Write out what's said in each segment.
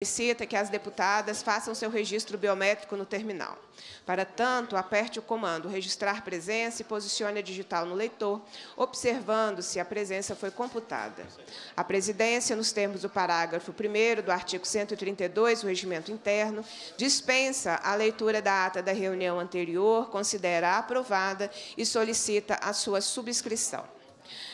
Solicita que as deputadas façam seu registro biométrico no terminal. Para tanto, aperte o comando Registrar Presença e posicione a digital no leitor, observando se a presença foi computada. A presidência, nos termos do parágrafo 1 do artigo 132 do Regimento Interno, dispensa a leitura da ata da reunião anterior, considera aprovada e solicita a sua subscrição.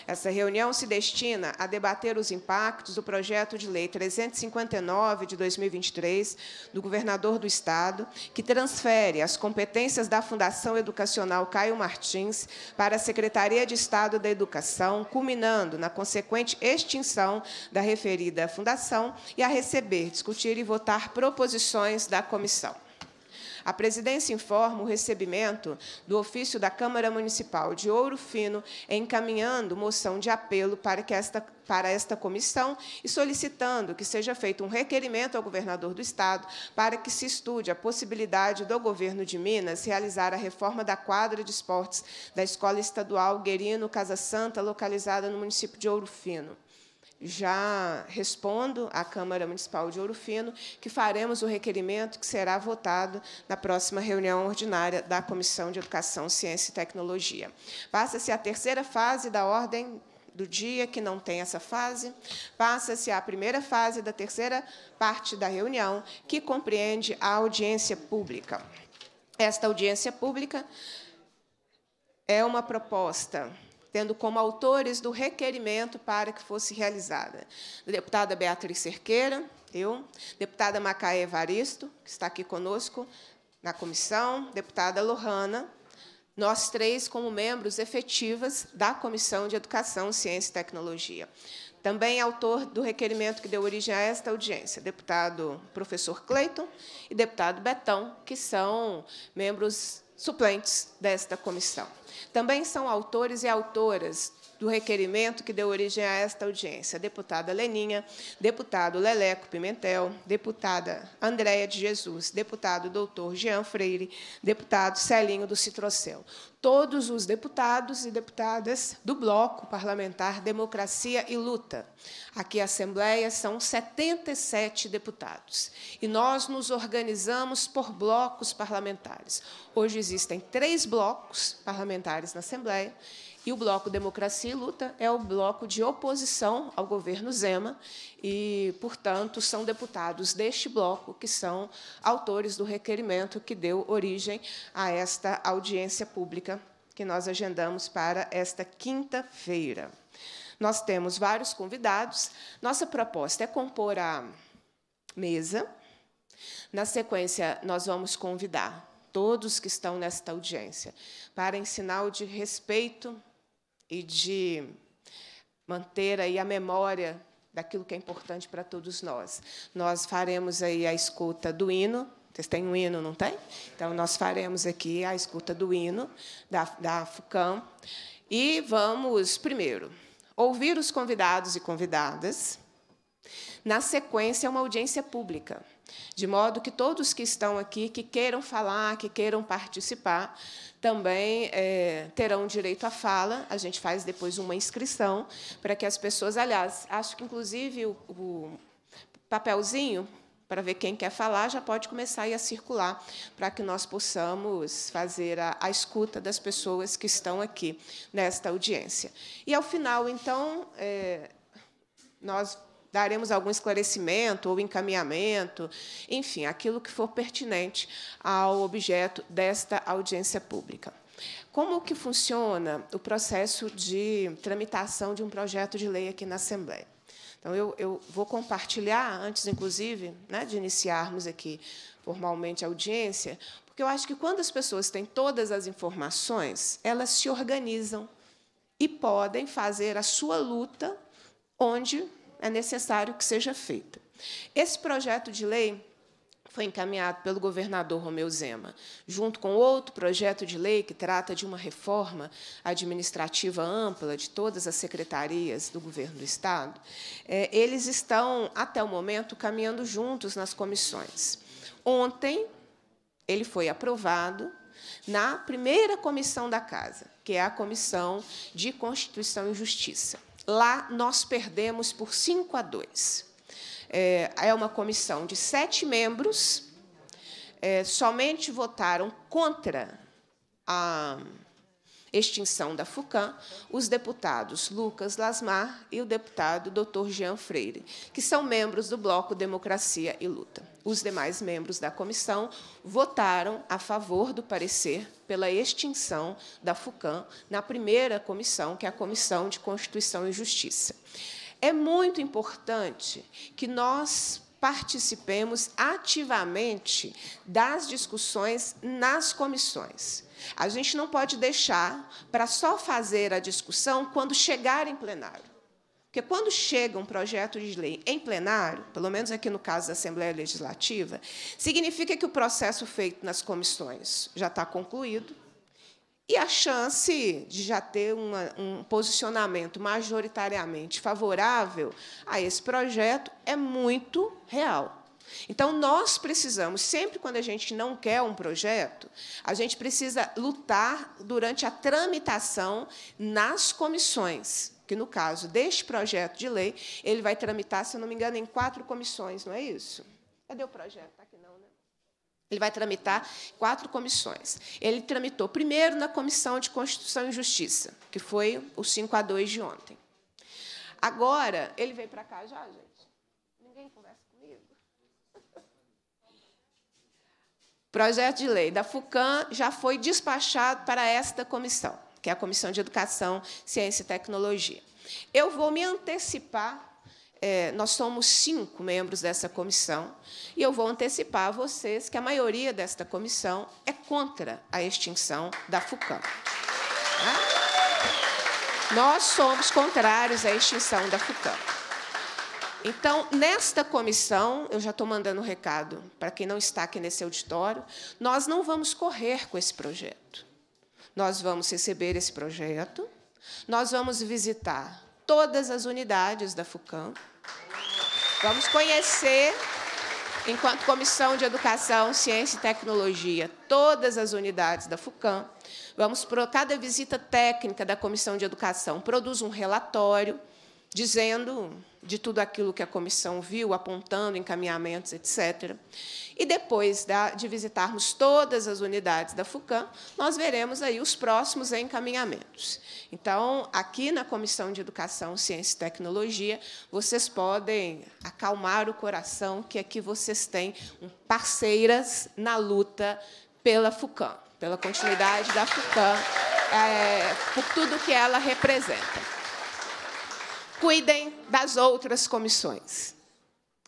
Essa reunião se destina a debater os impactos do projeto de lei 359 de 2023 do governador do Estado, que transfere as competências da Fundação Educacional Caio Martins para a Secretaria de Estado da Educação, culminando na consequente extinção da referida fundação e a receber, discutir e votar proposições da comissão. A presidência informa o recebimento do ofício da Câmara Municipal de Ouro Fino, encaminhando moção de apelo para que esta para esta comissão e solicitando que seja feito um requerimento ao governador do Estado para que se estude a possibilidade do governo de Minas realizar a reforma da quadra de esportes da Escola Estadual Guerino Casa Santa, localizada no município de Ouro Fino já respondo à Câmara Municipal de Ouro Fino que faremos o requerimento que será votado na próxima reunião ordinária da Comissão de Educação, Ciência e Tecnologia. Passa-se a terceira fase da ordem do dia, que não tem essa fase, passa-se à primeira fase da terceira parte da reunião, que compreende a audiência pública. Esta audiência pública é uma proposta tendo como autores do requerimento para que fosse realizada a deputada Beatriz Cerqueira, eu, deputada Macaé Evaristo, que está aqui conosco na comissão, deputada Lohana, nós três como membros efetivas da Comissão de Educação, Ciência e Tecnologia. Também autor do requerimento que deu origem a esta audiência, deputado professor Cleiton e deputado Betão, que são membros suplentes desta comissão. Também são autores e autoras do requerimento que deu origem a esta audiência. Deputada Leninha, deputado Leleco Pimentel, deputada Andréia de Jesus, deputado doutor Jean Freire, deputado Celinho do Citrocel todos os deputados e deputadas do Bloco Parlamentar Democracia e Luta. Aqui a Assembleia são 77 deputados. E nós nos organizamos por blocos parlamentares. Hoje existem três blocos parlamentares na Assembleia e o bloco Democracia e Luta é o bloco de oposição ao governo Zema e, portanto, são deputados deste bloco que são autores do requerimento que deu origem a esta audiência pública que nós agendamos para esta quinta-feira. Nós temos vários convidados. Nossa proposta é compor a mesa. Na sequência, nós vamos convidar todos que estão nesta audiência para, em sinal de respeito e de manter aí a memória daquilo que é importante para todos nós. Nós faremos aí a escuta do hino. Vocês têm um hino, não tem? Então, nós faremos aqui a escuta do hino da, da FUCAM. E vamos, primeiro, ouvir os convidados e convidadas. Na sequência, uma audiência pública. De modo que todos que estão aqui, que queiram falar, que queiram participar, também é, terão direito à fala. A gente faz depois uma inscrição para que as pessoas, aliás, acho que inclusive o, o papelzinho para ver quem quer falar, já pode começar a circular, para que nós possamos fazer a, a, escuta das pessoas que estão aqui nesta audiência. E, ao final, então, é, nós daremos algum esclarecimento ou encaminhamento, enfim, aquilo que for pertinente ao objeto desta audiência pública. Como que funciona o processo de tramitação de um projeto de lei aqui na Assembleia? Então, eu, eu vou compartilhar, antes, inclusive, né, de iniciarmos aqui formalmente a audiência, porque eu acho que quando as pessoas têm todas as informações, elas se organizam e podem fazer a sua luta onde é necessário que seja feita. Esse projeto de lei foi encaminhado pelo governador Romeu Zema, junto com outro projeto de lei que trata de uma reforma administrativa ampla de todas as secretarias do governo do Estado. É, eles estão, até o momento, caminhando juntos nas comissões. Ontem, ele foi aprovado na primeira comissão da Casa, que é a Comissão de Constituição e Justiça. Lá nós perdemos por 5 a 2. É, é uma comissão de sete membros, é, somente votaram contra a extinção da FUCAM, os deputados Lucas Lasmar e o deputado Dr. Jean Freire, que são membros do Bloco Democracia e Luta. Os demais membros da comissão votaram a favor do parecer pela extinção da FUCAM na primeira comissão, que é a Comissão de Constituição e Justiça. É muito importante que nós participemos ativamente das discussões nas comissões. A gente não pode deixar para só fazer a discussão quando chegar em plenário. Porque quando chega um projeto de lei em plenário, pelo menos aqui no caso da Assembleia Legislativa, significa que o processo feito nas comissões já está concluído e a chance de já ter uma, um posicionamento majoritariamente favorável a esse projeto é muito real. Então, nós precisamos, sempre quando a gente não quer um projeto, a gente precisa lutar durante a tramitação nas comissões, que, no caso deste projeto de lei, ele vai tramitar, se eu não me engano, em quatro comissões, não é isso? Cadê o projeto? Está aqui não, né? Ele vai tramitar quatro comissões. Ele tramitou primeiro na Comissão de Constituição e Justiça, que foi o 5 a 2 de ontem. Agora, ele veio para cá já, gente? projeto de lei da FUCAM já foi despachado para esta comissão, que é a Comissão de Educação, Ciência e Tecnologia. Eu vou me antecipar é, nós somos cinco membros dessa comissão, e eu vou antecipar a vocês que a maioria desta comissão é contra a extinção da FUCAM. Tá? Nós somos contrários à extinção da FUCAM. Então, nesta comissão, eu já estou mandando um recado para quem não está aqui nesse auditório, nós não vamos correr com esse projeto. Nós vamos receber esse projeto, nós vamos visitar todas as unidades da FUCAM, vamos conhecer, enquanto Comissão de Educação, Ciência e Tecnologia, todas as unidades da FUCAM, vamos, para cada visita técnica da Comissão de Educação, produz um relatório, dizendo de tudo aquilo que a comissão viu, apontando encaminhamentos, etc. E depois de visitarmos todas as unidades da FUCAM, nós veremos aí os próximos encaminhamentos. Então, aqui na Comissão de Educação, Ciência e Tecnologia, vocês podem acalmar o coração que aqui vocês têm parceiras na luta pela FUCAM, pela continuidade da FUCAM, é, eh, por tudo que ela representa cuidem das outras comissões.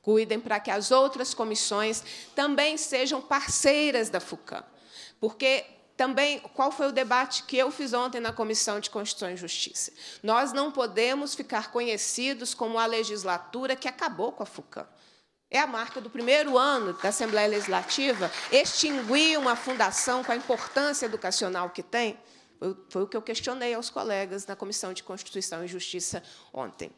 Cuidem para que as outras comissões também sejam parceiras da FUCAM. Porque também, qual foi o debate que eu fiz ontem na Comissão de Constituição e Justiça? Nós não podemos ficar conhecidos como a legislatura que acabou com a FUCAM. É a marca do primeiro ano da Assembleia Legislativa extinguir uma fundação com a importância educacional que tem. Foi o que eu questionei aos colegas na Comissão de Constituição e Justiça ontem.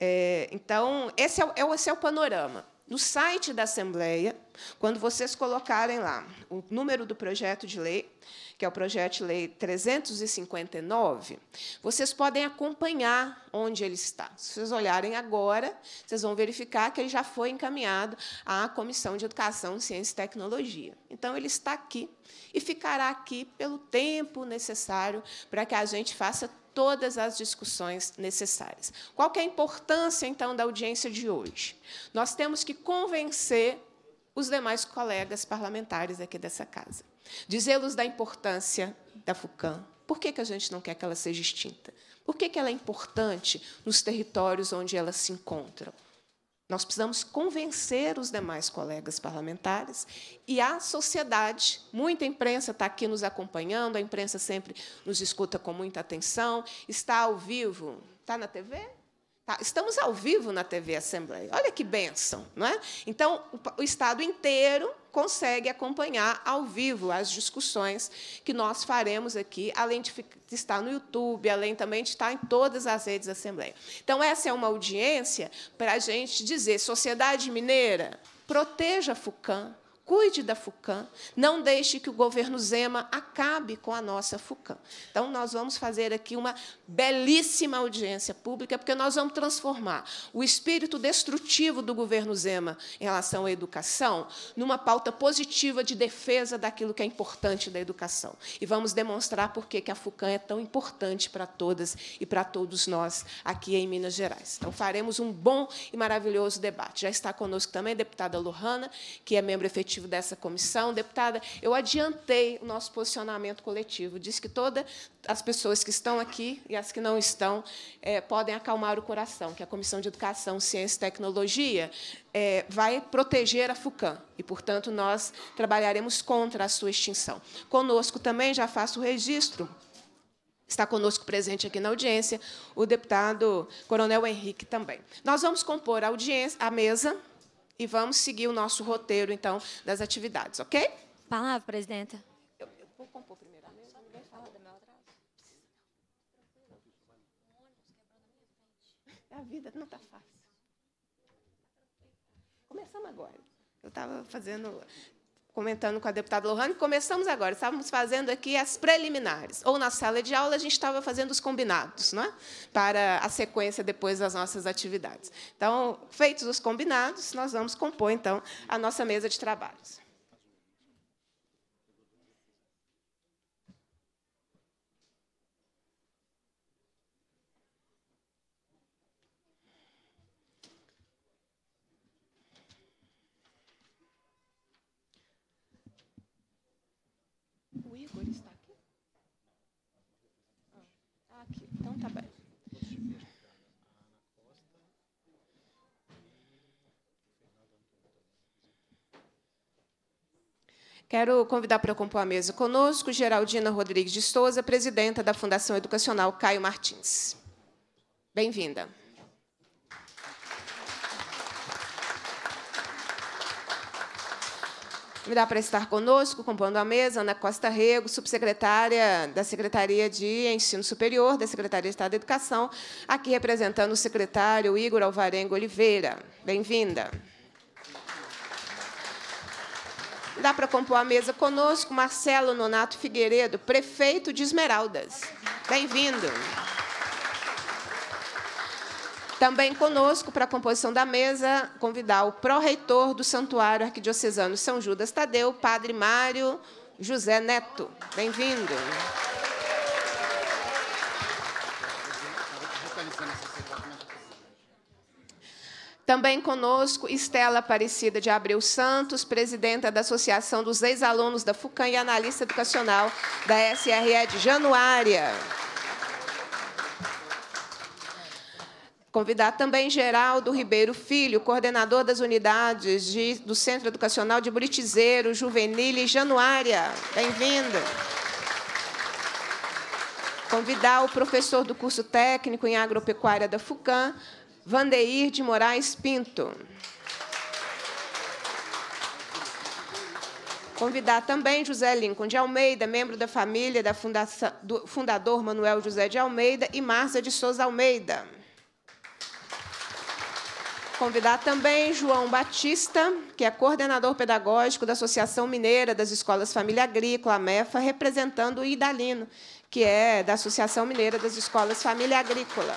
É, então, esse é, é esse é o panorama no site da Assembleia, quando vocês colocarem lá o número do projeto de lei, que é o projeto de lei 359, vocês podem acompanhar onde ele está. Se vocês olharem agora, vocês vão verificar que ele já foi encaminhado à Comissão de Educação, Ciência e Tecnologia. Então, ele está aqui e ficará aqui pelo tempo necessário para que a gente faça todas as discussões necessárias. Qual é a importância, então, da audiência de hoje? Nós temos que convencer os demais colegas parlamentares aqui dessa casa. Dizê-los da importância da FUCAM. Por que, que a gente não quer que ela seja extinta? Por que, que ela é importante nos territórios onde ela se encontra? Nós precisamos convencer os demais colegas parlamentares e a sociedade. Muita imprensa está aqui nos acompanhando, a imprensa sempre nos escuta com muita atenção, está ao vivo. Está na TV? Tá, estamos ao vivo na TV Assembleia. Olha que benção, não é? Então, o, o Estado inteiro consegue acompanhar ao vivo as discussões que nós faremos aqui, além de estar no YouTube, além também de estar em todas as redes da Assembleia. Então, essa é uma audiência para a gente dizer, sociedade mineira, proteja a FUCAM, cuide da FUCAM, não deixe que o governo Zema acabe com a nossa FUCAM. Então, nós vamos fazer aqui uma belíssima audiência pública, porque nós vamos transformar o espírito destrutivo do governo Zema em relação à educação numa pauta positiva de defesa daquilo que é importante da educação. E vamos demonstrar por que a FUCAM é tão importante para todas e para todos nós aqui em Minas Gerais. Então, faremos um bom e maravilhoso debate. Já está conosco também a deputada Lohana, que é membro efetivo coletivo dessa comissão. Deputada, eu adiantei o nosso posicionamento coletivo. Diz que todas as pessoas que estão aqui e as que não estão é, podem acalmar o coração, que a Comissão de Educação, Ciência e Tecnologia é, vai proteger a FUCAM. E, portanto, nós trabalharemos contra a sua extinção. Conosco também, já faço o registro, Está conosco presente aqui na audiência o deputado Coronel Henrique também. Nós vamos compor a, audiência, a mesa e vamos seguir o nosso roteiro, então, das atividades, ok? Palavra, presidenta. Eu, eu vou compor primeiro. Né? A vida não está fácil. Começamos agora. Eu estava fazendo comentando com a deputada Lohane, começamos agora, estávamos fazendo aqui as preliminares, ou na sala de aula a gente estava fazendo os combinados, não é? para a sequência depois das nossas atividades. Então, feitos os combinados, nós vamos compor, então, a nossa mesa de trabalhos. Então, tá Quero convidar para compor a mesa conosco Geraldina Rodrigues de Souza, presidenta da Fundação Educacional Caio Martins. Bem-vinda. Me dá para estar conosco, compondo a mesa, Ana Costa Rego, subsecretária da Secretaria de Ensino Superior, da Secretaria de Estado da Educação, aqui representando o secretário Igor Alvarenga Oliveira. Bem-vinda. Dá para compor a mesa conosco Marcelo Nonato Figueiredo, prefeito de Esmeraldas. Bem-vindo. Também conosco, para a composição da mesa, convidar o pró-reitor do Santuário Arquidiocesano São Judas Tadeu, Padre Mário José Neto. Bem-vindo. Também conosco, Estela Aparecida de Abreu Santos, presidenta da Associação dos Ex-Alunos da FUCAM e analista educacional da SRE de Januária. Convidar também Geraldo Ribeiro Filho, coordenador das unidades de, do Centro Educacional de Buritizeiro, Juvenil e Januária. Bem-vindo. Convidar o professor do curso técnico em agropecuária da FUCAM, Vandeir de Moraes Pinto. Convidar também José Lincoln de Almeida, membro da família da fundação, do fundador Manuel José de Almeida e Márcia de Souza Almeida. Convidar também João Batista, que é coordenador pedagógico da Associação Mineira das Escolas Família Agrícola, AMEFA, representando o Idalino, que é da Associação Mineira das Escolas Família Agrícola.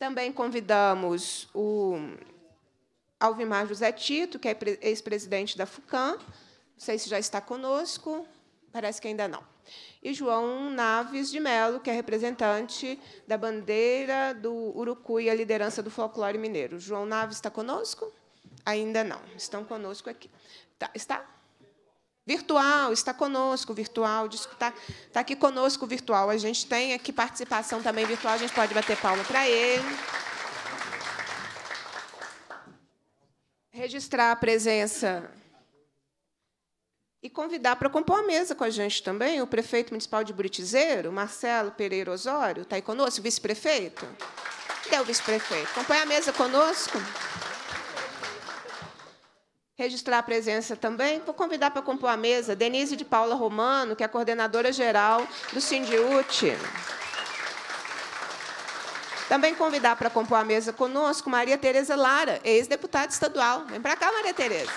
Também convidamos o Alvimar José Tito, que é ex-presidente da FUCAM. Não sei se já está conosco, parece que ainda não e João Naves de Melo, que é representante da bandeira do Urucuí, a liderança do folclore mineiro. João Naves está conosco? Ainda não. Estão conosco aqui. Tá, está? Virtual, está conosco, virtual, está, está aqui conosco, virtual. A gente tem aqui participação também virtual, a gente pode bater palma para ele. Registrar a presença e convidar para compor a mesa com a gente também o prefeito municipal de Buritizeiro, Marcelo Pereira Osório, está aí conosco, o vice-prefeito. É o vice-prefeito? Compõe a mesa conosco. Registrar a presença também. Vou convidar para compor a mesa Denise de Paula Romano, que é coordenadora geral do Sindiúti. Também convidar para compor a mesa conosco Maria Tereza Lara, ex-deputada estadual. Vem para cá, Maria Tereza.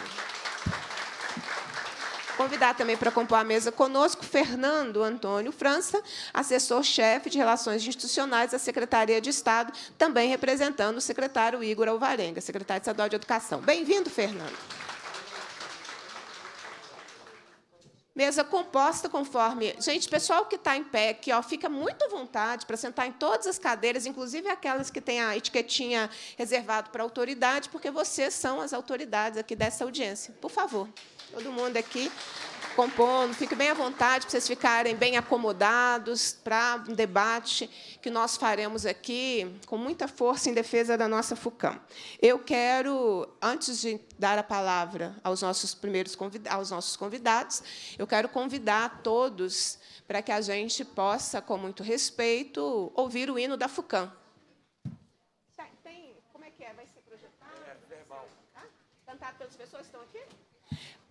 Convidar também para compor a mesa conosco Fernando Antônio França, assessor-chefe de Relações Institucionais da Secretaria de Estado, também representando o secretário Igor Alvarenga, secretário estadual de Educação. Bem-vindo, Fernando. Mesa composta conforme. Gente, pessoal que está em pé aqui, ó, fica muito à vontade para sentar em todas as cadeiras, inclusive aquelas que têm a etiquetinha reservado para autoridade, porque vocês são as autoridades aqui dessa audiência. Por favor. Todo mundo aqui compondo, fique bem à vontade para vocês ficarem bem acomodados para um debate que nós faremos aqui com muita força em defesa da nossa FUCAM. Eu quero, antes de dar a palavra aos nossos primeiros aos nossos convidados, eu quero convidar todos para que a gente possa, com muito respeito, ouvir o hino da FUCAM. Tem, como é que é? Vai ser projetado? É verbal. Tá? Cantado pelas pessoas que estão aqui?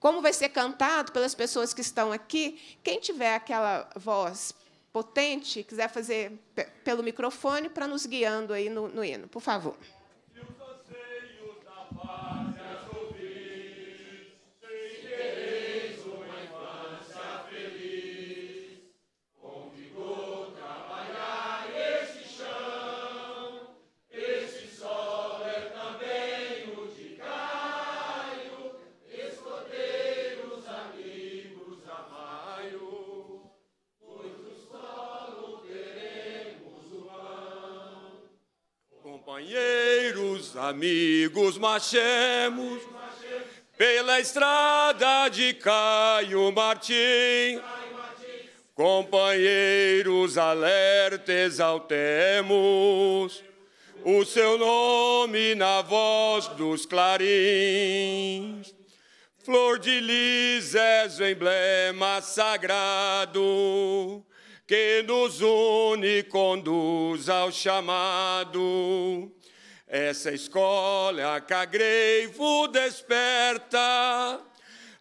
como vai ser cantado pelas pessoas que estão aqui, quem tiver aquela voz potente, quiser fazer pelo microfone para nos guiando aí no, no hino, por favor. Companheiros, amigos, marchemos pela estrada de Caio Martim. Companheiros, alerta, exaltemos o seu nome na voz dos clarins. Flor de lis és o emblema sagrado que nos une e conduz ao chamado essa escola cagrevo desperta.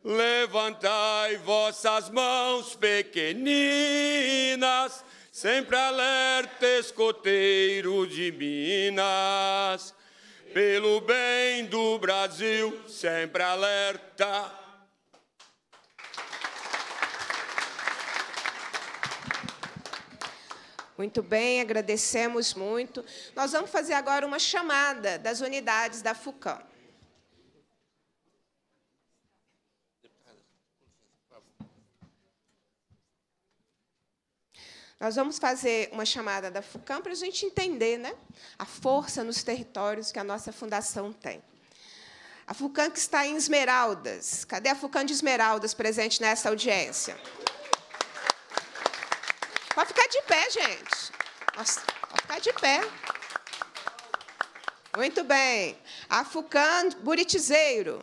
Levantai vossas mãos pequeninas, sempre alerta, escoteiro de Minas. Pelo bem do Brasil, sempre alerta Muito bem, agradecemos muito. Nós vamos fazer agora uma chamada das unidades da FUCAM. Nós vamos fazer uma chamada da FUCAM para a gente entender né, a força nos territórios que a nossa fundação tem. A FUCAM que está em Esmeraldas. Cadê a FUCAM de Esmeraldas presente nessa audiência? Aplausos Pode ficar de pé, gente. Nossa, pode ficar de pé. Muito bem. Afucan Buritizeiro.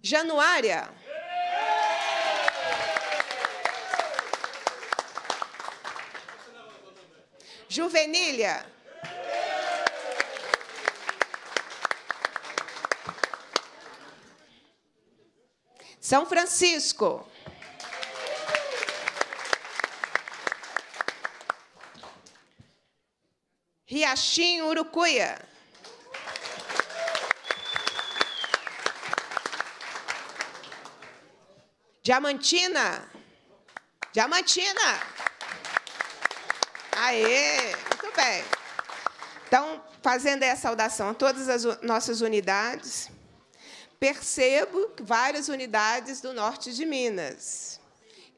Januária. Juvenília. São Francisco. Riachinho, Urucuia. Diamantina. Diamantina. Aê, muito bem. Então, fazendo a saudação a todas as nossas unidades percebo várias unidades do norte de Minas.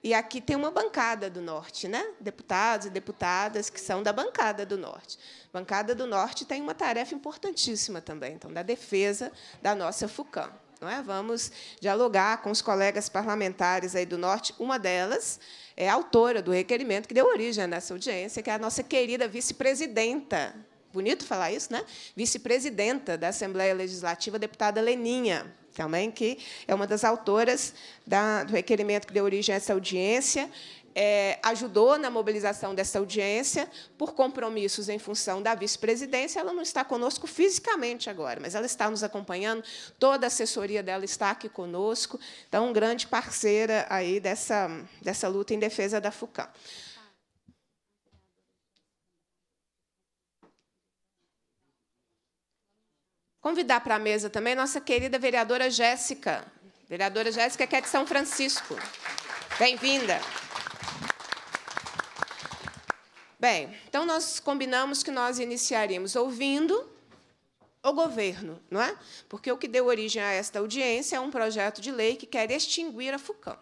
E aqui tem uma bancada do Norte, né? Deputados e deputadas que são da bancada do Norte. A bancada do Norte tem uma tarefa importantíssima também, então, da defesa da nossa FUCAM. Não é? Vamos dialogar com os colegas parlamentares aí do Norte. Uma delas é autora do requerimento que deu origem a essa audiência, que é a nossa querida vice-presidenta bonito falar isso, né? Vice-presidenta da Assembleia Legislativa, deputada Leninha, também, que é uma das autoras da, do requerimento que deu origem a essa audiência. É, ajudou na mobilização dessa audiência, por compromissos em função da vice-presidência. Ela não está conosco fisicamente agora, mas ela está nos acompanhando, toda a assessoria dela está aqui conosco, então, grande parceira aí dessa, dessa luta em defesa da FUCAM. Convidar para a mesa também nossa querida vereadora Jéssica. Vereadora Jéssica, que é de São Francisco. Bem-vinda. Bem, então nós combinamos que nós iniciaríamos ouvindo o governo, não é? Porque o que deu origem a esta audiência é um projeto de lei que quer extinguir a FUCAM.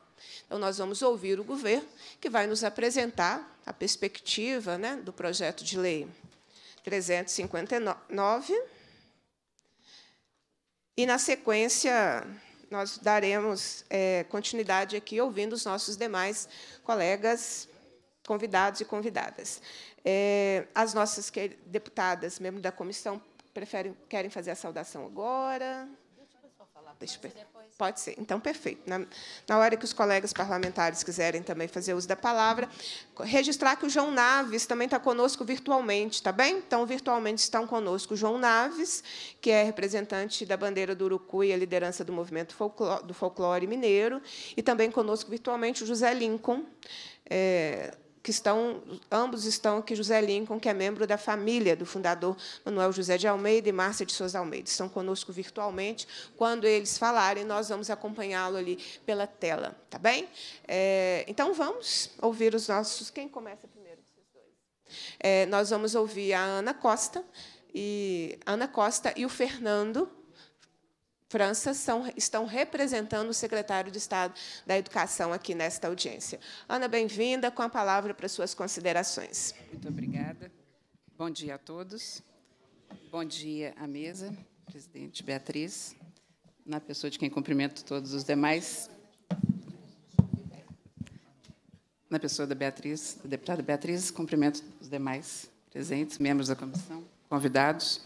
Então, nós vamos ouvir o governo, que vai nos apresentar a perspectiva né, do projeto de lei 359 e, na sequência, nós daremos é, continuidade aqui, ouvindo os nossos demais colegas, convidados e convidadas. É, as nossas deputadas, membros da comissão, preferem, querem fazer a saudação agora. Pode ser. Então, perfeito. Na, né? na, hora que os colegas parlamentares quiserem também fazer uso da palavra, registrar que o João Naves também está conosco virtualmente, tá bem? Então, virtualmente estão conosco o João Naves, que é representante da bandeira do Urucu e a liderança do movimento folclore, do folclore mineiro, e também conosco virtualmente o José Lincoln, é, que estão, ambos estão aqui, José Lincoln, que é membro da família do fundador Manuel José de Almeida e Márcia de Souza Almeida. Estão conosco virtualmente. Quando eles falarem, nós vamos acompanhá-lo ali pela tela, tá bem? É, então, vamos ouvir os nossos... Quem começa primeiro? É, nós vamos ouvir a Ana Costa, e Ana Costa e o Fernando França são, estão representando o secretário de Estado da Educação aqui nesta audiência. Ana, bem-vinda, com a palavra para suas considerações. Muito obrigada. Bom dia a todos. Bom dia à mesa, presidente Beatriz, na pessoa de quem cumprimento todos os demais na pessoa da Beatriz, da deputada Beatriz, cumprimento os demais presentes, membros da comissão, convidados.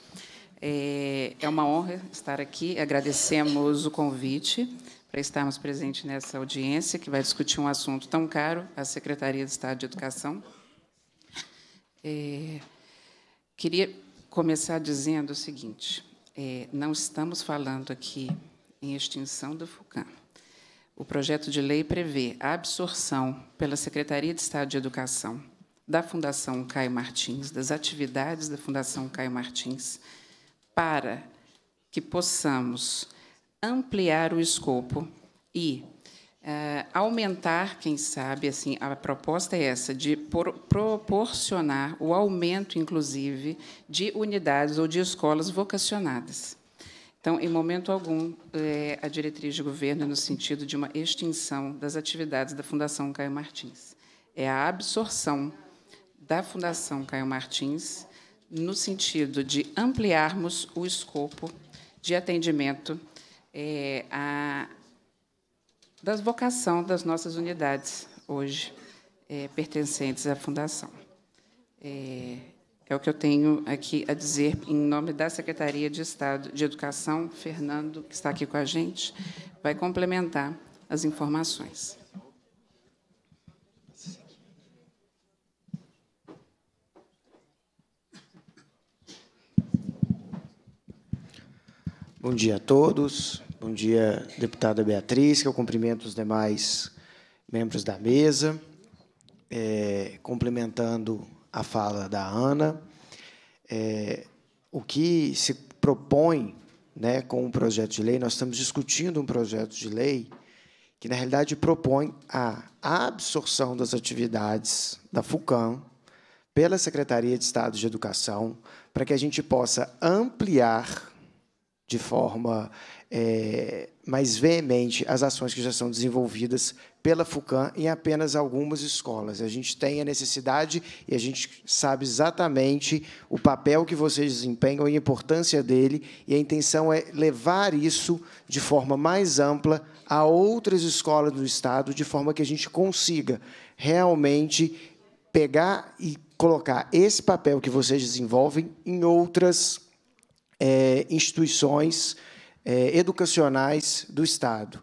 É, é uma honra estar aqui. Agradecemos o convite para estarmos presentes nessa audiência que vai discutir um assunto tão caro à Secretaria de Estado de Educação. É, queria começar dizendo o seguinte: é, não estamos falando aqui em extinção do FUCAM. O projeto de lei prevê a absorção pela Secretaria de Estado de Educação da Fundação Caio Martins, das atividades da Fundação Caio Martins, para que possamos ampliar o escopo e eh, aumentar, quem sabe, assim, a proposta é essa, de por, proporcionar o aumento, inclusive, de unidades ou de escolas vocacionadas. Então, em momento algum, é, a diretriz de governo é no sentido de uma extinção das atividades da Fundação Caio Martins. É a absorção da Fundação Caio Martins no sentido de ampliarmos o escopo de atendimento é, a, vocação das nossas unidades hoje é, pertencentes à Fundação. É, é, o que eu tenho aqui a dizer em nome da Secretaria de Estado de Educação. Fernando, que está aqui com a gente, vai complementar as informações. Bom dia a todos. Bom dia, deputada Beatriz, que eu cumprimento os demais membros da mesa. É, complementando a fala da Ana, é, o que se propõe né, com o projeto de lei, nós estamos discutindo um projeto de lei que, na realidade, propõe a absorção das atividades da FUCAM pela Secretaria de Estado de Educação, para que a gente possa ampliar de forma é, mais veemente as ações que já são desenvolvidas pela FUCAM em apenas algumas escolas. A gente tem a necessidade e a gente sabe exatamente o papel que vocês desempenham e a importância dele, e a intenção é levar isso de forma mais ampla a outras escolas do Estado, de forma que a gente consiga realmente pegar e colocar esse papel que vocês desenvolvem em outras escolas é, instituições é, educacionais do Estado.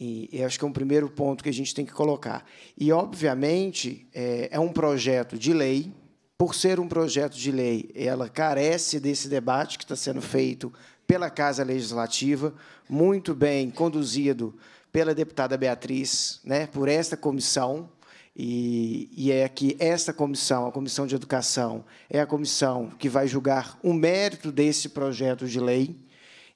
E, e, acho que é um primeiro ponto que a gente tem que colocar. E, obviamente, é, é um projeto de lei. Por ser um projeto de lei, ela carece desse debate que está sendo feito pela Casa Legislativa, muito bem conduzido pela deputada Beatriz, né, por esta comissão, e, e, é que esta comissão, a Comissão de Educação, é a comissão que vai julgar o mérito desse projeto de lei.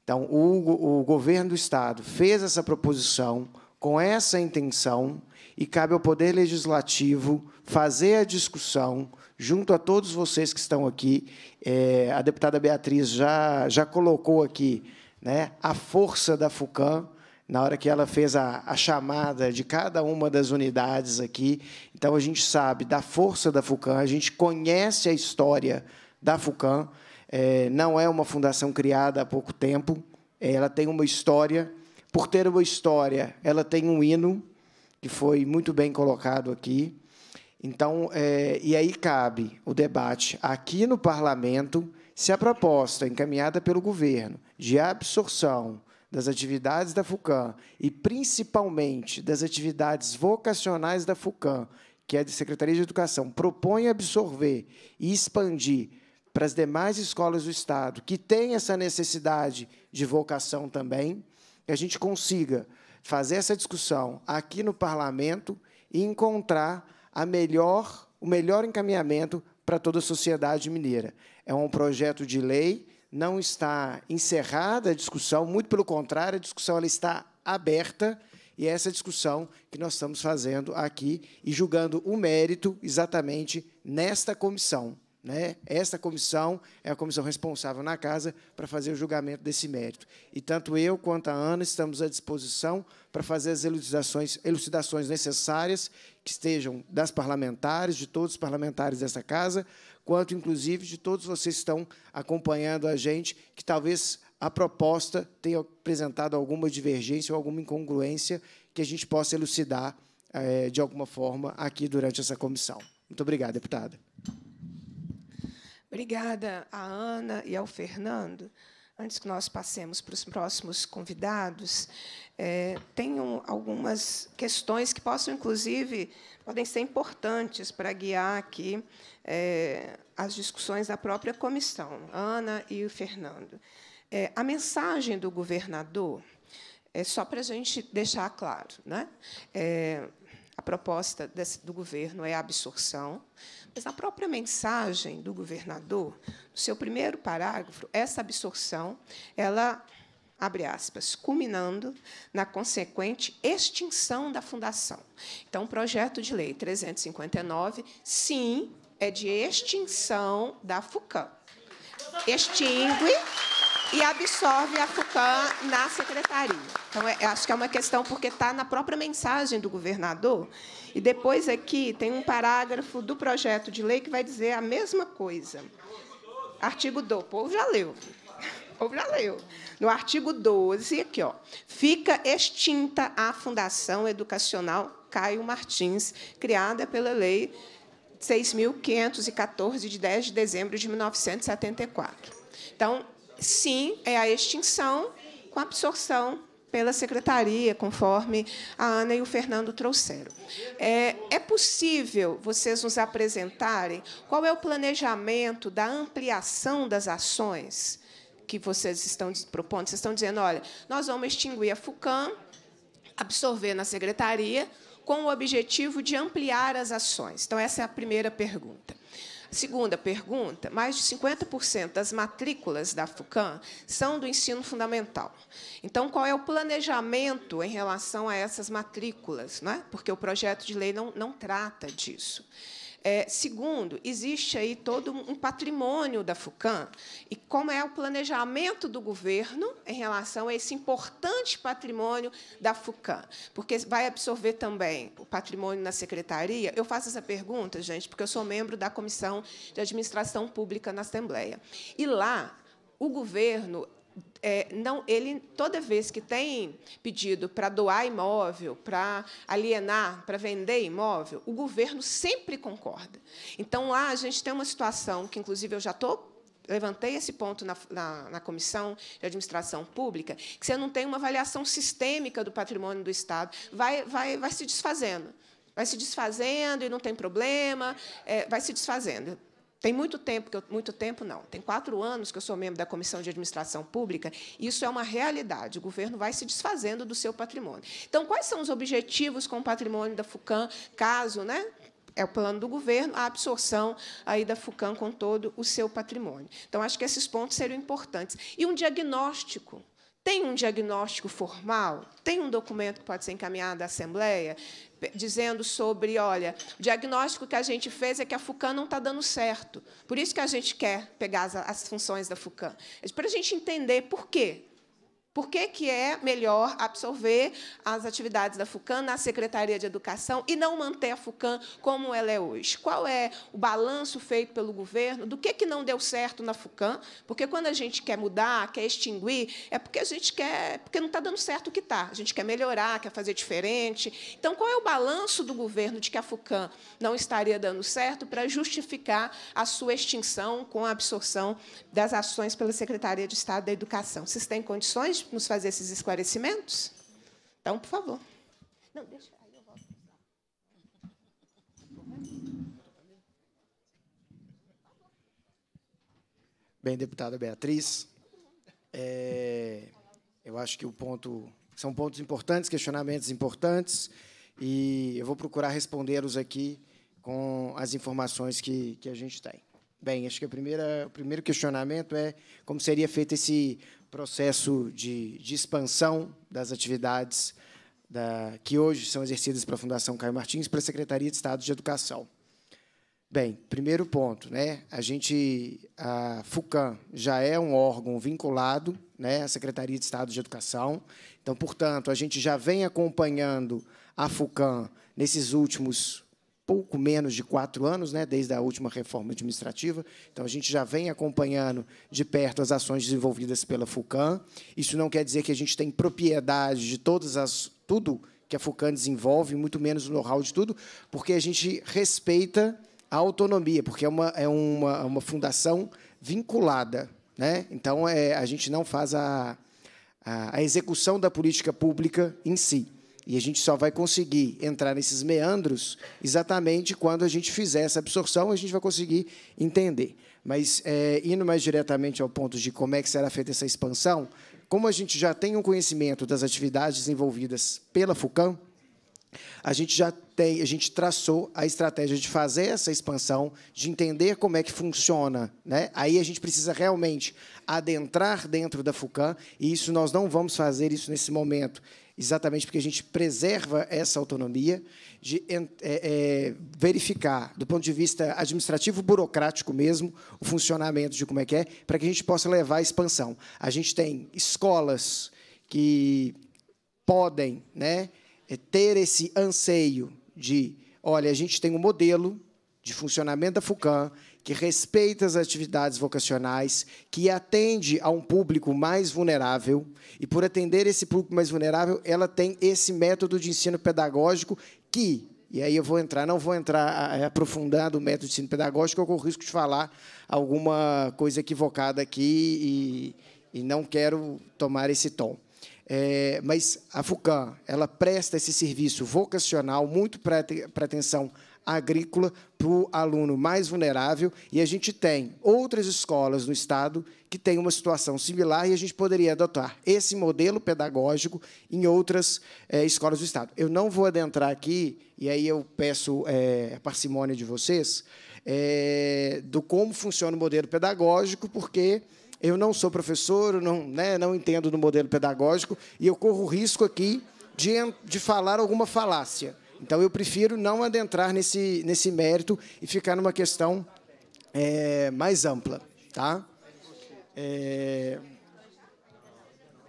Então, o, o governo do Estado fez essa proposição com essa intenção e cabe ao Poder Legislativo fazer a discussão junto a todos vocês que estão aqui. É, a deputada Beatriz já, já colocou aqui né, a força da FUCAM na hora que ela fez a, a, chamada de cada uma das unidades aqui. Então, a gente sabe da força da FUCAM, a gente conhece a história da FUCAM. É, não é uma fundação criada há pouco tempo, é, ela tem uma história. Por ter uma história, ela tem um hino, que foi muito bem colocado aqui. Então, é, e aí cabe o debate aqui no parlamento se a proposta encaminhada pelo governo de absorção das atividades da FUCAM e principalmente das atividades vocacionais da FUCAM, que é a de Secretaria de Educação, propõe absorver e expandir para as demais escolas do Estado que têm essa necessidade de vocação também, que a gente consiga fazer essa discussão aqui no Parlamento e encontrar a melhor, o melhor encaminhamento para toda a sociedade mineira. É um projeto de lei não está encerrada a discussão, muito pelo contrário, a discussão ela está aberta e é essa discussão que nós estamos fazendo aqui e julgando o mérito exatamente nesta comissão. Né? Esta comissão é a comissão responsável na casa para fazer o julgamento desse mérito. E tanto eu quanto a Ana estamos à disposição para fazer as elucidações, elucidações necessárias que estejam das parlamentares, de todos os parlamentares dessa casa, quanto inclusive de todos vocês que estão acompanhando a gente, que talvez a proposta tenha apresentado alguma divergência ou alguma incongruência que a gente possa elucidar é, de alguma forma aqui durante essa comissão. Muito obrigado, deputada. Obrigada à Ana e ao Fernando. Antes que nós passemos para os próximos convidados, é, tenham algumas questões que possam, inclusive, podem ser importantes para guiar aqui é, as discussões da própria comissão, Ana e o Fernando. É, a mensagem do governador, é só para a gente deixar claro, né? É, a proposta desse, do governo é a absorção, mas a própria mensagem do governador, no seu primeiro parágrafo, essa absorção, ela abre aspas, culminando na consequente extinção da fundação. Então, o projeto de lei 359, sim, é de extinção da FUCAM. Extingue e absorve a FUCAM na secretaria. Então, é, acho que é uma questão, porque está na própria mensagem do governador. E depois aqui tem um parágrafo do projeto de lei que vai dizer a mesma coisa. Artigo do o povo já leu povo já leu. No artigo 12, aqui, ó, fica extinta a Fundação Educacional Caio Martins, criada pela Lei 6.514, de 10 de dezembro de 1974. Então, sim, é a extinção com absorção pela secretaria, conforme a Ana e o Fernando trouxeram. É, é, possível vocês nos apresentarem qual é o planejamento da ampliação das ações que vocês estão propondo? Vocês estão dizendo, olha, nós vamos extinguir a FUCAM, absorver na secretaria, com o objetivo de ampliar as ações. Então, essa é a primeira pergunta. Segunda pergunta: mais de 50% das matrículas da FUCAM são do ensino fundamental. Então, qual é o planejamento em relação a essas matrículas? é? Porque o projeto de lei não, não trata disso. É, segundo, existe aí todo um patrimônio da FUCAM e como é o planejamento do governo em relação a esse importante patrimônio da FUCAM, porque vai absorver também o patrimônio na secretaria. Eu faço essa pergunta, gente, porque eu sou membro da Comissão de Administração Pública na Assembleia. E lá, o governo é, não, ele toda vez que tem pedido para doar imóvel, para alienar, para vender imóvel, o governo sempre concorda. Então lá a gente tem uma situação que, inclusive, eu já tô levantei esse ponto na, na, na, comissão de administração pública, que você não tem uma avaliação sistêmica do patrimônio do Estado, vai, vai, vai se desfazendo, vai se desfazendo e não tem problema, é, vai se desfazendo. Tem muito tempo que eu, muito tempo não. Tem quatro anos que eu sou membro da comissão de administração pública. E isso é uma realidade. O governo vai se desfazendo do seu patrimônio. Então, quais são os objetivos com o patrimônio da Fucan, caso, né? É o plano do governo, a absorção aí da FUCAM com todo o seu patrimônio. Então, acho que esses pontos seriam importantes. E um diagnóstico tem um diagnóstico formal? Tem um documento que pode ser encaminhado à Assembleia dizendo sobre, olha, o diagnóstico que a gente fez é que a FUCAM não está dando certo. Por isso que a gente quer pegar as, as funções da FUCAM. É para a gente entender por quê. Por que, que é melhor absorver as atividades da FUCAM na Secretaria de Educação e não manter a FUCAM como ela é hoje? Qual é o balanço feito pelo governo? Do que, que não deu certo na FUCAM? Porque quando a gente quer mudar, quer extinguir, é porque a gente quer. É porque não está dando certo o que está. A gente quer melhorar, quer fazer diferente. Então, qual é o balanço do governo de que a FUCAM não estaria dando certo para justificar a sua extinção com a absorção das ações pela Secretaria de Estado da Educação? Vocês têm condições nos fazer esses esclarecimentos? Então, por favor. Não, deixa. Aí eu volto. Bem, deputada Beatriz, é, eu acho que o ponto são pontos importantes, questionamentos importantes, e eu vou procurar respondê-los aqui com as informações que, que a gente tem. Bem, acho que a primeira, o primeiro questionamento é como seria feito esse processo de, de expansão das atividades da, que hoje são exercidas pela Fundação Caio Martins para a Secretaria de Estado de Educação. Bem, primeiro ponto, né? A gente, a FUCAM já é um órgão vinculado, né, à Secretaria de Estado de Educação. Então, portanto, a gente já vem acompanhando a FUCAM nesses últimos pouco menos de quatro anos, né, desde a última reforma administrativa. Então, a gente já vem acompanhando de perto as ações desenvolvidas pela FUCAM. Isso não quer dizer que a gente tem propriedade de todas as, tudo que a FUCAM desenvolve, muito menos o know-how de tudo, porque a gente respeita a autonomia, porque é uma, é uma, é uma fundação vinculada. Né? Então, é, a gente não faz a, a, a execução da política pública em si. E a gente só vai conseguir entrar nesses meandros exatamente quando a gente fizer essa absorção, a gente vai conseguir entender. Mas, é, indo mais diretamente ao ponto de como é que será feita essa expansão, como a gente já tem um conhecimento das atividades desenvolvidas pela FUCAM, a gente já tem, a gente traçou a estratégia de fazer essa expansão, de entender como é que funciona, né? Aí a gente precisa realmente adentrar dentro da Fucam e isso nós não vamos fazer isso nesse momento exatamente porque a gente preserva essa autonomia de é, é, verificar, do ponto de vista administrativo, burocrático mesmo, o funcionamento de como é que é, para que a gente possa levar à expansão. A gente tem escolas que podem né, é, ter esse anseio de, olha, a gente tem um modelo de funcionamento da FUCAM, que respeita as atividades vocacionais, que atende a um público mais vulnerável, e por atender esse público mais vulnerável, ela tem esse método de ensino pedagógico que, e aí eu vou entrar, não vou entrar aprofundando o método de ensino pedagógico, eu corro o risco de falar alguma coisa equivocada aqui e, e não quero tomar esse tom. É, mas a FUCAM ela presta esse serviço vocacional muito para atenção agrícola para o aluno mais vulnerável. E a gente tem outras escolas no Estado que têm uma situação similar e a gente poderia adotar esse modelo pedagógico em outras é, escolas do Estado. Eu não vou adentrar aqui, e aí eu peço é, parcimônia de vocês, é, do como funciona o modelo pedagógico, porque eu não sou professor, não, né, não entendo do modelo pedagógico, e eu corro o risco aqui de, de falar alguma falácia. Então, eu prefiro não adentrar nesse, nesse mérito e ficar numa questão é, mais ampla. Tá? É,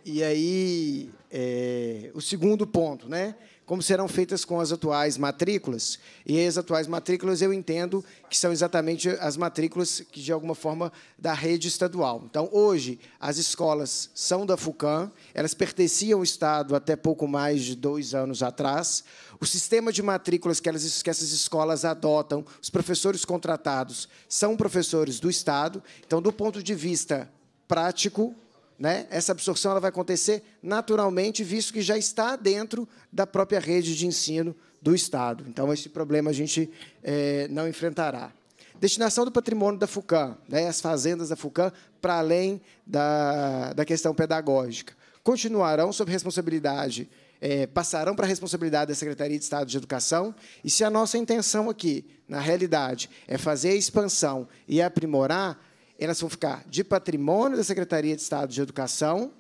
e aí, é, o segundo ponto, né? como serão feitas com as atuais matrículas. E as atuais matrículas eu entendo que são exatamente as matrículas que, de alguma forma, da rede estadual. Então, hoje, as escolas são da FUCAM, elas pertenciam ao Estado até pouco mais de dois anos atrás. O sistema de matrículas que, elas, que essas escolas adotam, os professores contratados, são professores do Estado. Então, do ponto de vista prático, né? Essa absorção ela vai acontecer naturalmente, visto que já está dentro da própria rede de ensino do Estado. Então, esse problema a gente é, não enfrentará. Destinação do patrimônio da FUCAM, né? as fazendas da FUCAM, para além da, da questão pedagógica. Continuarão sob responsabilidade é, passarão para a responsabilidade da Secretaria de Estado de Educação. E se a nossa intenção aqui, na realidade, é fazer a expansão e aprimorar, elas vão ficar de patrimônio da Secretaria de Estado de Educação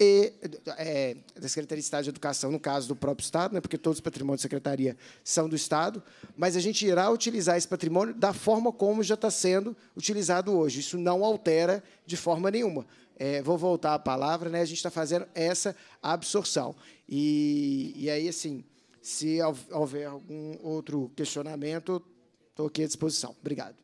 e é, da Secretaria de Estado de Educação, no caso do próprio Estado, né, porque todos os patrimônios da Secretaria são do Estado, mas a gente irá utilizar esse patrimônio da forma como já está sendo utilizado hoje. Isso não altera de forma nenhuma. É, vou voltar à palavra, né, a gente está fazendo essa absorção. E, e aí, assim, se houver algum outro questionamento, estou aqui à disposição. Obrigado.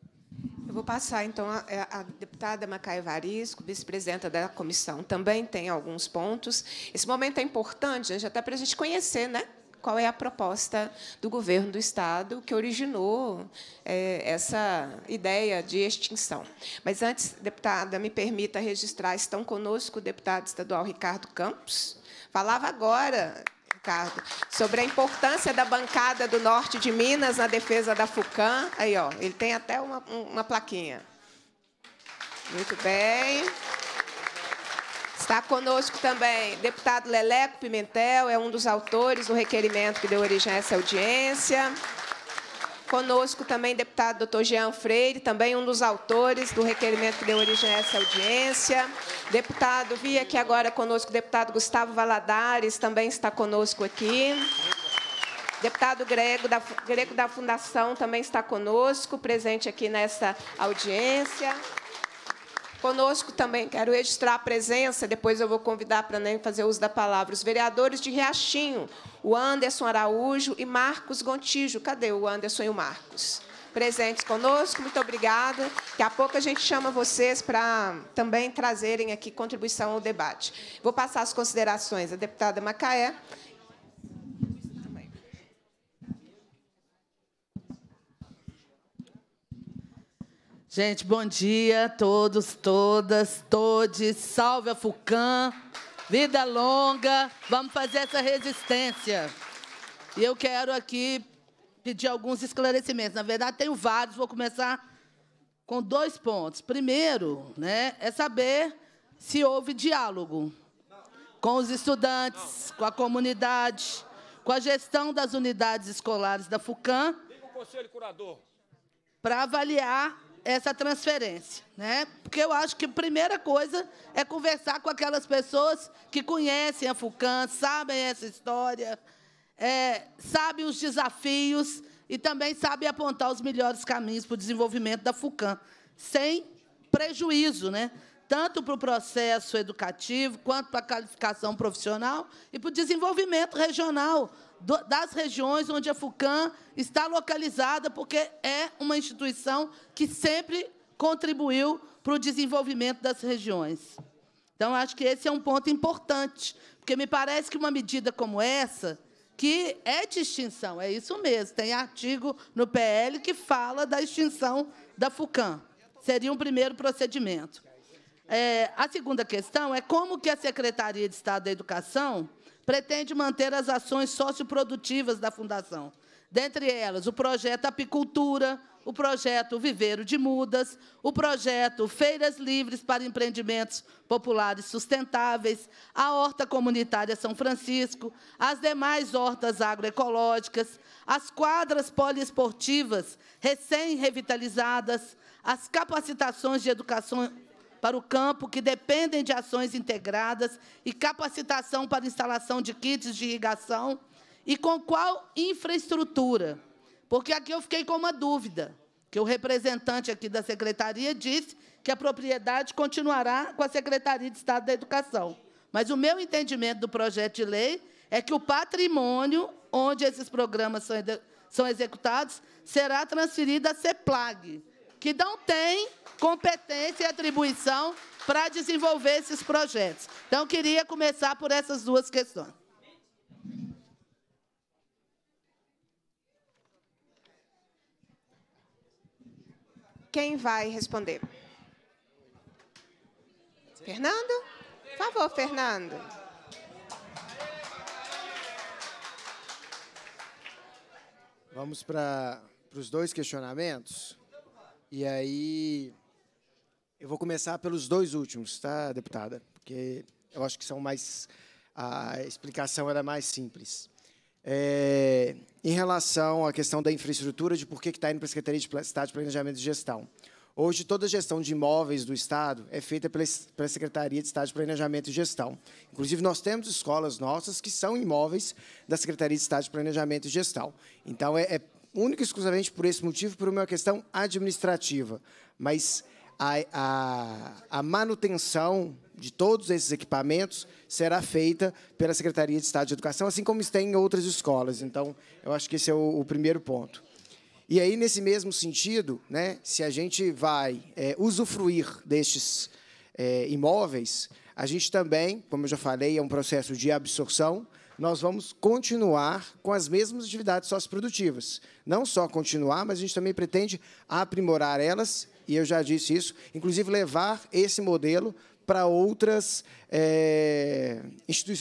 Eu vou passar, então, a, é, a deputada Macaia Varisco, vice-presidenta da comissão, também tem alguns pontos. Esse momento é importante, já até para a gente conhecer né, qual é a proposta do governo do Estado que originou é, essa ideia de extinção. Mas, antes, deputada, me permita registrar, estão conosco o deputado estadual Ricardo Campos. Falava agora, Ricardo, sobre a importância da bancada do norte de Minas na defesa da FUCAM. Aí, ó, ele tem até uma, uma plaquinha. Muito bem. Está conosco também deputado Leleco Pimentel, é um dos autores do requerimento que deu origem a essa audiência. Conosco também deputado doutor Jean Freire, também um dos autores do requerimento que deu origem a essa audiência. Deputado, vi aqui agora conosco o deputado Gustavo Valadares, também está conosco aqui. Deputado Grego da, Grego da Fundação também está conosco, presente aqui nessa audiência. Conosco também quero registrar a presença, depois eu vou convidar para nem né, fazer uso da palavra, os vereadores de Riachinho, o Anderson Araújo e Marcos Gontijo. Cadê o Anderson e o Marcos? Presentes conosco, muito obrigada. Daqui a pouco a gente chama vocês para também trazerem aqui contribuição ao debate. Vou passar as considerações à deputada Macaé Gente, bom dia a todos, todas, todes. Salve a Fucan. Vida longa. Vamos fazer essa resistência. E eu quero aqui pedir alguns esclarecimentos. Na verdade, tenho vários. Vou começar com dois pontos. Primeiro, né, é saber se houve diálogo com os estudantes, com a comunidade, com a gestão das unidades escolares da FUCAM. Liga o conselho curador. Para avaliar essa transferência, né? Porque eu acho que a primeira coisa é conversar com aquelas pessoas que conhecem a FUCAM, sabem essa história, é, sabem os desafios e também sabem apontar os melhores caminhos para o desenvolvimento da FUCAM, sem prejuízo, né? tanto para o processo educativo, quanto para a qualificação profissional e para o desenvolvimento regional das regiões onde a FUCAM está localizada, porque é uma instituição que sempre contribuiu para o desenvolvimento das regiões. Então, acho que esse é um ponto importante, porque me parece que uma medida como essa, que é de extinção, é isso mesmo, tem artigo no PL que fala da extinção da FUCAM. Seria um primeiro procedimento. É, a segunda questão é como que a Secretaria de Estado da Educação pretende manter as ações socioprodutivas da Fundação. Dentre elas, o projeto Apicultura, o projeto Viveiro de Mudas, o projeto Feiras Livres para Empreendimentos Populares Sustentáveis, a Horta Comunitária São Francisco, as demais hortas agroecológicas, as quadras poliesportivas recém-revitalizadas, as capacitações de educação para o campo que dependem de ações integradas e capacitação para instalação de kits de irrigação e com qual infraestrutura? Porque aqui eu fiquei com uma dúvida, que o representante aqui da secretaria disse que a propriedade continuará com a Secretaria de Estado da Educação. Mas o meu entendimento do projeto de lei é que o patrimônio onde esses programas são, são executados será transferido à CEPLAG, que não tem competência e atribuição para desenvolver esses projetos. Então, queria começar por essas duas questões. Quem vai responder? Fernando? Por favor, Fernando. Vamos para, para os dois questionamentos. E aí eu vou começar pelos dois últimos, tá, deputada? Porque eu acho que são mais a explicação era mais simples. É, em relação à questão da infraestrutura, de por que está indo para a Secretaria de Estado de Planejamento e Gestão. Hoje, toda a gestão de imóveis do Estado é feita pela Secretaria de Estado de Planejamento e Gestão. Inclusive, nós temos escolas nossas que são imóveis da Secretaria de Estado de Planejamento e Gestão. Então, é, é única e exclusivamente por esse motivo, por uma questão administrativa. Mas a, a, a manutenção de todos esses equipamentos será feita pela Secretaria de Estado de Educação, assim como está em outras escolas. Então, eu acho que esse é o, o primeiro ponto. E aí, nesse mesmo sentido, né, se a gente vai é, usufruir destes é, imóveis, a gente também, como eu já falei, é um processo de absorção, nós vamos continuar com as mesmas atividades socioprodutivas. Não só continuar, mas a gente também pretende aprimorar elas, e eu já disse isso, inclusive levar esse modelo para outras é,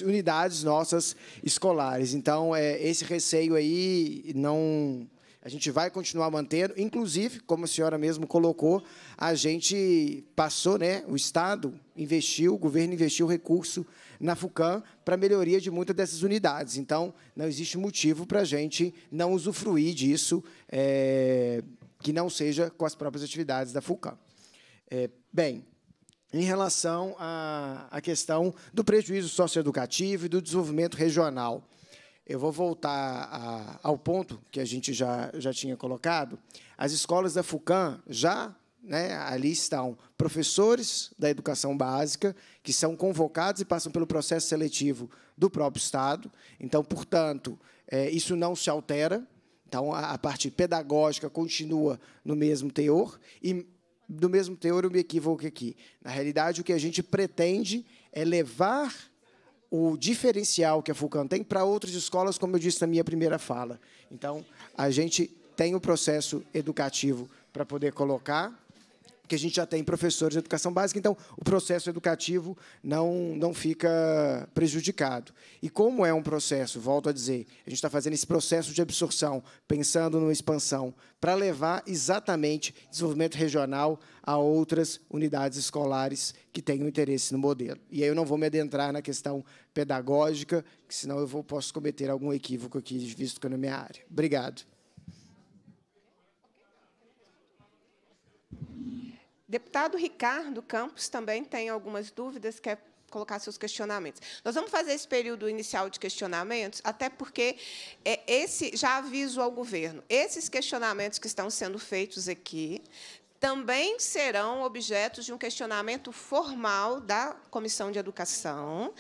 unidades nossas escolares. Então, é, esse receio aí não a gente vai continuar mantendo, inclusive, como a senhora mesmo colocou, a gente passou, né, o Estado investiu, o governo investiu recurso na FUCAM para melhoria de muitas dessas unidades. Então, não existe motivo para a gente não usufruir disso, é, que não seja com as próprias atividades da FUCAM. É, bem, em relação à, à questão do prejuízo socioeducativo e do desenvolvimento regional. Eu vou voltar a, ao ponto que a gente já, já tinha colocado. As escolas da FUCAM já né? Ali estão professores da educação básica, que são convocados e passam pelo processo seletivo do próprio Estado. Então, portanto, é, isso não se altera. Então, a, a parte pedagógica continua no mesmo teor. E, do mesmo teor, eu me equivoco aqui. Na realidade, o que a gente pretende é levar o diferencial que a FUCAN tem para outras escolas, como eu disse na minha primeira fala. Então, a gente tem o processo educativo para poder colocar, que a gente já tem professores de educação básica, então o processo educativo não, não fica prejudicado. E como é um processo, volto a dizer, a gente está fazendo esse processo de absorção, pensando numa expansão, para levar exatamente desenvolvimento regional a outras unidades escolares que tenham interesse no modelo. E aí eu não vou me adentrar na questão pedagógica, que senão eu vou, posso cometer algum equívoco aqui, visto que é na minha área. Obrigado. Deputado Ricardo Campos também tem algumas dúvidas, quer colocar seus questionamentos. Nós vamos fazer esse período inicial de questionamentos, até porque é, esse já aviso ao governo. Esses questionamentos que estão sendo feitos aqui também serão objetos de um questionamento formal da Comissão de Educação,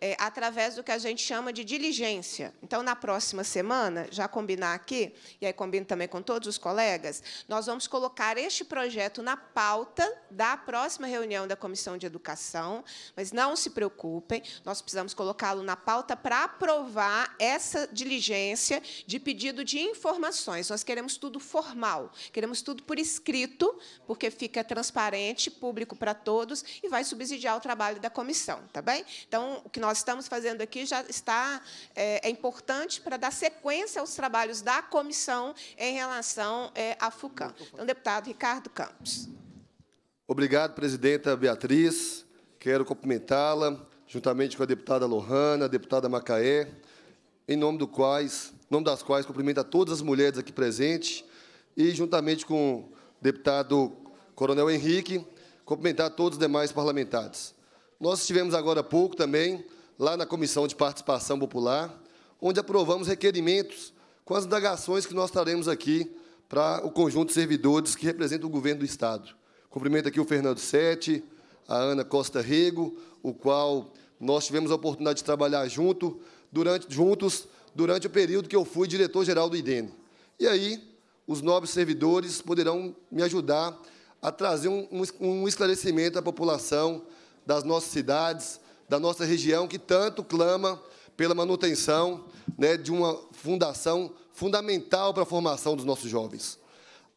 é, através do que a gente chama de diligência. Então, na próxima semana, já combinar aqui, e aí combino também com todos os colegas, nós vamos colocar este projeto na pauta da próxima reunião da Comissão de Educação, mas não se preocupem, nós precisamos colocá-lo na pauta para aprovar essa diligência de pedido de informações. Nós queremos tudo formal, queremos tudo por escrito, porque fica transparente, público para todos, e vai subsidiar o trabalho da comissão. Tá bem? Então, o que nós estamos fazendo aqui já está é, é importante para dar sequência aos trabalhos da comissão em relação é, à FUCAM. Então, deputado Ricardo Campos. Obrigado, presidenta Beatriz. Quero cumprimentá-la, juntamente com a deputada Lohana, a deputada Macaé, em nome, do quais, nome das quais cumprimento a todas as mulheres aqui presentes e, juntamente com deputado Coronel Henrique, cumprimentar todos os demais parlamentares. Nós estivemos agora há pouco também lá na Comissão de Participação Popular, onde aprovamos requerimentos com as indagações que nós traremos aqui para o conjunto de servidores que representam o governo do Estado. Cumprimento aqui o Fernando Sete, a Ana Costa Rego, o qual nós tivemos a oportunidade de trabalhar junto, durante, juntos durante o período que eu fui diretor-geral do IDENE. E aí, os nobres servidores poderão me ajudar a trazer um, um esclarecimento à população das nossas cidades, da nossa região, que tanto clama pela manutenção né, de uma fundação fundamental para a formação dos nossos jovens.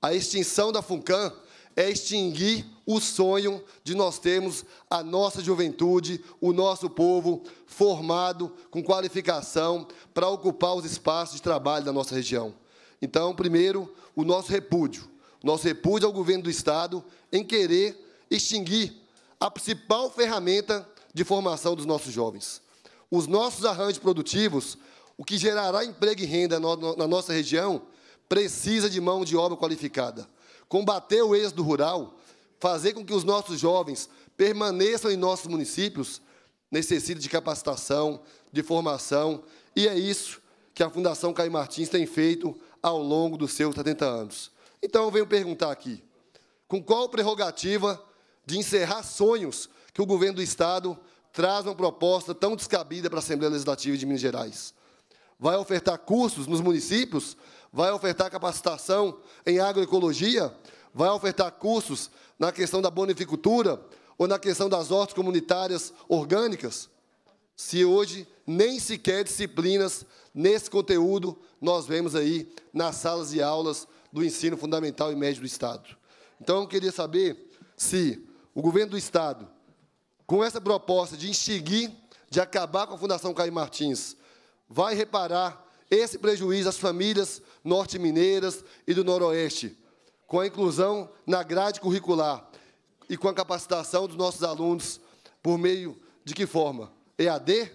A extinção da FUNCAM é extinguir o sonho de nós termos a nossa juventude, o nosso povo formado com qualificação para ocupar os espaços de trabalho da nossa região. Então, primeiro, o nosso repúdio. nosso repúdio ao governo do Estado em querer extinguir a principal ferramenta de formação dos nossos jovens. Os nossos arranjos produtivos, o que gerará emprego e renda na nossa região, precisa de mão de obra qualificada. Combater o êxodo rural, fazer com que os nossos jovens permaneçam em nossos municípios, necessita de capacitação, de formação, e é isso que a Fundação Caio Martins tem feito ao longo dos seus 70 anos. Então eu venho perguntar aqui: com qual prerrogativa de encerrar sonhos que o governo do Estado traz uma proposta tão descabida para a Assembleia Legislativa de Minas Gerais? Vai ofertar cursos nos municípios? Vai ofertar capacitação em agroecologia? Vai ofertar cursos na questão da bonificultura ou na questão das hortas comunitárias orgânicas? Se hoje nem sequer disciplinas nesse conteúdo nós vemos aí nas salas de aulas do ensino fundamental e médio do Estado. Então, eu queria saber se o governo do Estado, com essa proposta de extinguir, de acabar com a Fundação Caio Martins, vai reparar esse prejuízo às famílias norte-mineiras e do noroeste, com a inclusão na grade curricular e com a capacitação dos nossos alunos por meio de que forma? EAD?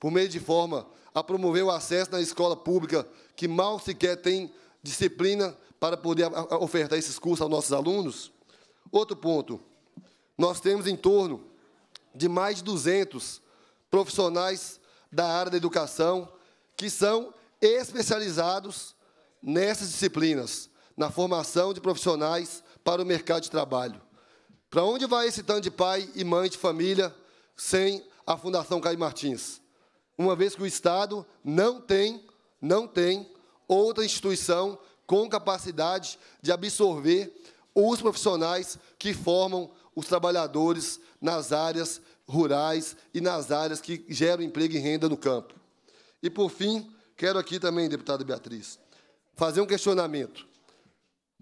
Por meio de forma a promover o acesso na escola pública, que mal sequer tem disciplina para poder ofertar esses cursos aos nossos alunos? Outro ponto, nós temos em torno de mais de 200 profissionais da área da educação que são especializados nessas disciplinas, na formação de profissionais para o mercado de trabalho. Para onde vai esse tanto de pai e mãe de família sem a Fundação Caio Martins? uma vez que o Estado não tem, não tem outra instituição com capacidade de absorver os profissionais que formam os trabalhadores nas áreas rurais e nas áreas que geram emprego e renda no campo. E, por fim, quero aqui também, deputada Beatriz, fazer um questionamento.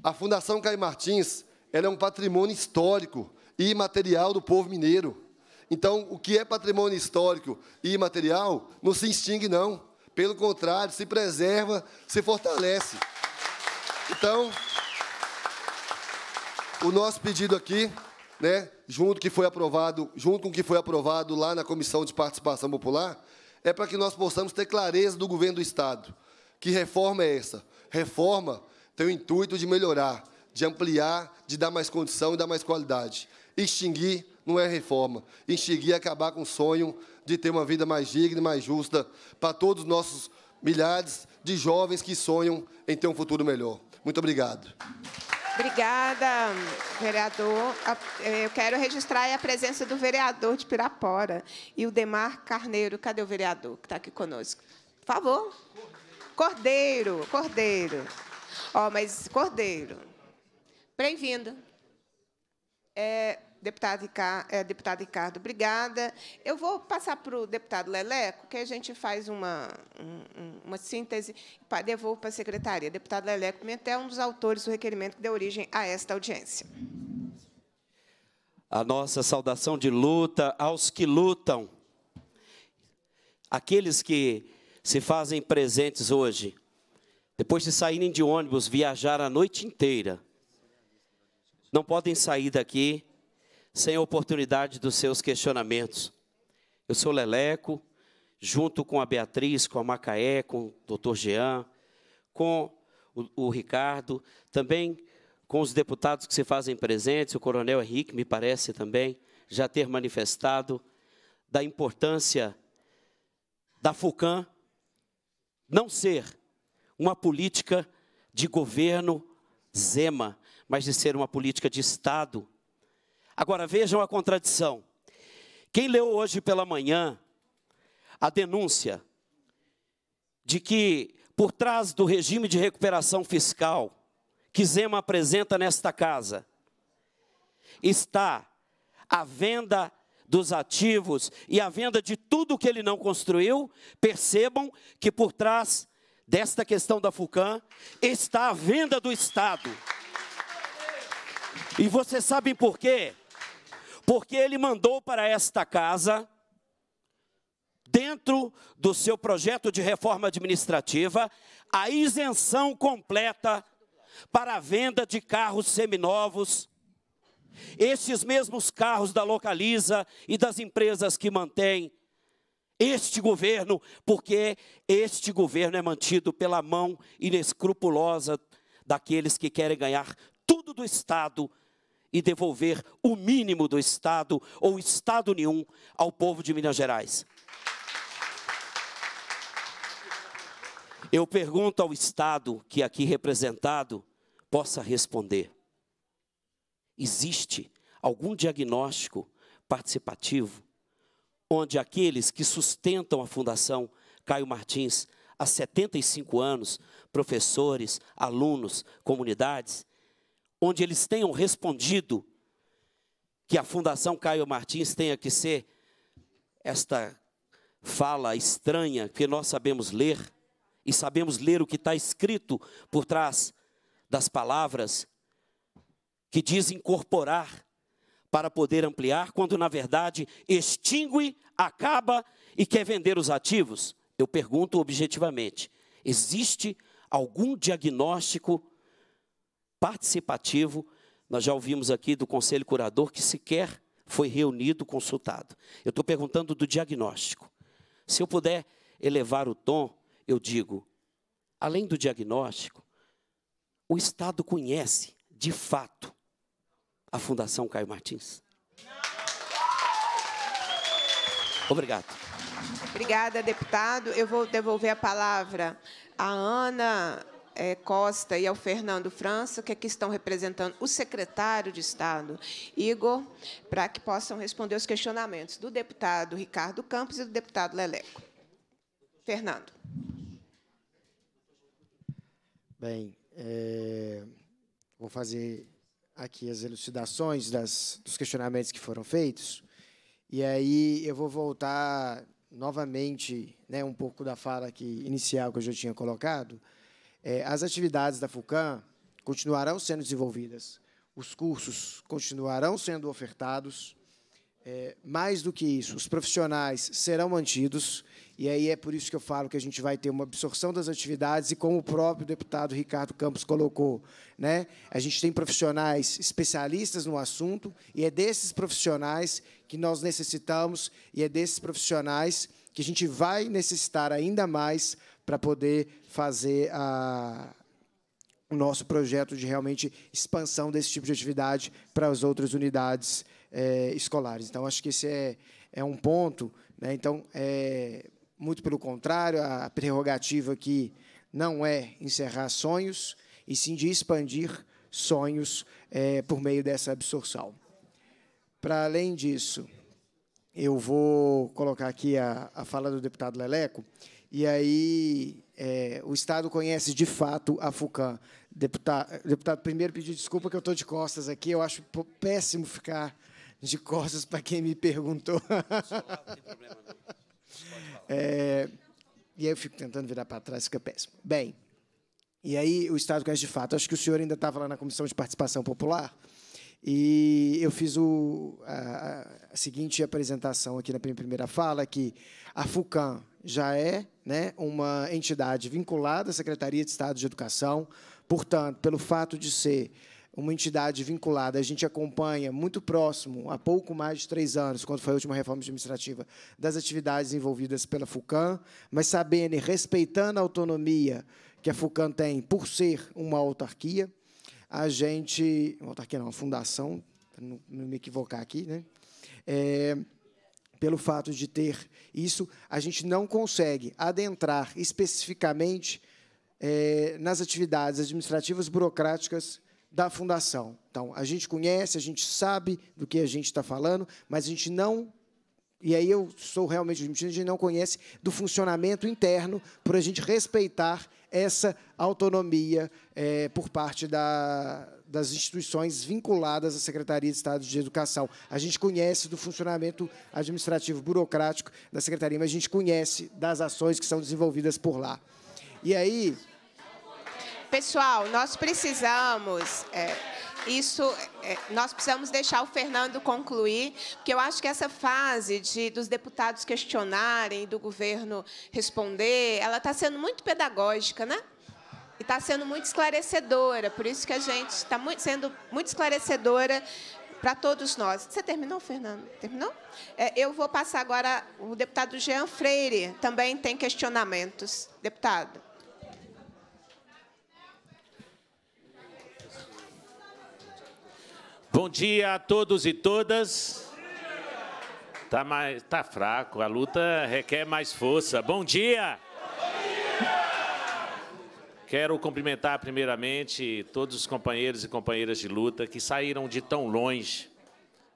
A Fundação Caio Martins ela é um patrimônio histórico e imaterial do povo mineiro. Então, o que é patrimônio histórico e imaterial não se extingue, não. Pelo contrário, se preserva, se fortalece. Então, o nosso pedido aqui, né, junto que foi aprovado, junto com o que foi aprovado lá na Comissão de Participação Popular, é para que nós possamos ter clareza do governo do Estado. Que reforma é essa? Reforma tem o intuito de melhorar, de ampliar, de dar mais condição e dar mais qualidade. Extinguir não é reforma. Enxerguir é acabar com o sonho de ter uma vida mais digna e mais justa para todos os nossos milhares de jovens que sonham em ter um futuro melhor. Muito obrigado. Obrigada, vereador. Eh, eu quero registrar a presença do vereador de Pirapora e o Demar Carneiro. Cadê o vereador que está aqui conosco? Por favor. Cordeiro, Cordeiro. Ó, oh, mas Cordeiro. Bem-vindo. É, Deputado, Ricardo, é, eh, deputado Ricardo, obrigada. Eu vou passar para o deputado Leleco, que a gente faz uma, um, uma síntese devolvo para a secretaria. Deputado Leleco é um dos autores do requerimento que deu origem a esta audiência. A nossa saudação de luta aos que lutam, aqueles que se fazem presentes hoje, depois de saírem de ônibus, viajar a noite inteira, não podem sair daqui sem a oportunidade dos seus questionamentos. Eu sou Leleco, junto com a Beatriz, com a Macaé, com o doutor Jean, com o, o Ricardo, também com os deputados que se fazem presentes, o coronel Henrique, me parece também, já ter manifestado da importância da FUCAM não ser uma política de governo Zema, mas de ser uma política de Estado Agora vejam a contradição. Quem leu hoje pela manhã a denúncia de que por trás do regime de recuperação fiscal que Zema apresenta nesta casa está a venda dos ativos e a venda de tudo que ele não construiu, percebam que por trás desta questão da FUCAM está a venda do Estado. E vocês sabem por quê? porque ele mandou para esta casa, dentro do seu projeto de reforma administrativa, a isenção completa para a venda de carros seminovos. Estes mesmos carros da Localiza e das empresas que mantêm este governo, porque este governo é mantido pela mão inescrupulosa daqueles que querem ganhar tudo do Estado e devolver o mínimo do Estado ou Estado nenhum ao povo de Minas Gerais. Eu pergunto ao Estado que aqui representado possa responder: existe algum diagnóstico participativo onde aqueles que sustentam a Fundação Caio Martins há 75 anos, professores, alunos, comunidades, onde eles tenham respondido que a Fundação Caio Martins tenha que ser esta fala estranha que nós sabemos ler e sabemos ler o que está escrito por trás das palavras que diz incorporar para poder ampliar, quando na verdade extingue, acaba e quer vender os ativos? Eu pergunto objetivamente: existe algum diagnóstico participativo. Nós já ouvimos aqui do conselho curador que sequer foi reunido, consultado. Eu estou perguntando do diagnóstico. Se eu puder elevar o tom, eu digo: além do diagnóstico, o Estado conhece, de fato, a Fundação Caio Martins. Obrigado. Obrigada, deputado. Eu vou devolver a palavra à Ana eh, Costa e ao Fernando França, que aqui é estão representando o secretário de Estado, Igor, para que possam responder os questionamentos do deputado Ricardo Campos e do deputado Leleco. Fernando. Bem, é, vou fazer aqui as elucidações das, dos questionamentos que foram feitos, e aí eu vou voltar novamente né, um pouco da fala que, inicial que eu já tinha colocado, é, as atividades da FUCAM continuarão sendo desenvolvidas, os cursos continuarão sendo ofertados. É, mais do que isso, os profissionais serão mantidos, e aí é por isso que eu falo que a gente vai ter uma absorção das atividades, e como o próprio deputado Ricardo Campos colocou, né, a gente tem profissionais especialistas no assunto, e é desses profissionais que nós necessitamos, e é desses profissionais que a gente vai necessitar ainda mais para poder fazer a, o nosso projeto de realmente expansão desse tipo de atividade para as outras unidades é, escolares. Então, acho que esse é, é um ponto. Né? Então, é, muito pelo contrário, a prerrogativa aqui não é encerrar sonhos, e sim de expandir sonhos é, por meio dessa absorção. Para além disso, eu vou colocar aqui a, a fala do deputado Leleco. E aí é, o Estado conhece de fato a FUCAM. Deputado, deputado, primeiro pedir desculpa que eu estou de costas aqui. Eu acho péssimo ficar de costas para quem me perguntou. É, e aí eu fico tentando virar para trás, fica péssimo. Bem, e aí o Estado conhece de fato. Acho que o senhor ainda estava lá na Comissão de Participação Popular. E eu fiz o, a, a seguinte apresentação aqui na minha primeira fala, que a FUCAM, já é né, uma entidade vinculada à Secretaria de Estado de Educação. Portanto, pelo fato de ser uma entidade vinculada, a gente acompanha muito próximo, há pouco mais de três anos, quando foi a última reforma administrativa, das atividades envolvidas pela FUCAM, mas sabendo e respeitando a autonomia que a FUCAM tem por ser uma autarquia, a gente... Uma autarquia não, uma fundação, para não me equivocar aqui, né? É, pelo fato de ter isso, a gente não consegue adentrar especificamente é, nas atividades administrativas burocráticas da fundação. Então, a gente conhece, a gente sabe do que a gente está falando, mas a gente não. E aí eu sou realmente admitindo, a gente não conhece do funcionamento interno, por a gente respeitar essa autonomia é, por parte da, das instituições vinculadas à Secretaria de Estado de Educação. A gente conhece do funcionamento administrativo burocrático da Secretaria, mas a gente conhece das ações que são desenvolvidas por lá. E aí. Pessoal, nós precisamos. É isso é, nós precisamos deixar o Fernando concluir, porque eu acho que essa fase de, dos deputados questionarem, do governo responder, ela está sendo muito pedagógica, né? E está sendo muito esclarecedora, por isso que a gente está muito, sendo muito esclarecedora para todos nós. Você terminou, Fernando? Terminou? É, eu vou passar agora o deputado Jean Freire, também tem questionamentos. Deputado. Bom dia a todos e todas. Tá mais, tá fraco. A luta requer mais força. Bom dia. Quero cumprimentar primeiramente todos os companheiros e companheiras de luta que saíram de tão longe.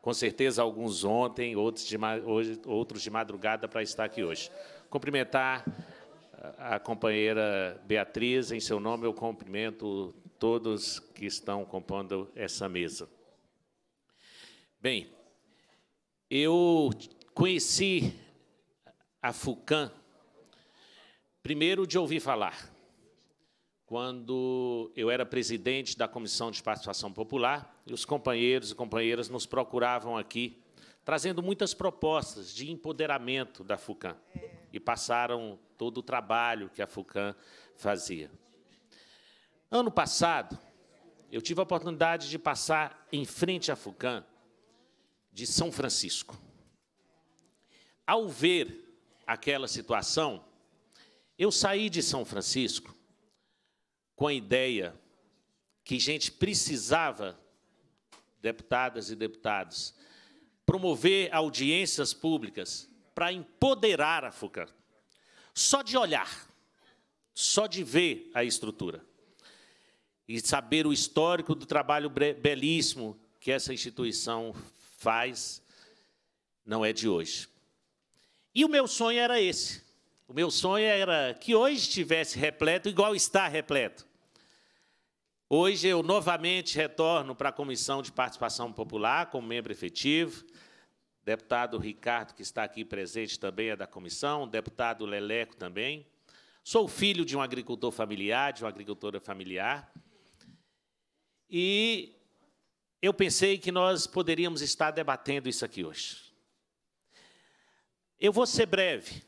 Com certeza alguns ontem, outros de, hoje, outros de madrugada para estar aqui hoje. Cumprimentar a companheira Beatriz, em seu nome eu cumprimento todos que estão compondo essa mesa. Bem, eu conheci a FUCAM primeiro de ouvir falar, quando eu era presidente da Comissão de Participação Popular, e os companheiros e companheiras nos procuravam aqui, trazendo muitas propostas de empoderamento da FUCAM, e passaram todo o trabalho que a FUCAM fazia. Ano passado, eu tive a oportunidade de passar em frente à FUCAM de São Francisco. Ao ver aquela situação, eu saí de São Francisco com a ideia que a gente precisava, deputadas e deputados, promover audiências públicas para empoderar a FUCA. Só de olhar, só de ver a estrutura e saber o histórico do trabalho belíssimo que essa instituição faz, não é de hoje. E o meu sonho era esse. O meu sonho era que hoje estivesse repleto, igual está repleto. Hoje eu novamente retorno para a Comissão de Participação Popular como membro efetivo. Deputado Ricardo, que está aqui presente, também é da comissão, deputado Leleco também. Sou filho de um agricultor familiar, de uma agricultora familiar. E eu pensei que nós poderíamos estar debatendo isso aqui hoje. Eu vou ser breve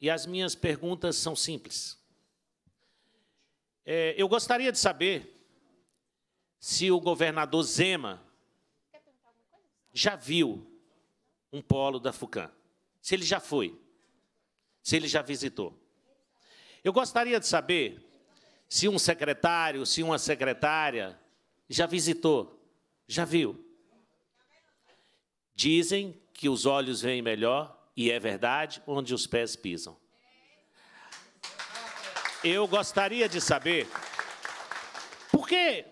e as minhas perguntas são simples. É, eu gostaria de saber se o governador Zema já viu um polo da FUCAM, se ele já foi, se ele já visitou. Eu gostaria de saber se um secretário, se uma secretária já visitou já viu? Dizem que os olhos veem melhor, e é verdade, onde os pés pisam. Eu gostaria de saber, porque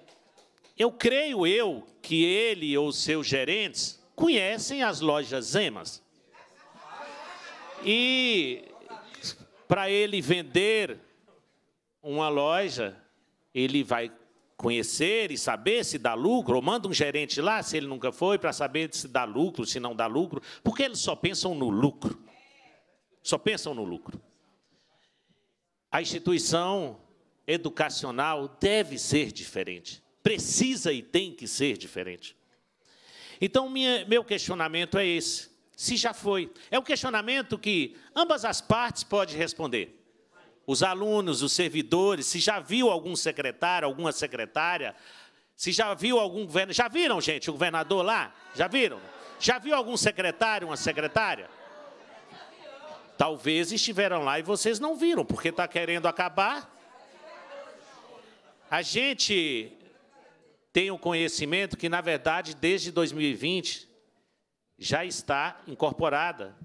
eu creio eu que ele ou seus gerentes conhecem as lojas Zemas. E para ele vender uma loja, ele vai conhecer e saber se dá lucro, ou manda um gerente lá, se ele nunca foi, para saber se dá lucro, se não dá lucro, porque eles só pensam no lucro. Só pensam no lucro. A instituição educacional deve ser diferente, precisa e tem que ser diferente. Então, minha, meu questionamento é esse: se já foi. É um questionamento que ambas as partes podem responder os alunos, os servidores, se já viu algum secretário, alguma secretária, se já viu algum governador. Já viram, gente, o governador lá? Já viram? Já viu algum secretário, uma secretária? Talvez estiveram lá e vocês não viram, porque está querendo acabar. A gente tem o conhecimento que, na verdade, desde 2020 já está incorporada.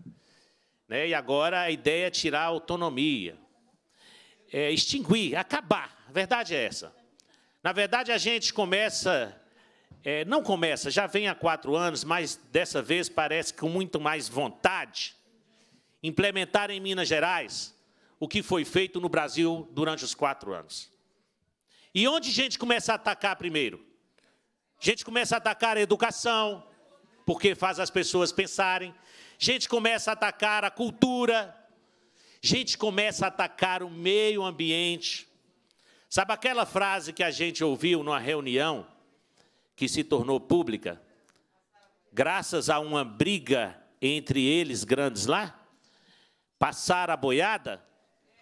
Né? E agora a ideia é tirar a autonomia é, extinguir, acabar. A verdade é essa. Na verdade, a gente começa, é, não começa, já vem há quatro anos, mas dessa vez parece com muito mais vontade, implementar em Minas Gerais o que foi feito no Brasil durante os quatro anos. E onde a gente começa a atacar primeiro? A gente começa a atacar a educação, porque faz as pessoas pensarem. A gente começa a atacar a cultura, gente começa a atacar o meio ambiente. Sabe aquela frase que a gente ouviu numa reunião que se tornou pública? Graças a uma briga entre eles grandes lá? Passar a boiada?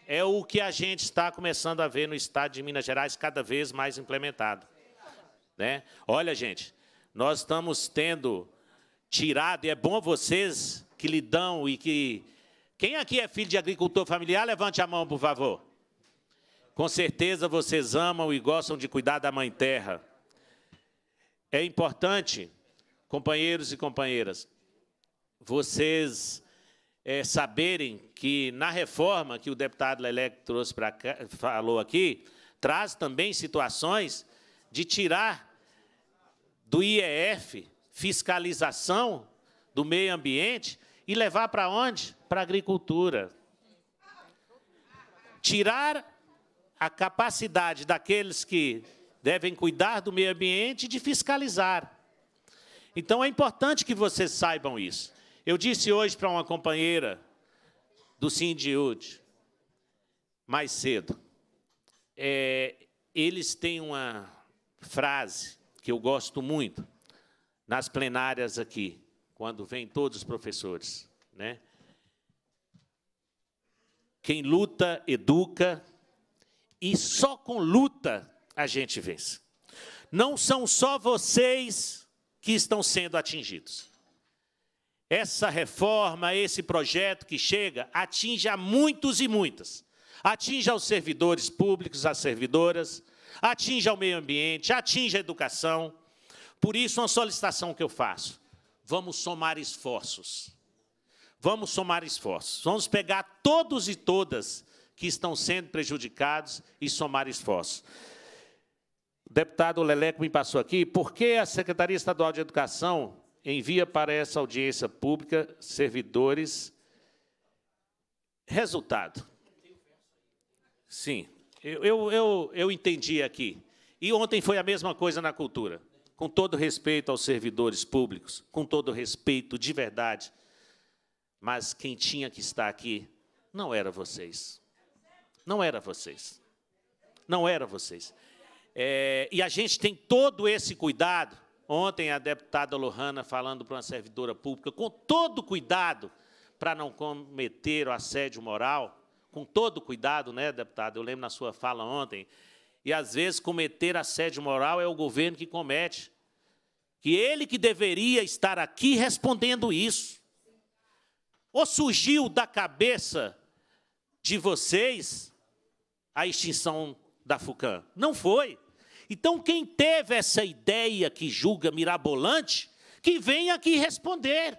É o que a gente está começando a ver no estado de Minas Gerais, cada vez mais implementado. Né? Olha, gente, nós estamos tendo tirado, e é bom vocês que lidam e que quem aqui é filho de agricultor familiar, levante a mão, por favor. Com certeza vocês amam e gostam de cuidar da mãe terra. É importante, companheiros e companheiras, vocês é, saberem que na reforma que o deputado Lelec trouxe para falou aqui, traz também situações de tirar do IEF fiscalização do meio ambiente e levar para onde? Para a agricultura. Tirar a capacidade daqueles que devem cuidar do meio ambiente de fiscalizar. Então é importante que vocês saibam isso. Eu disse hoje para uma companheira do Sindiúde, mais cedo, é, eles têm uma frase que eu gosto muito nas plenárias aqui quando vêm todos os professores, né? Quem luta, educa, e só com luta a gente vence. Não são só vocês que estão sendo atingidos. Essa reforma, esse projeto que chega, atinge a muitos e muitas. Atinge aos servidores públicos, às servidoras, atinge ao meio ambiente, atinge à educação. Por isso, uma solicitação que eu faço vamos somar esforços. Vamos somar esforços. Vamos pegar todos e todas que estão sendo prejudicados e somar esforços. O deputado Leleco me passou aqui. Por que a Secretaria Estadual de Educação envia para essa audiência pública servidores? Resultado. Sim, eu, eu, eu, eu entendi aqui. E ontem foi a mesma coisa na cultura com todo respeito aos servidores públicos, com todo respeito de verdade, mas quem tinha que estar aqui não era vocês. Não era vocês. Não era vocês. É, e a gente tem todo esse cuidado. Ontem a deputada Lohana falando para uma servidora pública, com todo cuidado para não cometer o assédio moral, com todo cuidado, né, deputada? Eu lembro na sua fala ontem, e às vezes cometer assédio moral é o governo que comete. Que ele que deveria estar aqui respondendo isso. Ou surgiu da cabeça de vocês a extinção da FUCAM? Não foi. Então, quem teve essa ideia que julga mirabolante, que venha aqui responder.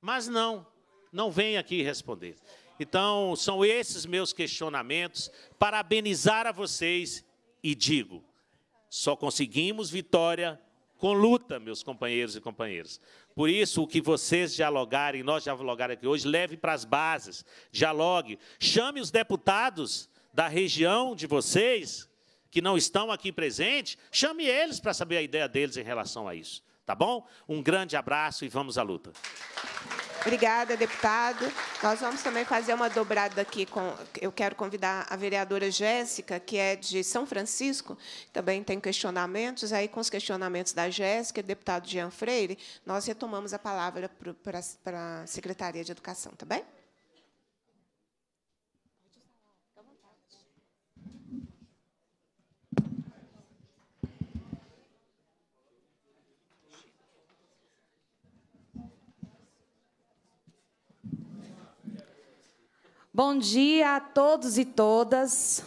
Mas não, não vem aqui responder. Então, são esses meus questionamentos. Parabenizar a vocês e digo: só conseguimos vitória com luta, meus companheiros e companheiras. Por isso, o que vocês dialogarem, nós dialogarem aqui hoje, leve para as bases, dialogue, chame os deputados da região de vocês, que não estão aqui presentes, chame eles para saber a ideia deles em relação a isso. Tá bom? Um grande abraço e vamos à luta. Obrigada, deputado. Nós vamos também fazer uma dobrada aqui. Com, eu quero convidar a vereadora Jéssica, que é de São Francisco, também tem questionamentos. Aí, com os questionamentos da Jéssica, e do deputado Jean Freire, nós retomamos a palavra para a Secretaria de Educação, tá bem? Bom dia a todos e todas.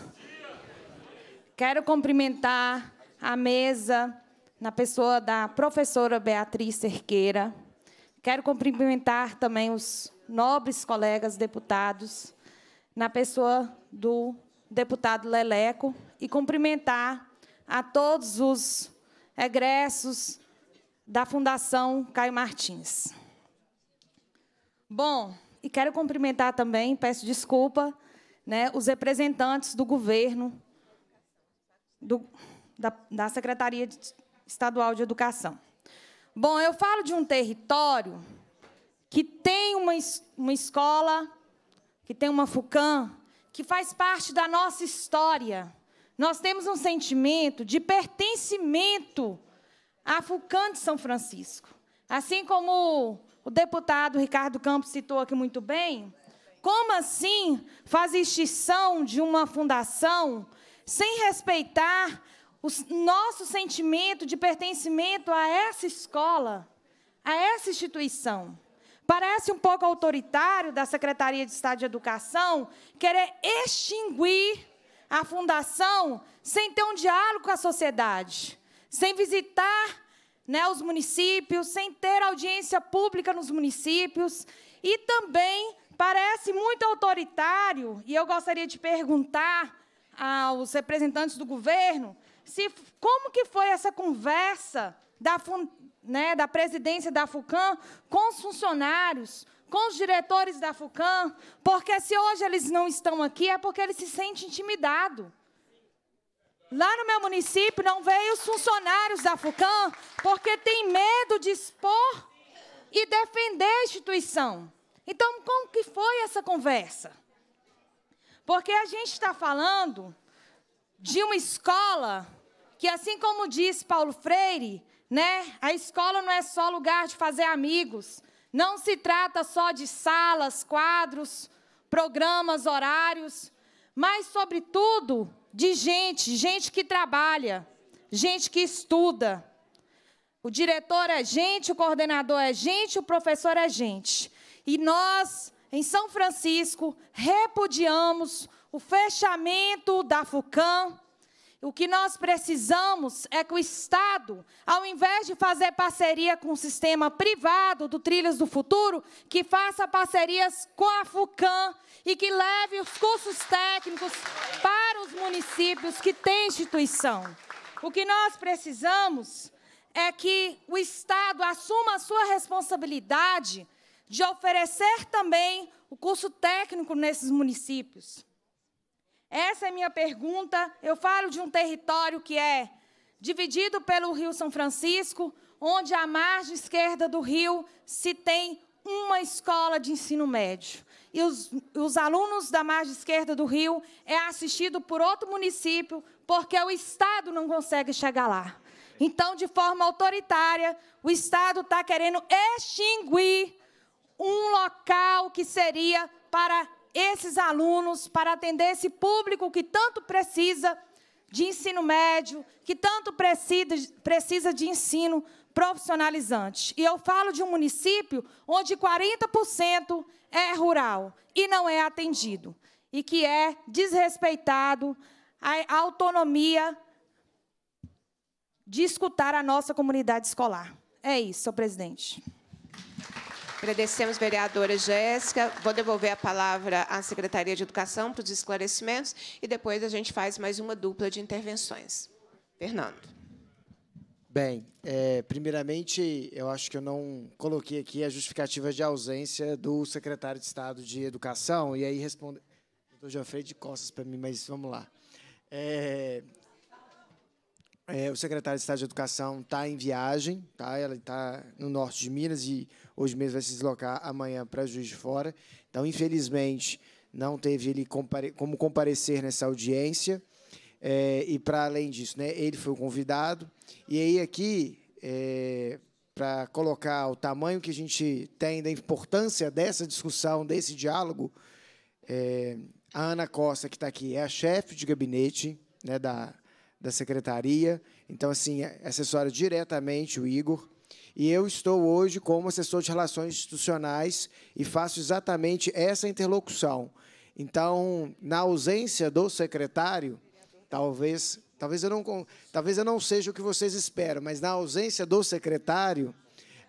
Quero cumprimentar a mesa na pessoa da professora Beatriz Cerqueira. Quero cumprimentar também os nobres colegas deputados na pessoa do deputado Leleco e cumprimentar a todos os egressos da Fundação Caio Martins. Bom, e quero cumprimentar também, peço desculpa, né, os representantes do governo, do, da, da Secretaria Estadual de Educação. Bom, eu falo de um território que tem uma, uma escola, que tem uma FUCAM, que faz parte da nossa história. Nós temos um sentimento de pertencimento à FUCAM de São Francisco. Assim como o deputado Ricardo Campos citou aqui muito bem. Como assim fazer extinção de uma fundação sem respeitar o nosso sentimento de pertencimento a essa escola, a essa instituição? Parece um pouco autoritário da Secretaria de Estado de Educação querer extinguir a fundação sem ter um diálogo com a sociedade, sem visitar né, os municípios, sem ter audiência pública nos municípios. E também parece muito autoritário, e eu gostaria de perguntar aos representantes do governo se como que foi essa conversa da, né, da presidência da FUCAM com os funcionários, com os diretores da FUCAM, porque se hoje eles não estão aqui é porque eles se sentem intimidados. Lá no meu município não veio os funcionários da FUCAM porque tem medo de expor e defender a instituição. Então, como que foi essa conversa? Porque a gente está falando de uma escola que, assim como diz Paulo Freire, né, a escola não é só lugar de fazer amigos. Não se trata só de salas, quadros, programas, horários mas, sobretudo, de gente, gente que trabalha, gente que estuda. O diretor é gente, o coordenador é gente, o professor é gente. E nós, em São Francisco, repudiamos o fechamento da FUCAM o que nós precisamos é que o Estado, ao invés de fazer parceria com o sistema privado do Trilhas do Futuro, que faça parcerias com a FUCAM e que leve os cursos técnicos para os municípios que têm instituição. O que nós precisamos é que o Estado assuma a sua responsabilidade de oferecer também o curso técnico nesses municípios. Essa é minha pergunta. Eu falo de um território que é dividido pelo Rio São Francisco, onde à margem esquerda do rio se tem uma escola de ensino médio. E os, os alunos da margem esquerda do rio é assistido por outro município, porque o Estado não consegue chegar lá. Então, de forma autoritária, o Estado está querendo extinguir um local que seria para esses alunos, para atender esse público que tanto precisa de ensino médio, que tanto precisa, precisa de ensino profissionalizante. E eu falo de um município onde 40% é rural e não é atendido, e que é desrespeitado a autonomia de escutar a nossa comunidade escolar. É isso, senhor presidente. Agradecemos, vereadora Jéssica. Vou devolver a palavra à Secretaria de Educação para os esclarecimentos e depois a gente faz mais uma dupla de intervenções. Fernando. Bem, é, primeiramente, eu acho que eu não coloquei aqui a justificativa de ausência do secretário de Estado de Educação, e aí responde. doutor Geoffrey de costas para mim, mas vamos lá. É, é, o secretário de Estado de Educação está em viagem, tá? ela está no norte de Minas e hoje mesmo vai se deslocar amanhã para Juiz de Fora. Então, infelizmente, não teve ele compare como comparecer nessa audiência. É, e, para além disso, né, ele foi o convidado. E aí, aqui, é, para colocar o tamanho que a gente tem da importância dessa discussão, desse diálogo, é, a Ana Costa, que está aqui, é a chefe de gabinete né, da da secretaria. Então, assim, é assessora diretamente o Igor. E eu estou hoje como assessor de relações institucionais e faço exatamente essa interlocução. Então, na ausência do secretário, talvez, talvez eu não, talvez eu não seja o que vocês esperam, mas na ausência do secretário,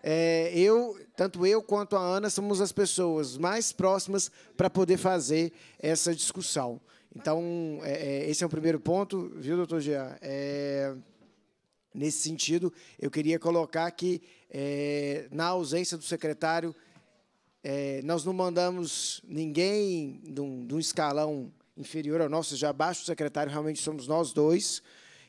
é, eu, tanto eu quanto a Ana, somos as pessoas mais próximas para poder fazer essa discussão. Então, é, é, esse é o primeiro ponto, viu, doutor Jean? É, nesse sentido, eu queria colocar que, é, na ausência do secretário, é, nós não mandamos ninguém de um, escalão inferior ao nosso, já abaixo do secretário, realmente somos nós dois.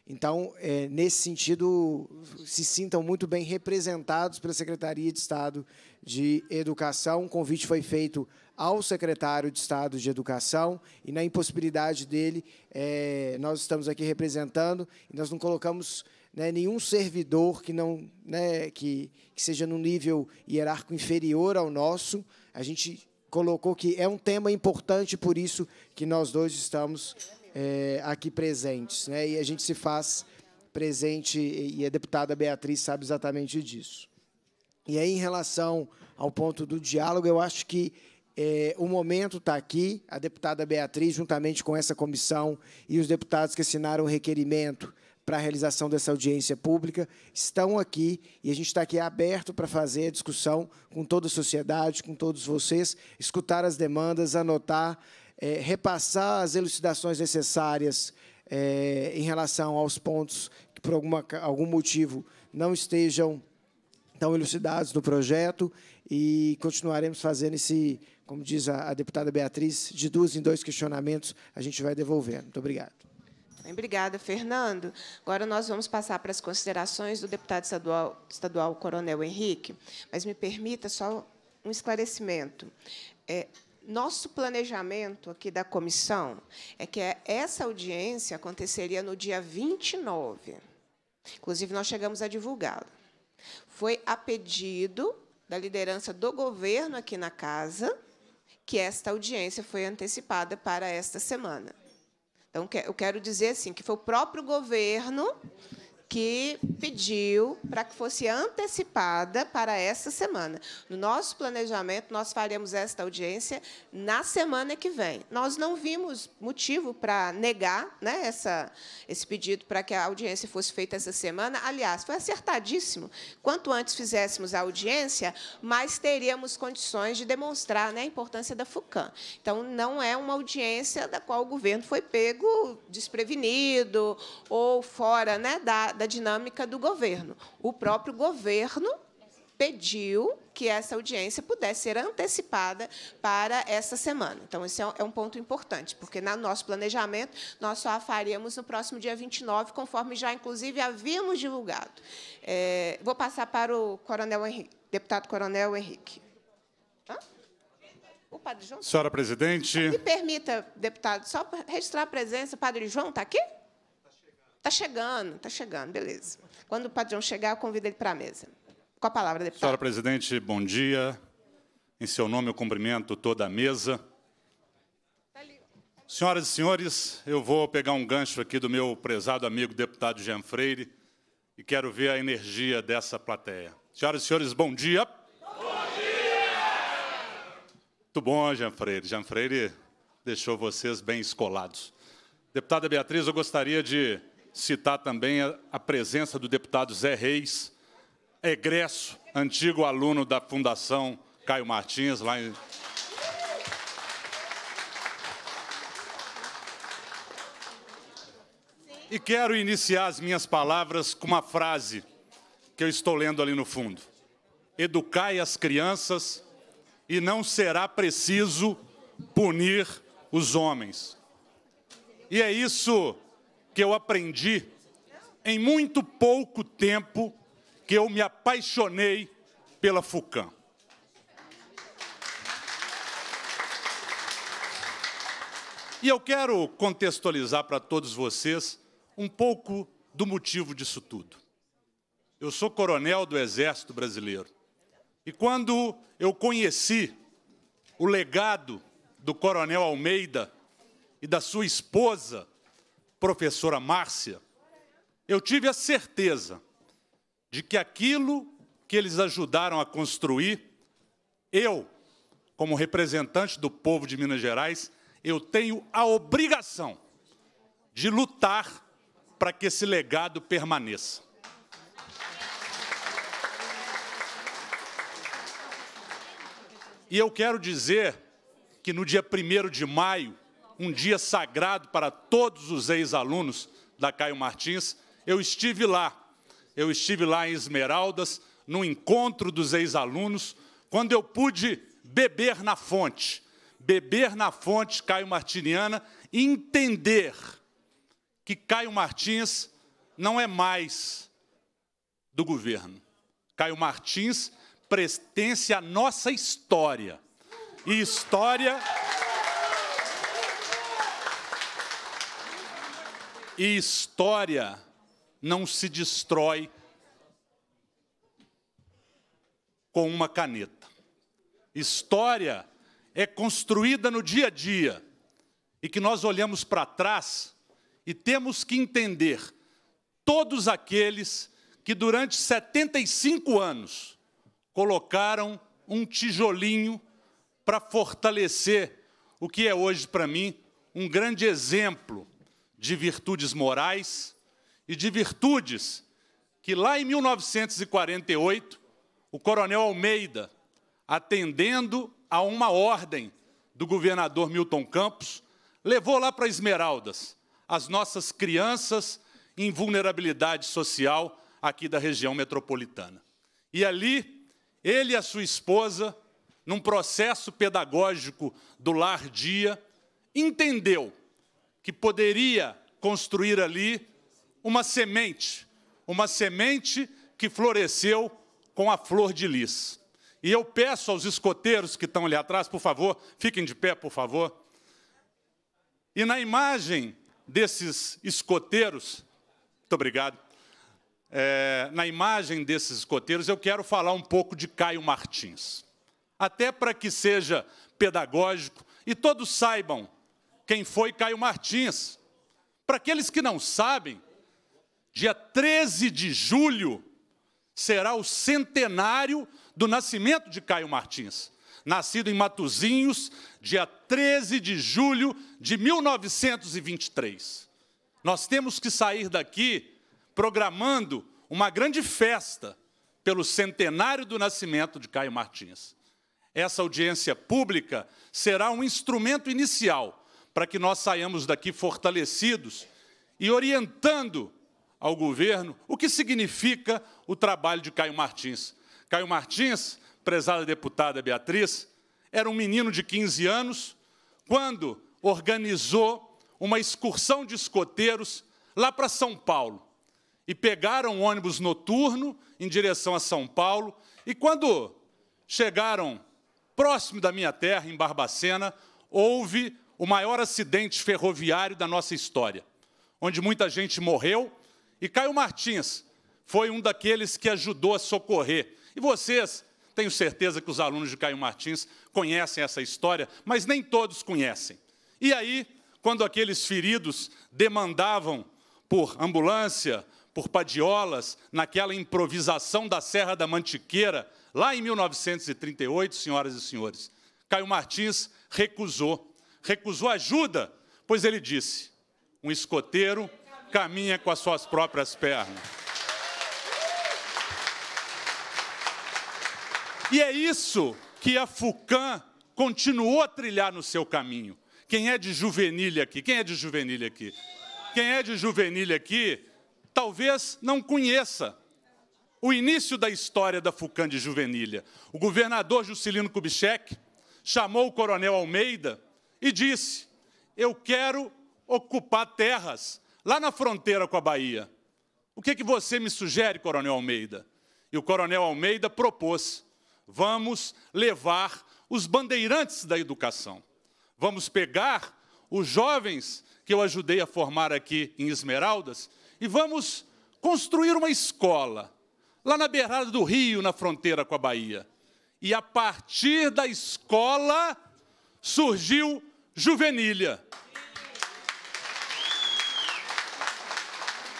Então, é, nesse sentido, se sintam muito bem representados pela Secretaria de Estado de Educação. O convite foi feito ao secretário de Estado de Educação e na impossibilidade dele, é, nós estamos aqui representando e nós não colocamos né, nenhum servidor que não né, que, que seja num nível hierárquico inferior ao nosso. A gente colocou que é um tema importante, por isso que nós dois estamos é, aqui presentes. Né, e a gente se faz presente, e a deputada Beatriz sabe exatamente disso. E aí, em relação ao ponto do diálogo, eu acho que é, o momento está aqui. A deputada Beatriz, juntamente com essa comissão e os deputados que assinaram o requerimento para a realização dessa audiência pública, estão aqui e a gente está aqui aberto para fazer a discussão com toda a sociedade, com todos vocês, escutar as demandas, anotar, é, repassar as elucidações necessárias é, em relação aos pontos que, por alguma, algum motivo, não estejam tão elucidados no projeto e continuaremos fazendo esse como diz a, a deputada Beatriz, de duas em dois questionamentos a gente vai devolvendo. Muito obrigado. Obrigada, Fernando. Agora nós vamos passar para as considerações do deputado estadual, estadual Coronel Henrique, mas me permita só um esclarecimento. É, nosso planejamento aqui da comissão é que essa audiência aconteceria no dia 29. Inclusive, nós chegamos a divulgá-la. Foi a pedido da liderança do governo aqui na casa, que esta audiência foi antecipada para esta semana. Então, eu quero dizer assim que foi o próprio governo que pediu para que fosse antecipada para essa semana. No nosso planejamento, nós faremos esta audiência na semana que vem. Nós não vimos motivo para negar né, essa, esse pedido para que a audiência fosse feita essa semana. Aliás, foi acertadíssimo. Quanto antes fizéssemos a audiência, mais teríamos condições de demonstrar né, a importância da FUCAM. Então, não é uma audiência da qual o governo foi pego desprevenido ou fora né, da da dinâmica do governo. O próprio governo pediu que essa audiência pudesse ser antecipada para essa semana. Então, esse é um é ponto importante, porque no nosso planejamento nós só a faríamos no próximo dia 29, conforme já, inclusive, havíamos divulgado. É, vou passar para o coronel Henrique, deputado coronel Henrique. Hã? O padre João. Senhora presidente. Me permita, deputado, só registrar a presença. O padre João está aqui? Está chegando, está chegando, beleza. Quando o João chegar, eu convido ele para a mesa. Com a palavra, deputado. Senhora presidente, bom dia. Em seu nome, eu cumprimento toda a mesa. Senhoras e senhores, eu vou pegar um gancho aqui do meu prezado amigo deputado Jean Freire e quero ver a energia dessa plateia. Senhoras e senhores, bom dia. Bom dia! Muito bom, Jean Freire. Jean Freire deixou vocês bem escolados. Deputada Beatriz, eu gostaria de citar também a presença do deputado Zé Reis, egresso, antigo aluno da Fundação Caio Martins, lá em... E quero iniciar as minhas palavras com uma frase que eu estou lendo ali no fundo. Educai as crianças e não será preciso punir os homens. E é isso que eu aprendi em muito pouco tempo que eu me apaixonei pela FUCAM. E eu quero contextualizar para todos vocês um pouco do motivo disso tudo. Eu sou coronel do Exército Brasileiro. E quando eu conheci o legado do coronel Almeida e da sua esposa, professora Márcia, eu tive a certeza de que aquilo que eles ajudaram a construir, eu, como representante do povo de Minas Gerais, eu tenho a obrigação de lutar para que esse legado permaneça. E eu quero dizer que no dia 1 de maio um dia sagrado para todos os ex-alunos da Caio Martins. Eu estive lá, eu estive lá em Esmeraldas, no encontro dos ex-alunos, quando eu pude beber na fonte, beber na fonte Caio Martiniana e entender que Caio Martins não é mais do governo. Caio Martins pertence à nossa história. E história E história não se destrói com uma caneta. História é construída no dia a dia e que nós olhamos para trás e temos que entender todos aqueles que durante 75 anos colocaram um tijolinho para fortalecer o que é hoje para mim um grande exemplo de virtudes morais e de virtudes que lá em 1948 o Coronel Almeida, atendendo a uma ordem do governador Milton Campos, levou lá para Esmeraldas as nossas crianças em vulnerabilidade social aqui da região metropolitana. E ali, ele e a sua esposa, num processo pedagógico do Lar Dia, entenderam que poderia construir ali uma semente, uma semente que floresceu com a flor de lis. E eu peço aos escoteiros que estão ali atrás, por favor, fiquem de pé, por favor. E na imagem desses escoteiros, muito obrigado. É, na imagem desses escoteiros, eu quero falar um pouco de Caio Martins. Até para que seja pedagógico e todos saibam quem foi Caio Martins. Para aqueles que não sabem, dia 13 de julho será o centenário do nascimento de Caio Martins. Nascido em Matuzinhos, dia 13 de julho de 1923. Nós temos que sair daqui programando uma grande festa pelo centenário do nascimento de Caio Martins. Essa audiência pública será um instrumento inicial para que nós saiamos daqui fortalecidos e orientando ao governo o que significa o trabalho de Caio Martins. Caio Martins, prezada deputada Beatriz, era um menino de 15 anos quando organizou uma excursão de escoteiros lá para São Paulo. E pegaram um ônibus noturno em direção a São Paulo. E quando chegaram próximo da minha terra, em Barbacena, houve o maior acidente ferroviário da nossa história, onde muita gente morreu e Caio Martins foi um daqueles que ajudou a socorrer. E vocês, tenho certeza que os alunos de Caio Martins conhecem essa história, mas nem todos conhecem. E aí, quando aqueles feridos demandavam por ambulância, por padiolas, naquela improvisação da Serra da Mantiqueira, lá em 1938, senhoras e senhores, Caio Martins recusou recusou ajuda, pois ele disse: um escoteiro caminha com as suas próprias pernas. E é isso que a Fucan continuou a trilhar no seu caminho. Quem é de juvenilha aqui? Quem é de juvenilha aqui? Quem é de juvenilha aqui talvez não conheça o início da história da Fucan de Juvenilha. O governador Juscelino Kubitschek chamou o coronel Almeida e disse: Eu quero ocupar terras lá na fronteira com a Bahia. O que, é que você me sugere, Coronel Almeida? E o Coronel Almeida propôs: vamos levar os bandeirantes da educação. Vamos pegar os jovens que eu ajudei a formar aqui em Esmeraldas e vamos construir uma escola lá na beirada do rio, na fronteira com a Bahia. E a partir da escola surgiu Juvenília.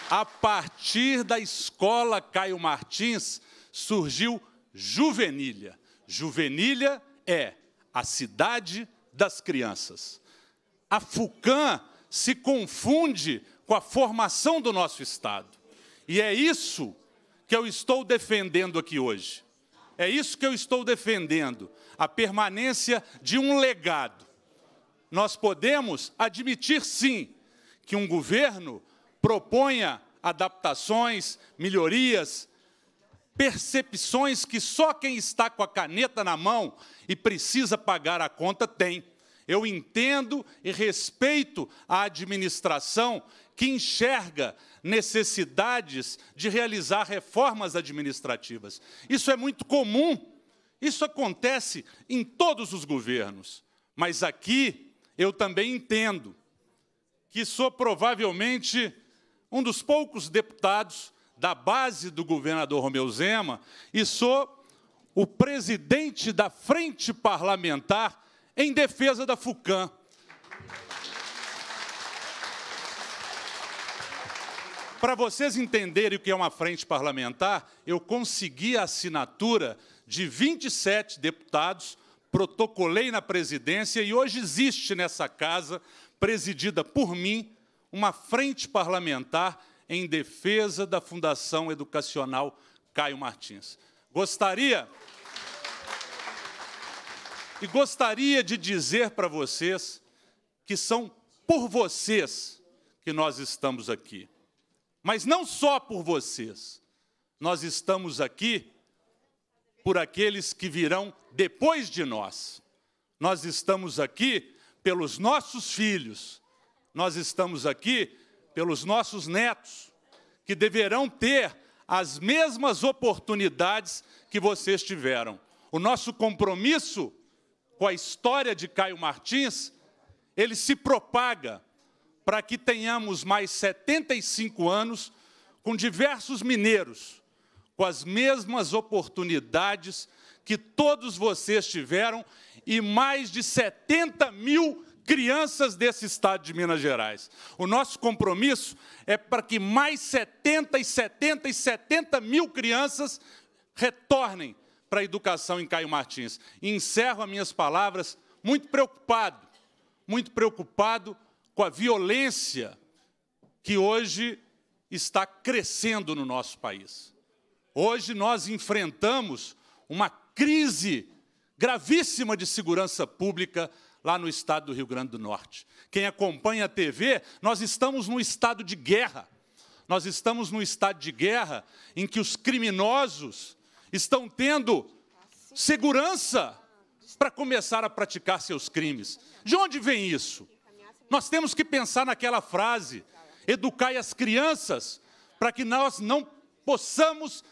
A partir da escola Caio Martins surgiu Juvenília. Juvenília é a cidade das crianças. A FUCAM se confunde com a formação do nosso Estado. E é isso que eu estou defendendo aqui hoje. É isso que eu estou defendendo: a permanência de um legado nós podemos admitir, sim, que um governo proponha adaptações, melhorias, percepções que só quem está com a caneta na mão e precisa pagar a conta tem. Eu entendo e respeito a administração que enxerga necessidades de realizar reformas administrativas. Isso é muito comum, isso acontece em todos os governos. Mas aqui, eu também entendo que sou provavelmente um dos poucos deputados da base do governador Romeu Zema e sou o presidente da Frente Parlamentar em defesa da FUCAM. Para vocês entenderem o que é uma frente parlamentar, eu consegui a assinatura de 27 deputados protocolei na presidência e hoje existe nessa casa, presidida por mim, uma frente parlamentar em defesa da Fundação Educacional Caio Martins. Gostaria e gostaria de dizer para vocês que são por vocês que nós estamos aqui. Mas não só por vocês. Nós estamos aqui por aqueles que virão depois de nós. Nós estamos aqui pelos nossos filhos, nós estamos aqui pelos nossos netos, que deverão ter as mesmas oportunidades que vocês tiveram. O nosso compromisso com a história de Caio Martins, ele se propaga para que tenhamos mais 75 anos com diversos mineiros com as mesmas oportunidades que todos vocês tiveram e mais de 70 mil crianças desse estado de Minas Gerais. O nosso compromisso é para que mais 70 e 70 e 70 mil crianças retornem para a educação em Caio Martins. E encerro as minhas palavras muito preocupado, muito preocupado com a violência que hoje está crescendo no nosso país. Hoje nós enfrentamos uma crise gravíssima de segurança pública lá no estado do Rio Grande do Norte. Quem acompanha a TV, nós estamos num estado de guerra. Nós estamos num estado de guerra em que os criminosos estão tendo segurança para começar a praticar seus crimes. De onde vem isso? Nós temos que pensar naquela frase: educai as crianças para que nós não possamos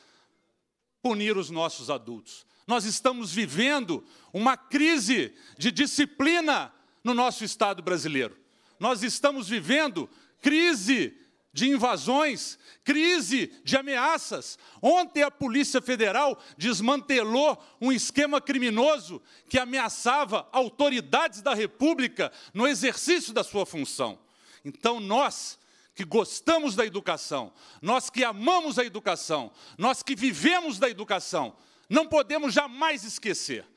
punir os nossos adultos. Nós estamos vivendo uma crise de disciplina no nosso Estado brasileiro. Nós estamos vivendo crise de invasões, crise de ameaças. Ontem a Polícia Federal desmantelou um esquema criminoso que ameaçava autoridades da República no exercício da sua função. Então nós que gostamos da educação, nós que amamos a educação, nós que vivemos da educação, não podemos jamais esquecer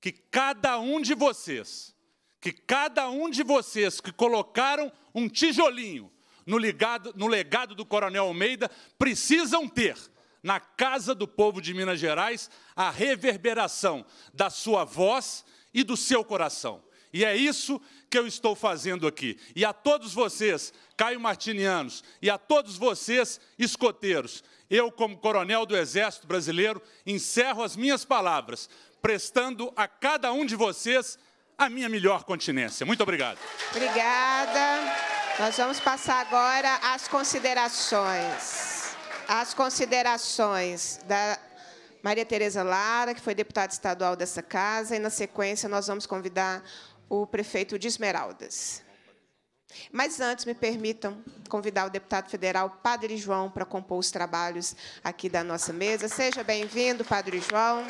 que cada um de vocês, que cada um de vocês que colocaram um tijolinho no, ligado, no legado do Coronel Almeida, precisam ter na casa do povo de Minas Gerais a reverberação da sua voz e do seu coração. E é isso que eu estou fazendo aqui. E a todos vocês, Caio Martinianos e a todos vocês, escoteiros. Eu, como coronel do Exército Brasileiro, encerro as minhas palavras, prestando a cada um de vocês a minha melhor continência. Muito obrigado. Obrigada. Nós vamos passar agora às considerações. As considerações da Maria Tereza Lara, que foi deputada estadual dessa casa, e, na sequência, nós vamos convidar o prefeito de Esmeraldas. Mas antes, me permitam convidar o deputado federal Padre João para compor os trabalhos aqui da nossa mesa. Seja bem-vindo, Padre João.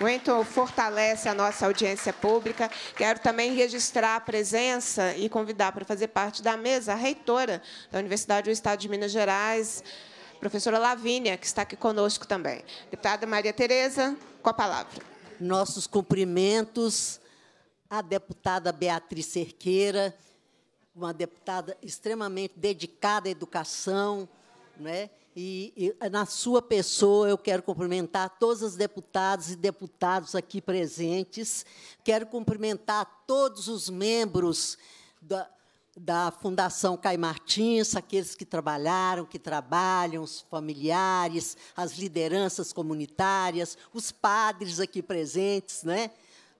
Wellington fortalece a nossa audiência pública. Quero também registrar a presença e convidar para fazer parte da mesa a reitora da Universidade do Estado de Minas Gerais, professora Lavínia, que está aqui conosco também. Deputada Maria Tereza, com a palavra. Nossos cumprimentos à deputada Beatriz Cerqueira, uma deputada extremamente dedicada à educação, né? E, e, na sua pessoa eu quero cumprimentar todas as deputadas e deputados aqui presentes. Quero cumprimentar todos os membros da, da Fundação Cai Martins, aqueles que trabalharam, que trabalham, os familiares, as lideranças comunitárias, os padres aqui presentes, né?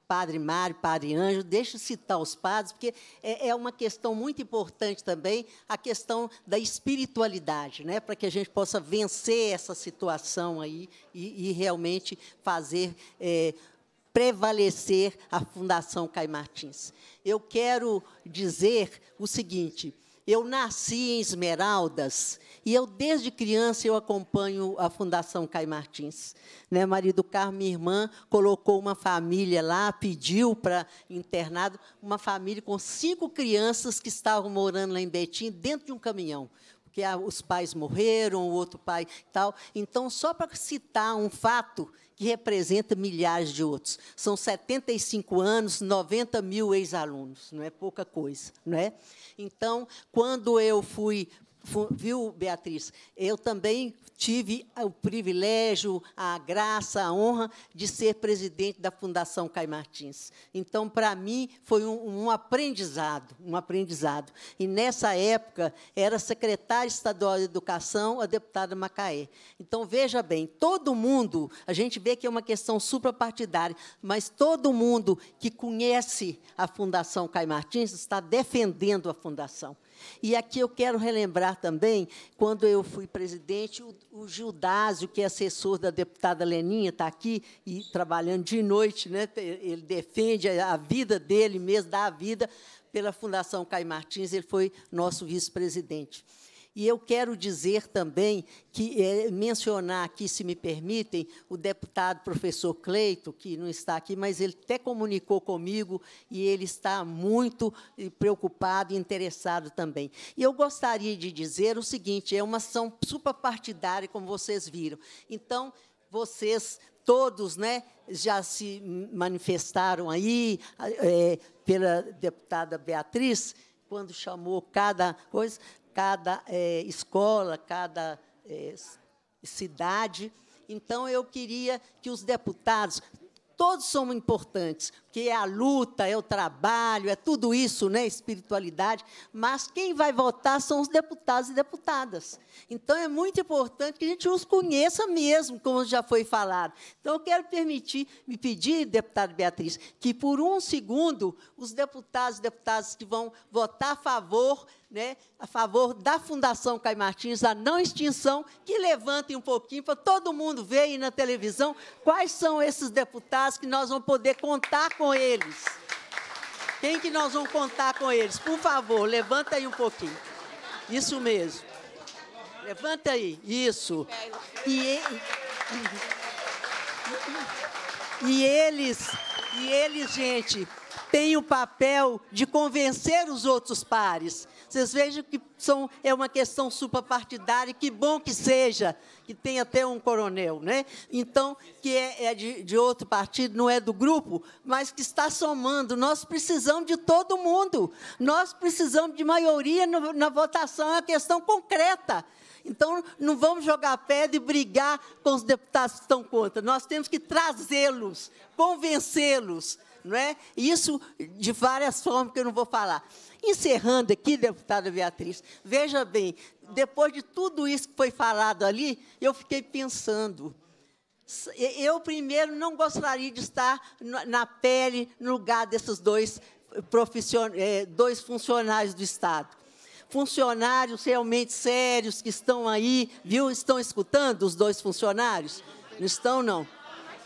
Padre Mário, Padre Anjo, deixo citar os padres, porque é, é uma questão muito importante também, a questão da espiritualidade, né? para que a gente possa vencer essa situação aí e, e realmente fazer é, prevalecer a Fundação Caio Martins. Eu quero dizer o seguinte: eu nasci em Esmeraldas e eu desde criança eu acompanho a Fundação Caio Martins. Né, Marido, Carmo, minha irmã, colocou uma família lá, pediu para internado, uma família com cinco crianças que estavam morando lá em Betim dentro de um caminhão porque os pais morreram, o outro pai tal. Então, só para citar um fato, que representa milhares de outros. São 75 anos, 90 mil ex-alunos, não é pouca coisa. Não é? Então, quando eu fui viu, Beatriz? Eu também tive o privilégio, a graça, a honra de ser presidente da Fundação Caio Martins. Então, para mim, foi um, um, aprendizado, um aprendizado. E nessa época era secretária estadual de Educação a deputada Macaé. Então, veja bem, todo mundo, a gente vê que é uma questão suprapartidária, mas todo mundo que conhece a Fundação Caio Martins está defendendo a fundação. E aqui eu quero relembrar também, quando eu fui presidente, o, o Gildásio, que é assessor da deputada Leninha, está aqui e trabalhando de noite, né? ele defende a vida dele mesmo, dá a vida pela Fundação Caio Martins, ele foi nosso vice-presidente. E eu quero dizer também, que é, mencionar aqui, se me permitem, o deputado professor Cleito, que não está aqui, mas ele até comunicou comigo e ele está muito eh, preocupado e interessado também. E eu gostaria de dizer o seguinte: é uma ação superpartidária, como vocês viram. Então, vocês todos né, já se manifestaram aí é, pela deputada Beatriz, quando chamou cada coisa, cada é, escola, cada é, cidade. Então, eu queria que os deputados, todos são importantes, que é a luta, é o trabalho, é tudo isso, né, espiritualidade, mas quem vai votar são os deputados e deputadas. Então é muito importante que a gente os conheça mesmo, como já foi falado. Então eu quero permitir, me pedir, deputada Beatriz, que por um segundo os deputados e deputadas que vão votar a favor né, a favor da Fundação Caio Martins, a não extinção, que levantem um pouquinho para todo mundo ver aí na televisão quais são esses deputados que nós vamos poder contar com com eles? Quem que nós vamos contar com eles? Por favor, levanta aí um pouquinho. Isso mesmo. Levanta aí. Isso. E, ele... e eles, e eles, gente, tem o papel de convencer os outros pares. Vocês vejam que são, é uma questão e que bom que seja, que tem até um coronel, né? então, que é, é de, de, outro partido, não é do grupo, mas que está somando. Nós precisamos de todo mundo, nós precisamos de maioria no, na votação, é uma questão concreta. Então, não vamos jogar pedra e brigar com os deputados que estão contra. Nós temos que trazê-los, convencê-los não é? Isso de várias formas que eu não vou falar. Encerrando aqui, deputada Beatriz, veja bem, depois de tudo isso que foi falado ali, eu fiquei pensando. Eu, primeiro, não gostaria de estar na pele, no lugar desses dois, é, dois funcionários do Estado. Funcionários realmente sérios que estão aí, viu? Estão escutando os dois funcionários? Não estão, não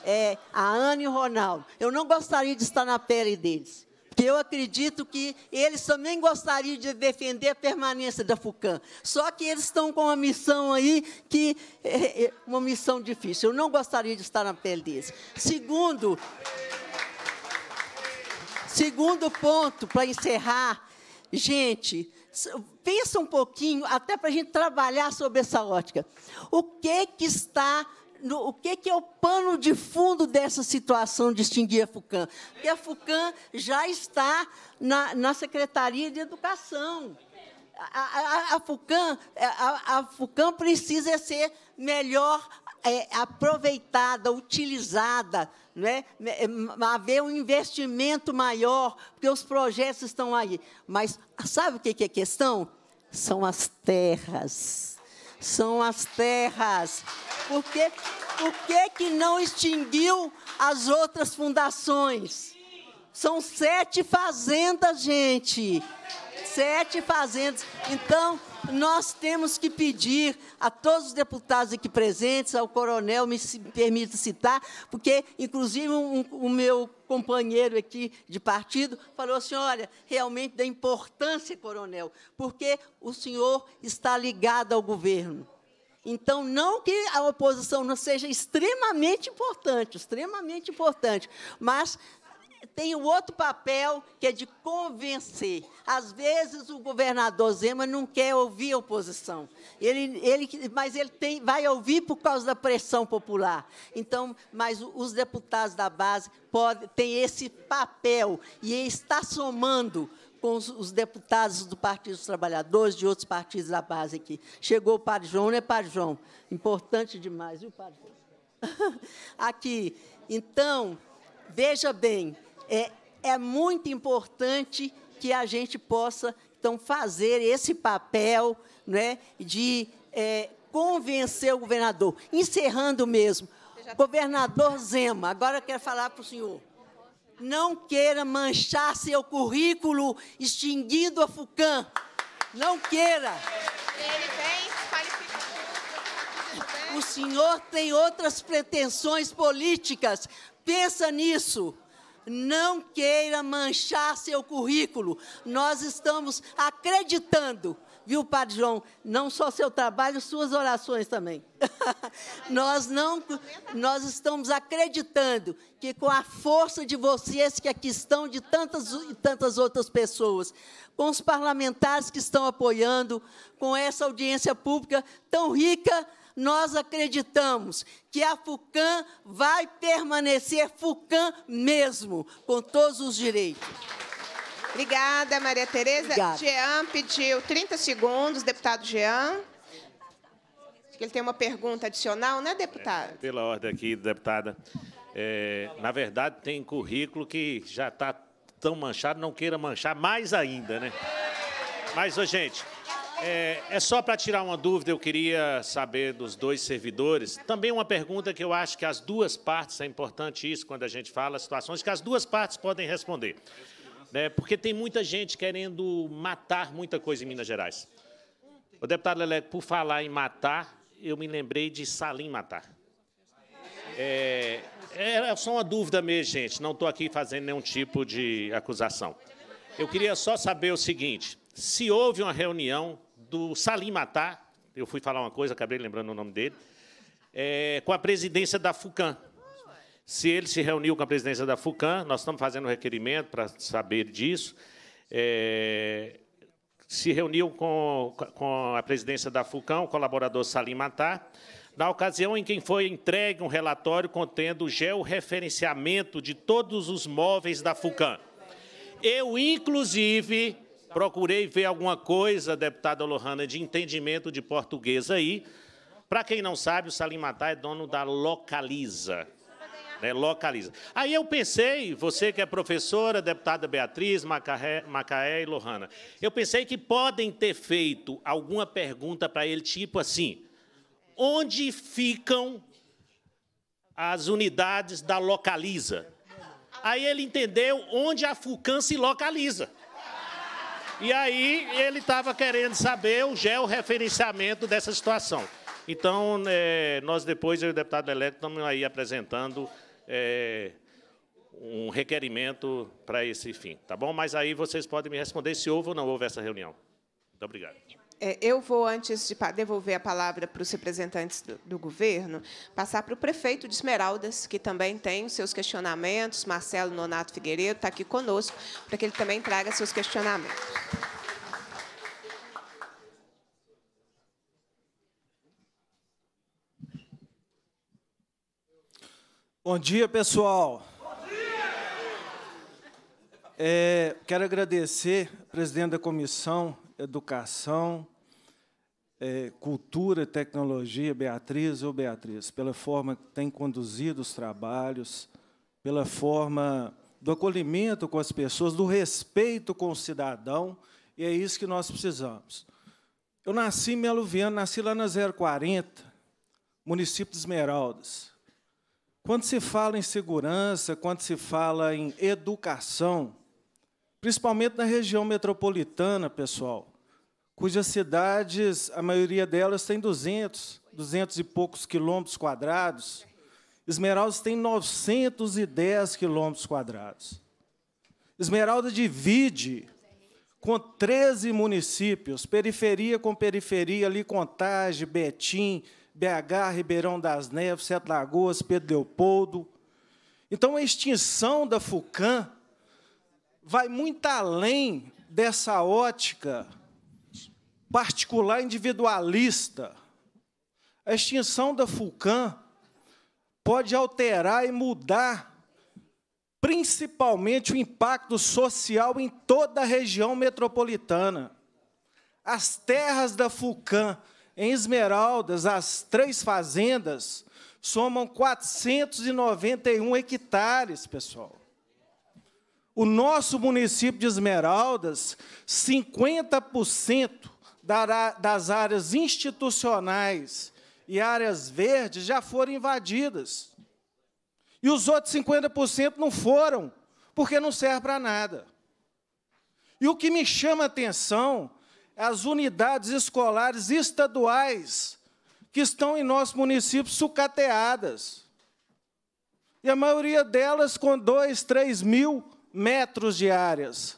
é, a Ana e o Ronaldo. Eu não gostaria de estar na pele deles. Porque eu acredito que eles também gostariam de defender a permanência da FUCAM. Só que eles estão com uma missão aí que é, é uma missão difícil. Eu não gostaria de estar na pele deles. Segundo, segundo ponto, para encerrar, gente, pensa um pouquinho, até para a gente trabalhar sobre essa ótica. O que, que está no, o que, que é o pano de fundo dessa situação de extinguir a FUCAM. Porque a FUCAM já está na, na Secretaria de Educação. A, a, a, FUCAM, é, a, a FUCAM precisa ser melhor é, aproveitada, utilizada, né? haver um investimento maior, porque os projetos estão aí. Mas sabe o que é questão? São as terras são as terras. Por que, por que, que não extinguiu as outras fundações? São sete fazendas, gente. Sete fazendas. Então, nós temos que pedir a todos os deputados aqui presentes, ao coronel, me permite citar, porque, inclusive, um, o meu companheiro aqui de partido falou assim, olha, realmente da importância, coronel, porque o senhor está ligado ao governo. Então, não que a oposição não seja extremamente importante, extremamente importante, mas tem o outro papel, que é de convencer. Às vezes, o governador Zema não quer ouvir a oposição, ele, ele, mas ele tem, vai ouvir por causa da pressão popular. Então, mas os deputados da base pode têm esse papel e está somando com os, deputados do Partido dos Trabalhadores, de outros partidos da base aqui. Chegou o Padre João, é Padre João? Importante demais, viu, Padre João? aqui. Então, veja bem, é, é muito importante que a gente possa então fazer esse papel né, de é, convencer o governador. Encerrando mesmo, governador Zema, agora eu quero falar para o senhor. Não queira manchar seu currículo extinguindo a FUCAM. Não queira. Ele vem O senhor tem outras pretensões políticas. Pensa nisso. Não queira manchar seu currículo. Nós estamos acreditando, viu, Padre João? Não só seu trabalho, suas orações também. nós não, nós estamos acreditando que com a força de vocês que aqui estão, de tantas e tantas outras pessoas, com os parlamentares que estão apoiando, com essa audiência pública tão rica, nós acreditamos que a FUCAM vai permanecer FUCAM mesmo, com todos os direitos. Obrigada, Maria Tereza. Obrigada. Jean pediu 30 segundos, deputado Jean. Acho que ele tem uma pergunta adicional, né, deputado? É, pela ordem aqui, deputada. É, na verdade, tem currículo que já está tão manchado, não queira manchar mais ainda, né? Mas, ô, gente, é, é só para tirar uma dúvida, eu queria saber dos dois servidores. Também uma pergunta que eu acho que as duas partes, é importante isso quando a gente fala situações, que as duas partes podem responder. Né? Porque tem muita gente querendo matar muita coisa em Minas Gerais. O deputado Leleco, por falar em matar, eu me lembrei de Salim matar. É, é só uma dúvida mesmo, gente. Não estou aqui fazendo nenhum tipo de acusação. Eu queria só saber o seguinte: se houve uma reunião do Salim Matar, eu fui falar uma coisa, acabei lembrando o nome dele, é, com a presidência da FUCAM. Se ele se reuniu com a presidência da FUCAM, nós estamos fazendo um requerimento para saber disso, é, se reuniu com, com a presidência da FUCAM, o colaborador Salim Matar, na ocasião em que foi entregue um relatório contendo o georreferenciamento de todos os móveis da FUCAM. Eu, inclusive, Procurei ver alguma coisa, deputada Lohana, de entendimento de português aí. Para quem não sabe, o Salim Matar é dono da Localiza. Né, localiza. Aí eu pensei, você que é professora, deputada Beatriz, Macaé, Macaé e Lohana, eu pensei que podem ter feito alguma pergunta para ele, tipo assim, onde ficam as unidades da Localiza? Aí ele entendeu onde a FUCAN se localiza. E aí ele estava querendo saber o georreferenciamento dessa situação. Então, é, nós depois, eu e o deputado eleito, estamos aí apresentando é, um requerimento para esse fim, tá bom? Mas aí vocês podem me responder se houve ou não houve essa reunião. Muito obrigado. É, eu vou, antes de devolver a palavra para os representantes do, do governo, passar para o prefeito de Esmeraldas, que também tem os seus questionamentos. Marcelo Nonato Figueiredo está aqui conosco, para que ele também traga seus questionamentos. Bom dia, pessoal. Bom dia! É, quero agradecer, presidente da comissão, educação, é, cultura, tecnologia, Beatriz ou Beatriz, pela forma que tem conduzido os trabalhos, pela forma do acolhimento com as pessoas, do respeito com o cidadão, e é isso que nós precisamos. Eu nasci em Melo Viano, nasci lá na 040, município de Esmeraldas. Quando se fala em segurança, quando se fala em educação, principalmente na região metropolitana, pessoal, cujas cidades, a maioria delas tem 200, 200 e poucos quilômetros quadrados. Esmeraldas tem 910 quilômetros quadrados. Esmeralda divide com 13 municípios, periferia com periferia, ali Contagem, Betim, BH, Ribeirão das Neves, Sete Lagoas, Pedro Leopoldo. Então, a extinção da FUCAM vai muito além dessa ótica particular individualista. A extinção da Fulcan pode alterar e mudar principalmente o impacto social em toda a região metropolitana. As terras da Fulcan em Esmeraldas, as três fazendas, somam 491 hectares, pessoal. O nosso município de Esmeraldas, 50% das áreas institucionais e áreas verdes já foram invadidas. E os outros 50% não foram, porque não serve para nada. E o que me chama a atenção é as unidades escolares estaduais que estão em nosso município sucateadas. E a maioria delas com 2, 3 mil metros de áreas.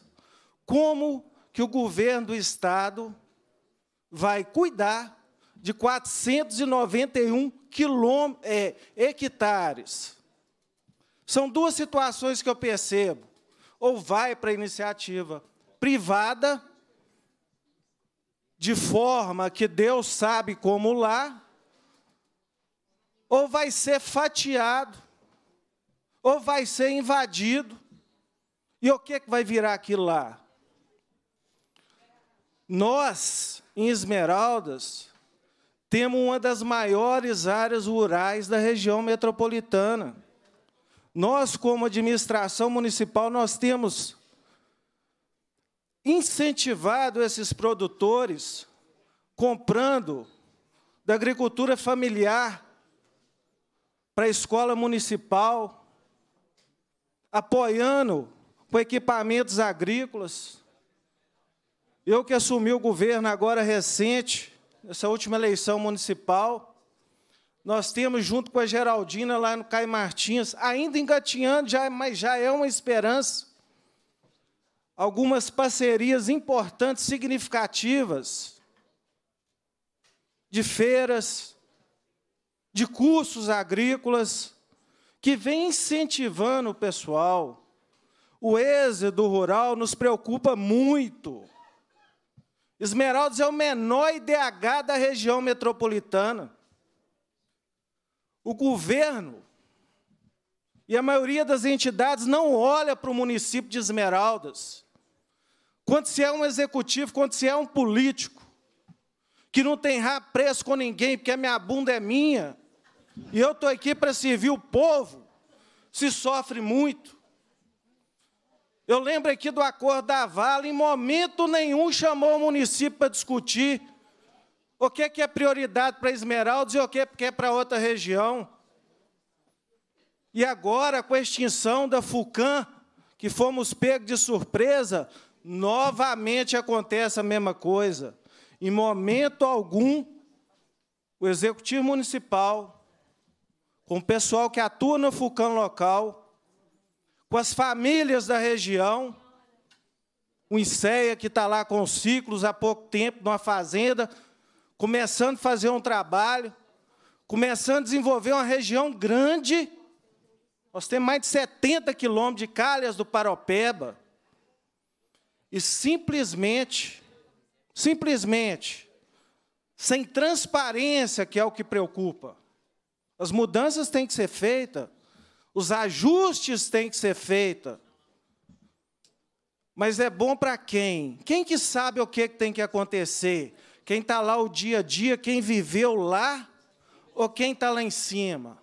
Como que o governo do Estado vai cuidar de 491 quilom, é, hectares. São duas situações que eu percebo. Ou vai para a iniciativa privada, de forma que Deus sabe como lá, ou vai ser fatiado, ou vai ser invadido. E o que, é que vai virar aqui lá? Nós, em Esmeraldas, temos uma das maiores áreas rurais da região metropolitana. Nós, como administração municipal, nós temos incentivado esses produtores comprando da agricultura familiar para a escola municipal, apoiando com equipamentos agrícolas. Eu que assumi o governo agora recente, nessa última eleição municipal, nós temos, junto com a Geraldina, lá no Caio Martins, ainda engatinhando, já, mas já é uma esperança, algumas parcerias importantes, significativas, de feiras, de cursos agrícolas, que vem incentivando o pessoal. O êxodo rural nos preocupa muito. Esmeraldas é o menor IDH da região metropolitana. O governo e a maioria das entidades não olha para o município de Esmeraldas. Quando se é um executivo, quando se é um político, que não tem preço com ninguém, porque a minha bunda é minha, e eu estou aqui para servir o povo, se sofre muito. Eu lembro aqui do acordo da Vale, em momento nenhum chamou o município para discutir o que é, que é prioridade para Esmeraldas e o que é, que é para outra região. E agora, com a extinção da FUCAM, que fomos pegos de surpresa, novamente acontece a mesma coisa. Em momento algum, o Executivo Municipal, com o pessoal que atua no FUCAM local, com as famílias da região. O Inseia, que está lá com os ciclos há pouco tempo, numa fazenda, começando a fazer um trabalho, começando a desenvolver uma região grande. Nós temos mais de 70 quilômetros de calhas do Paropeba. E simplesmente, simplesmente, sem transparência, que é o que preocupa. As mudanças têm que ser feitas os ajustes têm que ser feitos. Mas é bom para quem? Quem que sabe o que tem que acontecer? Quem está lá o dia a dia, quem viveu lá ou quem está lá em cima?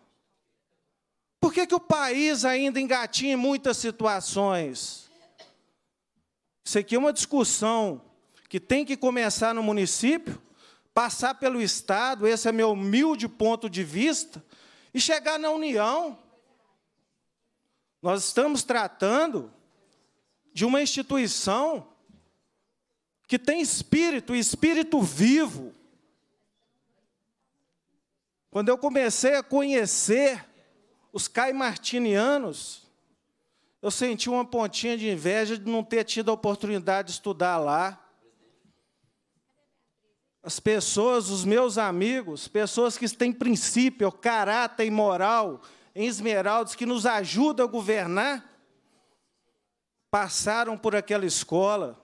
Por que, que o país ainda engatinha em muitas situações? Isso aqui é uma discussão que tem que começar no município, passar pelo Estado, esse é meu humilde ponto de vista, e chegar na União. Nós estamos tratando de uma instituição que tem espírito, espírito vivo. Quando eu comecei a conhecer os caimartinianos, eu senti uma pontinha de inveja de não ter tido a oportunidade de estudar lá. As pessoas, os meus amigos, pessoas que têm princípio, caráter e moral, em Esmeraldas, que nos ajuda a governar, passaram por aquela escola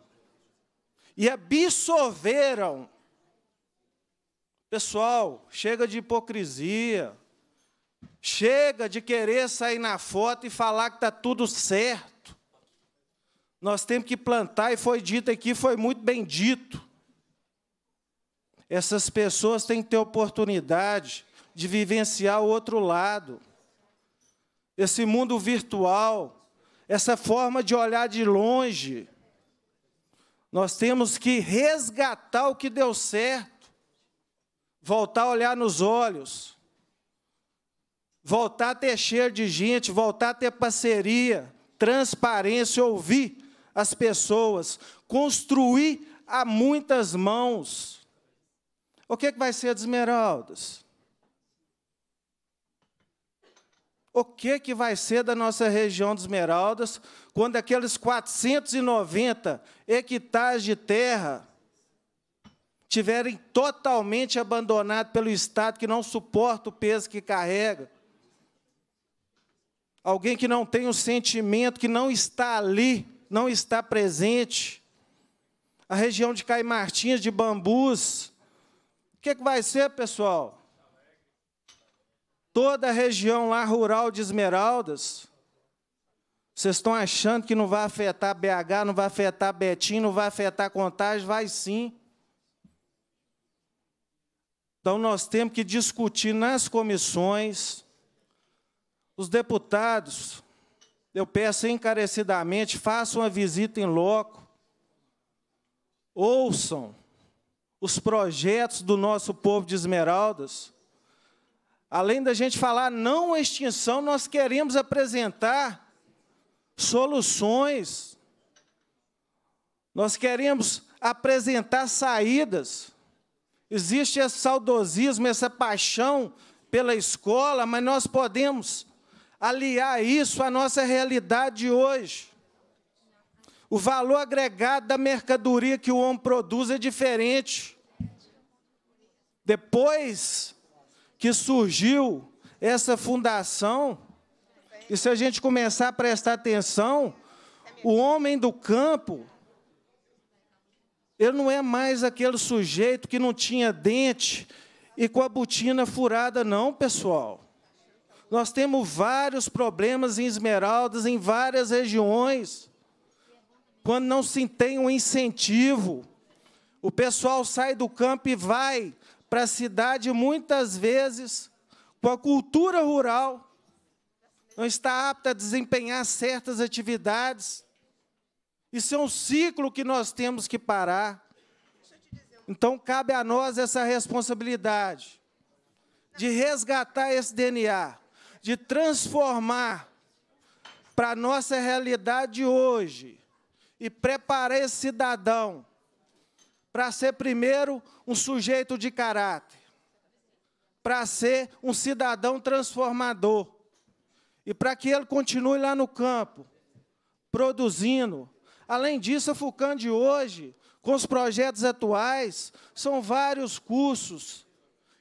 e absorveram. Pessoal, chega de hipocrisia. Chega de querer sair na foto e falar que está tudo certo. Nós temos que plantar, e foi dito aqui, foi muito bem dito. Essas pessoas têm que ter oportunidade de vivenciar o outro lado esse mundo virtual, essa forma de olhar de longe. Nós temos que resgatar o que deu certo, voltar a olhar nos olhos, voltar a ter cheiro de gente, voltar a ter parceria, transparência, ouvir as pessoas, construir a muitas mãos. O que, é que vai ser de Esmeraldas? o que, que vai ser da nossa região dos Esmeraldas quando aqueles 490 hectares de terra tiverem totalmente abandonados pelo Estado que não suporta o peso que carrega? Alguém que não tem o um sentimento, que não está ali, não está presente. A região de Caimartins, de Bambus. O que, que vai ser, pessoal? toda a região lá rural de Esmeraldas. Vocês estão achando que não vai afetar BH, não vai afetar Betim, não vai afetar Contagem? Vai sim. Então, nós temos que discutir nas comissões. Os deputados, eu peço encarecidamente, façam uma visita em loco, ouçam os projetos do nosso povo de Esmeraldas, além da gente falar não à extinção, nós queremos apresentar soluções, nós queremos apresentar saídas. Existe esse saudosismo, essa paixão pela escola, mas nós podemos aliar isso à nossa realidade de hoje. O valor agregado da mercadoria que o homem produz é diferente. Depois que surgiu essa fundação, e se a gente começar a prestar atenção, o homem do campo, ele não é mais aquele sujeito que não tinha dente e com a botina furada, não, pessoal. Nós temos vários problemas em esmeraldas, em várias regiões, quando não se tem um incentivo. O pessoal sai do campo e vai para a cidade muitas vezes com a cultura rural, não está apta a desempenhar certas atividades. Isso é um ciclo que nós temos que parar. Então, cabe a nós essa responsabilidade de resgatar esse DNA, de transformar para a nossa realidade de hoje e preparar esse cidadão para ser primeiro um sujeito de caráter, para ser um cidadão transformador e para que ele continue lá no campo, produzindo. Além disso, a FUCAN de hoje, com os projetos atuais, são vários cursos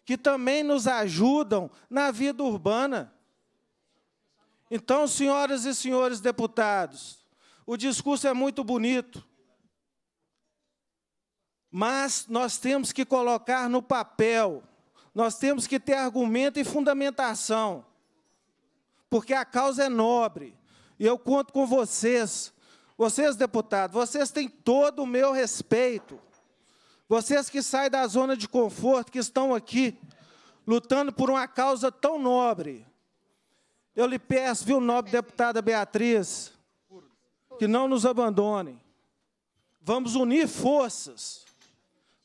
que também nos ajudam na vida urbana. Então, senhoras e senhores deputados, o discurso é muito bonito, mas nós temos que colocar no papel, nós temos que ter argumento e fundamentação, porque a causa é nobre. E eu conto com vocês, vocês deputados, vocês têm todo o meu respeito. Vocês que saem da zona de conforto, que estão aqui lutando por uma causa tão nobre. Eu lhe peço, viu, nobre deputada Beatriz, que não nos abandone. Vamos unir forças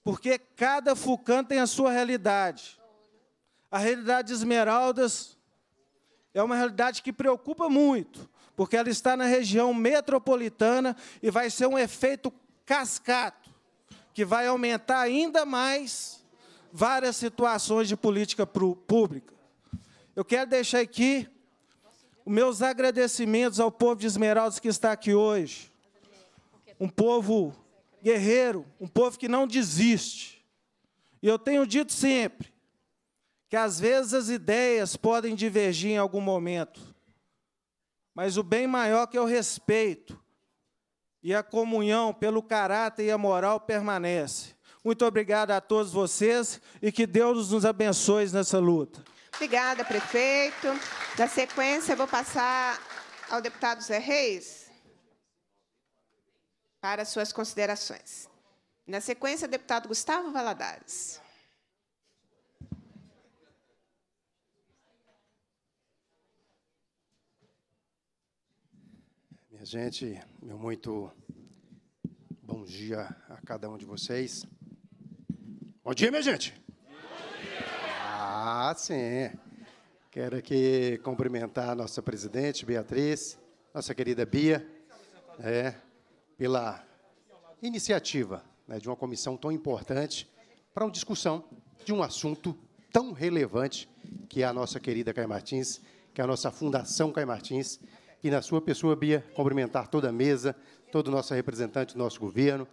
porque cada Fucan tem a sua realidade. A realidade de Esmeraldas é uma realidade que preocupa muito, porque ela está na região metropolitana e vai ser um efeito cascato, que vai aumentar ainda mais várias situações de política pública. Eu quero deixar aqui os meus agradecimentos ao povo de Esmeraldas que está aqui hoje. Um povo guerreiro, um povo que não desiste. E eu tenho dito sempre que às vezes as ideias podem divergir em algum momento, mas o bem maior que o respeito e a comunhão pelo caráter e a moral permanece. Muito obrigado a todos vocês e que Deus nos abençoe nessa luta. Obrigada, prefeito. Na sequência, eu vou passar ao deputado Zé Reis para suas considerações. Na sequência, deputado Gustavo Valadares. Minha gente, meu muito bom dia a cada um de vocês. Bom dia, minha gente. Bom dia. Ah, sim. Quero aqui cumprimentar a nossa presidente, Beatriz, nossa querida Bia. É, pela iniciativa né, de uma comissão tão importante para uma discussão de um assunto tão relevante que é a nossa querida Caio Martins, que é a nossa Fundação Caio Martins, e na sua pessoa, Bia, cumprimentar toda a mesa, todo o nosso representante do nosso governo,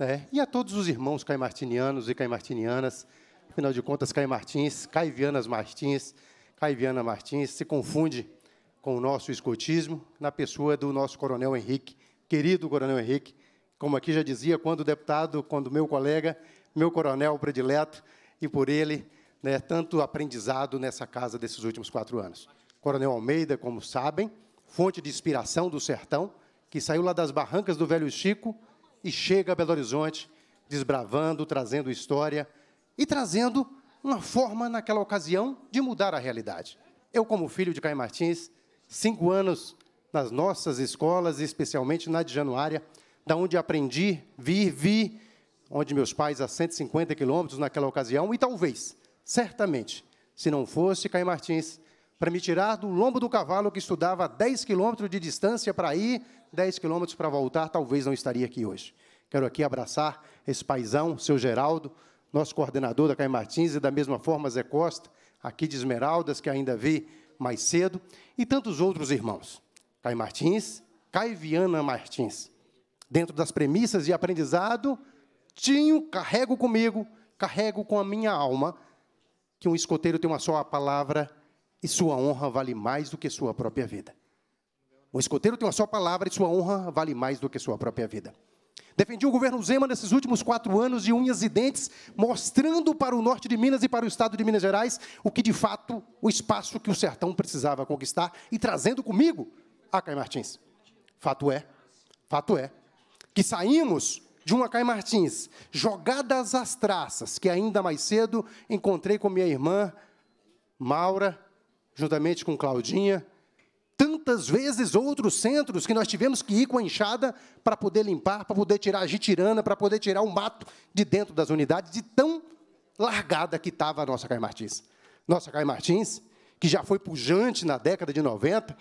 né, e a todos os irmãos caimartinianos e caimartinianas, afinal de contas, Caio Martins, Caivianas Martins, Caiviana Martins, se confunde com o nosso escotismo, na pessoa do nosso coronel Henrique querido Coronel Henrique, como aqui já dizia, quando deputado, quando meu colega, meu coronel predileto, e por ele, né, tanto aprendizado nessa casa desses últimos quatro anos. Coronel Almeida, como sabem, fonte de inspiração do sertão, que saiu lá das barrancas do Velho Chico e chega a Belo Horizonte, desbravando, trazendo história e trazendo uma forma, naquela ocasião, de mudar a realidade. Eu, como filho de Caio Martins, cinco anos nas nossas escolas, especialmente na de Januária, da onde aprendi, vivi, onde meus pais a 150 quilômetros naquela ocasião, e talvez, certamente, se não fosse Caio Martins, para me tirar do lombo do cavalo que estudava a 10 quilômetros de distância para ir, 10 quilômetros para voltar, talvez não estaria aqui hoje. Quero aqui abraçar esse paizão, seu Geraldo, nosso coordenador da Caio Martins, e da mesma forma Zé Costa, aqui de Esmeraldas, que ainda vi mais cedo, e tantos outros irmãos. Caio Martins, Caiviana Martins. Dentro das premissas de aprendizado, tinho, carrego comigo, carrego com a minha alma, que um escoteiro tem uma só palavra e sua honra vale mais do que sua própria vida. Um escoteiro tem uma só palavra e sua honra vale mais do que sua própria vida. Defendi o governo Zema nesses últimos quatro anos de unhas e dentes, mostrando para o norte de Minas e para o estado de Minas Gerais o que de fato, o espaço que o sertão precisava conquistar e trazendo comigo a ah, Caio Martins. Fato é, fato é, que saímos de uma Caio Martins, jogadas às traças, que ainda mais cedo encontrei com minha irmã Maura, juntamente com Claudinha, tantas vezes outros centros que nós tivemos que ir com a enxada para poder limpar, para poder tirar a gitirana, para poder tirar o mato de dentro das unidades, de tão largada que estava a nossa Caio Martins. Nossa Caio Martins, que já foi pujante na década de 90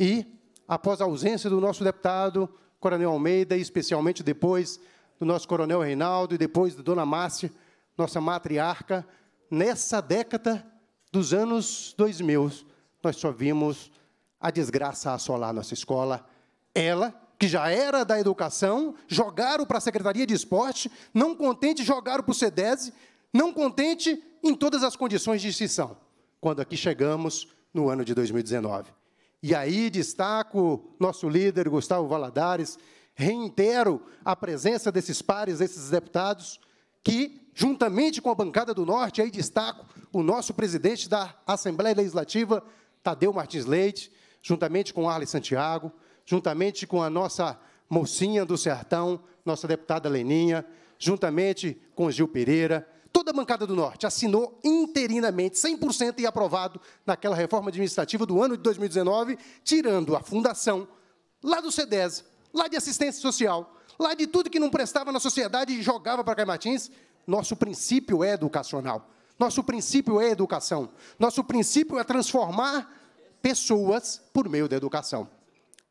e após a ausência do nosso deputado Coronel Almeida, e especialmente depois do nosso Coronel Reinaldo e depois da Dona Márcia, nossa matriarca, nessa década dos anos 2000, nós só vimos a desgraça assolar nossa escola. Ela, que já era da educação, jogaram para a Secretaria de Esporte, não contente, jogaram para o SEDESE, não contente em todas as condições de extinção, quando aqui chegamos no ano de 2019. E aí destaco nosso líder, Gustavo Valadares, reitero a presença desses pares, desses deputados, que, juntamente com a bancada do Norte, aí destaco o nosso presidente da Assembleia Legislativa, Tadeu Martins Leite, juntamente com Arle Santiago, juntamente com a nossa mocinha do Sertão, nossa deputada Leninha, juntamente com Gil Pereira, toda a bancada do Norte assinou interinamente, 100% e aprovado naquela reforma administrativa do ano de 2019, tirando a fundação lá do CEDES, lá de assistência social, lá de tudo que não prestava na sociedade e jogava para Caimatins. Nosso princípio é educacional. Nosso princípio é educação. Nosso princípio é transformar pessoas por meio da educação.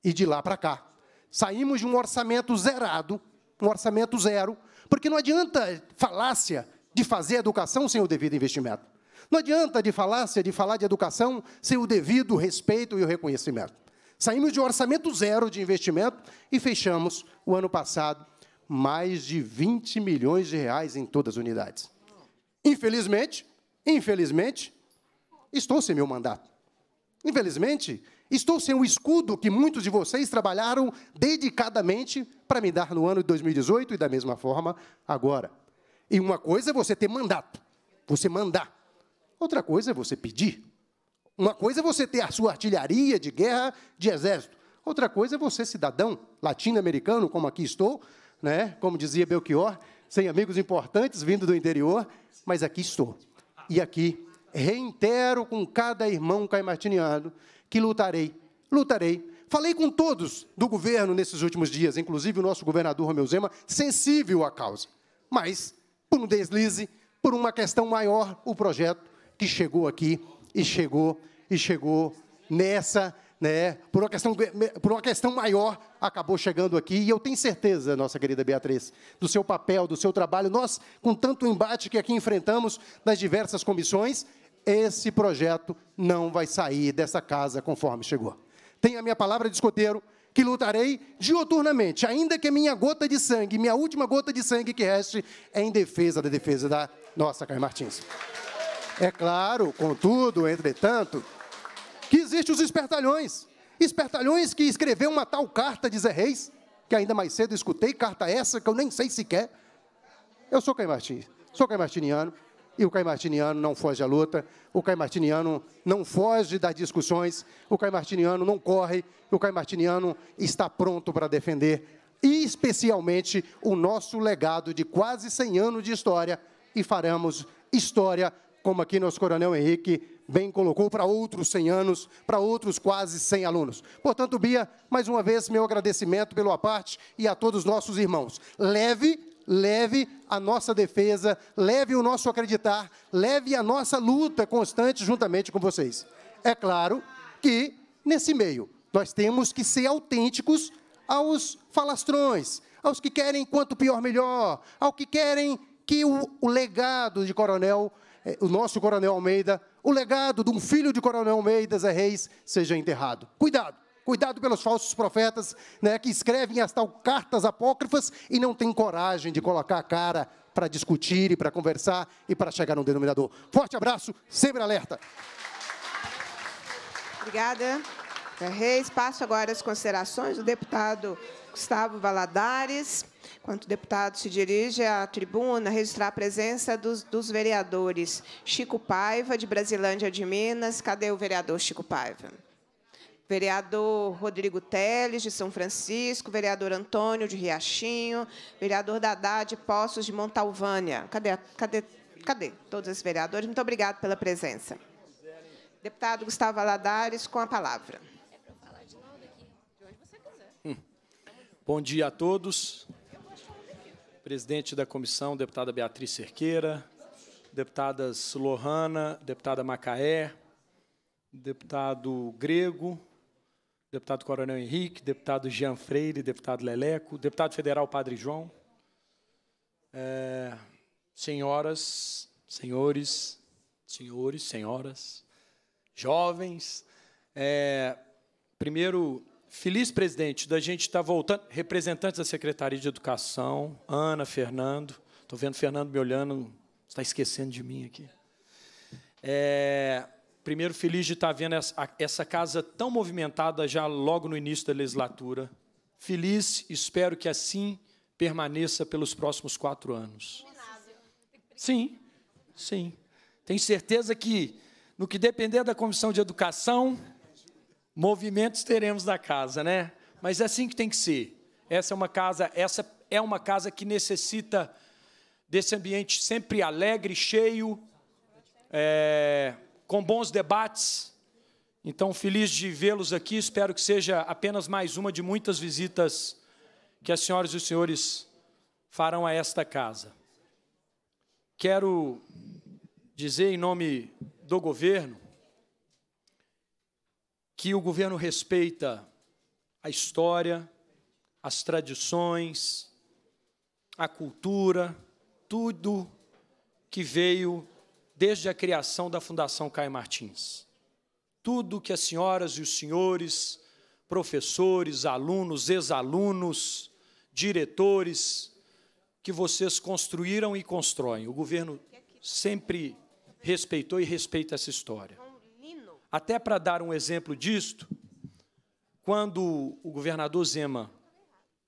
E de lá para cá, saímos de um orçamento zerado, um orçamento zero, porque não adianta falácia de fazer educação sem o devido investimento. Não adianta de falácia é de falar de educação sem o devido respeito e o reconhecimento. Saímos de um orçamento zero de investimento e fechamos, o ano passado, mais de 20 milhões de reais em todas as unidades. Infelizmente, infelizmente, estou sem meu mandato. Infelizmente, estou sem o escudo que muitos de vocês trabalharam dedicadamente para me dar no ano de 2018 e, da mesma forma, agora. E uma coisa é você ter mandato, você mandar. Outra coisa é você pedir. Uma coisa é você ter a sua artilharia de guerra de exército. Outra coisa é você, cidadão latino-americano, como aqui estou, né? como dizia Belchior, sem amigos importantes, vindo do interior, mas aqui estou. E aqui reitero com cada irmão caimartiniano que lutarei, lutarei. Falei com todos do governo nesses últimos dias, inclusive o nosso governador Romeu Zema, sensível à causa. Mas por um deslize, por uma questão maior, o projeto que chegou aqui e chegou e chegou nessa, né, por uma questão por uma questão maior, acabou chegando aqui e eu tenho certeza, nossa querida Beatriz, do seu papel, do seu trabalho, nós com tanto embate que aqui enfrentamos nas diversas comissões, esse projeto não vai sair dessa casa conforme chegou. Tenho a minha palavra de escoteiro que lutarei dioturnamente, ainda que a minha gota de sangue, minha última gota de sangue que reste, é em defesa da defesa da nossa Caio Martins. É claro, contudo, entretanto, que existem os espertalhões. Espertalhões que escreveu uma tal carta de Zé Reis, que ainda mais cedo escutei, carta essa que eu nem sei sequer. Eu sou Caio Martins, sou caimartiniano, e o caimartiniano não foge à luta, o caimartiniano não foge das discussões, o caimartiniano não corre, o caimartiniano está pronto para defender, e especialmente o nosso legado de quase 100 anos de história, e faremos história, como aqui nosso coronel Henrique bem colocou, para outros 100 anos, para outros quase 100 alunos. Portanto, Bia, mais uma vez, meu agradecimento pelo aparte e a todos os nossos irmãos. Leve leve a nossa defesa, leve o nosso acreditar, leve a nossa luta constante juntamente com vocês. É claro que, nesse meio, nós temos que ser autênticos aos falastrões, aos que querem quanto pior melhor, ao que querem que o, o legado de coronel, eh, o nosso coronel Almeida, o legado de um filho de coronel Almeida, Zé Reis, seja enterrado. Cuidado! Cuidado pelos falsos profetas né, que escrevem as tal cartas apócrifas e não têm coragem de colocar a cara para discutir e para conversar e para chegar num denominador. Forte abraço, sempre alerta. Obrigada. Reis, passo agora as considerações do deputado Gustavo Valadares, enquanto deputado se dirige à tribuna, registrar a presença dos, dos, vereadores Chico Paiva, de Brasilândia de Minas. Cadê o vereador Chico Paiva? vereador Rodrigo Teles, de São Francisco, vereador Antônio, de Riachinho, vereador Dadá, de Poços de Montalvânia. Cadê, cadê, cadê todos esses vereadores? Muito obrigado pela presença. Deputado Gustavo Aladares, com a palavra. Bom dia a todos. Presidente da comissão, deputada Beatriz Cerqueira, deputadas Lohana, deputada Macaé, deputado Grego, deputado Coronel Henrique, deputado Jean Freire, deputado Leleco, deputado federal Padre João, é, senhoras, senhores, senhores, senhoras, jovens. É, primeiro, feliz presidente da gente estar tá voltando, representantes da Secretaria de Educação, Ana, Fernando, estou vendo Fernando me olhando, está esquecendo de mim aqui. É, Primeiro, feliz de estar vendo essa casa tão movimentada já logo no início da legislatura. Feliz, espero que assim permaneça pelos próximos quatro anos. Sim, sim. Tenho certeza que, no que depender da Comissão de Educação, movimentos teremos na casa, né? Mas é assim que tem que ser. Essa é uma casa, essa é uma casa que necessita desse ambiente sempre alegre, cheio, é, com bons debates. Então, feliz de vê-los aqui. Espero que seja apenas mais uma de muitas visitas que as senhoras e os senhores farão a esta casa. Quero dizer em nome do governo que o governo respeita a história, as tradições, a cultura, tudo que veio desde a criação da Fundação Caio Martins. Tudo que as senhoras e os senhores, professores, alunos, ex-alunos, diretores, que vocês construíram e constroem. O governo sempre respeitou e respeita essa história. Até para dar um exemplo disto, quando o governador Zema,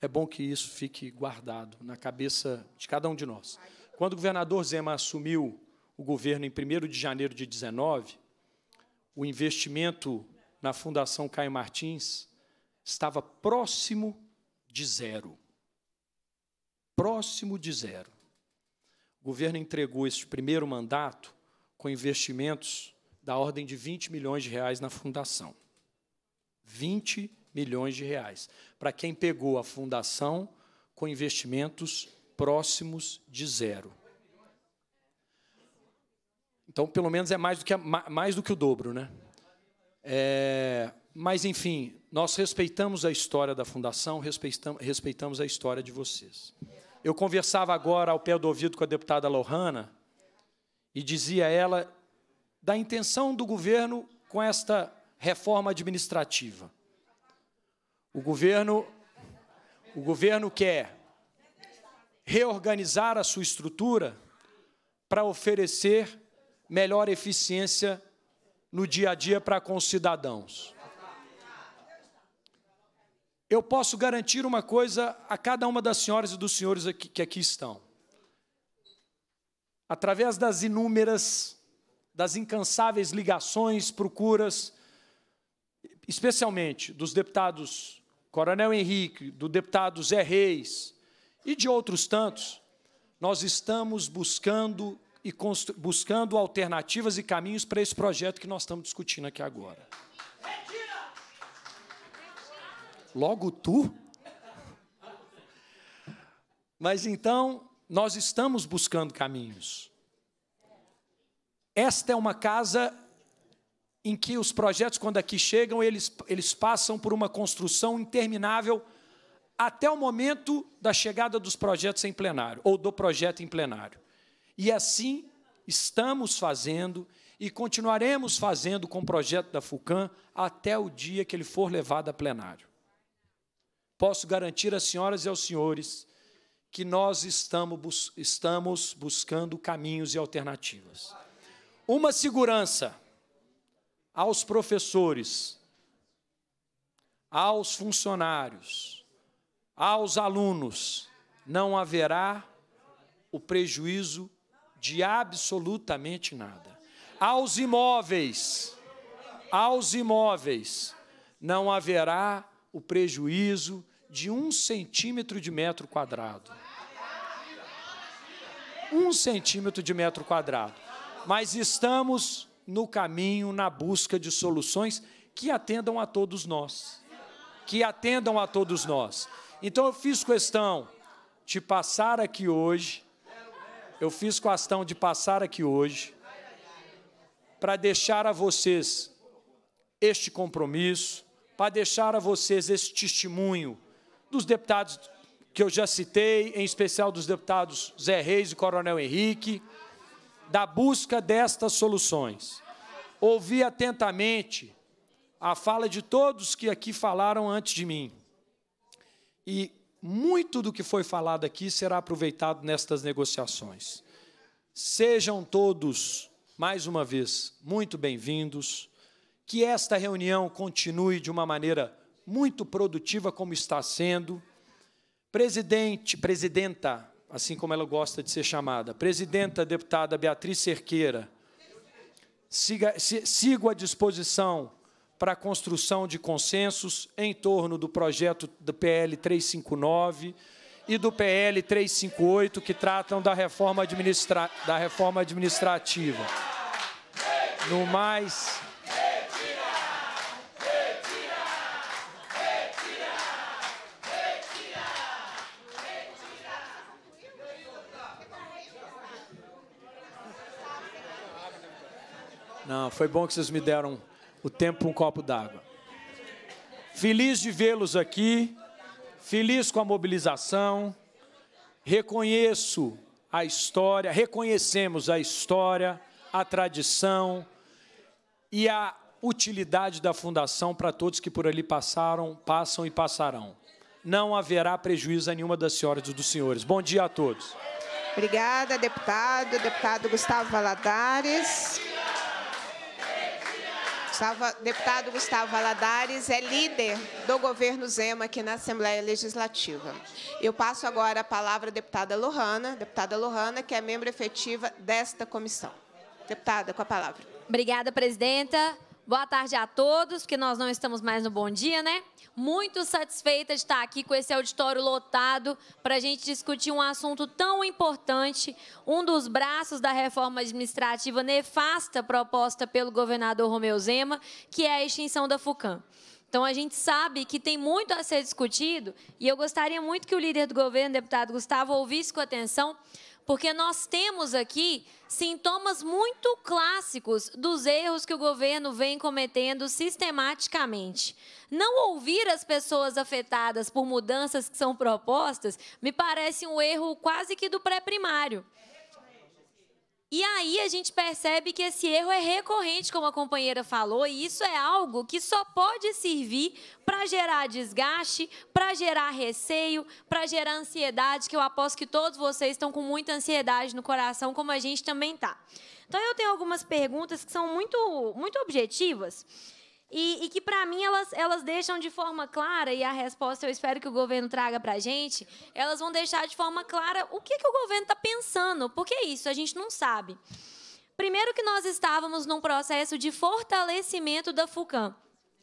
é bom que isso fique guardado na cabeça de cada um de nós. Quando o governador Zema assumiu o governo em 1 de janeiro de 19, o investimento na Fundação Caio Martins estava próximo de zero. Próximo de zero. O governo entregou este primeiro mandato com investimentos da ordem de 20 milhões de reais na fundação. 20 milhões de reais. Para quem pegou a fundação com investimentos próximos de zero. Então, pelo menos é mais do que, mais do que o dobro, né? É, mas, enfim, nós respeitamos a história da fundação, respeitamos, respeitamos a história de vocês. Eu conversava agora ao pé do ouvido com a deputada Lohana e dizia a ela da intenção do governo com esta reforma administrativa. O governo, o governo quer reorganizar a sua estrutura para oferecer melhor eficiência no dia a dia para com os cidadãos. Eu posso garantir uma coisa a cada uma das senhoras e dos senhores aqui, que aqui estão. Através das inúmeras, das incansáveis ligações, procuras, especialmente dos deputados Coronel Henrique, do deputado Zé Reis e de outros tantos, nós estamos buscando e buscando alternativas e caminhos para esse projeto que nós estamos discutindo aqui agora. Logo tu? Mas então, nós estamos buscando caminhos. Esta é uma casa em que os projetos, quando aqui chegam, eles, eles passam por uma construção interminável até o momento da chegada dos projetos em plenário, ou do projeto em plenário. E assim estamos fazendo e continuaremos fazendo com o projeto da FUCAM até o dia que ele for levado a plenário. Posso garantir às senhoras e aos senhores que nós estamos, bus estamos buscando caminhos e alternativas. Uma segurança aos professores, aos funcionários, aos alunos, não haverá o prejuízo de absolutamente nada. Aos imóveis, aos imóveis, não haverá o prejuízo de um centímetro de metro quadrado. Um centímetro de metro quadrado. Mas estamos no caminho, na busca de soluções que atendam a todos nós. Que atendam a todos nós. Então eu fiz questão de passar aqui hoje eu fiz questão de passar aqui hoje para deixar a vocês este compromisso, para deixar a vocês este testemunho dos deputados que eu já citei, em especial dos deputados Zé Reis e Coronel Henrique, da busca destas soluções. Ouvi atentamente a fala de todos que aqui falaram antes de mim. E muito do que foi falado aqui será aproveitado nestas negociações. Sejam todos, mais uma vez, muito bem-vindos. Que esta reunião continue de uma maneira muito produtiva, como está sendo. Presidente, presidenta, assim como ela gosta de ser chamada, presidenta, deputada Beatriz Cerqueira, siga, sigo à disposição para a construção de consensos em torno do projeto do PL 359 e do PL 358, que tratam da reforma, administra da reforma administrativa. No mais, Não, foi bom que vocês me deram o tempo para um copo d'água. Feliz de vê-los aqui, feliz com a mobilização. Reconheço a história, reconhecemos a história, a tradição e a utilidade da fundação para todos que por ali passaram, passam e passarão. Não haverá prejuízo a nenhuma das senhoras e dos senhores. Bom dia a todos. Obrigada, deputado. Deputado Gustavo Valadares deputado Gustavo Aladares é líder do governo Zema aqui na Assembleia Legislativa. Eu passo agora a palavra à deputada Lohana, deputada Lohana, que é membro efetiva desta comissão. Deputada, com a palavra. Obrigada, presidenta. Boa tarde a todos, que nós não estamos mais no Bom Dia, né? Muito satisfeita de estar aqui com esse auditório lotado para a gente discutir um assunto tão importante, um dos braços da reforma administrativa nefasta proposta pelo governador Romeu Zema, que é a extinção da FUCAM. Então, a gente sabe que tem muito a ser discutido e eu gostaria muito que o líder do governo, deputado Gustavo, ouvisse com atenção porque nós temos aqui sintomas muito clássicos dos erros que o governo vem cometendo sistematicamente. Não ouvir as pessoas afetadas por mudanças que são propostas me parece um erro quase que do pré-primário. E aí a gente percebe que esse erro é recorrente, como a companheira falou, e isso é algo que só pode servir para gerar desgaste, para gerar receio, para gerar ansiedade, que eu aposto que todos vocês estão com muita ansiedade no coração, como a gente também tá. Então eu tenho algumas perguntas que são muito muito objetivas e, e que, para mim, elas, elas deixam de forma clara, e a resposta eu espero que o governo traga para a gente, elas vão deixar de forma clara o que, que o governo está pensando, porque é isso, a gente não sabe. Primeiro que nós estávamos num processo de fortalecimento da FUCAM.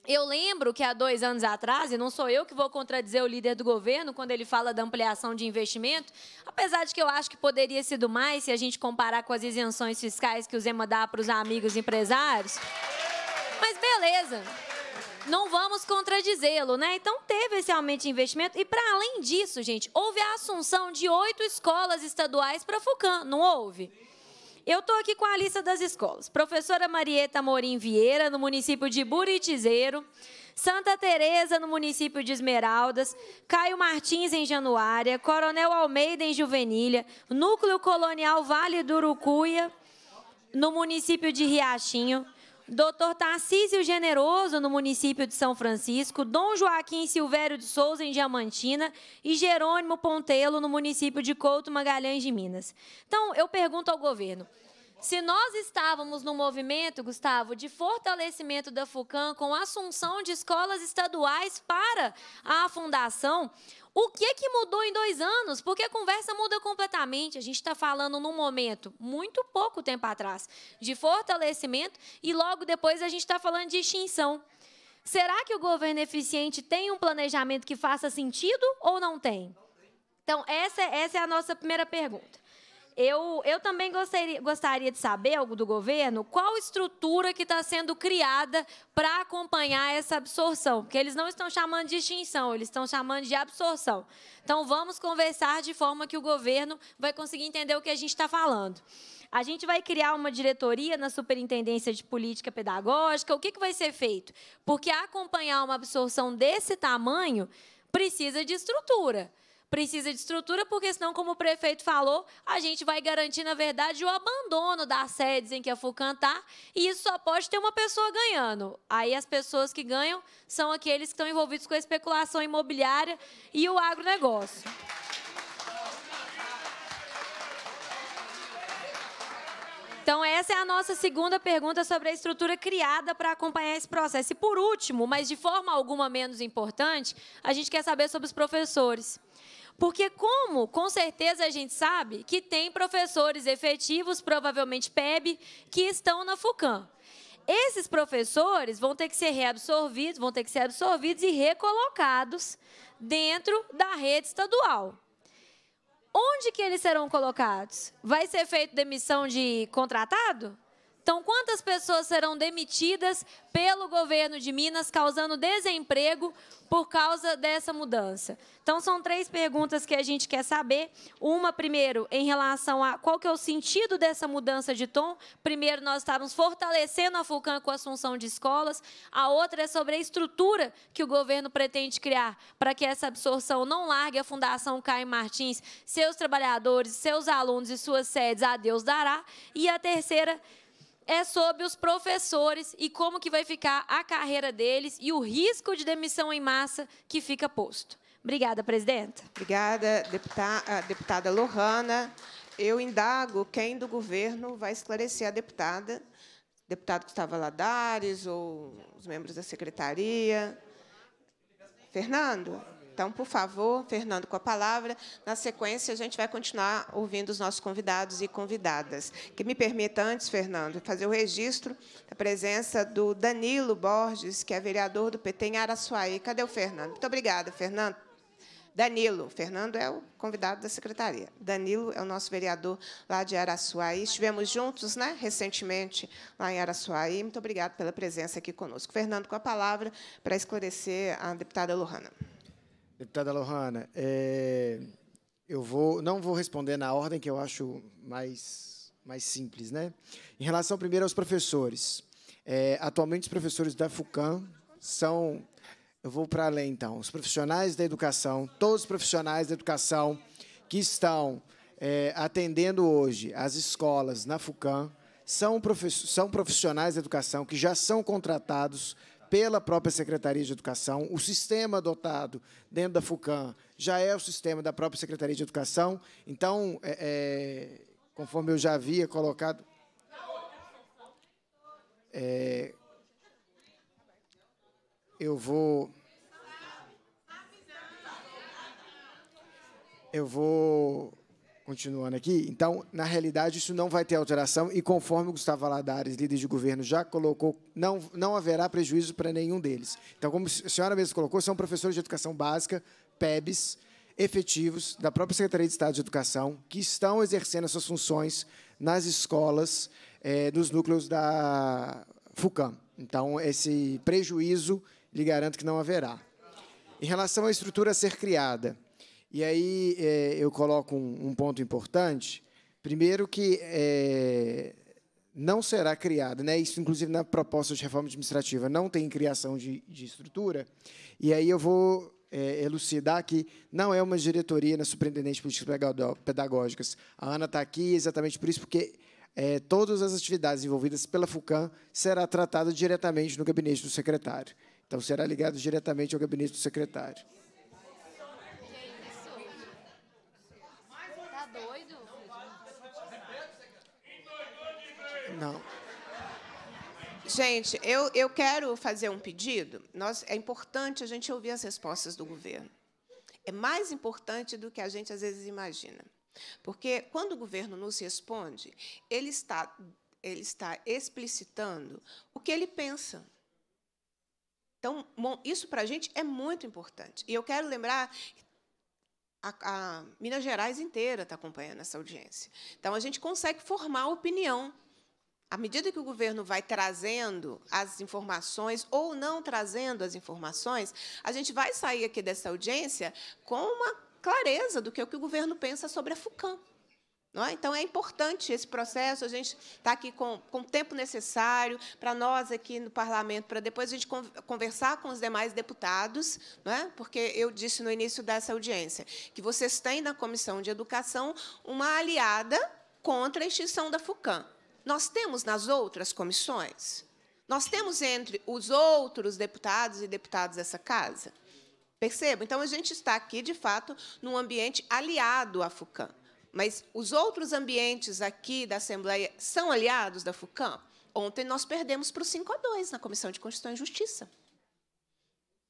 Eu lembro que há dois anos atrás, e não sou eu que vou contradizer o líder do governo quando ele fala da ampliação de investimento, apesar de que eu acho que poderia sido mais se a gente comparar com as isenções fiscais que o Zema dá para os amigos empresários beleza. Não vamos contradizê-lo, né? Então teve esse aumento de investimento. E para além disso, gente, houve a assunção de oito escolas estaduais para FUCAM, não houve? Eu estou aqui com a lista das escolas. Professora Marieta Morim Vieira, no município de Buritizeiro. Santa Teresa no município de Esmeraldas, Caio Martins em Januária, Coronel Almeida em Juvenilha, Núcleo Colonial Vale do Urucuia no município de Riachinho, Doutor Tarcísio Generoso, no município de São Francisco, Dom Joaquim Silvério de Souza, em Diamantina, e Jerônimo Pontelo, no município de Couto Magalhães de Minas. Então, eu pergunto ao governo, se nós estávamos no movimento, Gustavo, de fortalecimento da FUCAM com a assunção de escolas estaduais para a fundação, o que é que mudou em dois anos? Porque a conversa muda completamente. A gente está falando num momento muito pouco tempo atrás de fortalecimento e logo depois a gente está falando de extinção. Será que o governo eficiente tem um planejamento que faça sentido ou não tem? Então, essa, é, essa é a nossa primeira pergunta. Eu, eu também gostaria, gostaria de saber, algo do governo, qual estrutura que está sendo criada para acompanhar essa absorção, porque eles não estão chamando de extinção, eles estão chamando de absorção. Então, vamos conversar de forma que o governo vai conseguir entender o que a gente está falando. A gente vai criar uma diretoria na Superintendência de Política Pedagógica. O que, que vai ser feito? Porque acompanhar uma absorção desse tamanho precisa de estrutura. Precisa de estrutura, porque senão, como o prefeito falou, a gente vai garantir, na verdade, o abandono das sedes em que a FUCAN está, e isso só pode ter uma pessoa ganhando. Aí as pessoas que ganham são aqueles que estão envolvidos com a especulação imobiliária e o agronegócio. Então, essa é a nossa segunda pergunta sobre a estrutura criada para acompanhar esse processo. E, por último, mas de forma alguma menos importante, a gente quer saber sobre os professores. Porque, como com certeza a gente sabe que tem professores efetivos, provavelmente PEB, que estão na FUCAM. Esses professores vão ter que ser reabsorvidos, vão ter que ser absorvidos e recolocados dentro da rede estadual. Onde que eles serão colocados? Vai ser feito demissão de contratado? Então, quantas pessoas serão demitidas pelo governo de Minas, causando desemprego por causa dessa mudança? Então, são três perguntas que a gente quer saber. Uma, primeiro, em relação a qual que é o sentido dessa mudança de tom. Primeiro, nós estávamos fortalecendo a FUCAM com a assunção de escolas. A outra é sobre a estrutura que o governo pretende criar para que essa absorção não largue a Fundação Caio Martins, seus trabalhadores, seus alunos e suas sedes a Deus dará. E a terceira é sobre os professores e como que vai ficar a carreira deles e o risco de demissão em massa que fica posto. Obrigada, presidenta. Obrigada, deputada, ah, deputada Lohana. Eu indago quem do governo vai esclarecer a deputada, deputado Gustavo Ladares ou os membros da secretaria. Fernando? Então, por favor, Fernando, com a palavra. Na sequência, a gente vai continuar ouvindo os nossos convidados e convidadas. Que me permita, antes, Fernando, fazer o registro da presença do Danilo Borges, que é vereador do PT em Araçuaí. Cadê o Fernando? Muito obrigada, Fernando. Danilo, Fernando é o convidado da secretaria. Danilo é o nosso vereador lá de Araçuaí. Estivemos juntos, né, recentemente lá em Araçuaí. Muito obrigado pela presença aqui conosco. Fernando, com a palavra para esclarecer a deputada Lohana. Deputada Lohana, é, eu vou, não vou responder na ordem que eu acho mais, mais simples. Né? Em relação, primeiro, aos professores. É, atualmente, os professores da FUCAM são... Eu vou para além, então. Os profissionais da educação, todos os profissionais da educação que estão é, atendendo hoje as escolas na FUCAM são, profissionais da educação que já são contratados pela própria Secretaria de Educação. O sistema adotado dentro da FUCAM já é o sistema da própria Secretaria de Educação. Então, é, é, conforme eu já havia colocado... É, eu vou... Eu vou continuando aqui, então, na realidade, isso não vai ter alteração e, conforme o Gustavo Aladares, líder de governo, já colocou, não, não haverá prejuízo para nenhum deles. Então, como a senhora mesmo colocou, são professores de educação básica, PEBs, efetivos da própria Secretaria de Estado de Educação, que estão exercendo as suas funções nas escolas, é, nos núcleos da FUCAM. Então, esse prejuízo, lhe garanto que não haverá. Em relação à estrutura a ser criada, e aí é, eu coloco um, um, ponto importante. Primeiro que é, não será criado, né? isso inclusive na proposta de reforma administrativa, não tem criação de, de estrutura. E aí eu vou é, elucidar que não é uma diretoria na Superintendente de Políticas Pedagógicas. A Ana está aqui exatamente por isso, porque é, todas as atividades envolvidas pela FUCAM serão tratadas diretamente no gabinete do secretário. Então, será ligado diretamente ao gabinete do secretário. Não. Gente, eu, eu quero fazer um pedido. Nós, é importante a gente ouvir as respostas do governo. É mais importante do que a gente às vezes imagina. Porque quando o governo nos responde, ele está, ele está explicitando o que ele pensa. Então, bom, isso para a gente é muito importante. E eu quero lembrar a, a Minas Gerais inteira está acompanhando essa audiência. Então, a gente consegue formar opinião à medida que o governo vai trazendo as informações ou não trazendo as informações, a gente vai sair aqui dessa audiência com uma clareza do que é o que o governo pensa sobre a FUCAM. É? Então, é importante esse processo, a gente está aqui com, com o tempo necessário para nós aqui no Parlamento, para depois a gente conversar com os demais deputados, é? porque eu disse no início dessa audiência que vocês têm na Comissão de Educação uma aliada contra a extinção da FUCAM. Nós temos nas outras comissões? Nós temos entre os outros deputados e deputadas dessa casa? Percebo? Então, a gente está aqui, de fato, num ambiente aliado à FUCAM. Mas os outros ambientes aqui da Assembleia são aliados da FUCAM? Ontem nós perdemos para o 5 a 2 na Comissão de Constituição e Justiça.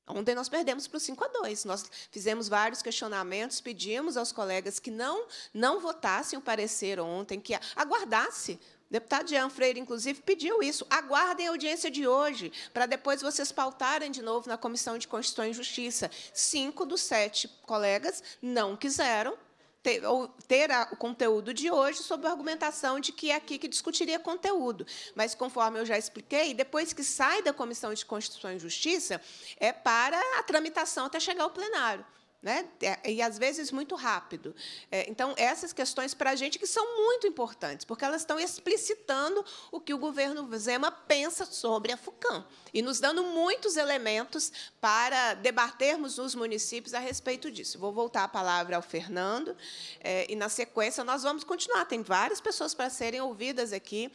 Ontem nós perdemos para o 5 a 2. Nós fizemos vários questionamentos, pedimos aos colegas que não não votassem o parecer ontem, que aguardasse o deputado Jean Freire, inclusive, pediu isso. Aguardem a audiência de hoje, para depois vocês pautarem de novo na Comissão de Constituição e Justiça. Cinco dos sete colegas não quiseram ter, ter a, o conteúdo de hoje sob a argumentação de que é aqui que discutiria conteúdo. Mas, conforme eu já expliquei, depois que sai da Comissão de Constituição e Justiça, é para a tramitação até chegar ao plenário. Né? É, e às vezes muito rápido. É, então, essas questões para a gente que são muito importantes, porque elas estão explicitando o que o governo Zema pensa sobre a FUCAM e nos dando muitos elementos para debatermos nos municípios a respeito disso. Vou voltar a palavra ao Fernando é, e, na sequência, nós vamos continuar. Tem várias pessoas para serem ouvidas aqui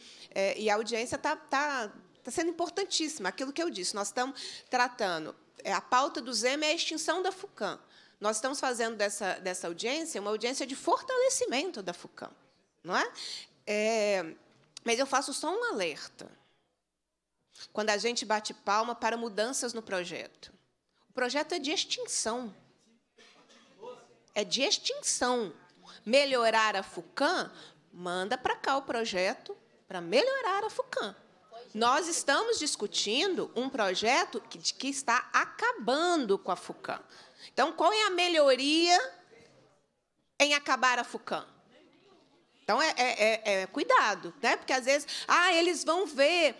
e a audiência está. Tá, Está tá sendo importantíssima aquilo que eu disse. Nós estamos tratando a pauta do Zema é a extinção da FUCAM. Nós estamos fazendo dessa, dessa audiência uma audiência de fortalecimento da FUCAM. Não é? é mas eu faço só um alerta. Quando a gente bate palma para mudanças no projeto. O projeto é de extinção. É de extinção. Melhorar a FUCAM, manda para cá o projeto para melhorar a FUCAM. Nós estamos discutindo um projeto que, que está acabando com a FUCAM. Então, qual é a melhoria em acabar a FUCAM? Então, é, é, é, é, cuidado, né? porque às vezes, ah, eles vão ver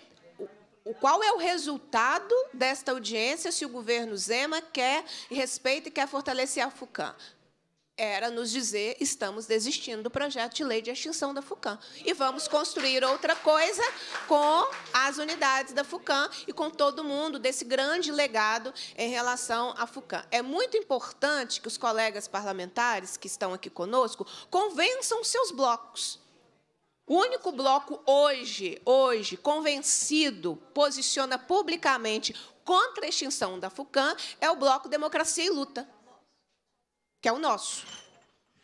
o, qual é o resultado desta audiência se o governo Zema quer, respeita e quer fortalecer a FUCAM era nos dizer estamos desistindo do projeto de lei de extinção da FUCAM e vamos construir outra coisa com as unidades da FUCAM e com todo mundo desse grande legado em relação à FUCAM. É muito importante que os colegas parlamentares que estão aqui conosco convençam seus blocos. O único bloco hoje, hoje convencido, posiciona publicamente contra a extinção da FUCAM é o bloco Democracia e Luta que é o nosso.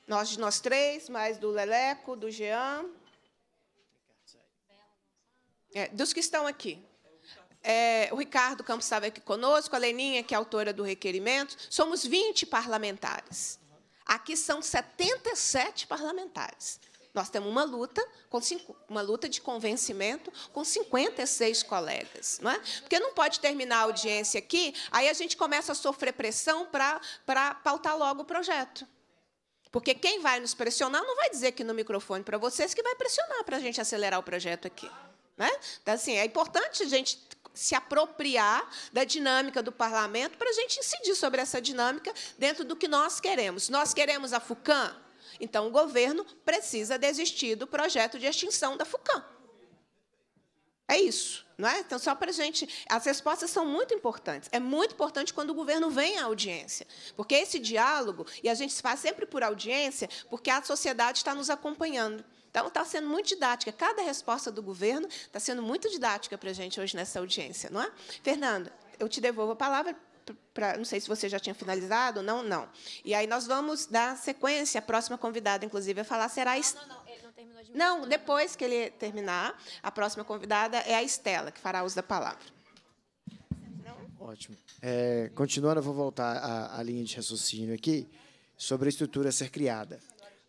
Nós, nós três, mais do Leleco, do Jean. É, dos que estão aqui. É, o Ricardo Campos estava aqui conosco, a Leninha, que é autora do requerimento. Somos 20 parlamentares. Aqui são 77 parlamentares. Nós temos uma luta, uma luta de convencimento com 56 colegas. Não é? Porque não pode terminar a audiência aqui, aí a gente começa a sofrer pressão para, para pautar logo o projeto. Porque quem vai nos pressionar não vai dizer aqui no microfone para vocês que vai pressionar para a gente acelerar o projeto aqui. Né? Então, assim, é importante a gente se apropriar da dinâmica do parlamento para a gente incidir sobre essa dinâmica dentro do que nós queremos. Nós queremos a FUCAM? Então, o governo precisa desistir do projeto de extinção da FUCAM. É isso. Não é? Então, só para a gente. As respostas são muito importantes. É muito importante quando o governo vem à audiência. Porque esse diálogo, e a gente faz sempre por audiência, porque a sociedade está nos acompanhando. Então, está sendo muito didática. Cada resposta do governo está sendo muito didática para a gente hoje nessa audiência, não é? Fernanda, eu te devolvo a palavra para. Não sei se você já tinha finalizado, não, não. E aí nós vamos dar sequência. A próxima convidada, inclusive, a falar será a ah, Estela. Não, não, não, ele não terminou de Não, depois que ele terminar, a próxima convidada é a Estela, que fará uso da palavra. Não? Ótimo. É, continuando, eu vou voltar à, à linha de raciocínio aqui sobre a estrutura ser criada.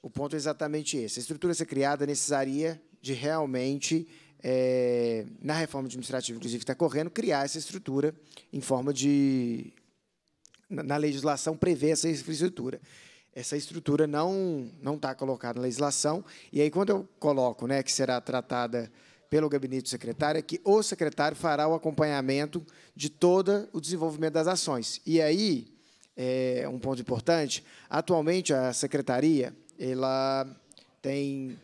O ponto é exatamente esse. A estrutura ser criada necessaria de realmente é, na reforma administrativa, inclusive, está correndo, criar essa estrutura em forma de na legislação prevê essa infraestrutura. Essa estrutura não não está colocada na legislação. E aí, quando eu coloco né, que será tratada pelo gabinete do secretário, é que o secretário fará o acompanhamento de todo o desenvolvimento das ações. E aí, é um ponto importante, atualmente a secretaria ela tem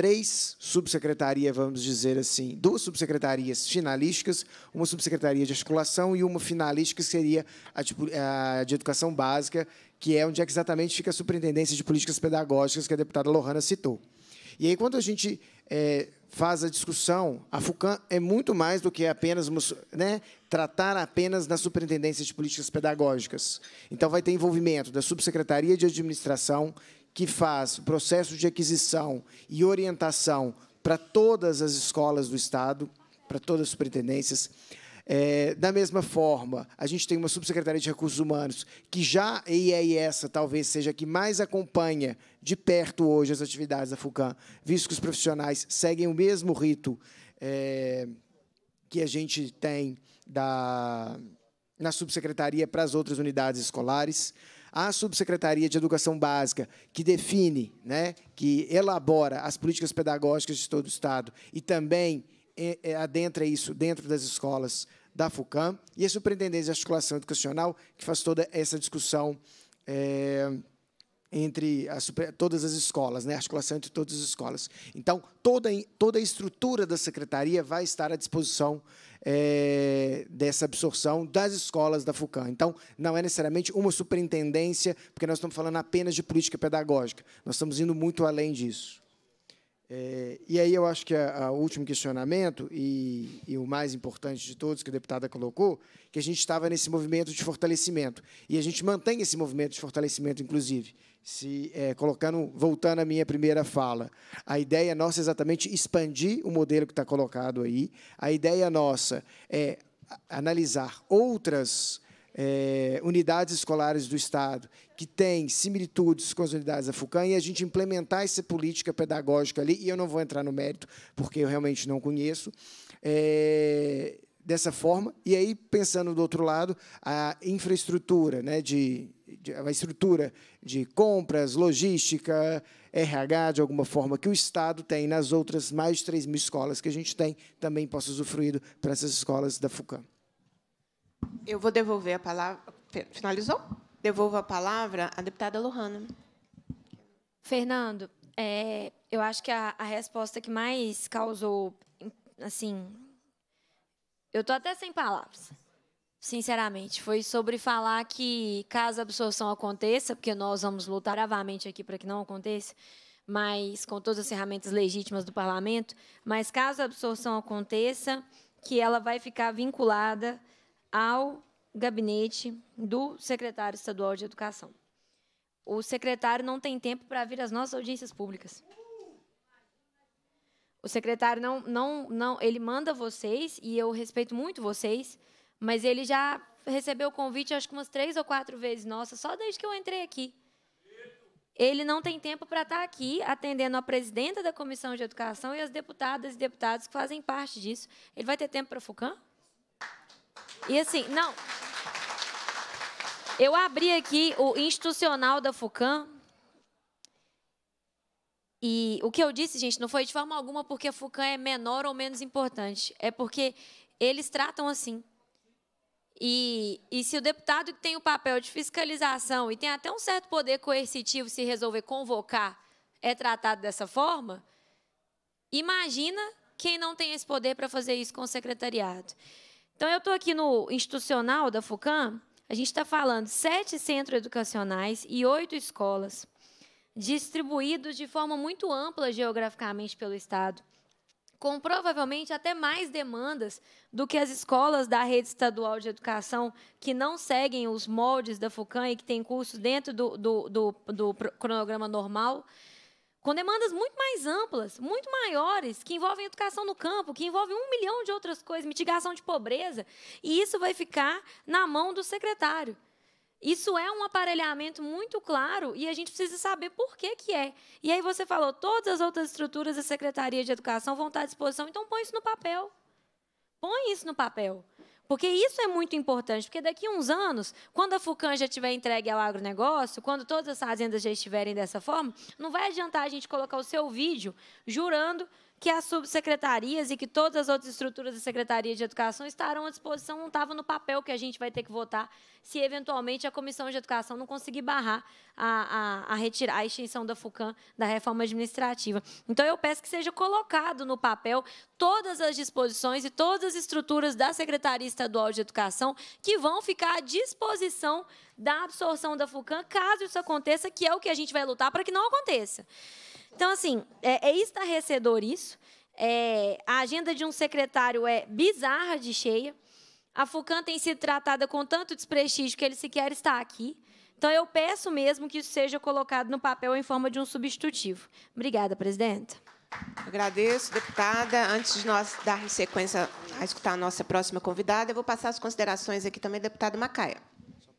três subsecretarias, vamos dizer assim, duas subsecretarias finalísticas, uma subsecretaria de articulação e uma finalística que seria a de, a de educação básica, que é onde é que exatamente fica a superintendência de políticas pedagógicas que a deputada Lohana citou. E aí, quando a gente é, faz a discussão, a FUCAM é muito mais do que apenas né, tratar apenas na superintendência de políticas pedagógicas. Então, vai ter envolvimento da subsecretaria de administração, que faz o processo de aquisição e orientação para todas as escolas do Estado, para todas as superintendências. É, da mesma forma, a gente tem uma subsecretaria de recursos humanos que já e é essa talvez seja a que mais acompanha de perto hoje as atividades da Fucan, visto que os profissionais seguem o mesmo rito é, que a gente tem da, na subsecretaria para as outras unidades escolares a Subsecretaria de Educação Básica, que define, né, que elabora as políticas pedagógicas de todo o Estado e também é, é, adentra isso dentro das escolas da FUCAM, e a Superintendência de Articulação Educacional, que faz toda essa discussão é, entre a, todas as escolas, né, articulação entre todas as escolas. Então, toda, toda a estrutura da secretaria vai estar à disposição é, dessa absorção das escolas da FUCAM. Então, não é necessariamente uma superintendência, porque nós estamos falando apenas de política pedagógica. Nós estamos indo muito além disso. É, e aí eu acho que o último questionamento, e, e, o mais importante de todos que a deputada colocou, que a gente estava nesse movimento de fortalecimento. E a gente mantém esse movimento de fortalecimento, inclusive. Se é, colocando, voltando à minha primeira fala, a ideia nossa é exatamente expandir o modelo que está colocado aí. A ideia nossa é analisar outras é, unidades escolares do Estado que têm similitudes com as unidades da FUCAM e a gente implementar essa política pedagógica ali, e eu não vou entrar no mérito, porque eu realmente não conheço, é, dessa forma. E aí, pensando do outro lado, a infraestrutura, né, de, de, a estrutura de compras, logística, RH, de alguma forma, que o Estado tem nas outras mais de 3 mil escolas que a gente tem, também possa usufruir para essas escolas da FUCAM. Eu vou devolver a palavra. Finalizou? Devolvo a palavra à deputada Lohana. Fernando, é, eu acho que a, a, resposta que mais causou, assim, eu tô até sem palavras, sinceramente, foi sobre falar que caso a absorção aconteça, porque nós vamos lutar avamente aqui para que não aconteça, mas com todas as ferramentas legítimas do parlamento, mas caso a absorção aconteça, que ela vai ficar vinculada ao gabinete do secretário estadual de Educação. O secretário não tem tempo para vir às nossas audiências públicas. O secretário não, não, não, ele manda vocês e eu respeito muito vocês, mas ele já recebeu o convite acho que umas três ou quatro vezes nossa só desde que eu entrei aqui. Ele não tem tempo para estar aqui atendendo a presidenta da comissão de educação e as deputadas e deputados que fazem parte disso. Ele vai ter tempo para Fucan? E assim, não. Eu abri aqui o institucional da FUCAM. E o que eu disse, gente, não foi de forma alguma porque a FUCAM é menor ou menos importante. É porque eles tratam assim. E, e se o deputado que tem o papel de fiscalização e tem até um certo poder coercitivo se resolver convocar é tratado dessa forma, imagina quem não tem esse poder para fazer isso com o secretariado. Então, eu estou aqui no institucional da FUCAM, a gente está falando sete centros educacionais e oito escolas, distribuídos de forma muito ampla geograficamente pelo Estado, com provavelmente até mais demandas do que as escolas da rede estadual de educação que não seguem os moldes da FUCAM e que têm cursos dentro do, do, do, do cronograma normal com demandas muito mais amplas, muito maiores, que envolvem educação no campo, que envolvem um milhão de outras coisas, mitigação de pobreza, e isso vai ficar na mão do secretário. Isso é um aparelhamento muito claro e a gente precisa saber por que, que é. E aí você falou, todas as outras estruturas da Secretaria de Educação vão estar à disposição, então põe isso no papel. Põe isso no papel. Porque isso é muito importante, porque daqui a uns anos, quando a FUCAN já estiver entregue ao agronegócio, quando todas as fazendas já estiverem dessa forma, não vai adiantar a gente colocar o seu vídeo jurando que as subsecretarias e que todas as outras estruturas da Secretaria de Educação estarão à disposição, não estava no papel que a gente vai ter que votar se, eventualmente, a Comissão de Educação não conseguir barrar a, a, a retirar a extinção da FUCAM da reforma administrativa. Então, eu peço que seja colocado no papel todas as disposições e todas as estruturas da Secretaria Estadual de Educação que vão ficar à disposição da absorção da FUCAM, caso isso aconteça, que é o que a gente vai lutar para que não aconteça. Então, assim, é, é estarrecedor isso. É, a agenda de um secretário é bizarra de cheia. A FUCAM tem sido tratada com tanto desprestígio que ele sequer está aqui. Então, eu peço mesmo que isso seja colocado no papel em forma de um substitutivo. Obrigada, presidenta. Agradeço, deputada. Antes de nós dar sequência a escutar a nossa próxima convidada, eu vou passar as considerações aqui também, deputado Macaia. Só,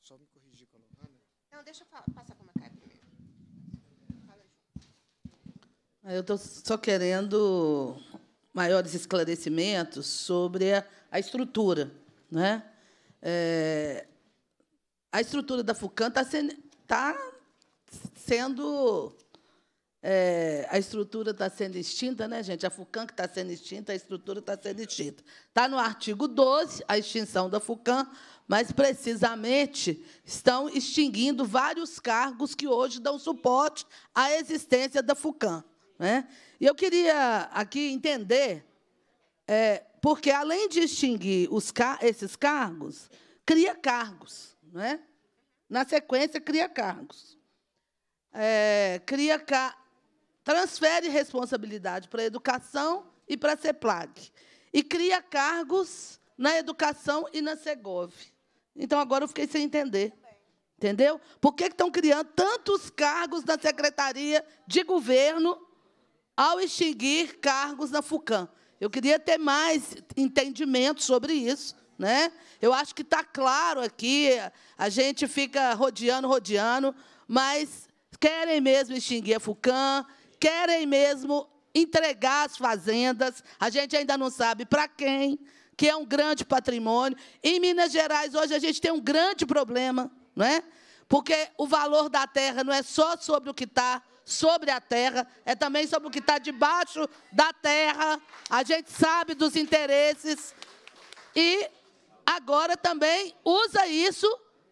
Só me corrigir, colocar, né? Não, deixa eu falar, passar. Eu estou só querendo maiores esclarecimentos sobre a, a estrutura. Né? É, a estrutura da FUCAM está sendo, tá sendo é, a estrutura está sendo extinta, né, gente? A FUCAM que está sendo extinta, a estrutura está sendo extinta. Está no artigo 12, a extinção da FUCAM, mas, precisamente, estão extinguindo vários cargos que hoje dão suporte à existência da FUCAM. Né? E eu queria aqui entender, é, porque além de extinguir car esses cargos, cria cargos. Né? Na sequência, cria cargos. É, cria transfere responsabilidade para a educação e para a CEPLAG. E cria cargos na educação e na Segov. Então, agora eu fiquei sem entender. Entendeu? Por que estão criando tantos cargos na Secretaria de Governo ao extinguir cargos na FUCAM. Eu queria ter mais entendimento sobre isso. Né? Eu acho que está claro aqui, a gente fica rodeando, rodeando, mas querem mesmo extinguir a FUCAM, querem mesmo entregar as fazendas, a gente ainda não sabe para quem, que é um grande patrimônio. Em Minas Gerais, hoje, a gente tem um grande problema, não é? porque o valor da terra não é só sobre o que está sobre a terra, é também sobre o que está debaixo da terra. A gente sabe dos interesses e agora também usa isso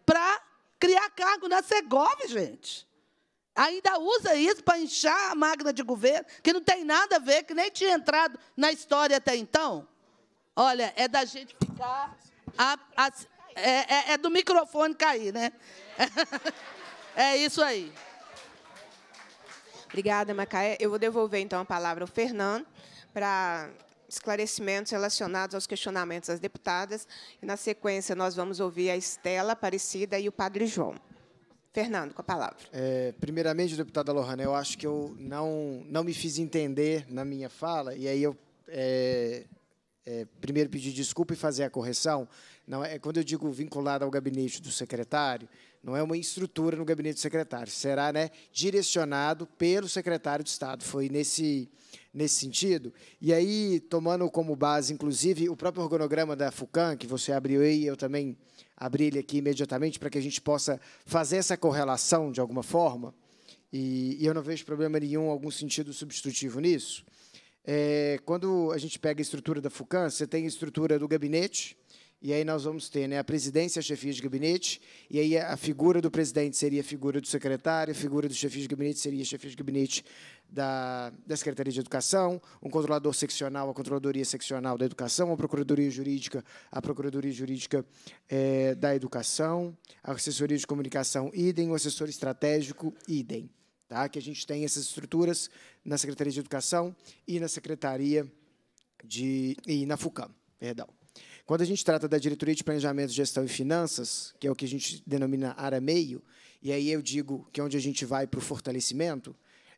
para criar cargo na Segov, gente. Ainda usa isso para inchar a máquina de governo, que não tem nada a ver, que nem tinha entrado na história até então. Olha, é da gente ficar. A, a, é, é, é do microfone cair, né? É isso aí. Obrigada, Macaé. Eu vou devolver, então, a palavra ao Fernando para esclarecimentos relacionados aos questionamentos das deputadas. E, na sequência, nós vamos ouvir a Estela Aparecida e o Padre João. Fernando, com a palavra. É, primeiramente, deputada Lohana, eu acho que eu não, não me fiz entender na minha fala, e aí eu é, é, primeiro pedir desculpa e fazer a correção. Não, é, quando eu digo vinculado ao gabinete do secretário, não é uma estrutura no gabinete do secretário, será né, direcionado pelo secretário de Estado. Foi nesse, nesse sentido. E aí, tomando como base, inclusive, o próprio organograma da FUCAM, que você abriu aí, eu também abri ele aqui imediatamente, para que a gente possa fazer essa correlação de alguma forma, e, e eu não vejo problema nenhum, algum sentido substitutivo nisso. É, quando a gente pega a estrutura da FUCAM, você tem a estrutura do gabinete, e aí nós vamos ter né, a presidência, a chefia de gabinete, e aí a figura do presidente seria a figura do secretário, a figura do chefia de gabinete seria a chefia de gabinete da, da Secretaria de Educação, um controlador seccional, a Controladoria Seccional da Educação, a Procuradoria Jurídica, a Procuradoria Jurídica é, da Educação, a Assessoria de Comunicação, idem, o assessor estratégico, idem. Tá? Que a gente tem essas estruturas na Secretaria de Educação e na Secretaria de... e na FUCAM, perdão. Quando a gente trata da diretoria de planejamento, gestão e finanças, que é o que a gente denomina meio, e aí eu digo que é onde a gente vai para o fortalecimento,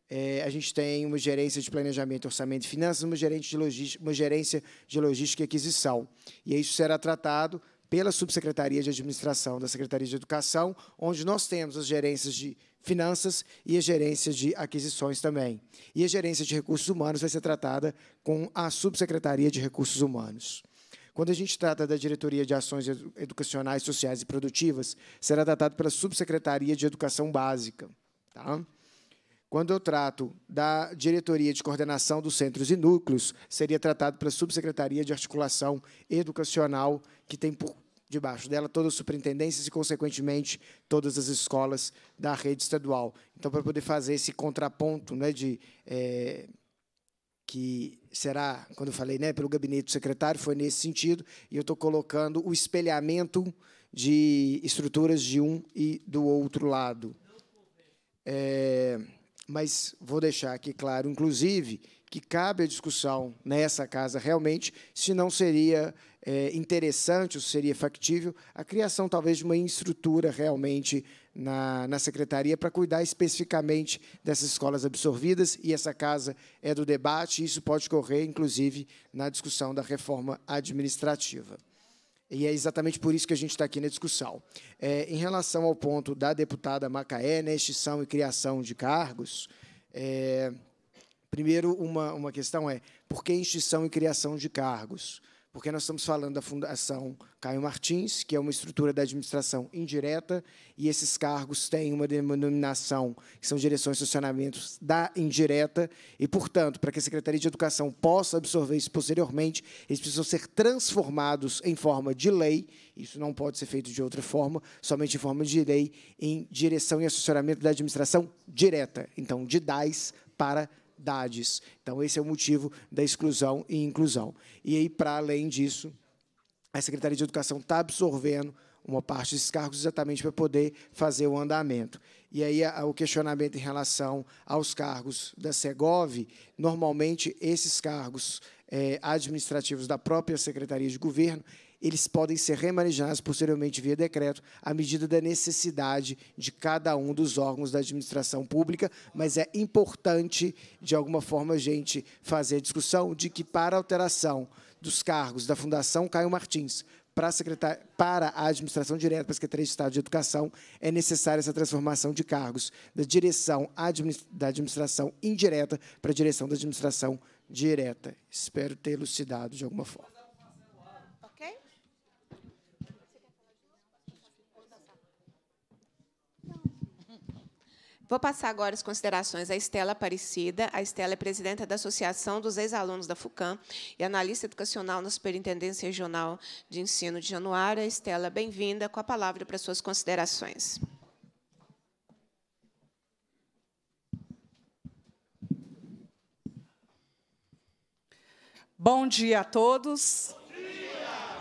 é, a gente tem uma gerência de planejamento, orçamento e finanças, uma gerência de logística, uma gerência de logística e aquisição. E isso será tratado pela Subsecretaria de Administração da Secretaria de Educação, onde nós temos as gerências de finanças e a gerência de aquisições também. E a gerência de recursos humanos vai ser tratada com a Subsecretaria de Recursos Humanos. Quando a gente trata da Diretoria de Ações Educacionais, Sociais e Produtivas, será tratado pela Subsecretaria de Educação Básica. Tá? Quando eu trato da Diretoria de Coordenação dos Centros e Núcleos, seria tratado pela Subsecretaria de Articulação Educacional, que tem por debaixo dela todas as superintendências e, consequentemente, todas as escolas da rede estadual. Então, para poder fazer esse contraponto né, de, é, que será, quando eu falei né, pelo gabinete do secretário, foi nesse sentido, e eu estou colocando o espelhamento de estruturas de um e do outro lado. É, mas vou deixar aqui claro, inclusive, que cabe a discussão nessa casa realmente se não seria é, interessante ou seria factível a criação, talvez, de uma estrutura realmente na, na secretaria para cuidar especificamente dessas escolas absorvidas e essa casa é do debate. Isso pode ocorrer, inclusive, na discussão da reforma administrativa. E é exatamente por isso que a gente está aqui na discussão. É, em relação ao ponto da deputada Macaé, na extinção e criação de cargos, é, primeiro, uma, uma questão é por que extinção e criação de cargos? porque nós estamos falando da Fundação Caio Martins, que é uma estrutura da administração indireta, e esses cargos têm uma denominação, que são direções e funcionamentos da indireta, e, portanto, para que a Secretaria de Educação possa absorver isso posteriormente, eles precisam ser transformados em forma de lei, isso não pode ser feito de outra forma, somente em forma de lei, em direção e assessoramento da administração direta, então, de DAIS para então, esse é o motivo da exclusão e inclusão. E aí, para além disso, a Secretaria de Educação está absorvendo uma parte desses cargos exatamente para poder fazer o andamento. E aí o questionamento em relação aos cargos da Segov, normalmente esses cargos eh, administrativos da própria Secretaria de Governo, eles podem ser remanejados posteriormente via decreto à medida da necessidade de cada um dos órgãos da administração pública, mas é importante, de alguma forma, a gente fazer a discussão de que, para a alteração dos cargos da Fundação Caio Martins para a, secretar... para a administração direta, para a Secretaria de Estado de Educação, é necessária essa transformação de cargos da direção administ... da administração indireta para a direção da administração direta. Espero ter elucidado de alguma forma. Vou passar agora as considerações à Estela Aparecida. A Estela é presidenta da Associação dos Ex-Alunos da FUCAM e analista educacional na Superintendência Regional de Ensino de Januário. Estela, bem-vinda. Com a palavra para suas considerações. Bom dia a todos. Bom dia.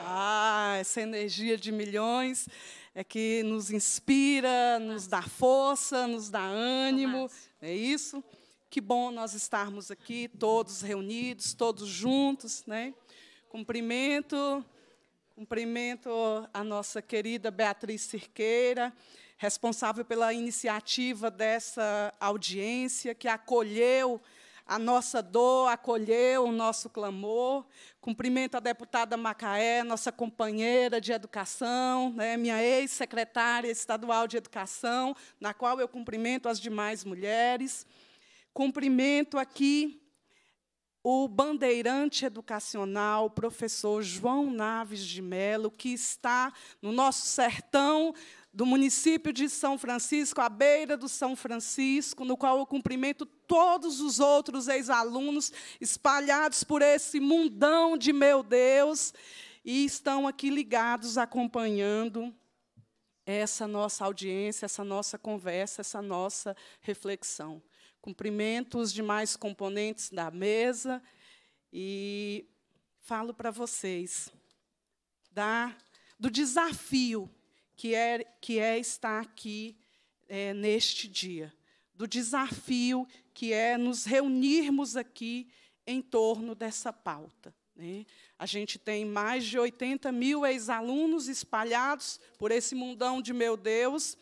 Ah, essa energia de milhões é que nos inspira, nos dá força, nos dá ânimo. É isso? Que bom nós estarmos aqui, todos reunidos, todos juntos. Né? Cumprimento, cumprimento a nossa querida Beatriz Cirqueira, responsável pela iniciativa dessa audiência, que acolheu a nossa dor, acolheu o nosso clamor. Cumprimento a deputada Macaé, nossa companheira de educação, né, minha ex-secretária estadual de educação, na qual eu cumprimento as demais mulheres. Cumprimento aqui o bandeirante educacional, o professor João Naves de Melo, que está no nosso sertão do município de São Francisco, à beira do São Francisco, no qual eu cumprimento todos os outros ex-alunos espalhados por esse mundão de meu Deus e estão aqui ligados acompanhando essa nossa audiência, essa nossa conversa, essa nossa reflexão. Cumprimento os demais componentes da mesa e falo para vocês da, do desafio que é, que é estar aqui é, neste dia, do desafio que é nos reunirmos aqui em torno dessa pauta. Né? A gente tem mais de 80 mil ex-alunos espalhados por esse mundão de meu Deus,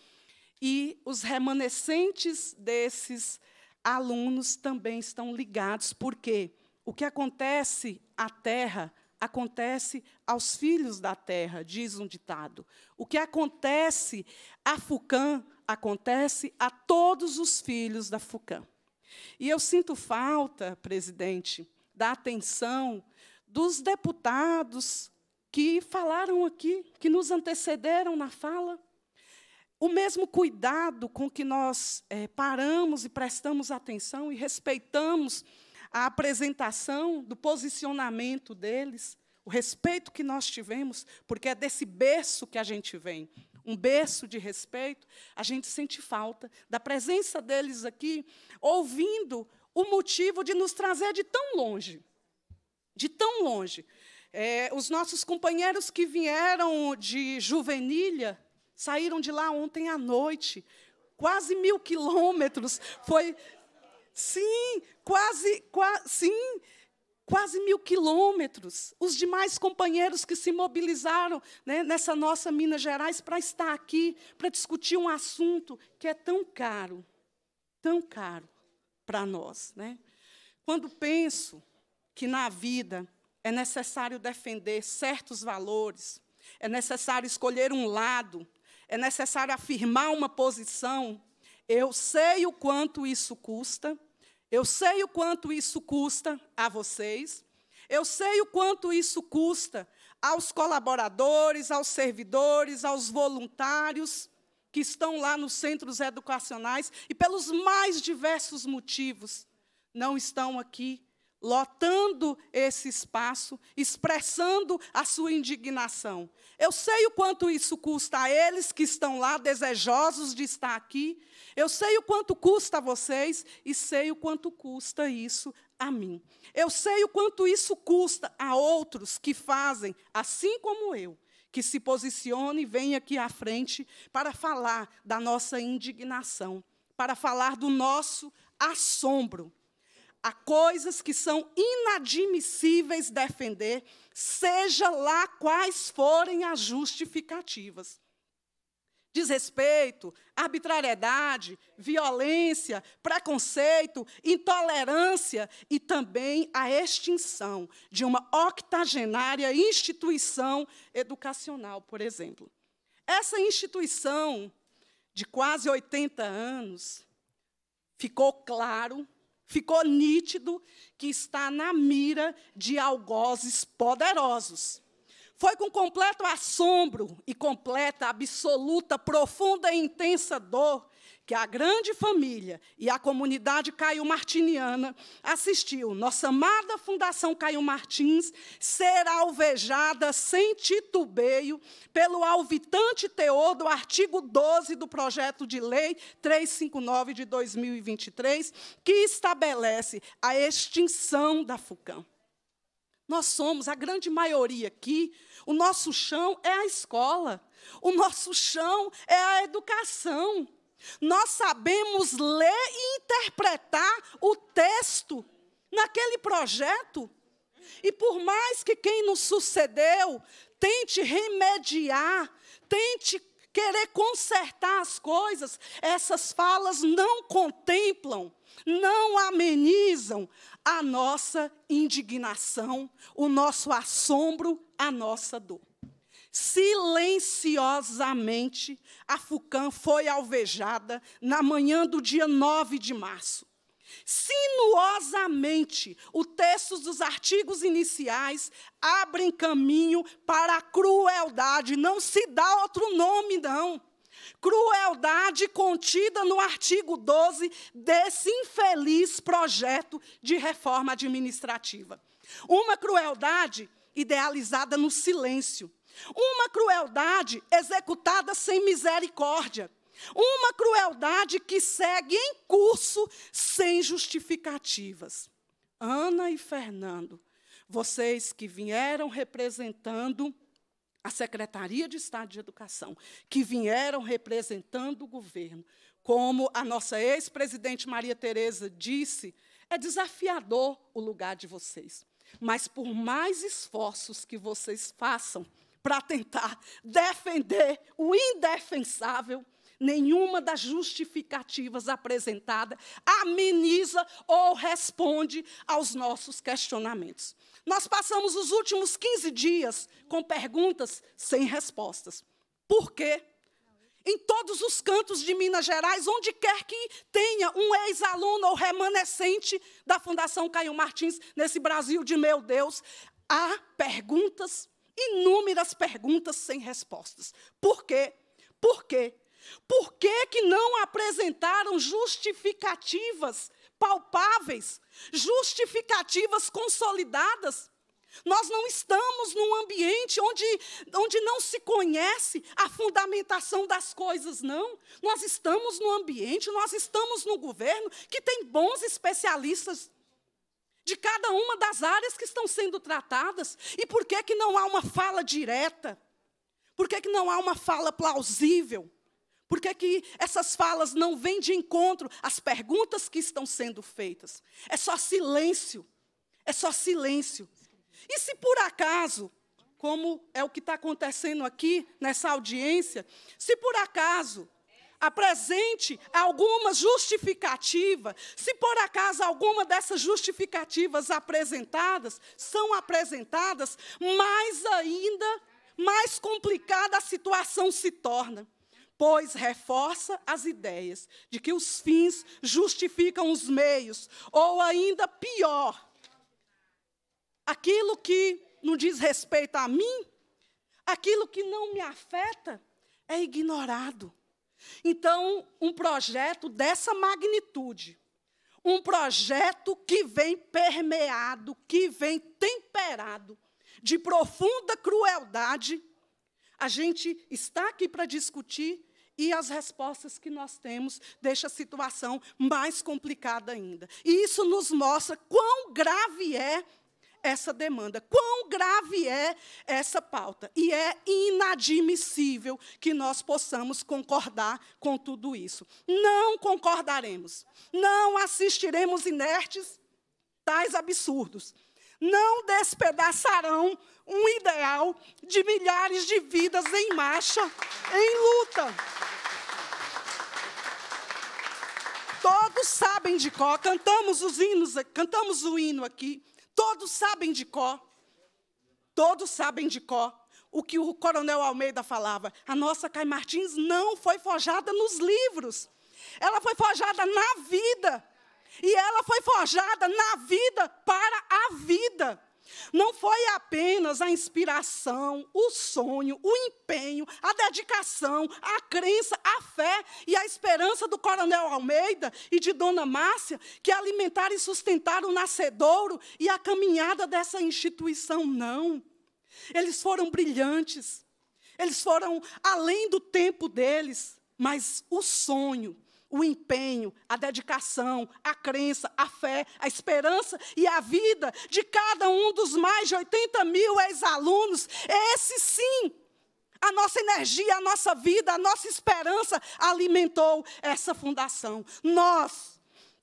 e os remanescentes desses alunos também estão ligados, porque o que acontece à Terra acontece aos filhos da terra, diz um ditado. O que acontece a Fucã acontece a todos os filhos da Fucã. E eu sinto falta, presidente, da atenção dos deputados que falaram aqui, que nos antecederam na fala. O mesmo cuidado com que nós é, paramos e prestamos atenção e respeitamos a apresentação do posicionamento deles, o respeito que nós tivemos, porque é desse berço que a gente vem, um berço de respeito, a gente sente falta da presença deles aqui, ouvindo o motivo de nos trazer de tão longe, de tão longe. É, os nossos companheiros que vieram de Juvenilha saíram de lá ontem à noite, quase mil quilômetros, foi Sim, quase, qua, sim, quase mil quilômetros. Os demais companheiros que se mobilizaram né, nessa nossa Minas Gerais para estar aqui, para discutir um assunto que é tão caro, tão caro para nós. Né? Quando penso que na vida é necessário defender certos valores, é necessário escolher um lado, é necessário afirmar uma posição, eu sei o quanto isso custa eu sei o quanto isso custa a vocês, eu sei o quanto isso custa aos colaboradores, aos servidores, aos voluntários que estão lá nos centros educacionais e, pelos mais diversos motivos, não estão aqui lotando esse espaço, expressando a sua indignação. Eu sei o quanto isso custa a eles que estão lá desejosos de estar aqui, eu sei o quanto custa a vocês e sei o quanto custa isso a mim. Eu sei o quanto isso custa a outros que fazem assim como eu. Que se posicione e venha aqui à frente para falar da nossa indignação, para falar do nosso assombro a coisas que são inadmissíveis defender, seja lá quais forem as justificativas. Desrespeito, arbitrariedade, violência, preconceito, intolerância e também a extinção de uma octogenária instituição educacional, por exemplo. Essa instituição de quase 80 anos ficou claro Ficou nítido que está na mira de algozes poderosos. Foi com completo assombro e completa, absoluta, profunda e intensa dor que a grande família e a comunidade Caio Martiniana assistiu nossa amada Fundação Caio Martins ser alvejada sem titubeio pelo alvitante teor do artigo 12 do projeto de lei 359 de 2023, que estabelece a extinção da FUCAM. Nós somos a grande maioria aqui, o nosso chão é a escola, o nosso chão é a educação. Nós sabemos ler e interpretar o texto naquele projeto. E por mais que quem nos sucedeu tente remediar, tente querer consertar as coisas, essas falas não contemplam, não amenizam a nossa indignação, o nosso assombro, a nossa dor. Silenciosamente, a Fucan foi alvejada na manhã do dia 9 de março. Sinuosamente, o texto dos artigos iniciais abrem caminho para a crueldade. Não se dá outro nome, não. Crueldade contida no artigo 12 desse infeliz projeto de reforma administrativa. Uma crueldade idealizada no silêncio, uma crueldade executada sem misericórdia. Uma crueldade que segue em curso sem justificativas. Ana e Fernando, vocês que vieram representando a Secretaria de Estado de Educação, que vieram representando o governo, como a nossa ex-presidente Maria Tereza disse, é desafiador o lugar de vocês. Mas por mais esforços que vocês façam, para tentar defender o indefensável, nenhuma das justificativas apresentadas ameniza ou responde aos nossos questionamentos. Nós passamos os últimos 15 dias com perguntas sem respostas. Por quê? Em todos os cantos de Minas Gerais, onde quer que tenha um ex-aluno ou remanescente da Fundação Caio Martins, nesse Brasil de meu Deus, há perguntas inúmeras perguntas sem respostas. Por quê? Por quê? Por que, que não apresentaram justificativas palpáveis, justificativas consolidadas? Nós não estamos num ambiente onde, onde não se conhece a fundamentação das coisas, não. Nós estamos num ambiente, nós estamos no governo que tem bons especialistas de cada uma das áreas que estão sendo tratadas. E por que, que não há uma fala direta? Por que, que não há uma fala plausível? Por que, que essas falas não vêm de encontro às perguntas que estão sendo feitas? É só silêncio. É só silêncio. E se por acaso, como é o que está acontecendo aqui nessa audiência, se por acaso apresente alguma justificativa. Se por acaso alguma dessas justificativas apresentadas são apresentadas, mais ainda, mais complicada a situação se torna. Pois reforça as ideias de que os fins justificam os meios, ou ainda pior, aquilo que não diz respeito a mim, aquilo que não me afeta, é ignorado então, um projeto dessa magnitude, um projeto que vem permeado, que vem temperado de profunda crueldade, a gente está aqui para discutir e as respostas que nós temos deixa a situação mais complicada ainda. E isso nos mostra quão grave é essa demanda, quão grave é essa pauta. E é inadmissível que nós possamos concordar com tudo isso. Não concordaremos, não assistiremos inertes tais absurdos. Não despedaçarão um ideal de milhares de vidas em marcha, em luta. Todos sabem de cor, cantamos os hinos, cantamos o hino aqui, Todos sabem de có. Todos sabem de có o que o coronel Almeida falava. A nossa Cai Martins não foi forjada nos livros. Ela foi forjada na vida. E ela foi forjada na vida para a vida. Não foi apenas a inspiração, o sonho, o empenho, a dedicação, a crença, a fé e a esperança do Coronel Almeida e de Dona Márcia que alimentaram e sustentaram o nascedouro e a caminhada dessa instituição, não. Eles foram brilhantes, eles foram além do tempo deles, mas o sonho, o empenho, a dedicação, a crença, a fé, a esperança e a vida de cada um dos mais de 80 mil ex-alunos. Esse sim, a nossa energia, a nossa vida, a nossa esperança alimentou essa fundação. Nós,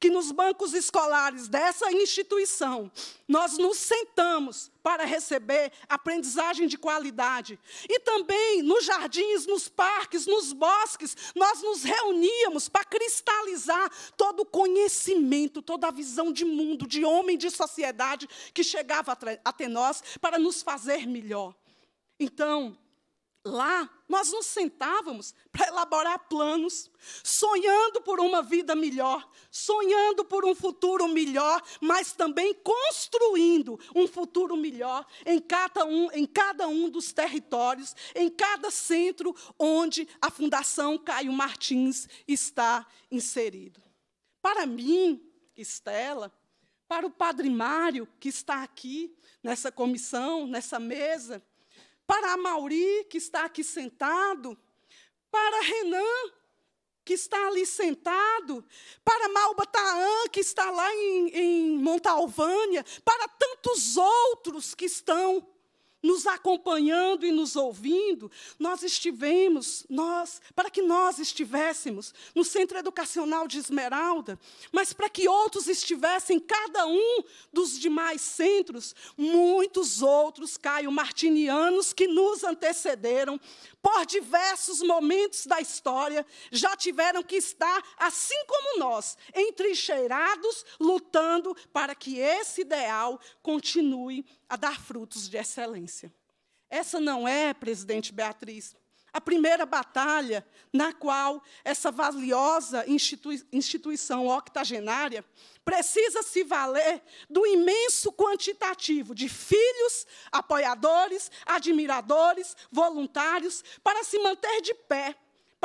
que nos bancos escolares dessa instituição nós nos sentamos para receber aprendizagem de qualidade. E também nos jardins, nos parques, nos bosques, nós nos reuníamos para cristalizar todo o conhecimento, toda a visão de mundo, de homem, de sociedade que chegava até nós para nos fazer melhor. Então, Lá, nós nos sentávamos para elaborar planos, sonhando por uma vida melhor, sonhando por um futuro melhor, mas também construindo um futuro melhor em cada um, em cada um dos territórios, em cada centro onde a Fundação Caio Martins está inserido. Para mim, Estela, para o Padre Mário, que está aqui nessa comissão, nessa mesa, para a Mauri, que está aqui sentado, para Renan, que está ali sentado, para Malba que está lá em, em Montalvânia, para tantos outros que estão nos acompanhando e nos ouvindo, nós estivemos, nós, para que nós estivéssemos no Centro Educacional de Esmeralda, mas para que outros estivessem cada um dos demais centros, muitos outros Caio Martinianos que nos antecederam por diversos momentos da história, já tiveram que estar, assim como nós, entrincheirados, lutando para que esse ideal continue a dar frutos de excelência. Essa não é, presidente Beatriz, a primeira batalha na qual essa valiosa institui instituição octogenária precisa se valer do imenso quantitativo de filhos, apoiadores, admiradores, voluntários, para se manter de pé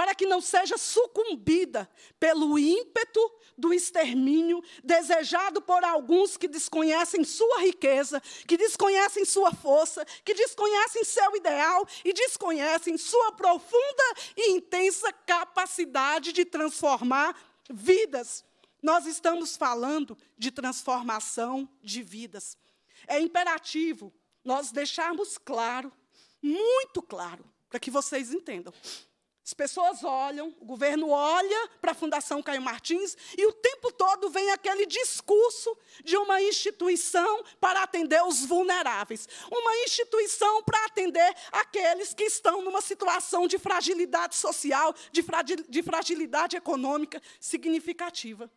para que não seja sucumbida pelo ímpeto do extermínio desejado por alguns que desconhecem sua riqueza, que desconhecem sua força, que desconhecem seu ideal e desconhecem sua profunda e intensa capacidade de transformar vidas. Nós estamos falando de transformação de vidas. É imperativo nós deixarmos claro, muito claro, para que vocês entendam, as pessoas olham, o governo olha para a Fundação Caio Martins e o tempo todo vem aquele discurso de uma instituição para atender os vulneráveis, uma instituição para atender aqueles que estão numa situação de fragilidade social, de, fragilidade econômica significativa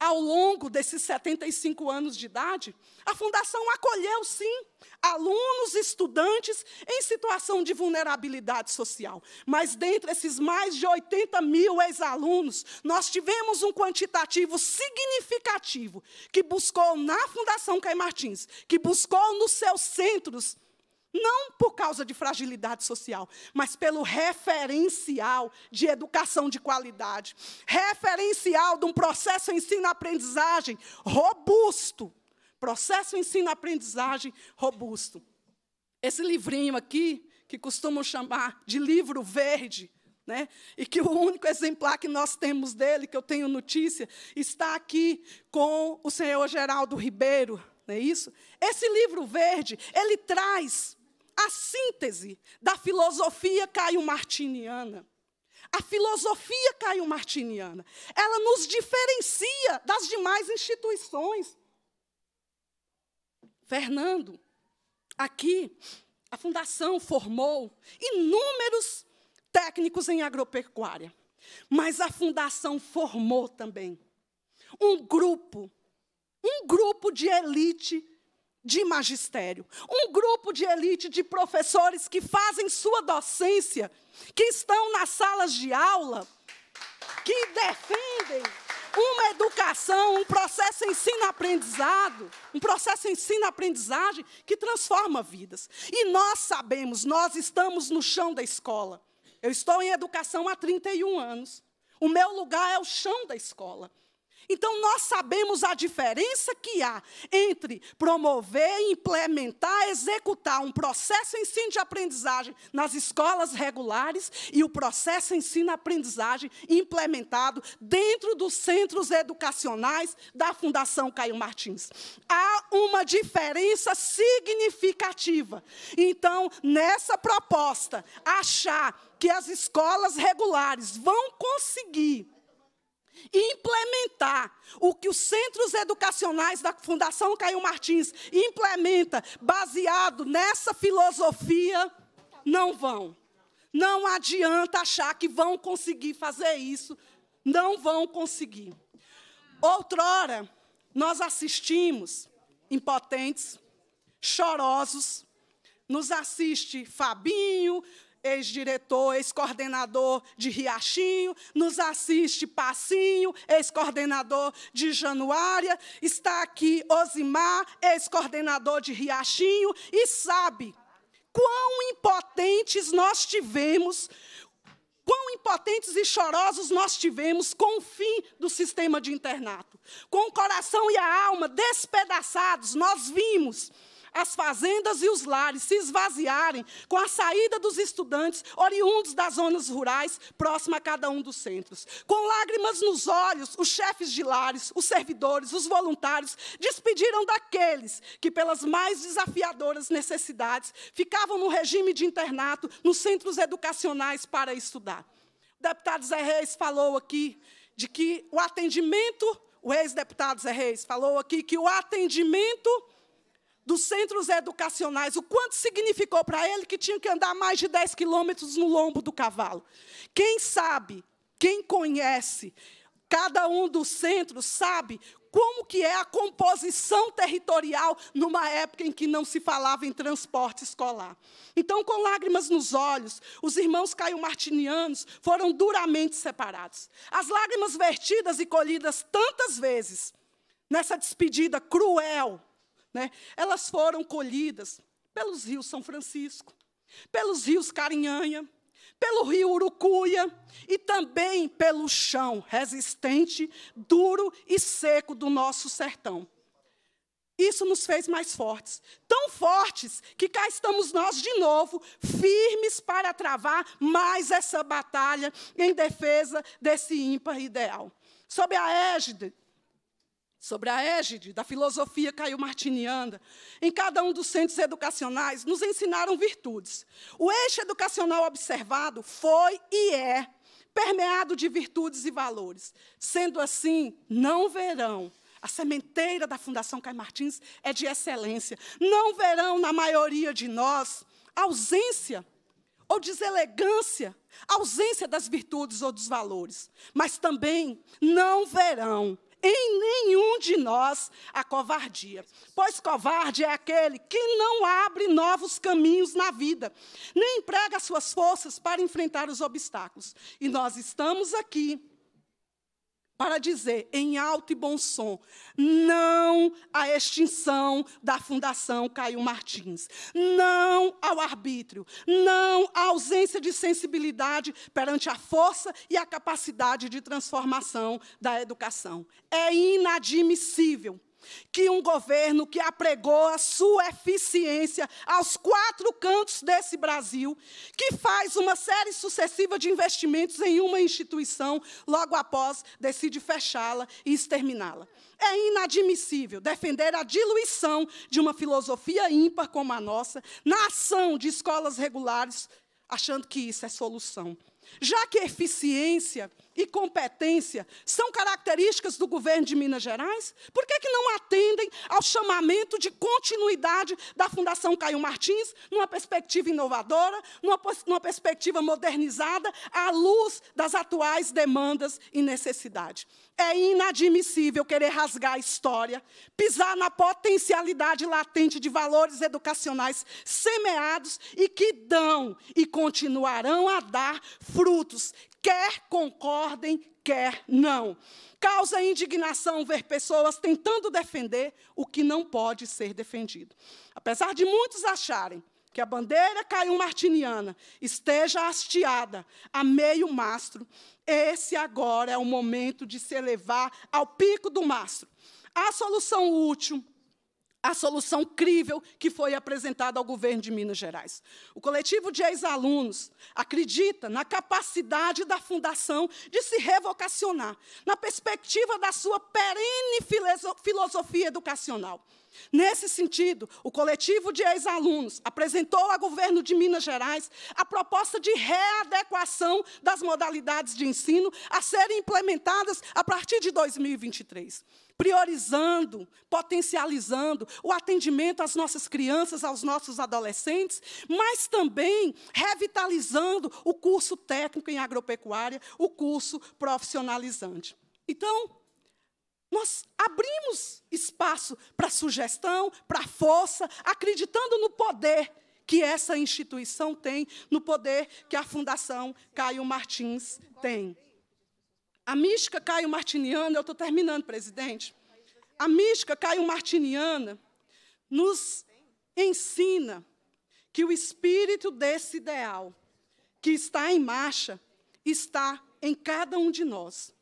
ao longo desses 75 anos de idade, a Fundação acolheu, sim, alunos, estudantes em situação de vulnerabilidade social. Mas dentre esses mais de 80 mil ex-alunos, nós tivemos um quantitativo significativo que buscou na Fundação Caim Martins, que buscou nos seus centros não por causa de fragilidade social, mas pelo referencial de educação de qualidade referencial de um processo ensino-aprendizagem robusto. Processo ensino-aprendizagem robusto. Esse livrinho aqui, que costumam chamar de livro verde, né? E que o único exemplar que nós temos dele, que eu tenho notícia, está aqui com o senhor Geraldo Ribeiro, não é isso? Esse livro verde, ele traz a síntese da filosofia caio-martiniana. A filosofia caio-martiniana, ela nos diferencia das demais instituições. Fernando, aqui, a fundação formou inúmeros técnicos em agropecuária, mas a fundação formou também um grupo, um grupo de elite de magistério, um grupo de elite de professores que fazem sua docência, que estão nas salas de aula, que defendem uma educação, um processo ensino-aprendizado, um processo ensino-aprendizagem que transforma vidas. E nós sabemos, nós estamos no chão da escola. Eu estou em educação há 31 anos. O meu lugar é o chão da escola. Então, nós sabemos a diferença que há entre promover, implementar, executar um processo ensino de aprendizagem nas escolas regulares e o processo ensino-aprendizagem implementado dentro dos centros educacionais da Fundação Caio Martins. Há uma diferença significativa. Então, nessa proposta, achar que as escolas regulares vão conseguir e implementar o que os centros educacionais da Fundação Caio Martins implementa, baseado nessa filosofia, não vão. Não adianta achar que vão conseguir fazer isso, não vão conseguir. Outrora, nós assistimos impotentes, chorosos, nos assiste Fabinho, ex-diretor, ex-coordenador de Riachinho, nos assiste Passinho, ex-coordenador de Januária, está aqui Osimar, ex-coordenador de Riachinho, e sabe quão impotentes nós tivemos, quão impotentes e chorosos nós tivemos com o fim do sistema de internato. Com o coração e a alma despedaçados, nós vimos as fazendas e os lares se esvaziarem com a saída dos estudantes oriundos das zonas rurais, próxima a cada um dos centros. Com lágrimas nos olhos, os chefes de lares, os servidores, os voluntários despediram daqueles que, pelas mais desafiadoras necessidades, ficavam no regime de internato nos centros educacionais para estudar. O deputado Zé Reis falou aqui de que o atendimento, o ex-deputado Zé Reis falou aqui que o atendimento dos centros educacionais, o quanto significou para ele que tinha que andar mais de 10 quilômetros no lombo do cavalo. Quem sabe, quem conhece cada um dos centros, sabe como que é a composição territorial numa época em que não se falava em transporte escolar. Então, com lágrimas nos olhos, os irmãos Caio Martinianos foram duramente separados. As lágrimas vertidas e colhidas tantas vezes nessa despedida cruel né? Elas foram colhidas pelos rios São Francisco, pelos rios Carinhanha, pelo rio Urucuia e também pelo chão resistente, duro e seco do nosso sertão. Isso nos fez mais fortes, tão fortes que cá estamos nós de novo, firmes para travar mais essa batalha em defesa desse ímpar ideal. Sob a égide sobre a égide da filosofia caiu martiniana, em cada um dos centros educacionais nos ensinaram virtudes. O eixo educacional observado foi e é permeado de virtudes e valores. Sendo assim, não verão a sementeira da Fundação Caio Martins é de excelência. Não verão na maioria de nós ausência ou deselegância, ausência das virtudes ou dos valores, mas também não verão em nenhum de nós a covardia. Pois covarde é aquele que não abre novos caminhos na vida, nem emprega suas forças para enfrentar os obstáculos. E nós estamos aqui para dizer em alto e bom som: não à extinção da Fundação Caio Martins, não ao arbítrio, não à ausência de sensibilidade perante a força e a capacidade de transformação da educação. É inadmissível que um governo que apregou a sua eficiência aos quatro cantos desse Brasil, que faz uma série sucessiva de investimentos em uma instituição, logo após decide fechá-la e exterminá-la. É inadmissível defender a diluição de uma filosofia ímpar como a nossa na ação de escolas regulares, achando que isso é solução. Já que eficiência e competência são características do governo de Minas Gerais? Por que, que não atendem ao chamamento de continuidade da Fundação Caio Martins, numa perspectiva inovadora, numa, numa perspectiva modernizada, à luz das atuais demandas e necessidades? É inadmissível querer rasgar a história, pisar na potencialidade latente de valores educacionais semeados e que dão e continuarão a dar frutos quer concordem, quer não. Causa indignação ver pessoas tentando defender o que não pode ser defendido. Apesar de muitos acharem que a bandeira caiu martiniana esteja hasteada a meio mastro, esse agora é o momento de se elevar ao pico do mastro. A solução útil, a solução crível que foi apresentada ao governo de Minas Gerais. O coletivo de ex-alunos acredita na capacidade da fundação de se revocacionar, na perspectiva da sua perene filosofia educacional. Nesse sentido, o coletivo de ex-alunos apresentou ao governo de Minas Gerais a proposta de readequação das modalidades de ensino a serem implementadas a partir de 2023 priorizando, potencializando o atendimento às nossas crianças, aos nossos adolescentes, mas também revitalizando o curso técnico em agropecuária, o curso profissionalizante. Então, nós abrimos espaço para sugestão, para força, acreditando no poder que essa instituição tem, no poder que a Fundação Caio Martins tem. A mística Caio Martiniana, eu estou terminando, presidente. A mística Caio Martiniana nos ensina que o espírito desse ideal que está em marcha está em cada um de nós.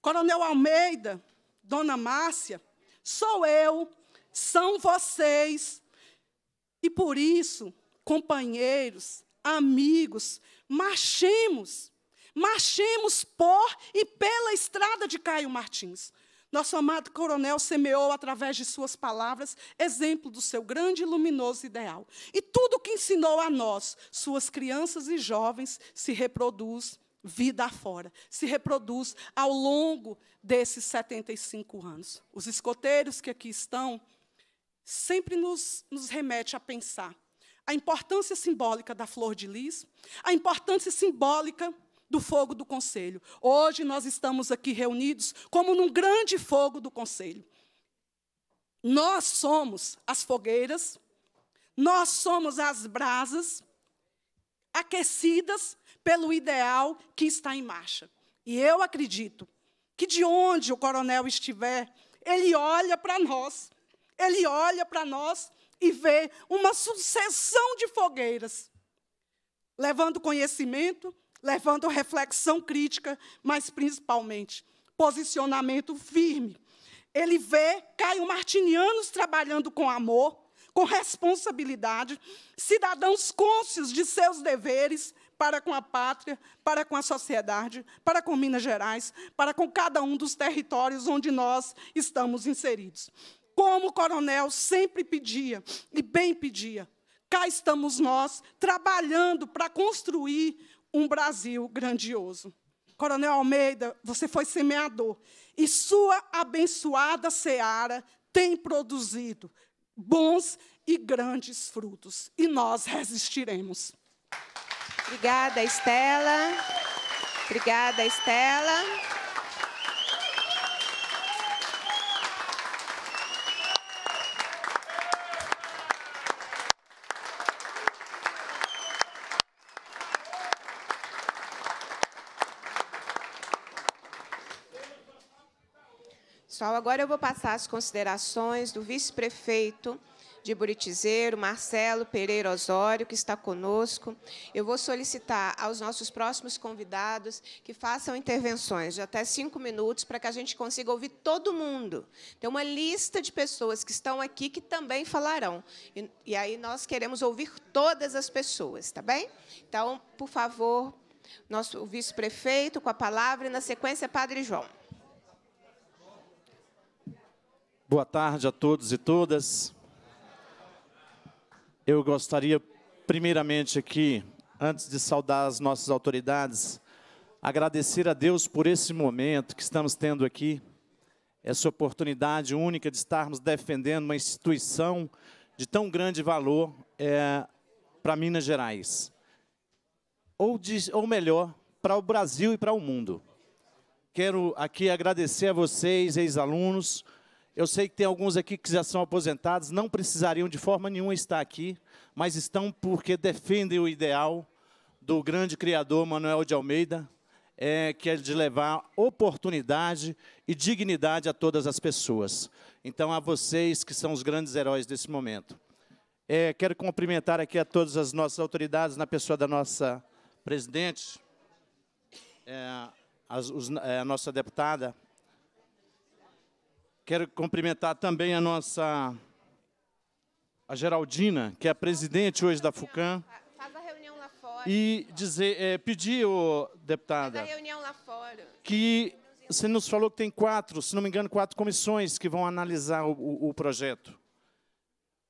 Coronel Almeida, Dona Márcia, sou eu, são vocês. E por isso, companheiros, amigos, marchemos Marchemos por e pela estrada de Caio Martins. Nosso amado coronel semeou, através de suas palavras, exemplo do seu grande e luminoso ideal. E tudo o que ensinou a nós, suas crianças e jovens, se reproduz vida afora, se reproduz ao longo desses 75 anos. Os escoteiros que aqui estão sempre nos, nos remete a pensar a importância simbólica da flor de lis, a importância simbólica do fogo do conselho. Hoje nós estamos aqui reunidos como num grande fogo do conselho. Nós somos as fogueiras, nós somos as brasas aquecidas pelo ideal que está em marcha. E eu acredito que de onde o coronel estiver, ele olha para nós, ele olha para nós e vê uma sucessão de fogueiras, levando conhecimento, levando reflexão crítica, mas principalmente posicionamento firme. Ele vê Caio Martinianos trabalhando com amor, com responsabilidade, cidadãos cônscios de seus deveres para com a pátria, para com a sociedade, para com Minas Gerais, para com cada um dos territórios onde nós estamos inseridos. Como o coronel sempre pedia, e bem pedia, cá estamos nós trabalhando para construir um Brasil grandioso. Coronel Almeida, você foi semeador e sua abençoada seara tem produzido bons e grandes frutos, e nós resistiremos. Obrigada, Estela. Obrigada, Estela. pessoal. Agora eu vou passar as considerações do vice-prefeito de Buritizeiro, Marcelo Pereira Osório, que está conosco. Eu vou solicitar aos nossos próximos convidados que façam intervenções de até cinco minutos para que a gente consiga ouvir todo mundo. Tem uma lista de pessoas que estão aqui que também falarão. E, e aí nós queremos ouvir todas as pessoas, tá bem? Então, por favor, nosso vice-prefeito com a palavra e, na sequência, Padre João. Boa tarde a todos e todas. Eu gostaria, primeiramente, aqui, antes de saudar as nossas autoridades, agradecer a Deus por esse momento que estamos tendo aqui, essa oportunidade única de estarmos defendendo uma instituição de tão grande valor é, para Minas Gerais. Ou, de, ou melhor, para o Brasil e para o mundo. Quero aqui agradecer a vocês, ex-alunos, eu sei que tem alguns aqui que já são aposentados, não precisariam de forma nenhuma estar aqui, mas estão porque defendem o ideal do grande criador Manuel de Almeida, é, que é de levar oportunidade e dignidade a todas as pessoas. Então, a vocês que são os grandes heróis desse momento. É, quero cumprimentar aqui a todas as nossas autoridades, na pessoa da nossa presidente, é, as, os, é, a nossa deputada Quero cumprimentar também a nossa a Geraldina, que é a presidente hoje da FUCAM. Faz a reunião lá fora. E dizer, é, pedir, ô, deputada. Faz a reunião lá fora. Que você nos falou que tem quatro, se não me engano, quatro comissões que vão analisar o, o projeto.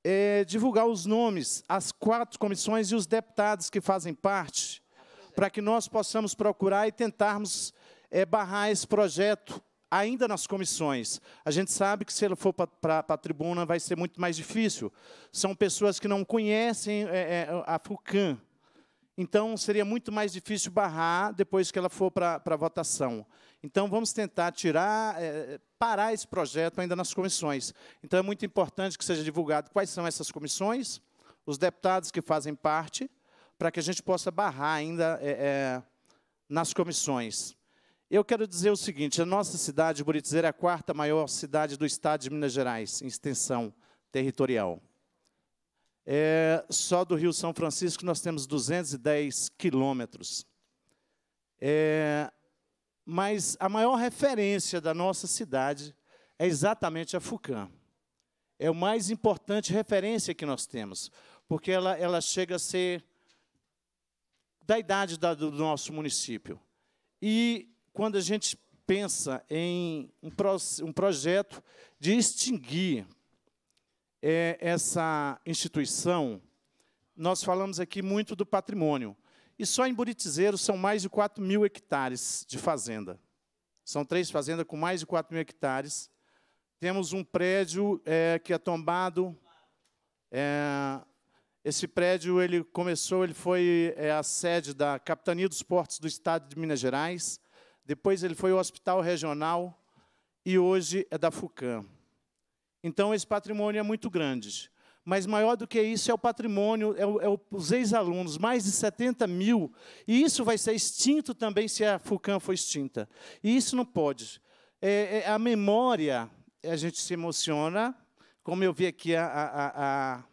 É, divulgar os nomes, as quatro comissões e os deputados que fazem parte, tá para que nós possamos procurar e tentarmos é, barrar esse projeto ainda nas comissões. A gente sabe que se ele for para a tribuna vai ser muito mais difícil. São pessoas que não conhecem é, é, a FUCAM. Então, seria muito mais difícil barrar depois que ela for para a votação. Então, vamos tentar tirar, é, parar esse projeto ainda nas comissões. Então, é muito importante que seja divulgado quais são essas comissões, os deputados que fazem parte, para que a gente possa barrar ainda é, é, nas comissões. Eu quero dizer o seguinte: a nossa cidade, Buritizeira, é a quarta maior cidade do estado de Minas Gerais, em extensão territorial. É, só do Rio São Francisco nós temos 210 quilômetros. É, mas a maior referência da nossa cidade é exatamente a FUCAM. É o mais importante referência que nós temos, porque ela, ela chega a ser da idade da, do nosso município. E quando a gente pensa em um, pro, um projeto de extinguir é, essa instituição, nós falamos aqui muito do patrimônio. E só em Buritizeiro são mais de 4 mil hectares de fazenda. São três fazendas com mais de 4 mil hectares. Temos um prédio é, que é tombado. É, esse prédio ele começou, ele foi é, a sede da Capitania dos Portos do Estado de Minas Gerais depois ele foi ao hospital regional e hoje é da FUCAM. Então, esse patrimônio é muito grande. Mas maior do que isso é o patrimônio, é, o, é os ex-alunos, mais de 70 mil. E isso vai ser extinto também se a FUCAM for extinta. E isso não pode. É, é, a memória, a gente se emociona, como eu vi aqui a, a, a,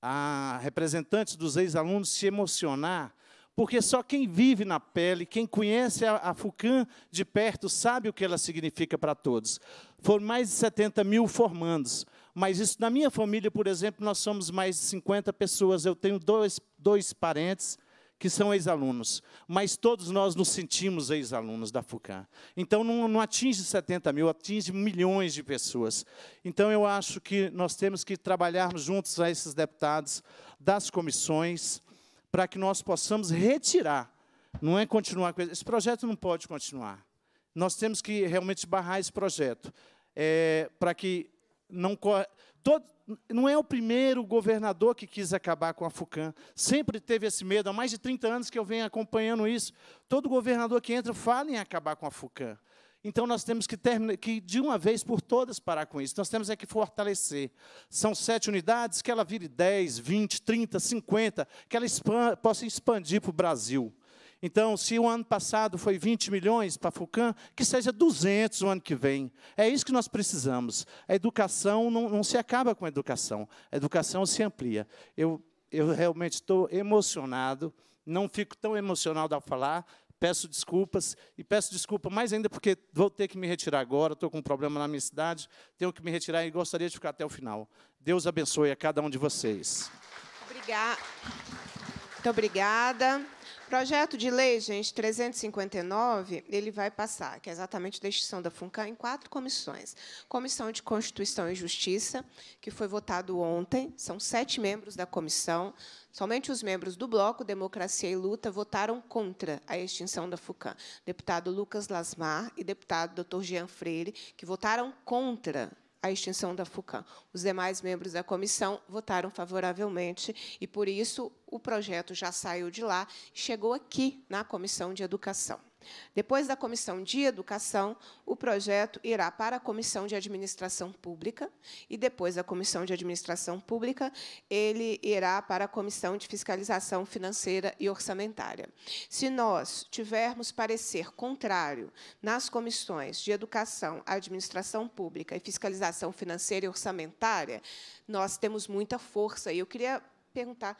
a representante dos ex-alunos se emocionar porque só quem vive na pele, quem conhece a, a FUCAM de perto, sabe o que ela significa para todos. Foram mais de 70 mil formandos, mas isso na minha família, por exemplo, nós somos mais de 50 pessoas. Eu tenho dois, dois parentes que são ex-alunos, mas todos nós nos sentimos ex-alunos da FUCAM. Então, não, não atinge 70 mil, atinge milhões de pessoas. Então, eu acho que nós temos que trabalharmos juntos a esses deputados das comissões, para que nós possamos retirar. Não é continuar com esse projeto não pode continuar. Nós temos que realmente barrar esse projeto é, para que não todo, não é o primeiro governador que quis acabar com a Fucan. Sempre teve esse medo. Há mais de 30 anos que eu venho acompanhando isso. Todo governador que entra fala em acabar com a Fucan. Então nós temos que, terminar, que, de uma vez por todas, parar com isso. Nós temos é que fortalecer. São sete unidades, que ela vire 10, 20, 30, 50, que ela possa expandir para o Brasil. Então, se o ano passado foi 20 milhões para a FUCAM, que seja 200 o ano que vem. É isso que nós precisamos. A educação não, não se acaba com a educação. A educação se amplia. Eu, eu realmente estou emocionado. Não fico tão emocionado ao falar, Peço desculpas e peço desculpa mais ainda porque vou ter que me retirar agora, estou com um problema na minha cidade, tenho que me retirar e gostaria de ficar até o final. Deus abençoe a cada um de vocês. Obrigada. Muito obrigada. Projeto de lei, gente, 359, ele vai passar, que é exatamente da extinção da FUNCAM, em quatro comissões. Comissão de Constituição e Justiça, que foi votado ontem, são sete membros da comissão, Somente os membros do Bloco Democracia e Luta votaram contra a extinção da FUCAM. Deputado Lucas Lasmar e deputado Dr. Jean Freire, que votaram contra a extinção da FUCAM. Os demais membros da comissão votaram favoravelmente e, por isso, o projeto já saiu de lá e chegou aqui na Comissão de Educação. Depois da Comissão de Educação, o projeto irá para a Comissão de Administração Pública, e depois da Comissão de Administração Pública, ele irá para a Comissão de Fiscalização Financeira e Orçamentária. Se nós tivermos parecer contrário nas comissões de Educação, Administração Pública e Fiscalização Financeira e Orçamentária, nós temos muita força. E eu queria perguntar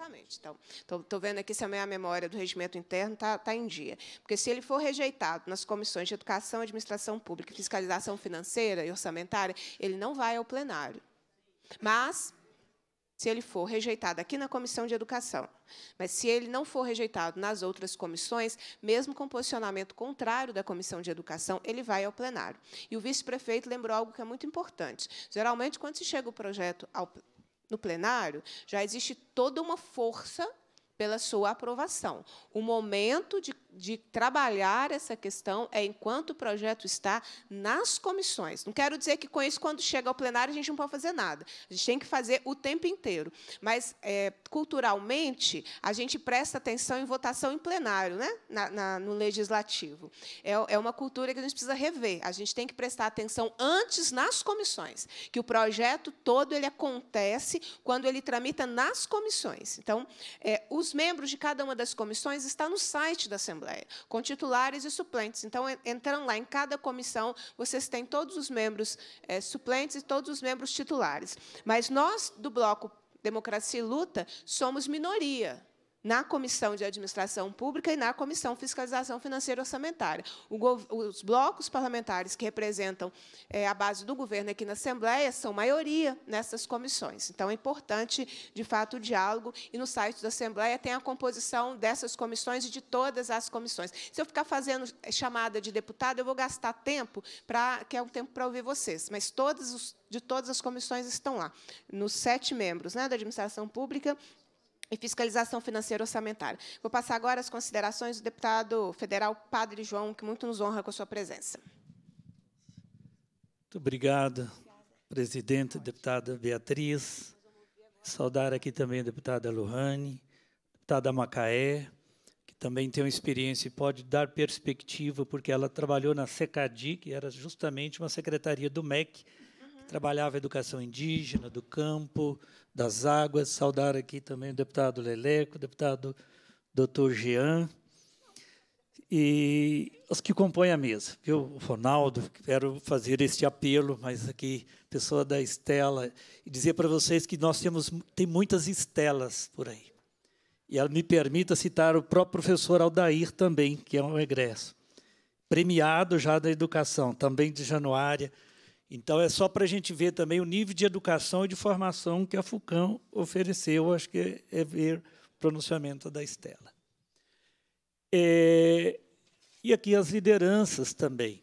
Exatamente. Então, estou vendo aqui se a minha memória do regimento interno está tá em dia. Porque se ele for rejeitado nas comissões de educação, administração pública, fiscalização financeira e orçamentária, ele não vai ao plenário. Mas, se ele for rejeitado aqui na comissão de educação, mas se ele não for rejeitado nas outras comissões, mesmo com posicionamento contrário da comissão de educação, ele vai ao plenário. E o vice-prefeito lembrou algo que é muito importante. Geralmente, quando se chega o projeto ao, no plenário, já existe toda uma força pela sua aprovação. O momento de de trabalhar essa questão é enquanto o projeto está nas comissões. Não quero dizer que com isso, quando chega ao plenário, a gente não pode fazer nada. A gente tem que fazer o tempo inteiro. Mas, é, culturalmente, a gente presta atenção em votação em plenário, né? Na, na, no legislativo. É, é uma cultura que a gente precisa rever. A gente tem que prestar atenção antes nas comissões, que o projeto todo ele acontece quando ele tramita nas comissões. Então, é, os membros de cada uma das comissões estão no site da Assembleia. Assembleia, com titulares e suplentes. Então, entrando lá em cada comissão, vocês têm todos os membros é, suplentes e todos os membros titulares. Mas nós, do Bloco Democracia e Luta, somos minoria na Comissão de Administração Pública e na Comissão Fiscalização Financeira e Orçamentária. os blocos parlamentares que representam eh, a base do governo aqui na Assembleia são maioria nessas comissões. Então, é importante, de fato, o diálogo. E no site da Assembleia tem a composição dessas comissões e de todas as comissões. Se eu ficar fazendo eh, chamada de deputado, eu vou gastar tempo, para que é um tempo para ouvir vocês. Mas todos os, de todas as comissões estão lá. Nos sete membros né, da administração pública, e fiscalização financeira orçamentária. Vou passar agora as considerações do deputado federal Padre João, que muito nos honra com a sua presença. Muito obrigado, presidente, deputada Beatriz. Saudar aqui também a deputada Lohane, deputada Macaé, que também tem uma experiência e pode dar perspectiva, porque ela trabalhou na SECADI, que era justamente uma secretaria do MEC, que trabalhava educação indígena, do campo, das Águas. Saudar aqui também o deputado Leleco, o deputado doutor Jean e os que compõem a mesa. viu o Ronaldo, quero fazer este apelo, mas aqui, pessoa da Estela, e dizer para vocês que nós temos tem muitas Estelas por aí. E ela me permita citar o próprio professor Aldair também, que é um egresso, premiado já da educação, também de Januária, então, é só para a gente ver também o nível de educação e de formação que a FUCAM ofereceu, acho que é, ver o pronunciamento da Estela. É, e aqui as lideranças também.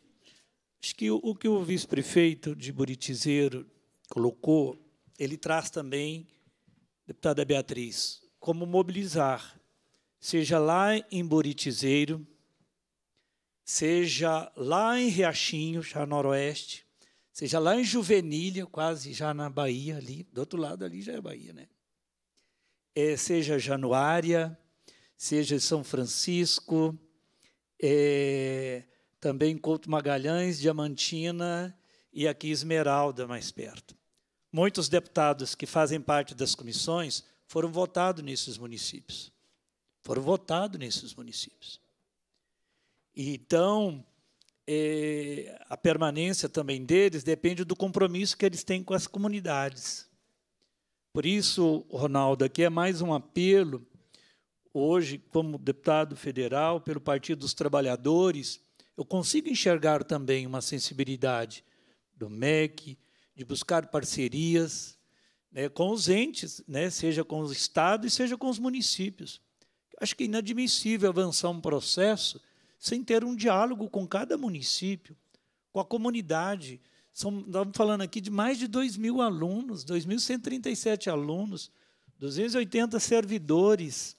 Acho que o, o que o vice-prefeito de Buritizeiro colocou, ele traz também, deputada Beatriz, como mobilizar, seja lá em Buritizeiro, seja lá em Riachinho, já noroeste, seja lá em Juvenilha, quase já na Bahia ali, do outro lado ali já é Bahia, né? É, seja Januária, seja São Francisco, é, também Couto Magalhães, Diamantina e aqui Esmeralda mais perto. Muitos deputados que fazem parte das comissões foram votados nesses municípios. Foram votados nesses municípios. Então, é, a permanência também deles depende do compromisso que eles têm com as comunidades. Por isso, Ronaldo, aqui é mais um apelo, hoje, como deputado federal pelo Partido dos Trabalhadores, eu consigo enxergar também uma sensibilidade do MEC, de buscar parcerias né, com os entes, né, seja com os estados e seja com os municípios. Acho que é inadmissível avançar um processo sem ter um diálogo com cada município, com a comunidade. estamos falando aqui de mais de 2 mil alunos, 2.137 alunos, 280 servidores.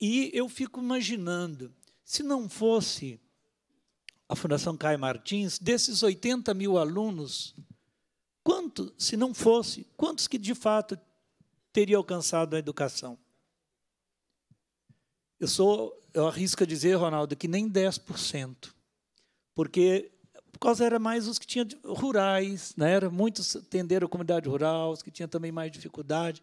E eu fico imaginando, se não fosse a Fundação Caio Martins, desses 80 mil alunos, quanto, se não fosse, quantos que de fato teria alcançado a educação? Eu sou eu arrisco a dizer, Ronaldo, que nem 10%. Porque por causa era mais os que tinham rurais, né? Era muitos tenderam a comunidade rural, os que tinham também mais dificuldade.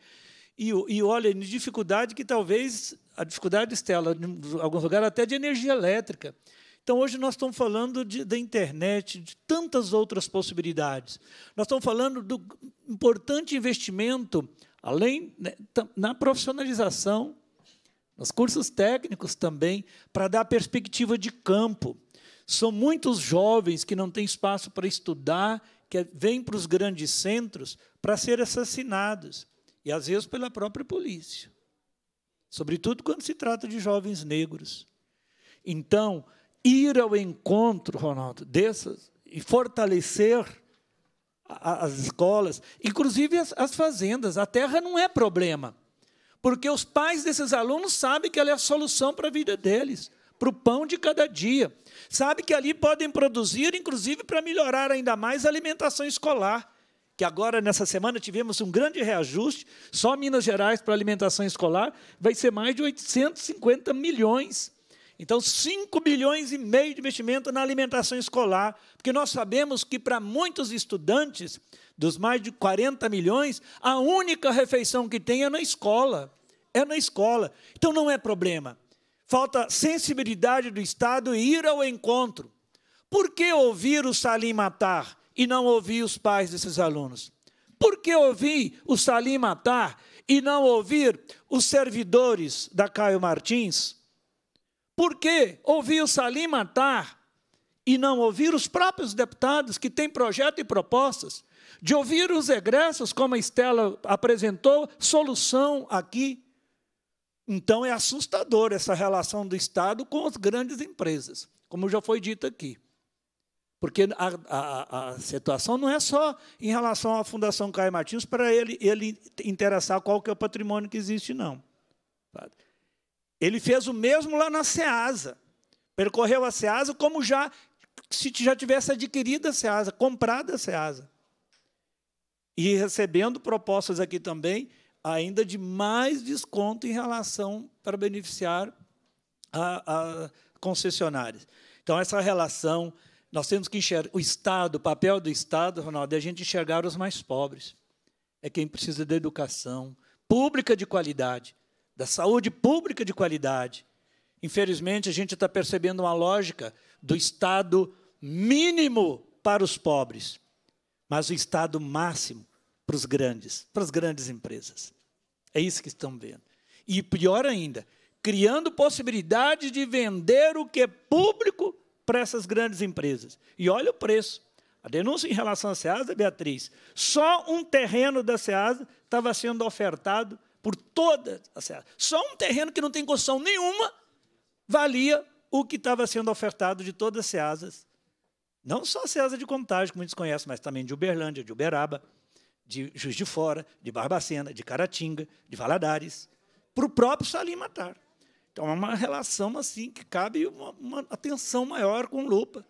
E, e olha, dificuldade que talvez a dificuldade estela em alguns lugares até de energia elétrica. Então, hoje nós estamos falando de, da internet, de tantas outras possibilidades. Nós estamos falando do importante investimento, além né, na profissionalização nos cursos técnicos também, para dar perspectiva de campo. São muitos jovens que não têm espaço para estudar, que vêm para os grandes centros para ser assassinados, e às vezes pela própria polícia. Sobretudo quando se trata de jovens negros. Então, ir ao encontro, Ronaldo, dessas, e fortalecer as escolas, inclusive as, as fazendas. A terra não é problema. Porque os pais desses alunos sabem que ela é a solução para a vida deles, para o pão de cada dia. Sabe que ali podem produzir, inclusive, para melhorar ainda mais a alimentação escolar. Que agora, nessa semana, tivemos um grande reajuste, só Minas Gerais para alimentação escolar vai ser mais de 850 milhões. Então, 5 bilhões e meio de investimento na alimentação escolar, porque nós sabemos que para muitos estudantes dos mais de 40 milhões, a única refeição que tem é na escola. É na escola. Então não é problema. Falta sensibilidade do Estado e ir ao encontro. Por que ouvir o Salim Matar e não ouvir os pais desses alunos? Por que ouvir o Salim Matar e não ouvir os servidores da Caio Martins? Por que ouvir o Salim Matar e não ouvir os próprios deputados que têm projeto e propostas? de ouvir os egressos, como a Estela apresentou, solução aqui. Então é assustador essa relação do Estado com as grandes empresas, como já foi dito aqui. Porque a, a, a situação não é só em relação à Fundação Caio Martins para ele, ele interessar qual que é o patrimônio que existe, não. Ele fez o mesmo lá na SEASA. Percorreu a SEASA como já se já tivesse adquirido a SEASA, comprado a SEASA. E recebendo propostas aqui também, ainda de mais desconto em relação para beneficiar a, a concessionárias. Então, essa relação, nós temos que enxergar o Estado, o papel do Estado, Ronaldo, é a gente enxergar os mais pobres. É quem precisa da educação pública de qualidade, da saúde pública de qualidade. Infelizmente, a gente está percebendo uma lógica do Estado mínimo para os pobres mas o Estado máximo para os grandes, para as grandes empresas. É isso que estão vendo. E pior ainda, criando possibilidade de vender o que é público para essas grandes empresas. E olha o preço. A denúncia em relação à SEASA, Beatriz, só um terreno da SEASA estava sendo ofertado por toda a SEASA. Só um terreno que não tem construção nenhuma valia o que estava sendo ofertado de todas as SEASAs não só a César de Contagem, que muitos conhecem, mas também de Uberlândia, de Uberaba, de Juiz de Fora, de Barbacena, de Caratinga, de Valadares, para o próprio Salim Matar. Então, é uma relação assim que cabe uma, uma atenção maior com lupa,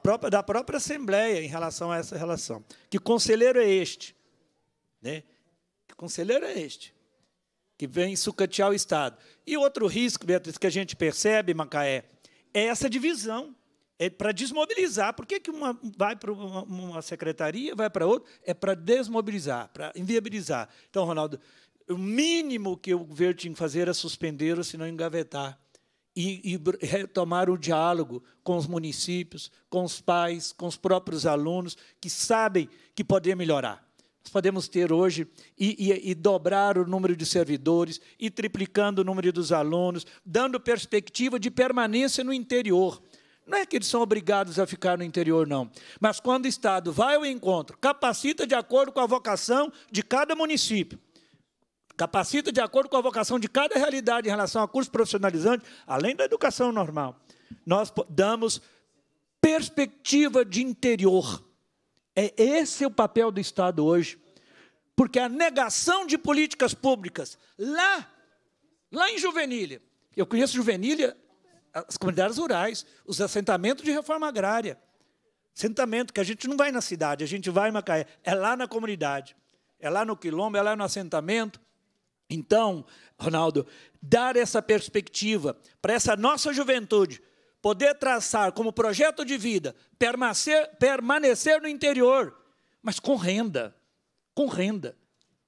própria, da própria Assembleia em relação a essa relação. Que conselheiro é este? Né? Que conselheiro é este? Que vem sucatear o Estado. E outro risco, Beatriz, que a gente percebe, Macaé, é essa divisão é para desmobilizar. Por que, que uma vai para uma, uma secretaria, vai para outra? É para desmobilizar, para inviabilizar. Então, Ronaldo, o mínimo que o governo tinha que fazer era suspender ou, se não, engavetar. E, e, retomar o diálogo com os municípios, com os pais, com os próprios alunos, que sabem que podem melhorar. Nós podemos ter hoje e, e, e, dobrar o número de servidores, e triplicando o número dos alunos, dando perspectiva de permanência no interior. Não é que eles são obrigados a ficar no interior, não. Mas quando o Estado vai ao encontro, capacita de acordo com a vocação de cada município, capacita de acordo com a vocação de cada realidade em relação a cursos profissionalizantes, além da educação normal, nós damos perspectiva de interior. É esse o papel do Estado hoje. Porque a negação de políticas públicas lá, lá em Juvenília, eu conheço Juvenília as comunidades rurais, os assentamentos de reforma agrária. Assentamento que a gente não vai na cidade, a gente vai em Macaé, é lá na comunidade, é lá no quilombo, é lá no assentamento. Então, Ronaldo, dar essa perspectiva para essa nossa juventude, poder traçar como projeto de vida permanecer, permanecer no interior, mas com renda, com renda,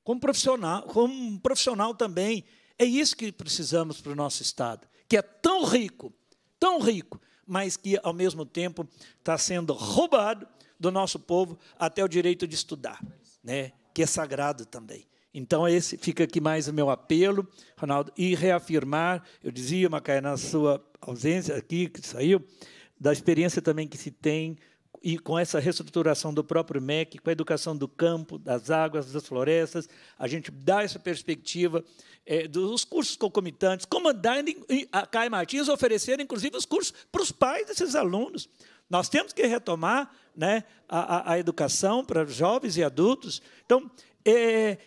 como profissional, como profissional também. É isso que precisamos para o nosso Estado que é tão rico, tão rico, mas que ao mesmo tempo está sendo roubado do nosso povo até o direito de estudar, né? que é sagrado também. Então, esse fica aqui mais o meu apelo, Ronaldo, e reafirmar, eu dizia, Macaé, na sua ausência aqui, que saiu, da experiência também que se tem e com essa reestruturação do próprio MEC, com a educação do campo, das águas, das florestas, a gente dá essa perspectiva é, dos cursos concomitantes, como a Caio Martins oferecer, inclusive, os cursos para os pais desses alunos. Nós temos que retomar né, a, a educação para jovens e adultos. Então, é,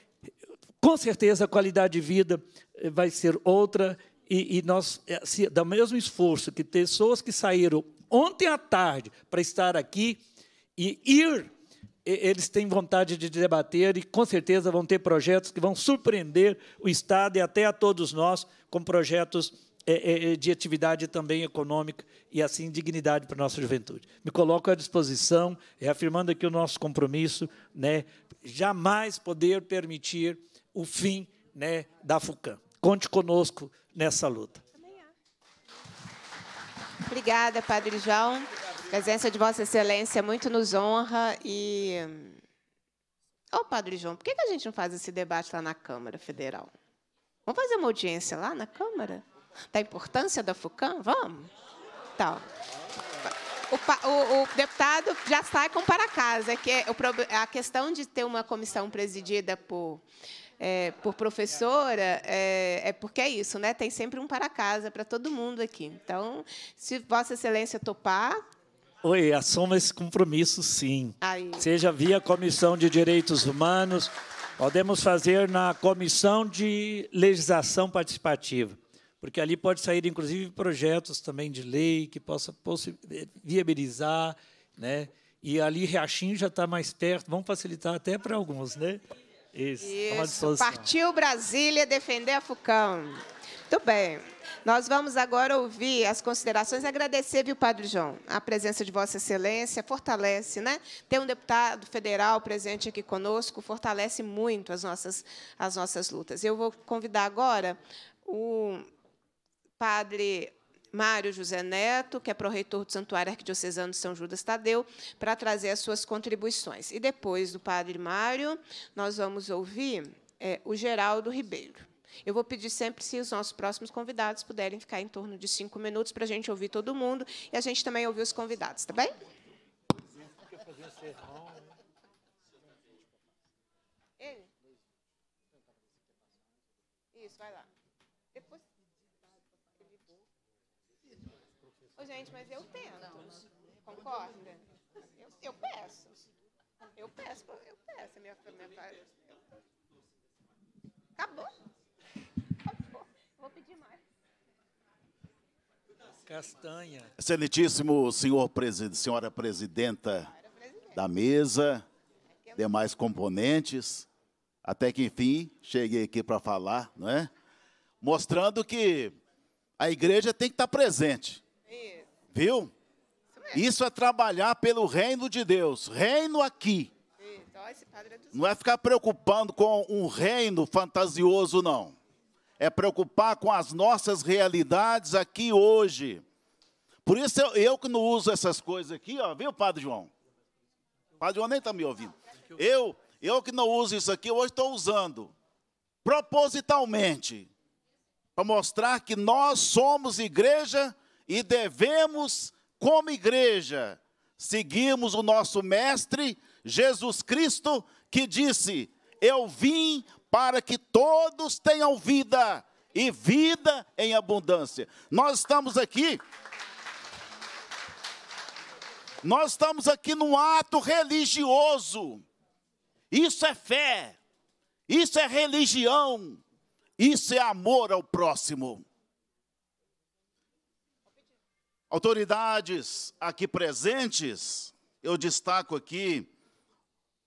com certeza, a qualidade de vida é, vai ser outra, e, e nós, é, se, do mesmo esforço que pessoas que saíram ontem à tarde para estar aqui e ir. Eles têm vontade de debater e com certeza vão ter projetos que vão surpreender o Estado e até a todos nós com projetos é, é, é, de atividade também econômica e, assim, dignidade para a nossa juventude. Me coloco à disposição, reafirmando aqui o nosso compromisso, né, jamais poder permitir o fim né, da FUCAM. Conte conosco nessa luta. Obrigada, Padre João. A presença de Vossa Excelência muito nos honra e. Ô, oh, Padre João, por que a gente não faz esse debate lá na Câmara Federal? Vamos fazer uma audiência lá na Câmara? Da importância da FUCAM? Vamos? Tá. O, o, o, deputado já sai com para casa, é que é a questão de ter uma comissão presidida por é, por professora, é, é, porque é isso, né? Tem sempre um para casa para todo mundo aqui. Então, se Vossa Excelência topar. Oi, assuma esse compromisso, sim. Aí. Seja via Comissão de Direitos Humanos, podemos fazer na Comissão de Legislação Participativa, porque ali pode sair, inclusive, projetos também de lei que possa eh, viabilizar, né? E ali Riachinho já está mais perto, vamos facilitar até para alguns, né? Isso. Isso. Partiu Brasília defender a Fucão. Muito bem. Nós vamos agora ouvir as considerações. Agradecer, viu, Padre João, a presença de Vossa Excelência. Fortalece, né? Ter um deputado federal presente aqui conosco fortalece muito as nossas, as nossas lutas. Eu vou convidar agora o padre Mário José Neto, que é pró-reitor do Santuário Arquidiocesano de São Judas Tadeu, para trazer as suas contribuições. E depois do padre Mário, nós vamos ouvir é, o Geraldo Ribeiro. Eu vou pedir sempre se os nossos próximos convidados puderem ficar em torno de cinco minutos para a gente ouvir todo mundo e a gente também ouvir os convidados, tá bem? gente, mas eu tento. Concorda? Eu, eu peço. Eu peço, eu peço minha, Acabou? Acabou. Vou pedir mais. Castanha. Excelentíssimo senhor presidente, senhora presidenta da mesa, demais componentes, até que enfim cheguei aqui para falar, não é? Mostrando que a igreja tem que estar tá presente. Viu? Isso é trabalhar pelo reino de Deus, reino aqui. É não é ficar preocupando com um reino fantasioso, não. É preocupar com as nossas realidades aqui hoje. Por isso eu, eu que não uso essas coisas aqui, ó, viu, Padre João? Padre João nem está me ouvindo. Eu, eu que não uso isso aqui, hoje estou usando propositalmente para mostrar que nós somos igreja e devemos, como igreja, seguirmos o nosso Mestre Jesus Cristo, que disse: Eu vim para que todos tenham vida e vida em abundância. Nós estamos aqui. Nós estamos aqui num ato religioso. Isso é fé. Isso é religião. Isso é amor ao próximo. Autoridades aqui presentes, eu destaco aqui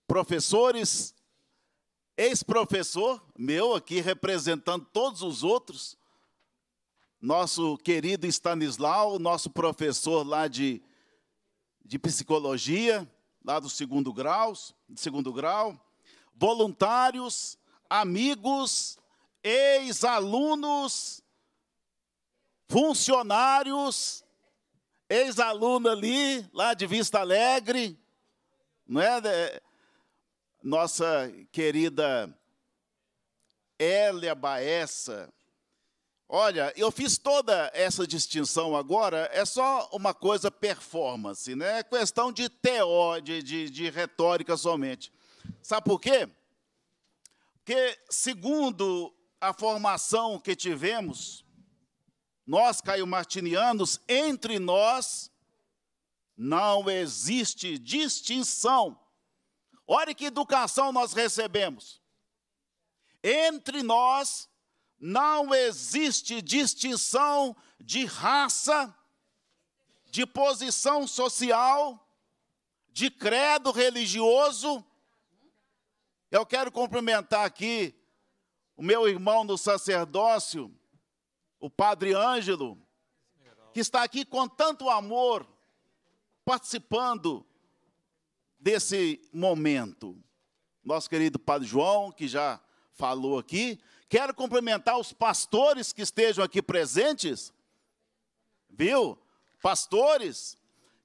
professores, ex-professor meu aqui representando todos os outros, nosso querido Stanislau, nosso professor lá de, de psicologia, lá do segundo grau, segundo grau, voluntários, amigos, ex-alunos, funcionários, ex-aluna ali, lá de Vista Alegre, não é? Né, nossa querida Elia Baessa. Olha, eu fiz toda essa distinção agora, é só uma coisa performance, né? É questão de teó, de, de, de retórica somente. Sabe por quê? Porque, segundo a formação que tivemos, nós caio-martinianos, entre nós não existe distinção. Olha que educação nós recebemos. Entre nós não existe distinção de raça, de posição social, de credo religioso. Eu quero cumprimentar aqui o meu irmão no sacerdócio, o Padre Ângelo, que está aqui com tanto amor, participando desse momento. Nosso querido Padre João, que já falou aqui. Quero cumprimentar os pastores que estejam aqui presentes, viu? Pastores,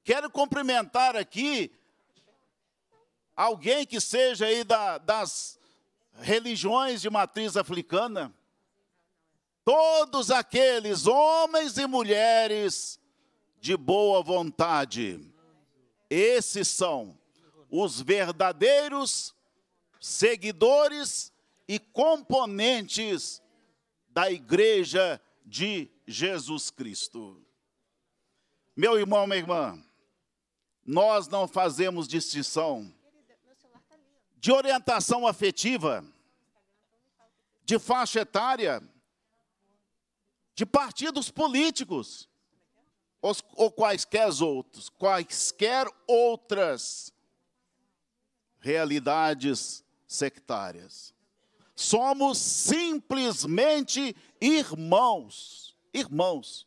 quero cumprimentar aqui alguém que seja aí da, das religiões de matriz africana todos aqueles homens e mulheres de boa vontade. Esses são os verdadeiros seguidores e componentes da Igreja de Jesus Cristo. Meu irmão, minha irmã, nós não fazemos distinção de orientação afetiva, de faixa etária de partidos políticos ou, ou quaisquer outros, quaisquer outras realidades sectárias. Somos simplesmente irmãos, irmãos.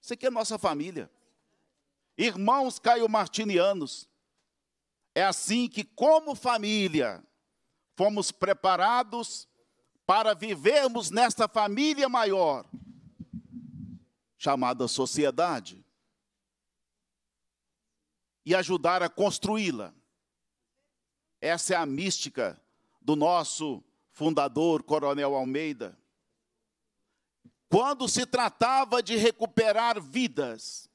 Isso aqui é nossa família. Irmãos Caio Martinianos. É assim que, como família, fomos preparados para vivermos nesta família maior, chamada sociedade, e ajudar a construí-la. Essa é a mística do nosso fundador, Coronel Almeida. Quando se tratava de recuperar vidas,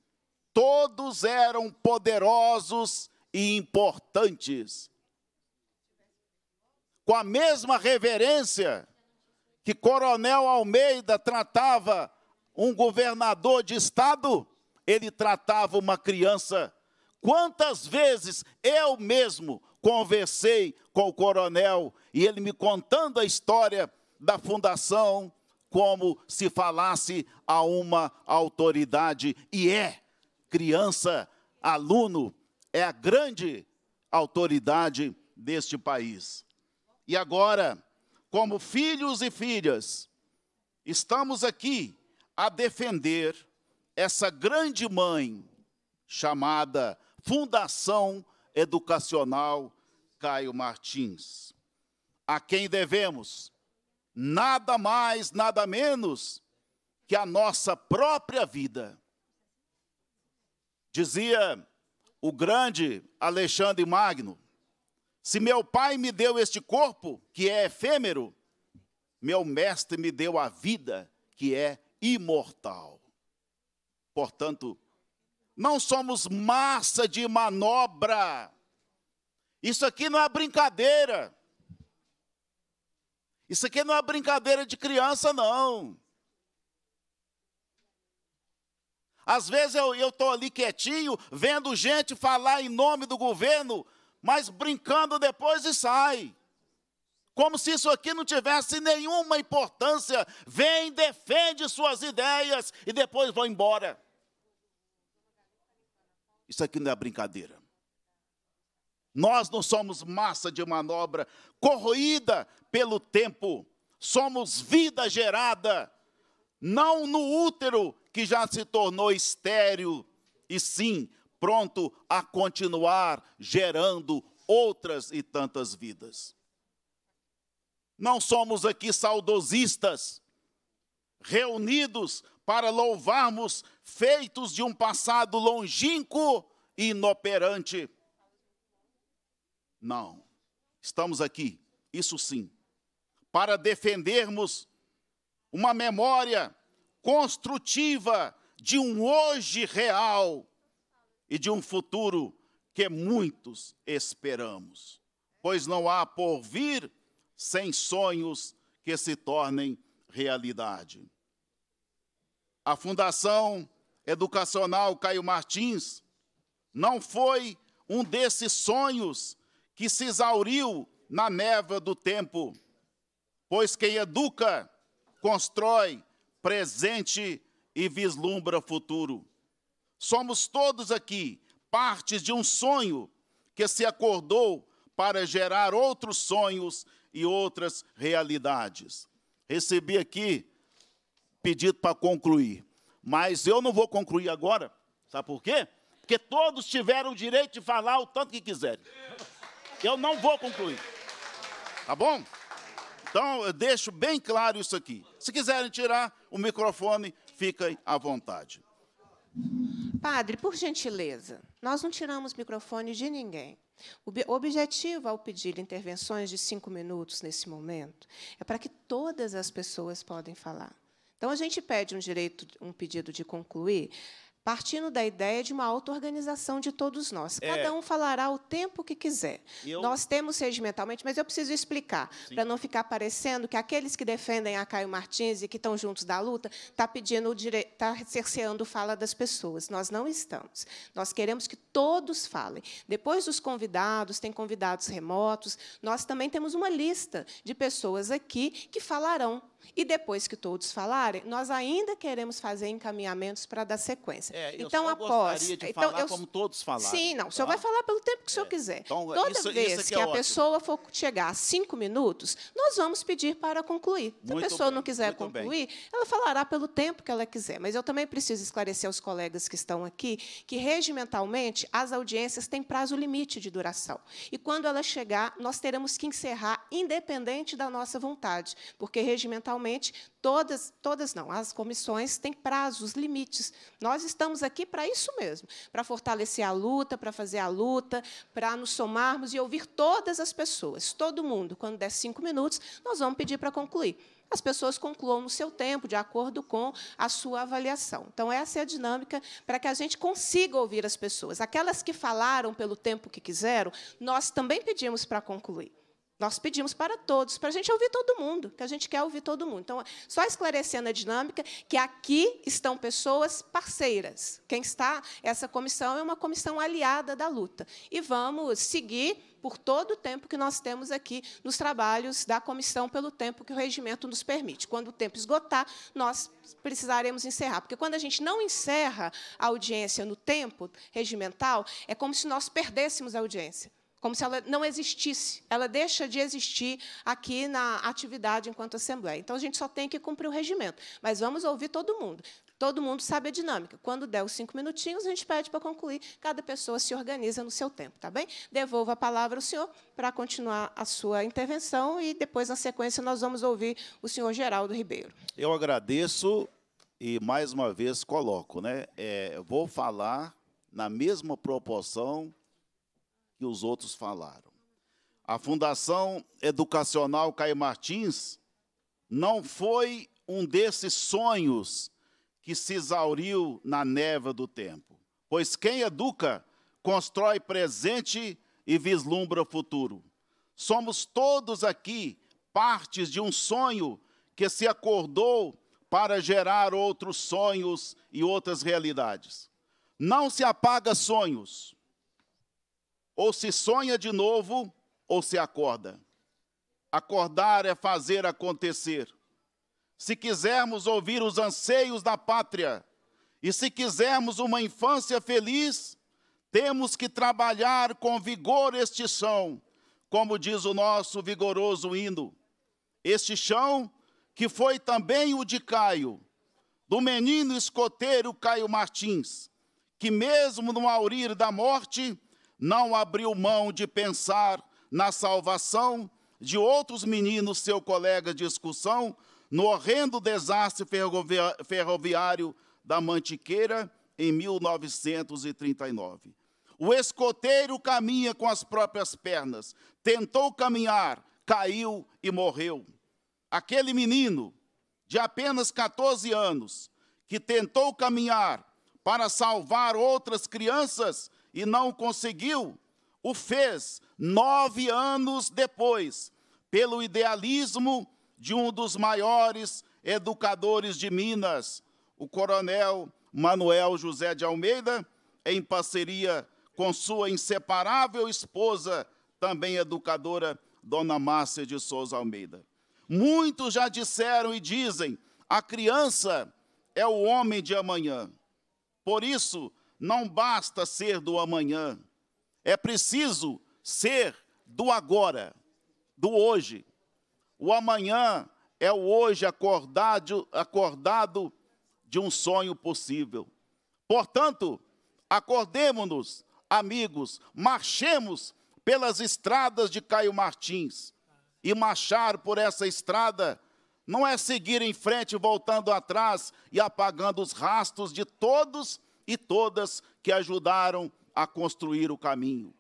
todos eram poderosos e importantes. Com a mesma reverência que Coronel Almeida tratava um governador de estado, ele tratava uma criança. Quantas vezes eu mesmo conversei com o coronel e ele me contando a história da fundação como se falasse a uma autoridade e é criança, aluno é a grande autoridade deste país. E agora, como filhos e filhas, estamos aqui a defender essa grande mãe chamada Fundação Educacional Caio Martins, a quem devemos nada mais, nada menos que a nossa própria vida. Dizia o grande Alexandre Magno: se meu pai me deu este corpo, que é efêmero, meu mestre me deu a vida, que é imortal. Portanto, não somos massa de manobra. Isso aqui não é brincadeira. Isso aqui não é brincadeira de criança, não. Às vezes eu estou ali quietinho, vendo gente falar em nome do governo, mas brincando depois e sai como se isso aqui não tivesse nenhuma importância. Vem, defende suas ideias e depois vão embora. Isso aqui não é brincadeira. Nós não somos massa de manobra corroída pelo tempo, somos vida gerada, não no útero que já se tornou estéril, e sim pronto a continuar gerando outras e tantas vidas não somos aqui saudosistas, reunidos para louvarmos feitos de um passado longínquo e inoperante. Não. Estamos aqui, isso sim, para defendermos uma memória construtiva de um hoje real e de um futuro que muitos esperamos. Pois não há por vir sem sonhos que se tornem realidade. A Fundação Educacional Caio Martins não foi um desses sonhos que se exauriu na névoa do tempo, pois quem educa, constrói presente e vislumbra futuro. Somos todos aqui partes de um sonho que se acordou para gerar outros sonhos e outras realidades. Recebi aqui pedido para concluir, mas eu não vou concluir agora, sabe por quê? Porque todos tiveram o direito de falar o tanto que quiserem. Eu não vou concluir. Tá bom? Então, eu deixo bem claro isso aqui. Se quiserem tirar o microfone, fiquem à vontade. Padre, por gentileza, nós não tiramos microfone de ninguém. O objetivo, ao pedir intervenções de cinco minutos nesse momento, é para que todas as pessoas podem falar. Então, a gente pede um direito, um pedido de concluir partindo da ideia de uma auto-organização de todos nós. É. Cada é. um falará o tempo que quiser. Eu... Nós temos regimentalmente, mas eu preciso explicar, para não ficar parecendo que aqueles que defendem a Caio Martins e que estão juntos da luta estão tá pedindo dire... tá cerceando fala das pessoas. Nós não estamos. Nós queremos que todos falem. Depois dos convidados, tem convidados remotos, nós também temos uma lista de pessoas aqui que falarão e depois que todos falarem, nós ainda queremos fazer encaminhamentos para dar sequência. É, eu então, só após. De então, falar eu, como todos falaram. Sim, não. Tá? O senhor tá? vai falar pelo tempo que o senhor é. quiser. Então, Toda isso, vez isso é que é a ótimo. pessoa for chegar a cinco minutos, nós vamos pedir para concluir. Se muito a pessoa bem, não quiser concluir, bem. ela falará pelo tempo que ela quiser. Mas eu também preciso esclarecer aos colegas que estão aqui que, regimentalmente, as audiências têm prazo limite de duração. E quando ela chegar, nós teremos que encerrar, independente da nossa vontade, porque regimentalmente fundamentalmente, todas, todas não, as comissões têm prazos, limites. Nós estamos aqui para isso mesmo, para fortalecer a luta, para fazer a luta, para nos somarmos e ouvir todas as pessoas, todo mundo. Quando der cinco minutos, nós vamos pedir para concluir as pessoas concluam no seu tempo, de acordo com a sua avaliação. Então, essa é a dinâmica para que a gente consiga ouvir as pessoas. Aquelas que falaram pelo tempo que quiseram, nós também pedimos para concluir. Nós pedimos para todos, para a gente ouvir todo mundo, que a gente quer ouvir todo mundo. Então, só esclarecendo a dinâmica, que aqui estão pessoas parceiras. Quem está, essa comissão é uma comissão aliada da luta. E vamos seguir por todo o tempo que nós temos aqui nos trabalhos da comissão, pelo tempo que o regimento nos permite. Quando o tempo esgotar, nós precisaremos encerrar. Porque quando a gente não encerra a audiência no tempo regimental, é como se nós perdêssemos a audiência como se ela não existisse. Ela deixa de existir aqui na atividade enquanto Assembleia. Então, a gente só tem que cumprir o regimento. Mas vamos ouvir todo mundo. Todo mundo sabe a dinâmica. Quando der os cinco minutinhos, a gente pede para concluir. Cada pessoa se organiza no seu tempo, tá bem? Devolvo a palavra ao senhor para continuar a sua intervenção e depois, na sequência, nós vamos ouvir o senhor Geraldo Ribeiro. Eu agradeço e, mais uma vez, coloco, né? É, vou falar na mesma proporção que os outros falaram. A Fundação Educacional Caio Martins não foi um desses sonhos que se exauriu na neva do tempo, pois quem educa constrói presente e vislumbra futuro. Somos todos aqui partes de um sonho que se acordou para gerar outros sonhos e outras realidades. Não se apaga sonhos, ou se sonha de novo, ou se acorda. Acordar é fazer acontecer. Se quisermos ouvir os anseios da pátria, e se quisermos uma infância feliz, temos que trabalhar com vigor este chão, como diz o nosso vigoroso hino. Este chão que foi também o de Caio, do menino escoteiro Caio Martins, que mesmo no aurir da morte, não abriu mão de pensar na salvação de outros meninos, seu colega de excursão, no horrendo desastre ferroviário da Mantiqueira em 1939. O escoteiro caminha com as próprias pernas, tentou caminhar, caiu e morreu. Aquele menino, de apenas 14 anos, que tentou caminhar para salvar outras crianças, e não conseguiu, o fez nove anos depois, pelo idealismo de um dos maiores educadores de Minas, o coronel Manuel José de Almeida, em parceria com sua inseparável esposa, também educadora, Dona Márcia de Souza Almeida. Muitos já disseram e dizem: a criança é o homem de amanhã. Por isso, não basta ser do amanhã, é preciso ser do agora, do hoje. O amanhã é o hoje acordado, acordado de um sonho possível. Portanto, acordemos-nos, amigos, marchemos pelas estradas de Caio Martins. E marchar por essa estrada não é seguir em frente voltando atrás e apagando os rastros de todos e todas que ajudaram a construir o caminho,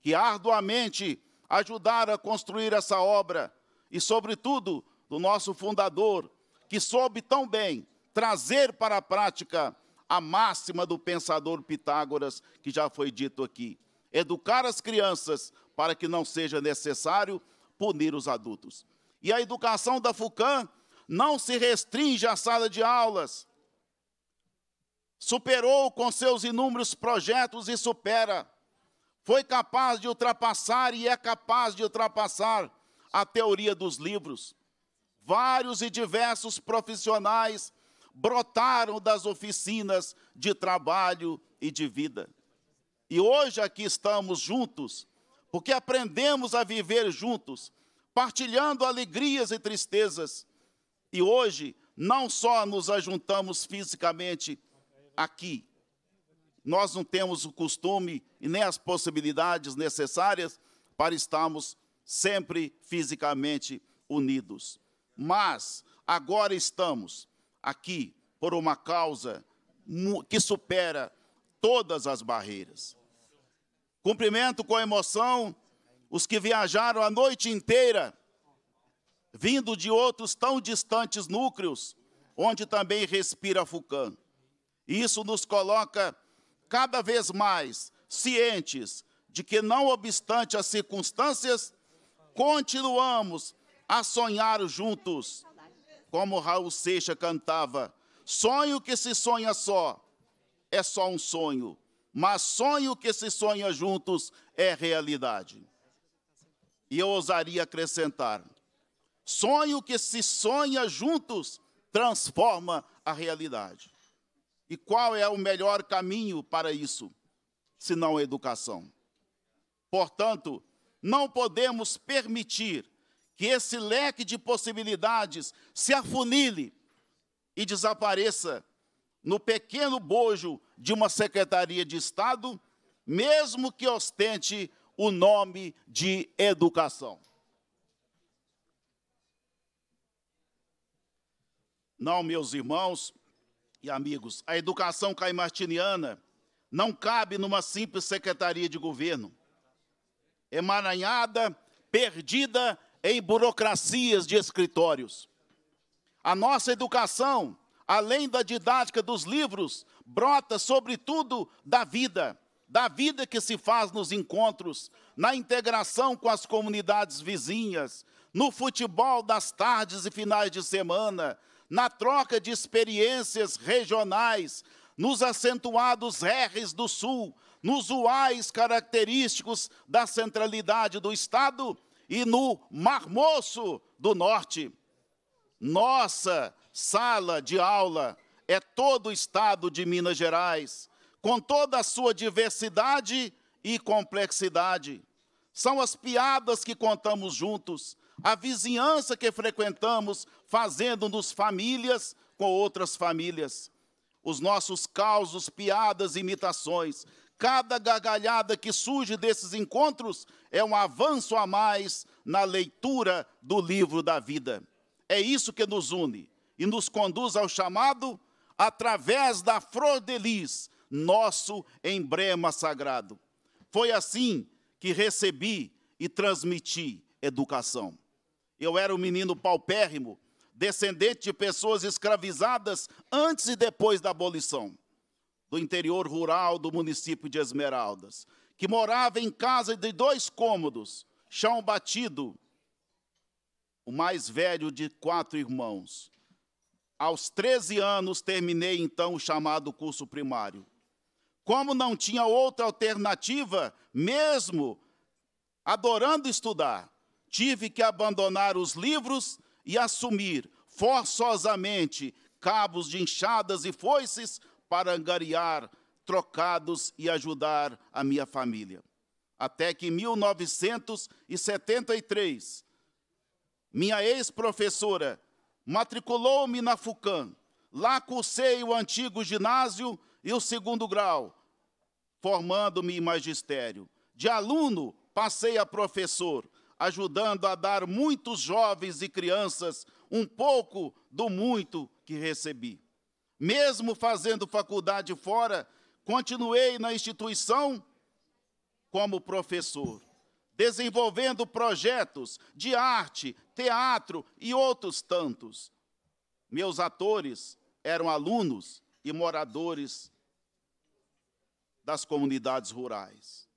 que arduamente ajudaram a construir essa obra e, sobretudo, do nosso fundador, que soube tão bem trazer para a prática a máxima do pensador Pitágoras, que já foi dito aqui: educar as crianças para que não seja necessário punir os adultos. E a educação da FUCAM não se restringe à sala de aulas, Superou com seus inúmeros projetos e supera. Foi capaz de ultrapassar e é capaz de ultrapassar a teoria dos livros. Vários e diversos profissionais brotaram das oficinas de trabalho e de vida. E hoje aqui estamos juntos, porque aprendemos a viver juntos, partilhando alegrias e tristezas. E hoje não só nos ajuntamos fisicamente, aqui. Nós não temos o costume e nem as possibilidades necessárias para estarmos sempre fisicamente unidos. Mas agora estamos aqui por uma causa que supera todas as barreiras. Cumprimento com emoção os que viajaram a noite inteira, vindo de outros tão distantes núcleos, onde também respira Fucan. Isso nos coloca cada vez mais cientes de que, não obstante as circunstâncias, continuamos a sonhar juntos. Como Raul Seixas cantava, sonho que se sonha só é só um sonho, mas sonho que se sonha juntos é realidade. E eu ousaria acrescentar, sonho que se sonha juntos transforma a realidade. E qual é o melhor caminho para isso, senão a educação? Portanto, não podemos permitir que esse leque de possibilidades se afunile e desapareça no pequeno bojo de uma secretaria de Estado, mesmo que ostente o nome de educação. Não, meus irmãos, e amigos, a educação caimartiniana não cabe numa simples secretaria de governo, emaranhada, perdida em burocracias de escritórios. A nossa educação, além da didática dos livros, brota, sobretudo, da vida, da vida que se faz nos encontros, na integração com as comunidades vizinhas, no futebol das tardes e finais de semana, na troca de experiências regionais, nos acentuados R's do Sul, nos uais característicos da centralidade do Estado e no Moço do Norte. Nossa sala de aula é todo o Estado de Minas Gerais, com toda a sua diversidade e complexidade. São as piadas que contamos juntos, a vizinhança que frequentamos fazendo-nos famílias com outras famílias. Os nossos causos, piadas, imitações, cada gargalhada que surge desses encontros é um avanço a mais na leitura do livro da vida. É isso que nos une e nos conduz ao chamado através da flor de lis, nosso emblema sagrado. Foi assim que recebi e transmiti educação. Eu era um menino paupérrimo, descendente de pessoas escravizadas antes e depois da abolição, do interior rural do município de Esmeraldas, que morava em casa de dois cômodos, chão batido, o mais velho de quatro irmãos. Aos 13 anos terminei então o chamado curso primário. Como não tinha outra alternativa, mesmo adorando estudar, tive que abandonar os livros e assumir forçosamente cabos de enxadas e foices para angariar trocados e ajudar a minha família. Até que em 1973, minha ex-professora matriculou-me na FUCAM. Lá cursei o antigo ginásio e o segundo grau, formando-me em magistério. De aluno, passei a professor ajudando a dar muitos jovens e crianças um pouco do muito que recebi. Mesmo fazendo faculdade fora, continuei na instituição como professor, desenvolvendo projetos de arte, teatro e outros tantos. Meus atores eram alunos e moradores das comunidades rurais.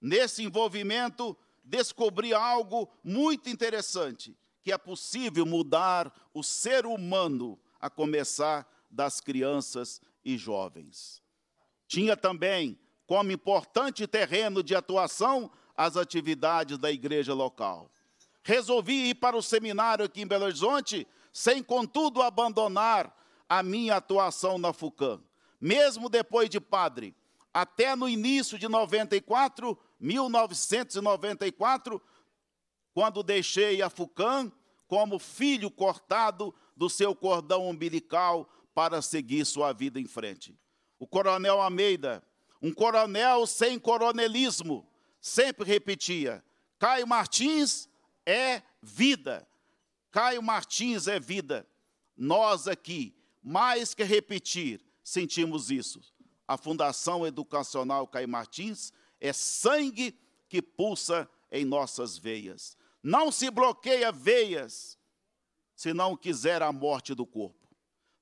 Nesse envolvimento, descobri algo muito interessante: que é possível mudar o ser humano, a começar das crianças e jovens. Tinha também como importante terreno de atuação as atividades da igreja local. Resolvi ir para o seminário aqui em Belo Horizonte, sem contudo abandonar a minha atuação na FUCAM. Mesmo depois de padre, até no início de 94, 1994, quando deixei a FUCAM como filho cortado do seu cordão umbilical para seguir sua vida em frente. O coronel Almeida, um coronel sem coronelismo, sempre repetia: Caio Martins é vida. Caio Martins é vida. Nós aqui, mais que repetir, sentimos isso. A Fundação Educacional Caio Martins é sangue que pulsa em nossas veias. Não se bloqueia veias se não quiser a morte do corpo.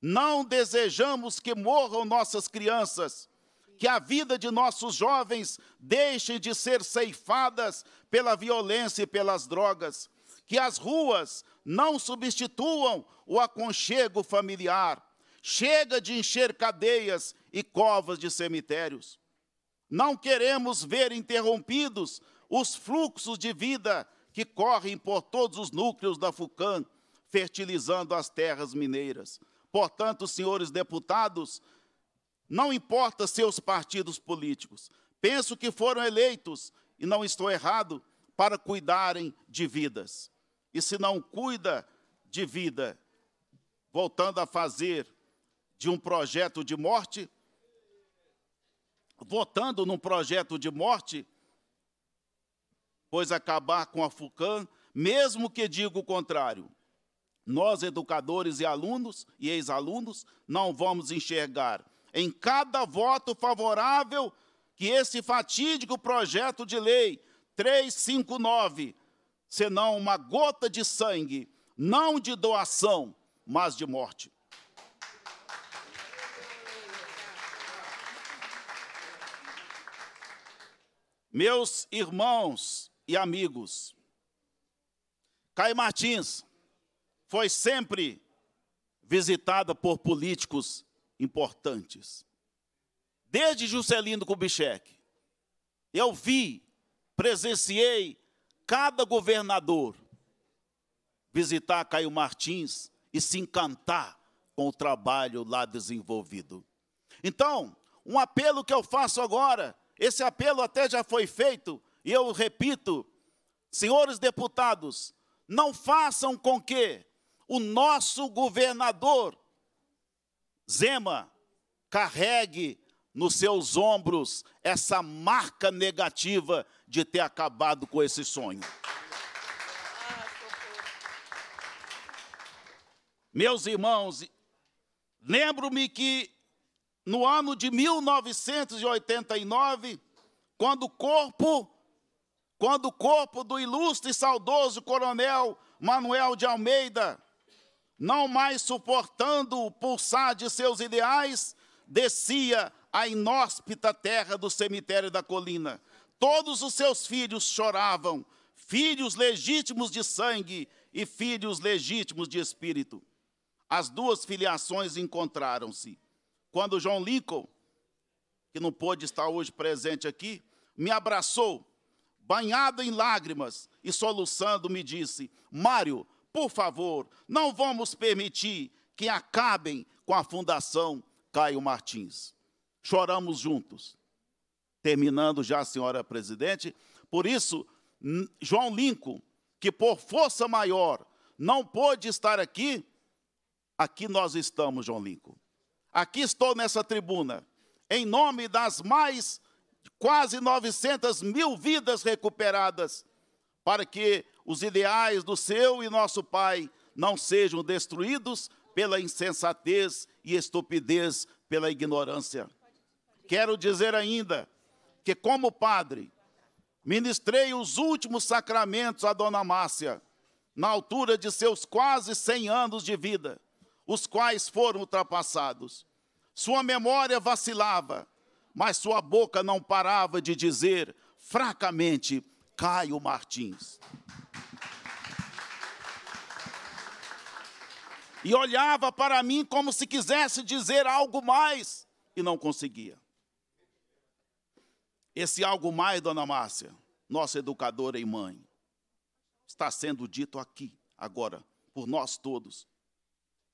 Não desejamos que morram nossas crianças, que a vida de nossos jovens deixe de ser ceifadas pela violência e pelas drogas, que as ruas não substituam o aconchego familiar. Chega de encher cadeias e covas de cemitérios. Não queremos ver interrompidos os fluxos de vida que correm por todos os núcleos da FUCAM, fertilizando as terras mineiras. Portanto, senhores deputados, não importa seus partidos políticos, penso que foram eleitos, e não estou errado, para cuidarem de vidas. E se não cuida de vida, voltando a fazer de um projeto de morte, votando num projeto de morte, pois acabar com a FUCAM, mesmo que diga o contrário. Nós, educadores e alunos e ex-alunos, não vamos enxergar em cada voto favorável que esse fatídico projeto de lei 359, senão uma gota de sangue, não de doação, mas de morte. Meus irmãos e amigos, Caio Martins foi sempre visitada por políticos importantes. Desde Juscelino Kubitschek, eu vi, presenciei cada governador visitar Caio Martins e se encantar com o trabalho lá desenvolvido. Então, um apelo que eu faço agora esse apelo até já foi feito, e eu repito, senhores deputados, não façam com que o nosso governador Zema carregue nos seus ombros essa marca negativa de ter acabado com esse sonho. Meus irmãos, lembro-me que no ano de 1989, quando o corpo, quando o corpo do ilustre e saudoso coronel Manuel de Almeida, não mais suportando o pulsar de seus ideais, descia a inóspita terra do cemitério da colina. Todos os seus filhos choravam, filhos legítimos de sangue e filhos legítimos de espírito. As duas filiações encontraram-se quando John Lincoln, que não pôde estar hoje presente aqui, me abraçou, banhado em lágrimas e soluçando, me disse: Mário, por favor, não vamos permitir que acabem com a Fundação Caio Martins. Choramos juntos. Terminando já, senhora presidente, por isso, João Lincoln, que por força maior não pôde estar aqui, aqui nós estamos, João Lincoln aqui estou nessa tribuna, em nome das mais quase 900 mil vidas recuperadas, para que os ideais do seu e nosso Pai não sejam destruídos pela insensatez e estupidez, pela ignorância. Quero dizer ainda que, como padre, ministrei os últimos sacramentos à Dona Márcia, na altura de seus quase 100 anos de vida os quais foram ultrapassados. Sua memória vacilava, mas sua boca não parava de dizer fracamente: Caio Martins. E olhava para mim como se quisesse dizer algo mais e não conseguia. Esse algo mais, dona Márcia, nossa educadora e mãe, está sendo dito aqui, agora, por nós todos,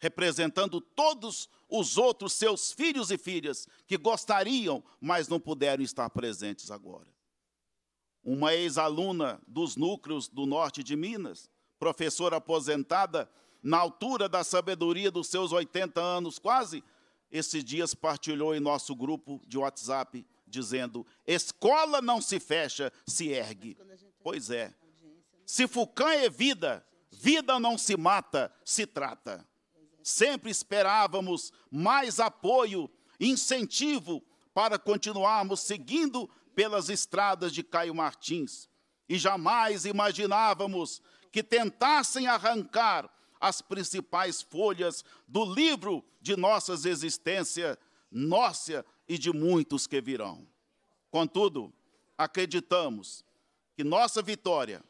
representando todos os outros seus filhos e filhas que gostariam, mas não puderam estar presentes agora. Uma ex-aluna dos núcleos do norte de Minas, professora aposentada, na altura da sabedoria dos seus 80 anos quase, esses dias partilhou em nosso grupo de WhatsApp dizendo: escola não se fecha, se ergue. É pois é. Né? Se Fucan é vida, vida não se mata, se trata sempre esperávamos mais apoio, incentivo para continuarmos seguindo pelas estradas de Caio Martins. E jamais imaginávamos que tentassem arrancar as principais folhas do livro de nossas existência, nossa e de muitos que virão. Contudo, acreditamos que nossa vitória,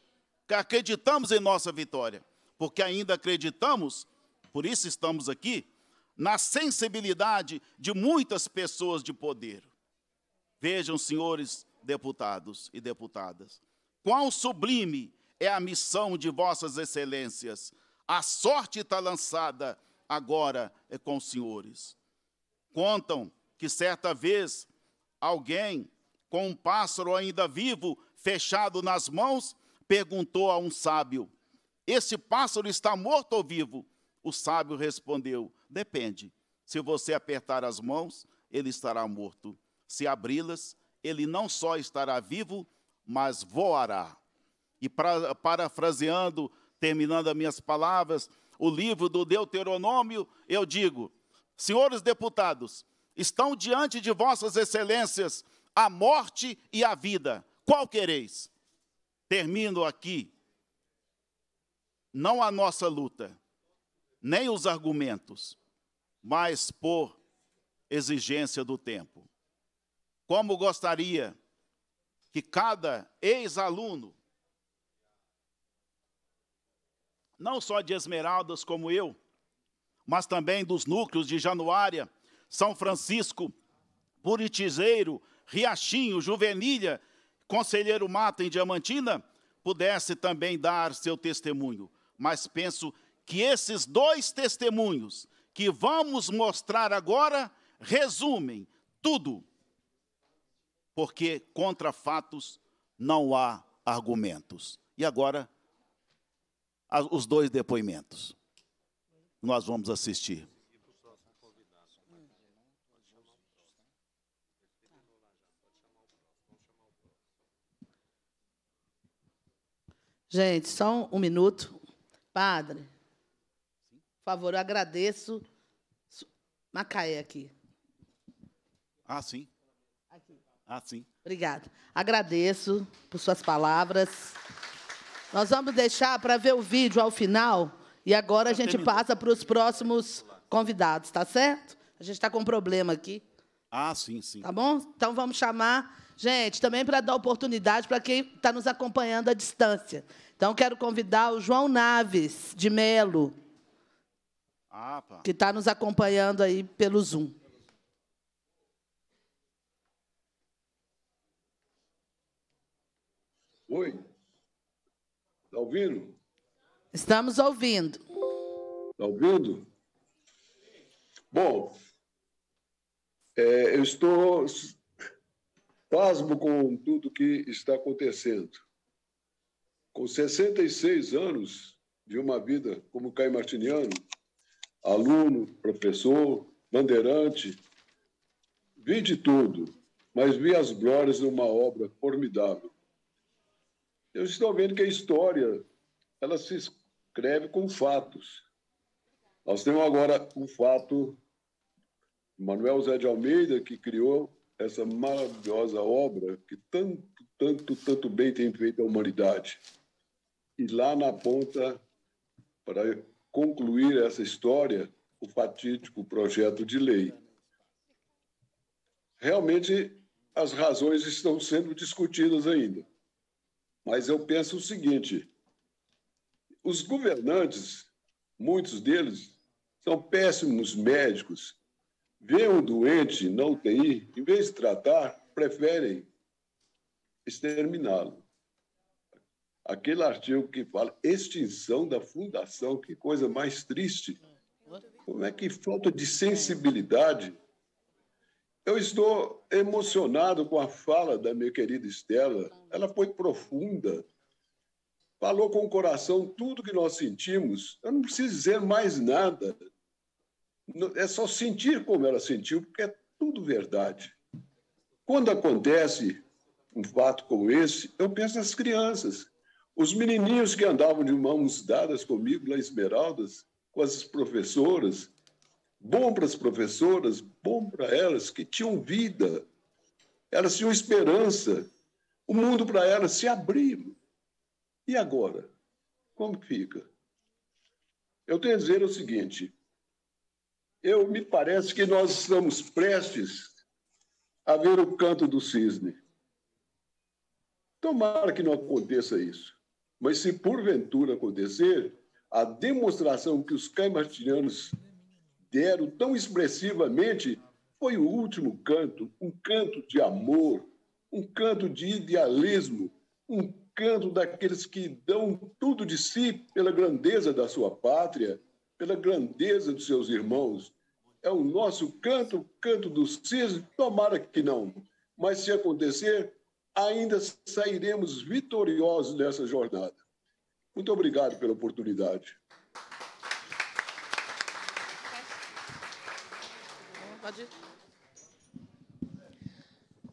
que acreditamos em nossa vitória, porque ainda acreditamos por isso estamos aqui, na sensibilidade de muitas pessoas de poder. Vejam, senhores deputados e deputadas, quão sublime é a missão de vossas excelências. A sorte está lançada agora é com os senhores. Contam que certa vez alguém com um pássaro ainda vivo fechado nas mãos perguntou a um sábio: "Esse pássaro está morto ou vivo?" O sábio respondeu: Depende. Se você apertar as mãos, ele estará morto. Se abri-las, ele não só estará vivo, mas voará. E pra, parafraseando, terminando as minhas palavras, o livro do Deuteronômio, eu digo: Senhores deputados, estão diante de vossas excelências a morte e a vida. Qual quereis? Termino aqui. Não a nossa luta, nem os argumentos, mas por exigência do tempo. Como gostaria que cada ex-aluno, não só de Esmeraldas como eu, mas também dos núcleos de Januária, São Francisco, Buritizeiro, Riachinho, Juvenilha, Conselheiro Mata em Diamantina, pudesse também dar seu testemunho. Mas penso que esses dois testemunhos que vamos mostrar agora resumem tudo, porque contra fatos não há argumentos. E agora, os dois depoimentos. Nós vamos assistir. Gente, só um minuto. Padre, favor, eu agradeço. Macaé aqui. Ah, sim. Aqui. Ah, sim. Obrigada. Agradeço por suas palavras. Nós vamos deixar para ver o vídeo ao final e agora a tá gente passa para os próximos convidados, tá certo? A gente está com um problema aqui. Ah, sim, sim. Tá bom? Então vamos chamar, gente, também para dar oportunidade para quem está nos acompanhando à distância. Então quero convidar o João Naves de Melo. Ah, que está nos acompanhando aí pelo Zoom. Oi, está ouvindo? Estamos ouvindo. Está ouvindo? Bom, é, eu estou pasmo com tudo que está acontecendo. Com 66 anos de uma vida como Caio Martiniano, aluno, professor, bandeirante, vi de tudo, mas vi as glórias de uma obra formidável. Eu estou vendo que a história ela se escreve com fatos. Nós temos agora um fato, Manuel Zé de Almeida, que criou essa maravilhosa obra que tanto, tanto, tanto bem tem feito à humanidade. E lá na ponta, para concluir essa história o fatídico projeto de lei. Realmente, as razões estão sendo discutidas ainda. Mas eu penso o seguinte: os governantes, muitos deles, são péssimos médicos. Vê um doente na UTI, em vez de tratar, preferem exterminá-lo aquele artigo que fala extinção da fundação, que coisa mais triste. Como é que falta de sensibilidade? Eu estou emocionado com a fala da minha querida Estela. Ela foi profunda. Falou com o coração tudo que nós sentimos. Eu não preciso dizer mais nada. É só sentir como ela sentiu, porque é tudo verdade. Quando acontece um fato como esse, eu penso nas crianças. Os menininhos que andavam de mãos dadas comigo lá em Esmeraldas, com as professoras, bom para as professoras, bom para elas, que tinham vida, elas tinham esperança, o mundo para elas se abriu. E agora? Como fica? Eu tenho a dizer o seguinte: eu me parece que nós estamos prestes a ver o canto do cisne. Tomara que não aconteça isso. Mas se porventura acontecer, a demonstração que os caimartinianos deram tão expressivamente foi o último canto, um canto de amor, um canto de idealismo, um canto daqueles que dão tudo de si pela grandeza da sua pátria, pela grandeza dos seus irmãos. É o nosso canto, o canto do CIS, tomara que não. Mas se acontecer, ainda sairemos vitoriosos dessa jornada. Muito obrigado pela oportunidade. Pode ir.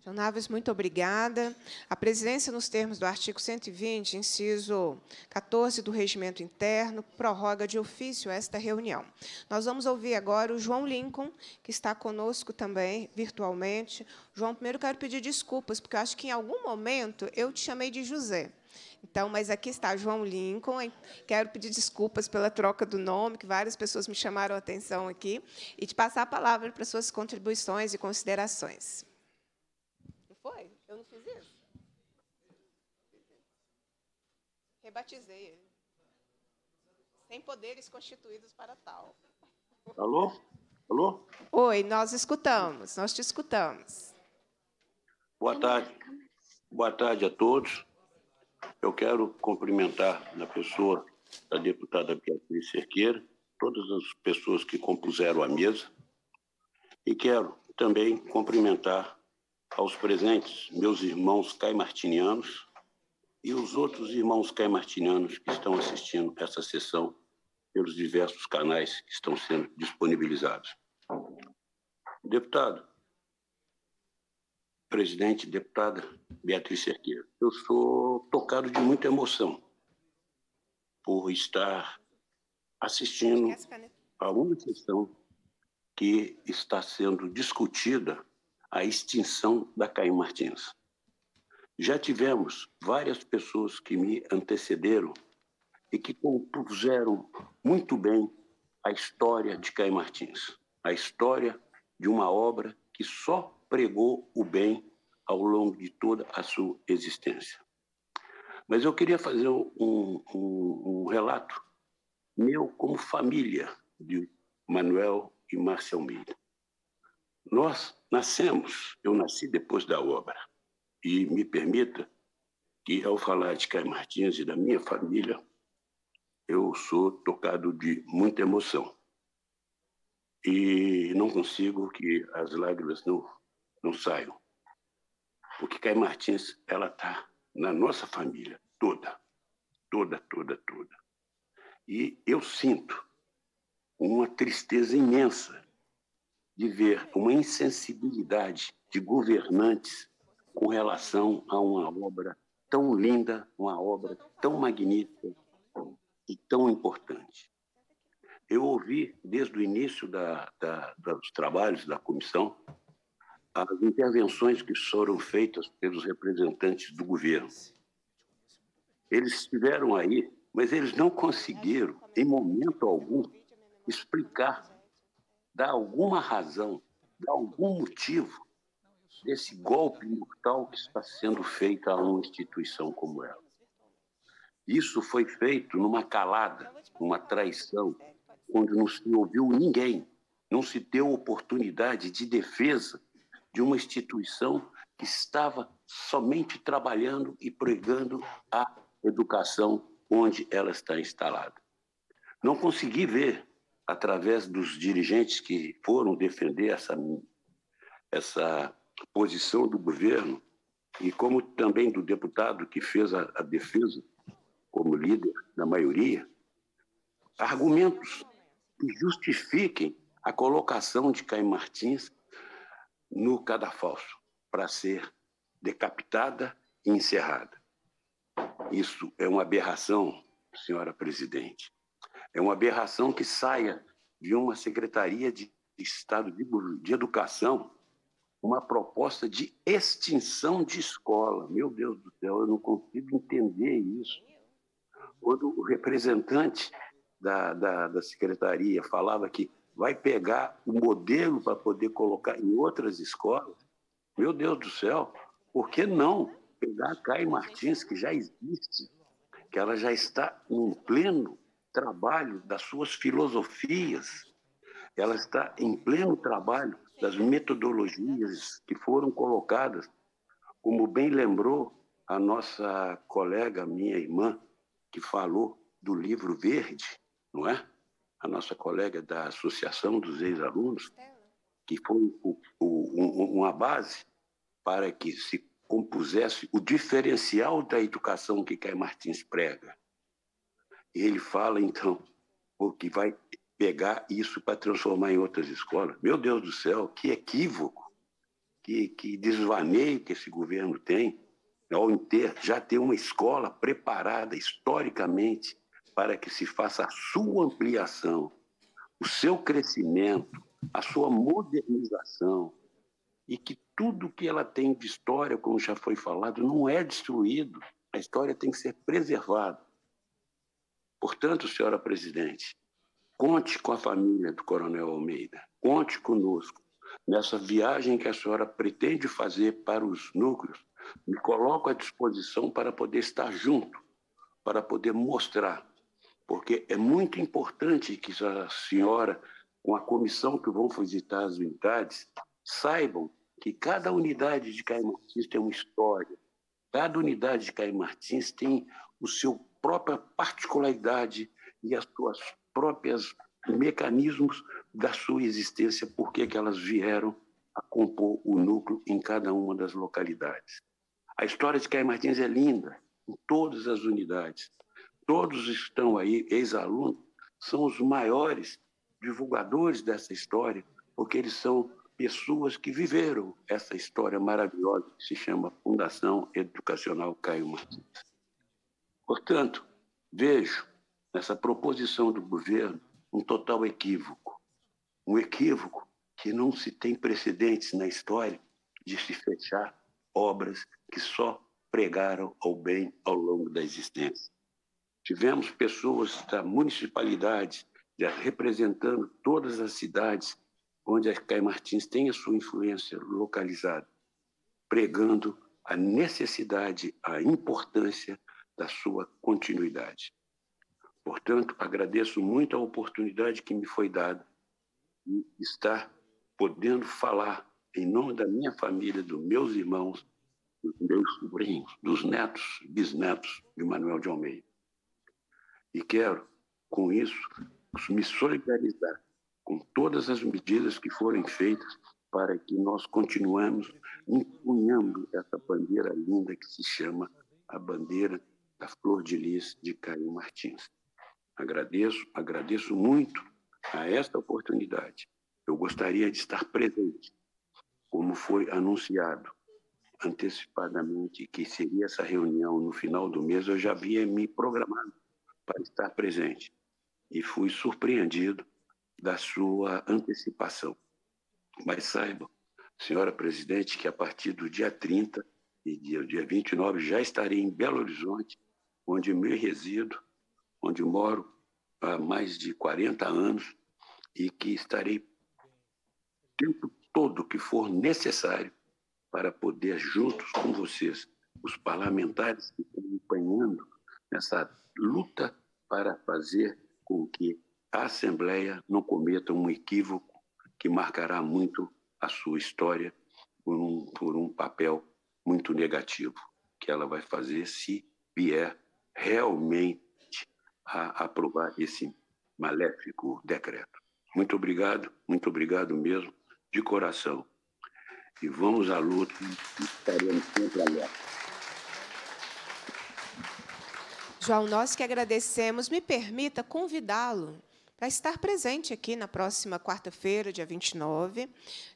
Senhor Naves, muito obrigada. A presidência, nos termos do artigo 120, inciso 14 do Regimento Interno, prorroga de ofício esta reunião. Nós vamos ouvir agora o João Lincoln, que está conosco também, virtualmente. João, primeiro quero pedir desculpas, porque eu acho que em algum momento eu te chamei de José. Então, mas aqui está João Lincoln. Quero pedir desculpas pela troca do nome, que várias pessoas me chamaram a atenção aqui, e te passar a palavra para suas contribuições e considerações. batizei ele. Sem poderes constituídos para tal. Alô? Alô? Oi, nós escutamos, nós te escutamos. Boa tarde. Boa tarde a todos. Eu quero cumprimentar na pessoa da deputada Beatriz Cerqueira, todas as pessoas que compuseram a mesa, e quero também cumprimentar aos presentes meus irmãos caimartinianos, e os outros irmãos caimartinianos que estão assistindo essa sessão pelos diversos canais que estão sendo disponibilizados. Deputado, presidente, deputada Beatriz Cerqueira, eu sou tocado de muita emoção por estar assistindo a uma questão que está sendo discutida, a extinção da Caim Martins. Já tivemos várias pessoas que me antecederam e que compuseram muito bem a história de Caio Martins, a história de uma obra que só pregou o bem ao longo de toda a sua existência. Mas eu queria fazer um, um, um relato meu como família de Manuel e Márcia Almeida. Nós nascemos, eu nasci depois da obra, e me permita que, ao falar de Caio Martins e da minha família, eu sou tocado de muita emoção. E não consigo que as lágrimas não, não saiam. Porque Caio Martins, ela está na nossa família toda, toda, toda, toda. E eu sinto uma tristeza imensa de ver uma insensibilidade de governantes com relação a uma obra tão linda, uma obra tão magnífica e tão importante. Eu ouvi, desde o início da, da, dos trabalhos da comissão, as intervenções que foram feitas pelos representantes do governo. Eles estiveram aí, mas eles não conseguiram, em momento algum, explicar, dar alguma razão, dar algum motivo desse golpe mortal que está sendo feito a uma instituição como ela. Isso foi feito numa calada, uma traição, onde não se ouviu ninguém, não se deu oportunidade de defesa de uma instituição que estava somente trabalhando e pregando a educação onde ela está instalada. Não consegui ver, através dos dirigentes que foram defender essa, essa posição do governo e como também do deputado que fez a, a defesa, como líder da maioria, argumentos que justifiquem a colocação de Caio Martins no cadafalso para ser decapitada e encerrada. Isso é uma aberração, senhora presidente. É uma aberração que saia de uma Secretaria de Estado de, Educação uma proposta de extinção de escola. Meu Deus do céu, eu não consigo entender isso. Quando o representante da, da, da secretaria falava que vai pegar o modelo para poder colocar em outras escolas, meu Deus do céu, por que não pegar a Caio Martins, que já existe, que ela já está em pleno trabalho das suas filosofias, ela está em pleno trabalho das metodologias que foram colocadas, como bem lembrou a nossa colega, minha irmã, que falou do livro verde, não é? A nossa colega da Associação dos Ex-Alunos, que foi o, o, uma base para que se compusesse o diferencial da educação que Caio Martins prega. E ele fala, então, o que vai pegar isso para transformar em outras escolas. Meu Deus do céu, que equívoco, que, que desvaneio que esse governo tem né, ao ter, já ter uma escola preparada historicamente para que se faça a sua ampliação, o seu crescimento, a sua modernização, e que tudo que ela tem de história, como já foi falado, não é destruído. A história tem que ser preservada. Portanto, senhora presidente, Conte com a família do Coronel Almeida, conte conosco nessa viagem que a senhora pretende fazer para os núcleos. Me coloco à disposição para poder estar junto, para poder mostrar, porque é muito importante que a senhora, com a comissão que vão visitar as unidades, saibam que cada unidade de Caio Martins tem uma história, cada unidade de Caio Martins tem o seu própria particularidade e as suas próprios mecanismos da sua existência, por que elas vieram a compor o núcleo em cada uma das localidades. A história de Caio Martins é linda, em todas as unidades. Todos estão aí, ex-alunos, são os maiores divulgadores dessa história, porque eles são pessoas que viveram essa história maravilhosa que se chama Fundação Educacional Caio Martins. Portanto, vejo nessa proposição do governo, um total equívoco. Um equívoco que não se tem precedentes na história de se fechar obras que só pregaram ao bem ao longo da existência. Tivemos pessoas da municipalidade já representando todas as cidades onde a Cai Martins tem a sua influência localizada, pregando a necessidade, a importância da sua continuidade. Portanto, agradeço muito a oportunidade que me foi dada de estar podendo falar em nome da minha família, dos meus irmãos, dos meus sobrinhos, dos netos, bisnetos de Manuel de Almeida. E quero, com isso, me solidarizar com todas as medidas que forem feitas para que nós continuemos empunhando essa bandeira linda que se chama a bandeira da flor de lis de Caio Martins. Agradeço, agradeço muito a esta oportunidade. Eu gostaria de estar presente, como foi anunciado antecipadamente que seria essa reunião no final do mês, eu já havia me programado para estar presente e fui surpreendido da sua antecipação. Mas saiba, senhora presidente, que a partir do dia 30 e dia, dia 29 já estarei em Belo Horizonte, onde me resido onde moro há mais de 40 anos e que estarei o tempo todo que for necessário para poder, juntos com vocês, os parlamentares que estão empenhando nessa luta para fazer com que a Assembleia não cometa um equívoco que marcará muito a sua história por um, por um papel muito negativo que ela vai fazer se vier realmente a aprovar esse maléfico decreto. Muito obrigado, muito obrigado mesmo, de coração. E vamos à luta, estaremos sempre alerta. João, nós que agradecemos. Me permita convidá-lo para estar presente aqui na próxima quarta-feira, dia 29,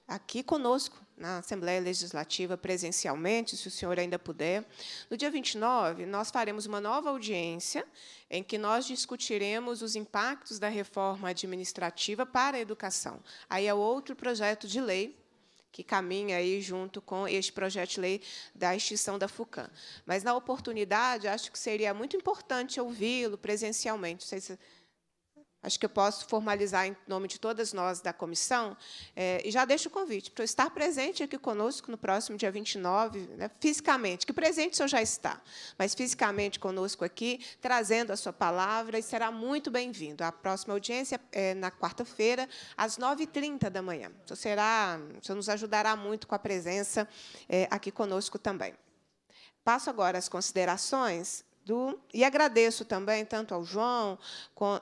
aqui conosco na Assembleia Legislativa presencialmente, se o senhor ainda puder. No dia 29, nós faremos uma nova audiência em que nós discutiremos os impactos da reforma administrativa para a educação. Aí é outro projeto de lei que caminha aí junto com este projeto de lei da extinção da FUCAM. Mas, na oportunidade, acho que seria muito importante ouvi-lo presencialmente. Não sei se acho que eu posso formalizar em nome de todas nós da comissão, é, e já deixo o convite para estar presente aqui conosco no próximo dia 29, né, fisicamente, que presente o senhor já está, mas fisicamente conosco aqui, trazendo a sua palavra, e será muito bem-vindo. A próxima audiência é na quarta-feira, às 9h30 da manhã. O senhor, será, o senhor nos ajudará muito com a presença é, aqui conosco também. Passo agora as considerações do. E agradeço também tanto ao João,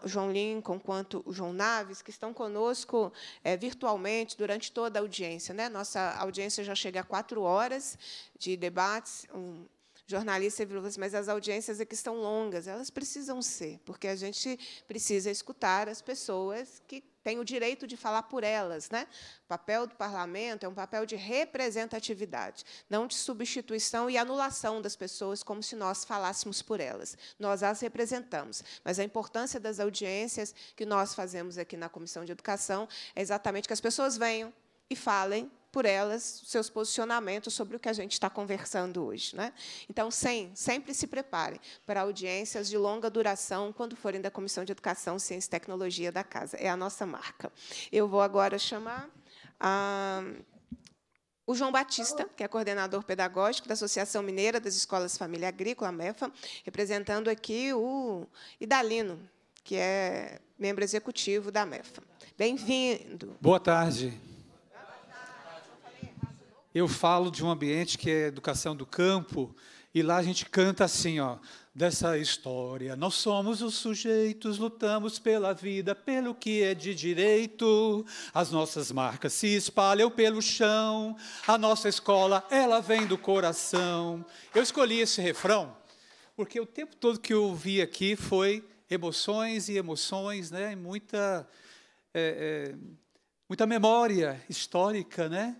João Lincoln, quanto o João Naves, que estão conosco é, virtualmente durante toda a audiência. Né? Nossa audiência já chega a quatro horas de debates. Um, jornalista e assim, mas as audiências aqui estão longas, elas precisam ser, porque a gente precisa escutar as pessoas que têm o direito de falar por elas. Né? O papel do parlamento é um papel de representatividade, não de substituição e anulação das pessoas, como se nós falássemos por elas. Nós as representamos. Mas a importância das audiências que nós fazemos aqui na Comissão de Educação é exatamente que as pessoas venham e falem por elas seus posicionamentos sobre o que a gente está conversando hoje. Né? Então, sem, sempre se preparem para audiências de longa duração quando forem da Comissão de Educação, Ciência e Tecnologia da Casa. É a nossa marca. Eu vou agora chamar a ah, o João Batista, que é coordenador pedagógico da Associação Mineira das Escolas Família Agrícola, MEFA, representando aqui o Idalino, que é membro executivo da MEFA. Bem-vindo. Boa tarde eu falo de um ambiente que é educação do campo, e lá a gente canta assim, ó, dessa história. Nós somos os sujeitos, lutamos pela vida, pelo que é de direito. As nossas marcas se espalham pelo chão. A nossa escola, ela vem do coração. Eu escolhi esse refrão porque o tempo todo que eu ouvi aqui foi emoções e emoções, né? Muita é, é, muita memória histórica, né?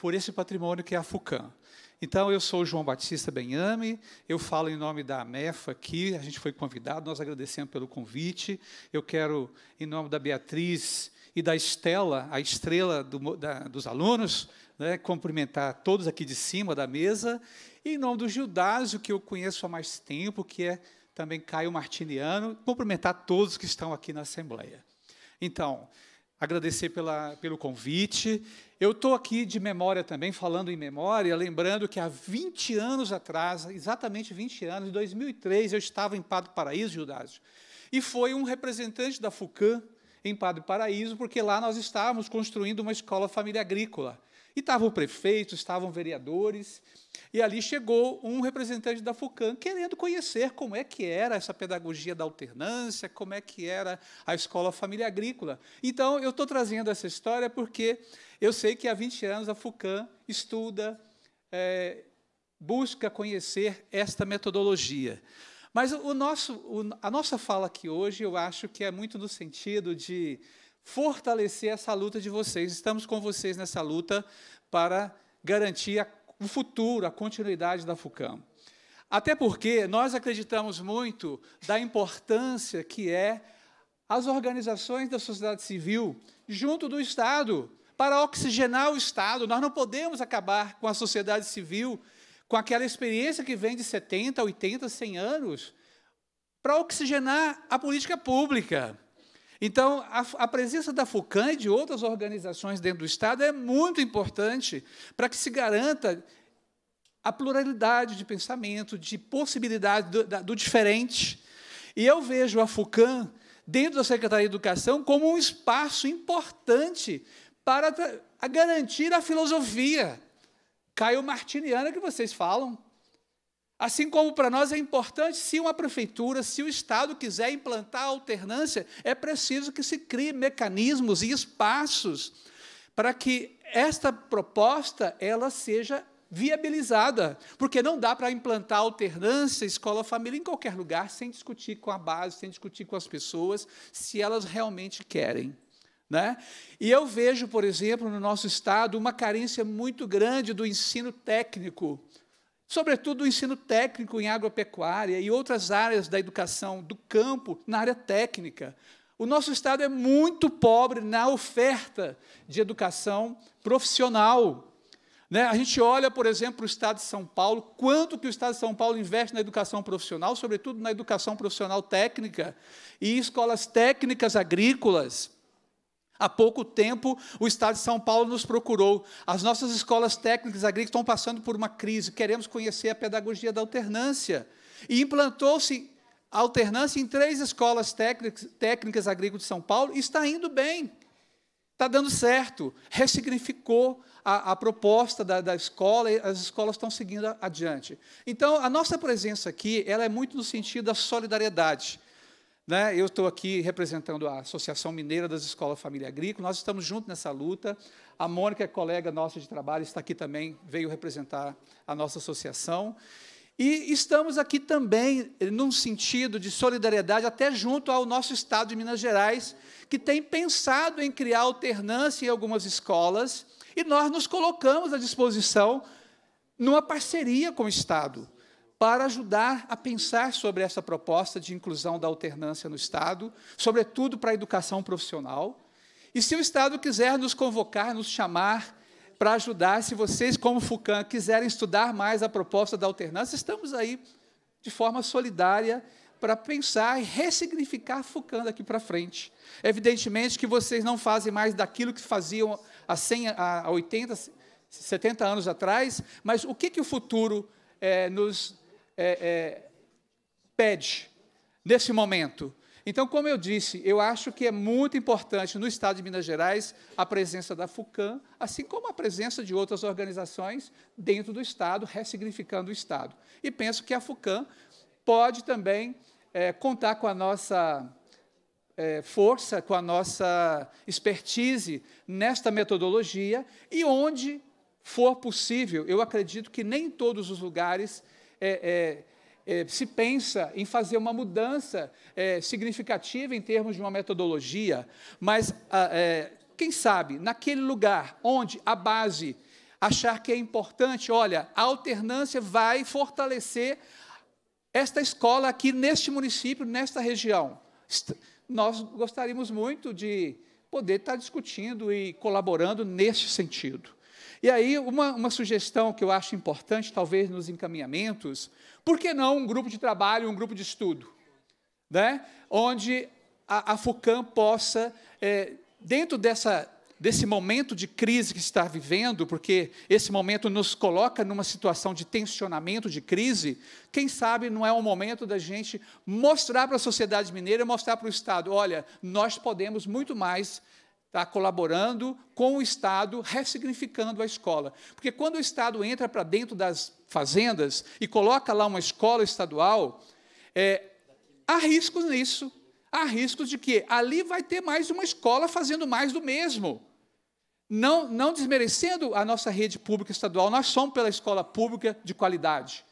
por esse patrimônio que é a FUCAM. Então, eu sou João Batista Benhame, eu falo em nome da AMEFA aqui, a gente foi convidado, nós agradecemos pelo convite. Eu quero, em nome da Beatriz e da Estela, a estrela do, da, dos alunos, né, cumprimentar todos aqui de cima da mesa, e em nome do Gildásio, que eu conheço há mais tempo, que é também Caio Martiniano, cumprimentar todos que estão aqui na Assembleia. Então, agradecer pela, pelo convite eu estou aqui de memória também, falando em memória, lembrando que há 20 anos atrás, exatamente 20 anos, em 2003, eu estava em Padre Paraíso, Judásio, e foi um representante da FUCAM em Padre Paraíso, porque lá nós estávamos construindo uma escola família agrícola. E estava o prefeito, estavam vereadores, e ali chegou um representante da FUCAM querendo conhecer como é que era essa pedagogia da alternância, como é que era a escola família agrícola. Então, eu estou trazendo essa história porque eu sei que há 20 anos a FUCAM estuda, é, busca conhecer esta metodologia. Mas o nosso, a nossa fala aqui hoje, eu acho que é muito no sentido de fortalecer essa luta de vocês. Estamos com vocês nessa luta para garantir o futuro, a continuidade da FUCAM. Até porque nós acreditamos muito da importância que é as organizações da sociedade civil junto do Estado, para oxigenar o Estado. Nós não podemos acabar com a sociedade civil, com aquela experiência que vem de 70, 80, 100 anos, para oxigenar a política pública. Então, a, a presença da FUCAN e de outras organizações dentro do Estado é muito importante para que se garanta a pluralidade de pensamento, de possibilidade do, da, do diferente. E eu vejo a FUCAN, dentro da Secretaria de Educação, como um espaço importante para a garantir a filosofia caio martiniana que vocês falam. Assim como para nós é importante, se uma prefeitura, se o Estado quiser implantar alternância, é preciso que se criem mecanismos e espaços para que esta proposta ela seja viabilizada, porque não dá para implantar alternância escola-família em qualquer lugar sem discutir com a base, sem discutir com as pessoas se elas realmente querem. Né? E eu vejo, por exemplo, no nosso estado, uma carência muito grande do ensino técnico sobretudo o ensino técnico em agropecuária e outras áreas da educação do campo na área técnica. O nosso Estado é muito pobre na oferta de educação profissional. Né? A gente olha, por exemplo, para o Estado de São Paulo, quanto que o Estado de São Paulo investe na educação profissional, sobretudo na educação profissional técnica, e escolas técnicas agrícolas. Há pouco tempo, o Estado de São Paulo nos procurou. As nossas escolas técnicas agrícolas estão passando por uma crise. Queremos conhecer a pedagogia da alternância. E implantou-se alternância em três escolas técnicas, técnicas agrícolas de São Paulo e está indo bem. Está dando certo. Ressignificou a, a proposta da, da, escola e as escolas estão seguindo adiante. Então, a nossa presença aqui ela é muito no sentido da solidariedade né? Eu estou aqui representando a Associação Mineira das Escolas Família Agrícola, nós estamos juntos nessa luta. A Mônica, colega nossa de trabalho, está aqui também, veio representar a nossa associação. E estamos aqui também num sentido de solidariedade, até junto ao nosso Estado de Minas Gerais, que tem pensado em criar alternância em algumas escolas, e nós nos colocamos à disposição numa parceria com o Estado para ajudar a pensar sobre essa proposta de inclusão da alternância no Estado, sobretudo para a educação profissional. E se o Estado quiser nos convocar, nos chamar para ajudar, se vocês, como FUCAM, quiserem estudar mais a proposta da alternância, estamos aí de forma solidária para pensar e ressignificar FUCAM daqui para frente. Evidentemente que vocês não fazem mais daquilo que faziam há 100, há 80, 70 anos atrás, mas o que, que o futuro é, nos é, é, pede nesse momento. Então, como eu disse, eu acho que é muito importante no Estado de Minas Gerais a presença da FUCAM, assim como a presença de outras organizações dentro do Estado, ressignificando o Estado. E penso que a FUCAM pode também é, contar com a nossa é, força, com a nossa expertise nesta metodologia e onde for possível, eu acredito que nem em todos os lugares é, é, é, se pensa em fazer uma mudança é, significativa em termos de uma metodologia, mas ah, é, quem sabe, naquele lugar onde a base achar que é importante, olha, a alternância vai fortalecer esta escola aqui neste município, nesta região. Nós gostaríamos muito de poder estar discutindo e colaborando neste sentido. E aí, uma, uma sugestão que eu acho importante, talvez nos encaminhamentos, por que não um grupo de trabalho, um grupo de estudo? Né? Onde a, a FUCAM possa, é, dentro dessa desse momento de crise que está vivendo, porque esse momento nos coloca numa situação de tensionamento, de crise, quem sabe não é o momento da gente mostrar para a sociedade mineira, mostrar para o Estado, olha, nós podemos muito mais está colaborando com o Estado, ressignificando a escola. Porque quando o Estado entra para dentro das fazendas e coloca lá uma escola estadual, é, há riscos nisso. Há riscos de que ali vai ter mais uma escola fazendo mais do mesmo. Não, não desmerecendo a nossa rede pública estadual, nós somos pela escola pública de qualidade.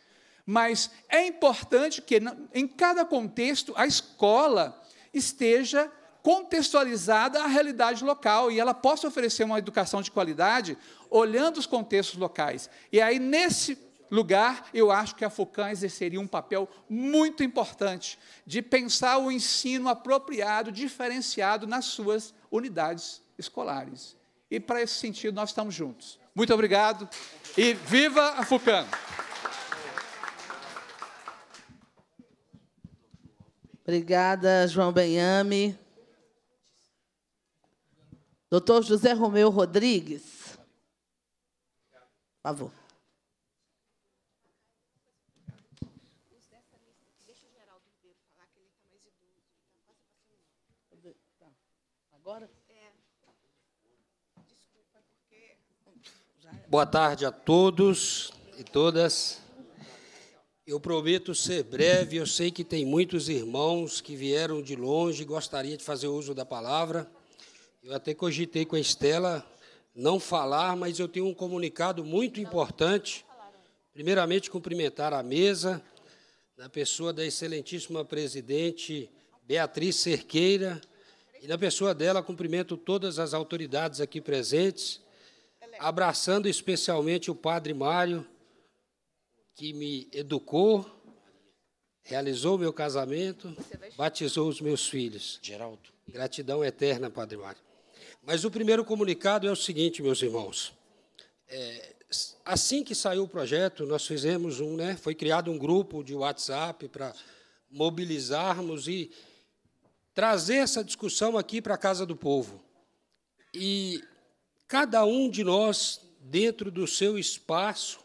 Mas é importante que, em cada contexto, a escola esteja contextualizada à realidade local e ela possa oferecer uma educação de qualidade olhando os contextos locais. E aí, nesse lugar, eu acho que a FUCAM exerceria um papel muito importante de pensar o ensino apropriado, diferenciado nas suas unidades escolares. E, para esse sentido, nós estamos juntos. Muito obrigado e viva a FUCAM! Obrigada, João Benhame. Doutor José Romeu Rodrigues. Por favor. Boa tarde a todos e todas. Eu prometo ser breve. Eu sei que tem muitos irmãos que vieram de longe e gostaria de fazer uso da palavra. Eu até cogitei com a Estela não falar, mas eu tenho um comunicado muito importante. Primeiramente, cumprimentar a mesa, na pessoa da excelentíssima presidente Beatriz Cerqueira, e na pessoa dela, cumprimento todas as autoridades aqui presentes, abraçando especialmente o padre Mário, que me educou, realizou meu casamento, batizou os meus filhos. Geraldo. Gratidão eterna, padre Mário. Mas o primeiro comunicado é o seguinte, meus irmãos. É, assim que saiu o projeto, nós fizemos um, né, foi criado um grupo de WhatsApp para mobilizarmos e trazer essa discussão aqui para a casa do povo. E cada um de nós, dentro do seu espaço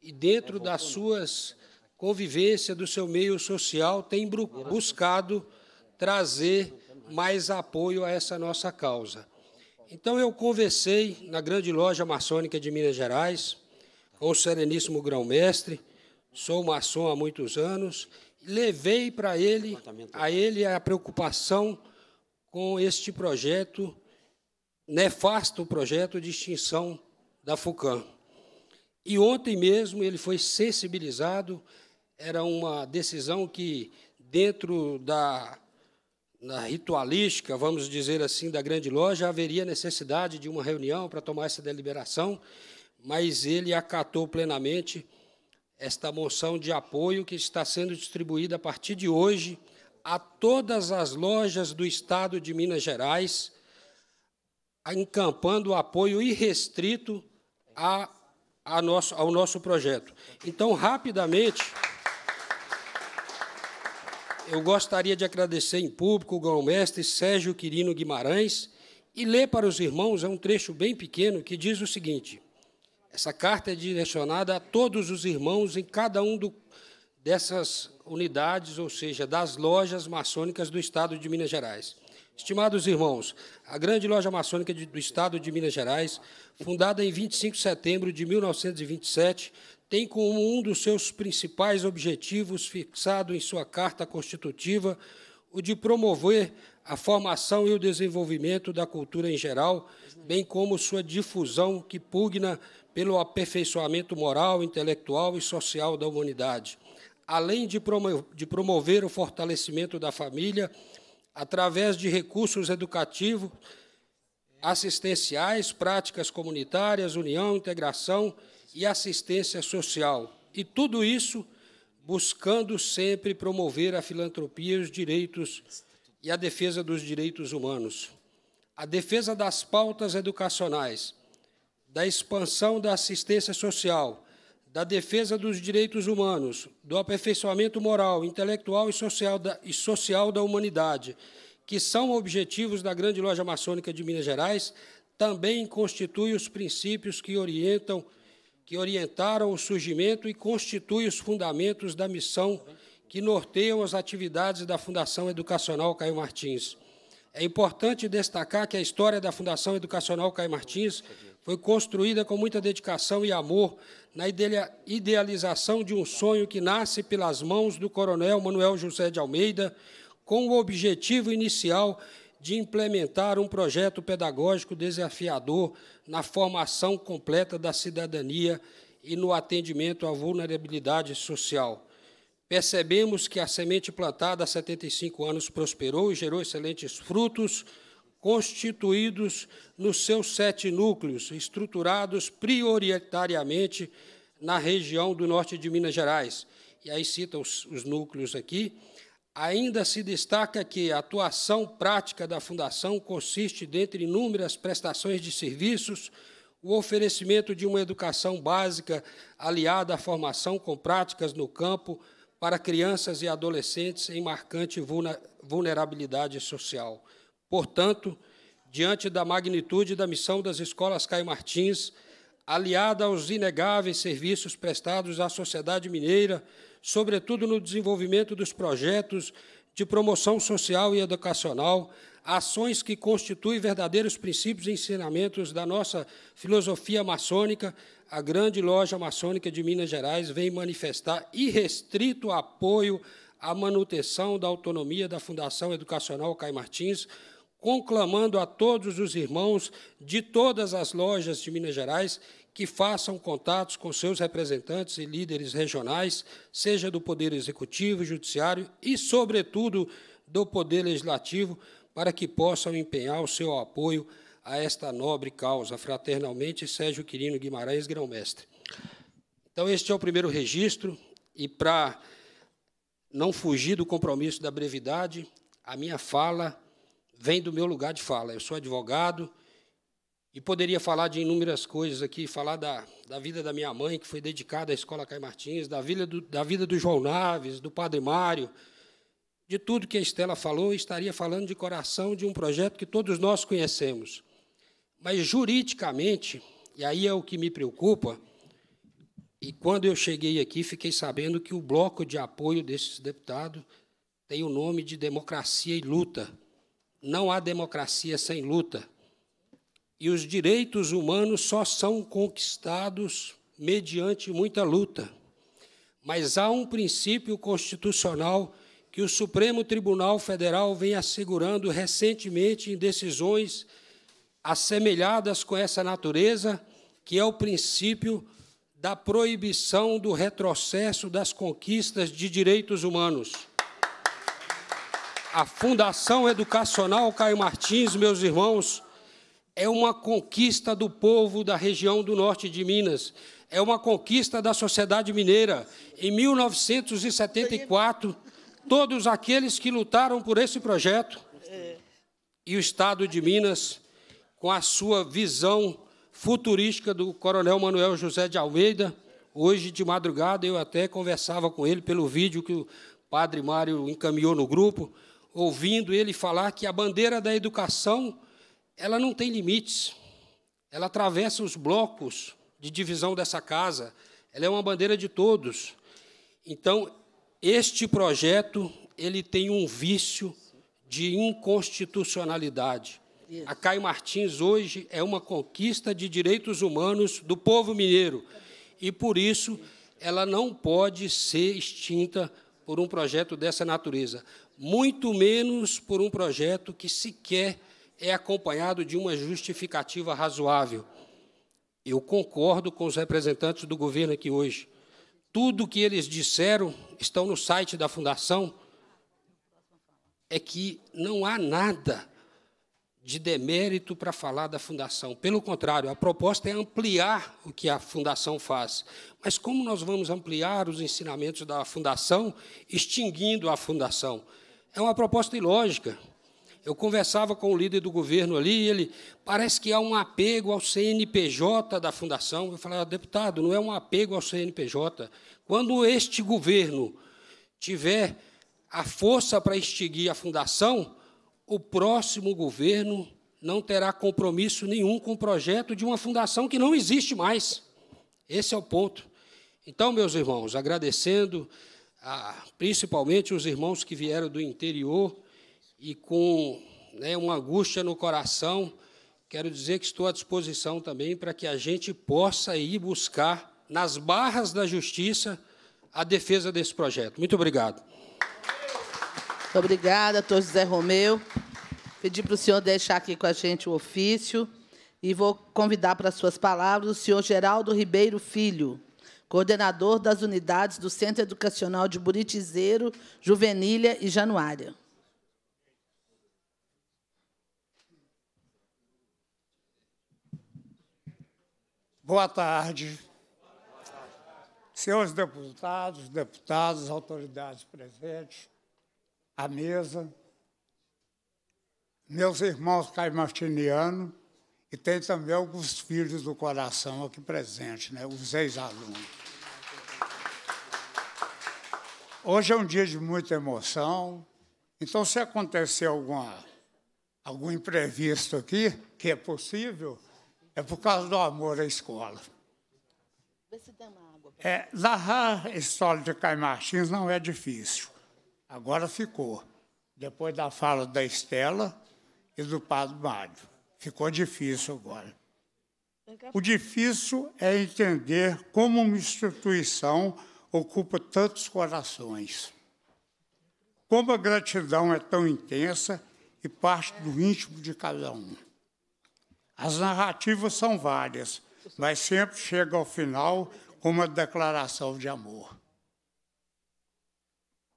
e dentro é das né? suas convivência do seu meio social, tem buscado trazer mais apoio a essa nossa causa. Então eu conversei na grande loja maçônica de Minas Gerais com o Sereníssimo Grão-Mestre, sou maçom há muitos anos, levei para ele, a ele a preocupação com este projeto, nefasto projeto de extinção da FUCAM. E ontem mesmo ele foi sensibilizado, era uma decisão que, dentro da na ritualística, vamos dizer assim, da grande loja, haveria necessidade de uma reunião para tomar essa deliberação, mas ele acatou plenamente esta moção de apoio que está sendo distribuída a partir de hoje a todas as lojas do estado de Minas Gerais, encampando o apoio irrestrito a, a nosso, ao nosso projeto. Então, rapidamente eu gostaria de agradecer em público o grão-mestre Sérgio Quirino Guimarães e ler para os irmãos é um trecho bem pequeno que diz o seguinte: essa carta é direcionada a todos os irmãos em cada um do, dessas unidades, ou seja, das lojas maçônicas do Estado de Minas Gerais. Estimados irmãos, a grande loja maçônica do Estado de Minas Gerais, fundada em 25 de setembro de 1927, tem como um dos seus principais objetivos fixado em sua Carta Constitutiva o de promover a formação e o desenvolvimento da cultura em geral, bem como sua difusão que pugna pelo aperfeiçoamento moral, intelectual e social da humanidade, além de promover o fortalecimento da família através de recursos educativos, assistenciais, práticas comunitárias, união, integração e assistência social. E tudo isso buscando sempre promover a filantropia e os direitos e a defesa dos direitos humanos. A defesa das pautas educacionais, da expansão da assistência social, da defesa dos direitos humanos, do aperfeiçoamento moral, intelectual e social da, e social da humanidade, que são objetivos da Grande Loja Maçônica de Minas Gerais, também constitui os princípios que orientam que orientaram o surgimento e constituem os fundamentos da missão que norteiam as atividades da Fundação Educacional Caio Martins. É importante destacar que a história da Fundação Educacional Caio Martins foi construída com muita dedicação e amor na idealização de um sonho que nasce pelas mãos do coronel Manuel José de Almeida, com o objetivo inicial de implementar um projeto pedagógico desafiador na formação completa da cidadania e no atendimento à vulnerabilidade social. Percebemos que a semente plantada há 75 anos prosperou e gerou excelentes frutos, constituídos nos seus sete núcleos, estruturados prioritariamente na região do norte de Minas Gerais. E aí cita os, os núcleos aqui, Ainda se destaca que a atuação prática da Fundação consiste, dentre inúmeras prestações de serviços, o oferecimento de uma educação básica aliada à formação com práticas no campo para crianças e adolescentes em marcante vulnerabilidade social. Portanto, diante da magnitude da missão das escolas Caio Martins, aliada aos inegáveis serviços prestados à sociedade mineira, sobretudo no desenvolvimento dos projetos de promoção social e educacional, ações que constituem verdadeiros princípios e ensinamentos da nossa filosofia maçônica, a Grande Loja Maçônica de Minas Gerais vem manifestar irrestrito apoio à manutenção da autonomia da Fundação Educacional Caio Martins, conclamando a todos os irmãos de todas as lojas de Minas Gerais que façam contatos com seus representantes e líderes regionais, seja do Poder Executivo, Judiciário e, sobretudo, do Poder Legislativo, para que possam empenhar o seu apoio a esta nobre causa. Fraternalmente, Sérgio Quirino Guimarães, grão-mestre. Então, este é o primeiro registro, e para não fugir do compromisso da brevidade, a minha fala vem do meu lugar de fala. Eu sou advogado, e poderia falar de inúmeras coisas aqui, falar da, da vida da minha mãe, que foi dedicada à Escola Caio Martins, da vida, do, da vida do João Naves, do Padre Mário, de tudo que a Estela falou, estaria falando de coração de um projeto que todos nós conhecemos. Mas juridicamente, e aí é o que me preocupa, e quando eu cheguei aqui, fiquei sabendo que o bloco de apoio desses deputados tem o nome de Democracia e Luta. Não há democracia sem luta. E os direitos humanos só são conquistados mediante muita luta. Mas há um princípio constitucional que o Supremo Tribunal Federal vem assegurando recentemente em decisões assemelhadas com essa natureza, que é o princípio da proibição do retrocesso das conquistas de direitos humanos. A Fundação Educacional Caio Martins, meus irmãos, é uma conquista do povo da região do norte de Minas, é uma conquista da sociedade mineira. Em 1974, todos aqueles que lutaram por esse projeto e o Estado de Minas, com a sua visão futurística do Coronel Manuel José de Almeida, hoje de madrugada eu até conversava com ele pelo vídeo que o Padre Mário encaminhou no grupo, ouvindo ele falar que a bandeira da educação ela não tem limites. Ela atravessa os blocos de divisão dessa casa. Ela é uma bandeira de todos. Então, este projeto ele tem um vício de inconstitucionalidade. Isso. A Caio Martins hoje é uma conquista de direitos humanos do povo mineiro e por isso ela não pode ser extinta por um projeto dessa natureza, muito menos por um projeto que sequer é acompanhado de uma justificativa razoável. Eu concordo com os representantes do governo aqui hoje. Tudo o que eles disseram, estão no site da Fundação, é que não há nada de demérito para falar da Fundação. Pelo contrário, a proposta é ampliar o que a Fundação faz. Mas como nós vamos ampliar os ensinamentos da Fundação, extinguindo a Fundação? É uma proposta ilógica. Eu conversava com o líder do governo ali, ele parece que há um apego ao CNPJ da fundação. Eu falava, deputado, não é um apego ao CNPJ. Quando este governo tiver a força para extinguir a fundação, o próximo governo não terá compromisso nenhum com o projeto de uma fundação que não existe mais. Esse é o ponto. Então, meus irmãos, agradecendo a, ah, principalmente os irmãos que vieram do interior e com né, uma angústia no coração, quero dizer que estou à disposição também para que a gente possa ir buscar nas barras da justiça a defesa desse projeto. Muito obrigado. Muito obrigada, doutor José Romeu. Pedi para o senhor deixar aqui com a gente o ofício e vou convidar para suas palavras o senhor Geraldo Ribeiro Filho, coordenador das unidades do Centro Educacional de Buritizeiro, Juvenília e Januária. Boa tarde. Senhores deputados, deputadas, autoridades presentes, a mesa, meus irmãos Caio Martiniano e tem também alguns filhos do coração aqui presentes, né, os ex-alunos. Hoje é um dia de muita emoção, então se acontecer alguma, algum imprevisto aqui, que é possível, é por causa do amor à escola. É, narrar a história de Caio Martins não é difícil. Agora ficou. Depois da fala da Estela e do Padre Mário. Ficou difícil agora. O difícil é entender como uma instituição ocupa tantos corações. Como a gratidão é tão intensa e parte do íntimo de cada um. As narrativas são várias, mas sempre chega ao final com uma declaração de amor.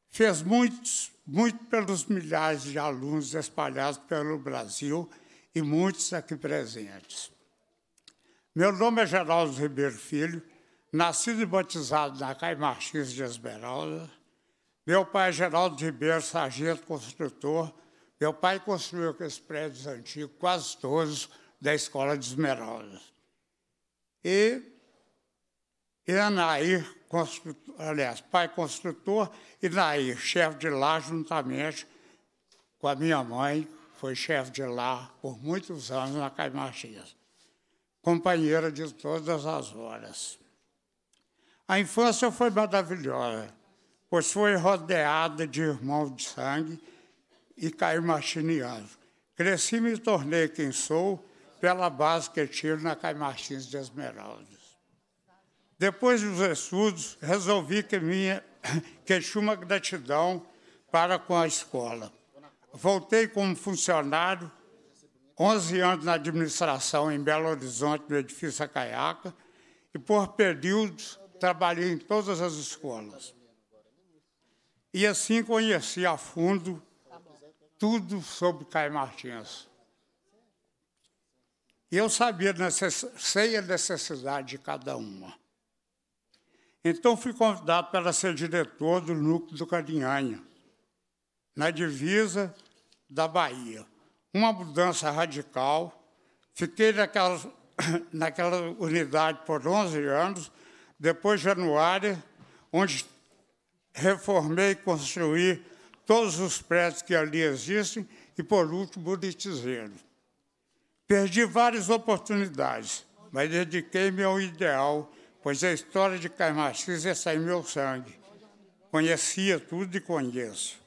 Fez muitos, muito pelos milhares de alunos espalhados pelo Brasil e muitos aqui presentes. Meu nome é Geraldo Ribeiro Filho, nascido e batizado na Cai Martins de Esmeralda. Meu pai é Geraldo Ribeiro, sargento construtor. Meu pai construiu aqueles prédios antigos, quase todos, da Escola de Esmeraldas. E, e Anair, aliás, pai construtor, e Nair, chefe de lá juntamente com a minha mãe, foi chefe de lá por muitos anos na Caimaxias, companheira de todas as horas. A infância foi maravilhosa, pois foi rodeada de irmãos de sangue e caimachinianos. Cresci e me tornei quem sou pela base que tinha na Cai Martins de Esmeraldas. Depois dos estudos, resolvi que, minha, que tinha uma gratidão para com a escola. Voltei como funcionário, 11 anos na administração em Belo Horizonte, no edifício Acaiaca, e por períodos trabalhei em todas as escolas. E assim conheci a fundo tudo sobre Caio Martins. E eu sabia, sei a necessidade de cada uma. Então, fui convidado para ser diretor do núcleo do Carinhanha, na divisa da Bahia. Uma mudança radical. Fiquei naquela, naquela unidade por 11 anos, depois Januária, onde reformei e construí todos os prédios que ali existem, e, por último, Buritizeiro. Perdi várias oportunidades, mas dediquei-me ao ideal, pois a história de Caimachis é sair meu sangue. Conhecia tudo e conheço.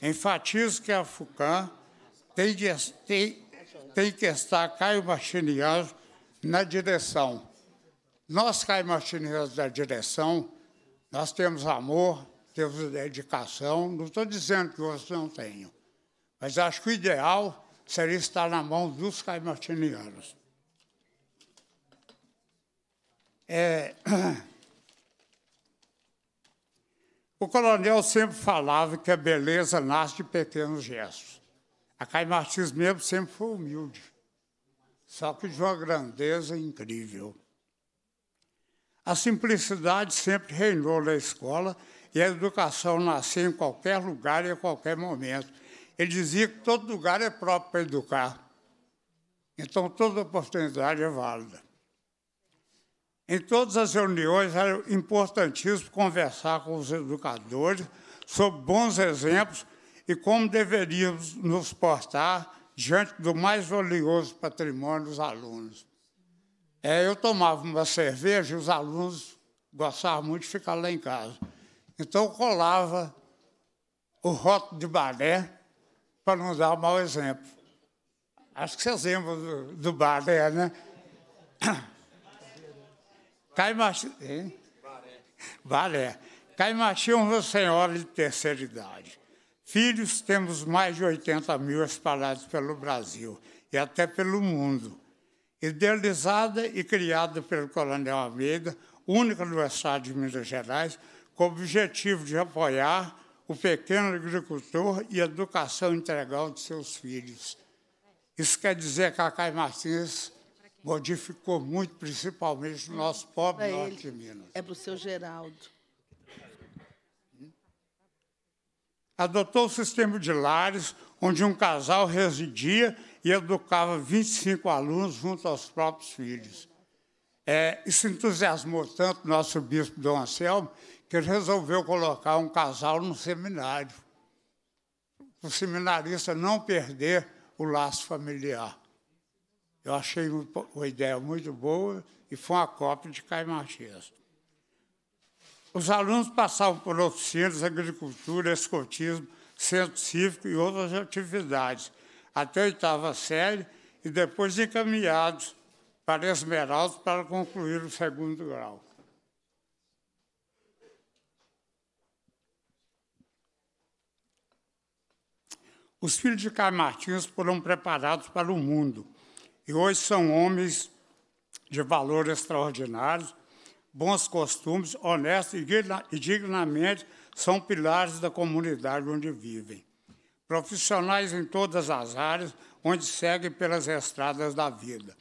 Enfatizo que a FUCAM tem, de, tem, tem que estar Caio caimachiniano na direção. Nós, Caio caimachinianos da direção, nós temos amor, temos dedicação. Não estou dizendo que outros não tenham, mas acho que o ideal seria estar na mão dos caimartinianos. É... O coronel sempre falava que a beleza nasce de pequenos gestos. A Caimartins mesmo sempre foi humilde, só que de uma grandeza incrível. A simplicidade sempre reinou na escola e a educação nasceu em qualquer lugar e a qualquer momento, ele dizia que todo lugar é próprio para educar. Então, toda oportunidade é válida. Em todas as reuniões era importantíssimo conversar com os educadores sobre bons exemplos e como deveríamos nos portar diante do mais valioso patrimônio dos alunos. É, eu tomava uma cerveja e os alunos gostavam muito de ficar lá em casa. Então, eu colava o rótulo de balé para não dar mau exemplo. Acho que vocês lembram do, do bar, né? é, né? Cai machismo. Baré. Cai machismo, senhora de terceira idade. Filhos, temos mais de 80 mil espalhados pelo Brasil e até pelo mundo. Idealizada e criada pelo Coronel Almeida, única no Estado de Minas Gerais, com o objetivo de apoiar o pequeno agricultor e a educação integral de seus filhos. Isso quer dizer que Cacai Martins modificou muito, principalmente no nosso pobre é norte de Minas. É para o seu Geraldo. Adotou o sistema de lares, onde um casal residia e educava 25 alunos junto aos próprios filhos. É, isso entusiasmou tanto o nosso bispo Dom Anselmo que resolveu colocar um casal no seminário, o seminarista não perder o laço familiar. Eu achei uma ideia muito boa e foi uma cópia de Caio Matias. Os alunos passavam por oficinas, agricultura, escotismo, centro cívico e outras atividades, até a oitava série e depois encaminhados para Esmeraldas para concluir o segundo grau. Os filhos de Caio Martins foram preparados para o mundo e hoje são homens de valor extraordinário, bons costumes, honestos e dignamente são pilares da comunidade onde vivem. Profissionais em todas as áreas, onde seguem pelas estradas da vida.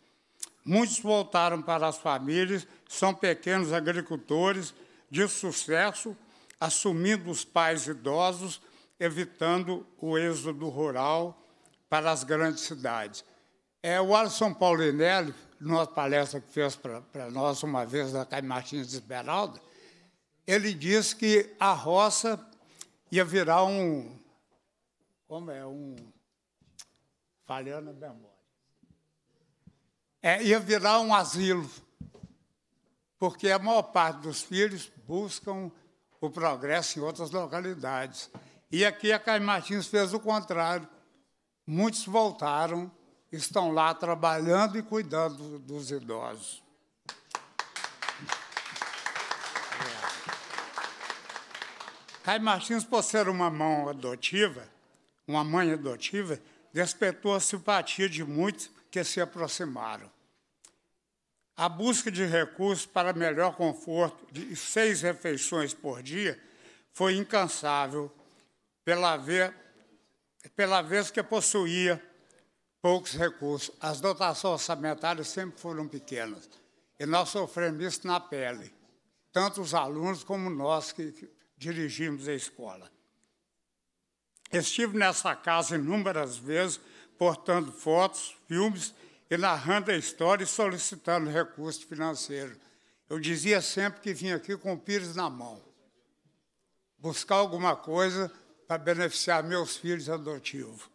Muitos voltaram para as famílias, são pequenos agricultores de sucesso, assumindo os pais idosos evitando o êxodo rural para as grandes cidades. É, o Alisson Paulinelli, numa palestra que fez para nós uma vez na Caio Martins de Esmeralda, ele disse que a roça ia virar um. Como é? Um. Falhando a memória. É, ia virar um asilo, porque a maior parte dos filhos buscam o progresso em outras localidades. E aqui a Caio Martins fez o contrário. Muitos voltaram, estão lá trabalhando e cuidando dos idosos. Caio Martins, por ser uma mão adotiva, uma mãe adotiva, despertou a simpatia de muitos que se aproximaram. A busca de recursos para melhor conforto de seis refeições por dia foi incansável pela via pela vez que possuía poucos recursos. As dotações orçamentárias sempre foram pequenas e nós sofremos isso na pele, tanto os alunos como nós que, que dirigimos a escola. Estive nessa casa inúmeras vezes, portando fotos, filmes e narrando a história e solicitando recursos financeiros. Eu dizia sempre que vinha aqui com o pires na mão, buscar alguma coisa para beneficiar meus filhos adotivos.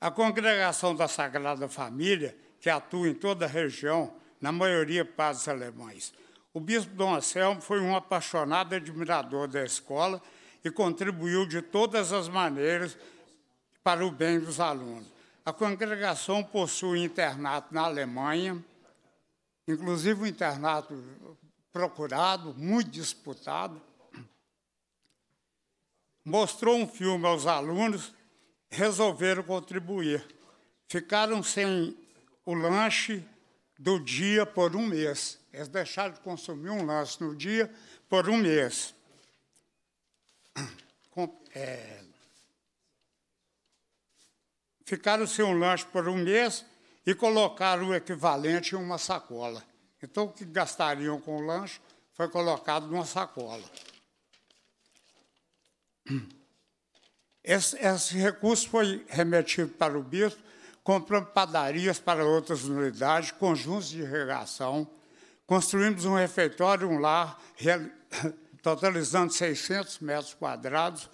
A congregação da Sagrada Família, que atua em toda a região, na maioria padres alemães. O bispo Dom Anselmo foi um apaixonado admirador da escola e contribuiu de todas as maneiras para o bem dos alunos. A congregação possui internato na Alemanha, inclusive um internato procurado, muito disputado, mostrou um filme aos alunos, resolveram contribuir. Ficaram sem o lanche do dia por um mês. Eles deixaram de consumir um lanche no dia por um mês. Com, é, ficaram sem um lanche por um mês e colocaram o equivalente em uma sacola. Então, o que gastariam com o lanche foi colocado numa sacola. Esse, esse recurso foi remetido para o bispo, compramos padarias para outras unidades, conjuntos de irrigação, construímos um refeitório, um lar, totalizando 600 metros quadrados,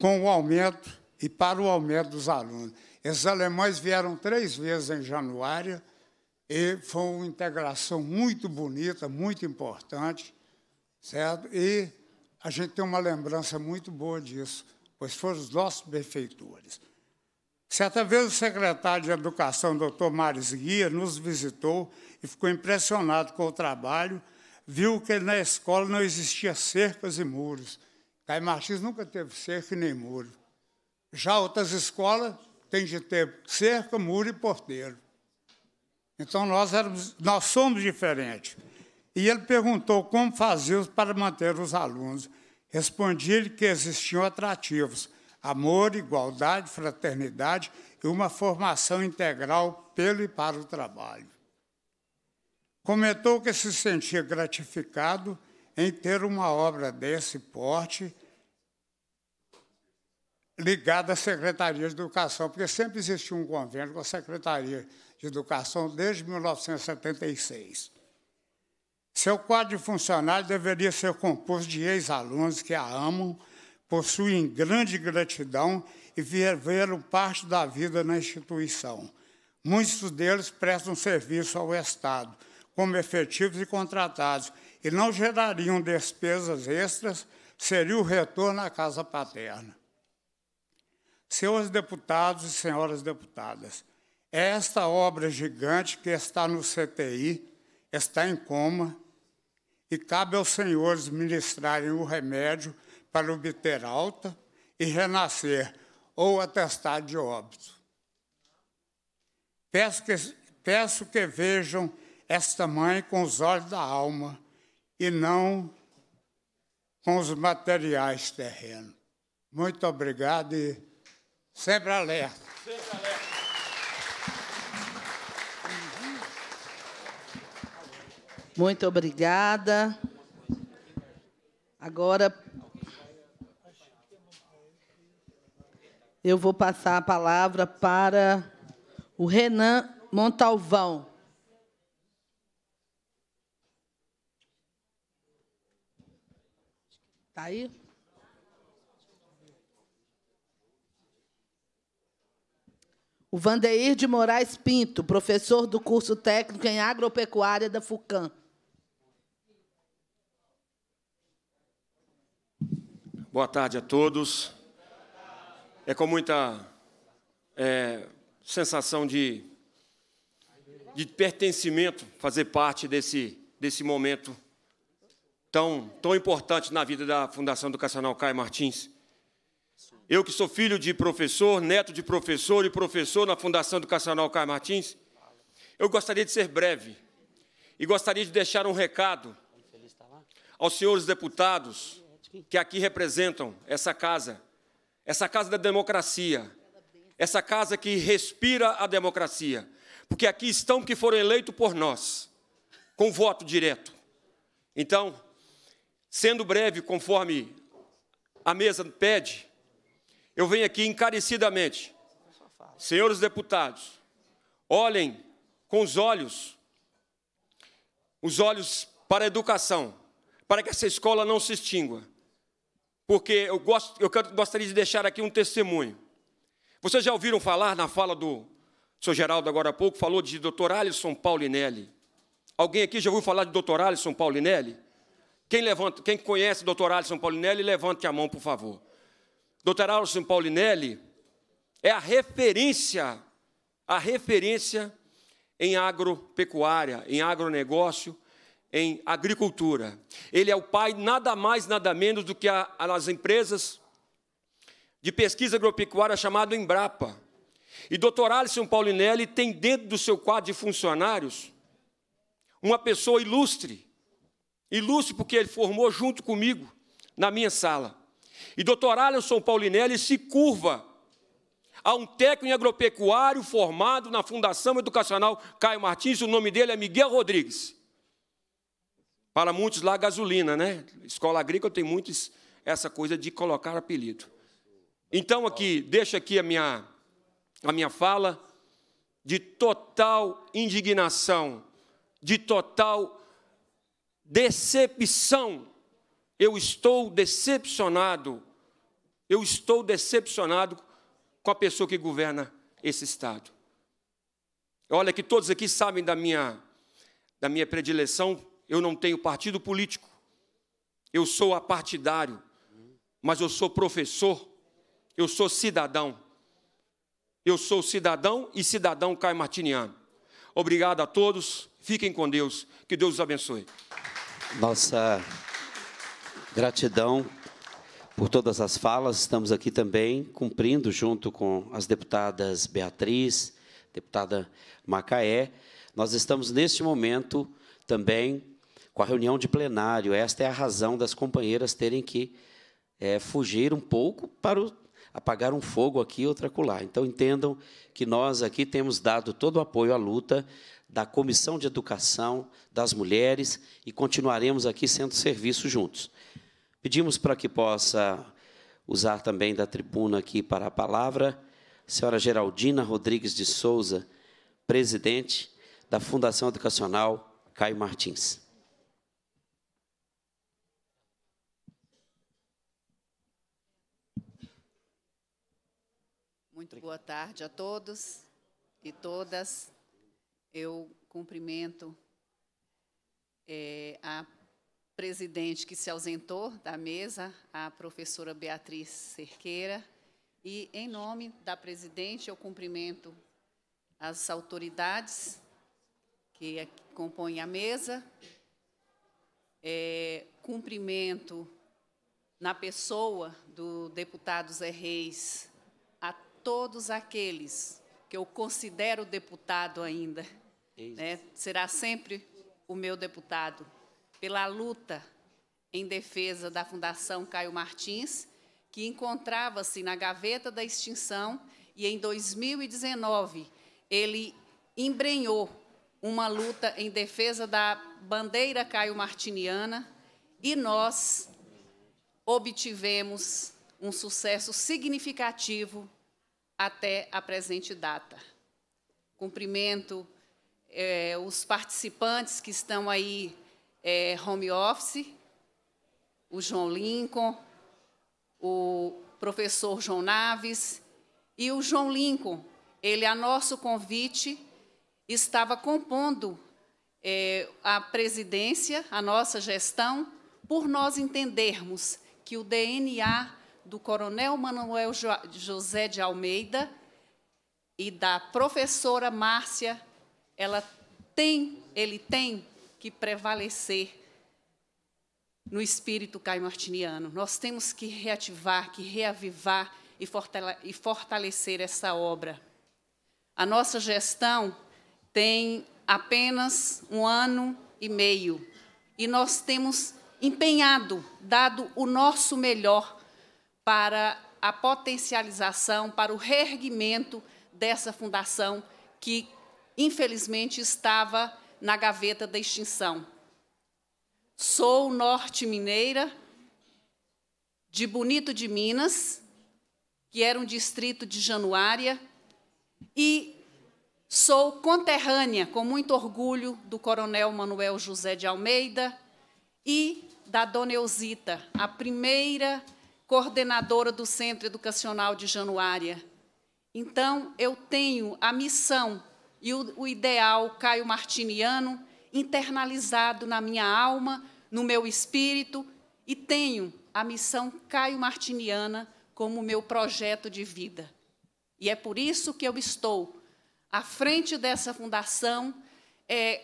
com o aumento e para o aumento dos alunos. Esses alemães vieram três vezes em janeiro e foi uma integração muito bonita, muito importante, certo? E a gente tem uma lembrança muito boa disso, pois foram os nossos benfeitores. Certa vez o secretário de Educação, doutor Maris Guia, nos visitou e ficou impressionado com o trabalho, viu que na escola não existia cercas e muros. Caio Martins nunca teve cerca nem muro. Já outras escolas têm de ter cerca, muro e porteiro. Então nós, éramos, nós somos diferentes. E ele perguntou como fazíamos para manter os alunos. Respondi-lhe que existiam atrativos: amor, igualdade, fraternidade e uma formação integral pelo e para o trabalho. Comentou que se sentia gratificado em ter uma obra desse porte ligada à Secretaria de Educação, porque sempre existia um convênio com a Secretaria de Educação desde 1976. Seu quadro de deveria ser composto de ex-alunos que a amam, possuem grande gratidão e viveram parte da vida na instituição. Muitos deles prestam serviço ao Estado, como efetivos e contratados, e não gerariam despesas extras, seria o retorno à casa paterna. Senhores deputados e senhoras deputadas, esta obra gigante que está no CTI está em coma, e cabe aos senhores ministrarem o remédio para obter alta e renascer ou atestar de óbito. Peço que, peço que vejam esta mãe com os olhos da alma e não com os materiais terrenos. Muito obrigado e sempre alerta. Sempre alerta. Muito obrigada. Agora eu vou passar a palavra para o Renan Montalvão. Está aí? O Vandeir de Moraes Pinto, professor do curso técnico em agropecuária da FUCAM. Boa tarde a todos. É com muita é, sensação de, de pertencimento fazer parte desse, desse momento tão, tão importante na vida da Fundação Educacional Caio Martins. Eu que sou filho de professor, neto de professor e professor na Fundação Educacional Caio Martins, eu gostaria de ser breve e gostaria de deixar um recado aos senhores deputados, que aqui representam essa casa, essa casa da democracia, essa casa que respira a democracia, porque aqui estão que foram eleitos por nós, com voto direto. Então, sendo breve, conforme a mesa pede, eu venho aqui encarecidamente, senhores deputados, olhem com os olhos, os olhos para a educação, para que essa escola não se extingua, porque eu, gosto, eu gostaria de deixar aqui um testemunho. Vocês já ouviram falar na fala do Sr. Geraldo agora há pouco, falou de Dr. Alisson Paulinelli. Alguém aqui já ouviu falar de Dr. Alisson Paulinelli? Quem, levanta, quem conhece o Dr. Alisson Paulinelli, levante a mão, por favor. Dr. Alisson Paulinelli é a referência, a referência em agropecuária, em agronegócio, em agricultura. Ele é o pai nada mais, nada menos do que a, as empresas de pesquisa agropecuária chamado Embrapa. E doutor Alisson Paulinelli tem dentro do seu quadro de funcionários uma pessoa ilustre, ilustre porque ele formou junto comigo na minha sala. E doutor Alisson Paulinelli se curva a um técnico agropecuário formado na Fundação Educacional Caio Martins, o nome dele é Miguel Rodrigues. Para muitos lá, gasolina, né? Escola agrícola tem muitos essa coisa de colocar apelido. Então, aqui, deixo aqui a minha, a minha fala de total indignação, de total decepção. Eu estou decepcionado, eu estou decepcionado com a pessoa que governa esse Estado. Olha que todos aqui sabem da minha, da minha predileção eu não tenho partido político, eu sou apartidário, mas eu sou professor, eu sou cidadão. Eu sou cidadão e cidadão Caio Martiniano. Obrigado a todos, fiquem com Deus, que Deus os abençoe. Nossa gratidão por todas as falas, estamos aqui também cumprindo, junto com as deputadas Beatriz, deputada Macaé, nós estamos neste momento também com a reunião de plenário. Esta é a razão das companheiras terem que é, fugir um pouco para o, apagar um fogo aqui outra acolá. Então, entendam que nós aqui temos dado todo o apoio à luta da Comissão de Educação das Mulheres e continuaremos aqui sendo serviço juntos. Pedimos para que possa usar também da tribuna aqui para a palavra a senhora Geraldina Rodrigues de Souza, presidente da Fundação Educacional Caio Martins. Muito Obrigado. boa tarde a todos e todas. Eu cumprimento é, a presidente que se ausentou da mesa, a professora Beatriz Cerqueira, e em nome da presidente eu cumprimento as autoridades que compõem a mesa, é, cumprimento na pessoa do deputado Zé Reis todos aqueles que eu considero deputado ainda, né, será sempre o meu deputado, pela luta em defesa da Fundação Caio Martins, que encontrava-se na gaveta da extinção, e em 2019 ele embrenhou uma luta em defesa da bandeira Caio Martiniana, e nós obtivemos um sucesso significativo até a presente data. Cumprimento é, os participantes que estão aí é, home office, o João Lincoln, o professor João Naves e o João Lincoln. Ele, a nosso convite, estava compondo é, a presidência, a nossa gestão, por nós entendermos que o DNA do Coronel Manuel jo José de Almeida e da professora Márcia, ela tem, ele tem que prevalecer no espírito caimartiniano. Nós temos que reativar, que reavivar e, fortale e fortalecer essa obra. A nossa gestão tem apenas um ano e meio e nós temos empenhado, dado o nosso melhor para a potencialização, para o reerguimento dessa fundação que, infelizmente, estava na gaveta da extinção. Sou norte mineira, de Bonito de Minas, que era um distrito de Januária, e sou conterrânea, com muito orgulho, do coronel Manuel José de Almeida e da dona Eusita, a primeira coordenadora do Centro Educacional de Januária. Então, eu tenho a missão e o, o ideal Caio Martiniano internalizado na minha alma, no meu espírito, e tenho a missão Caio Martiniana como meu projeto de vida. E é por isso que eu estou à frente dessa fundação, é,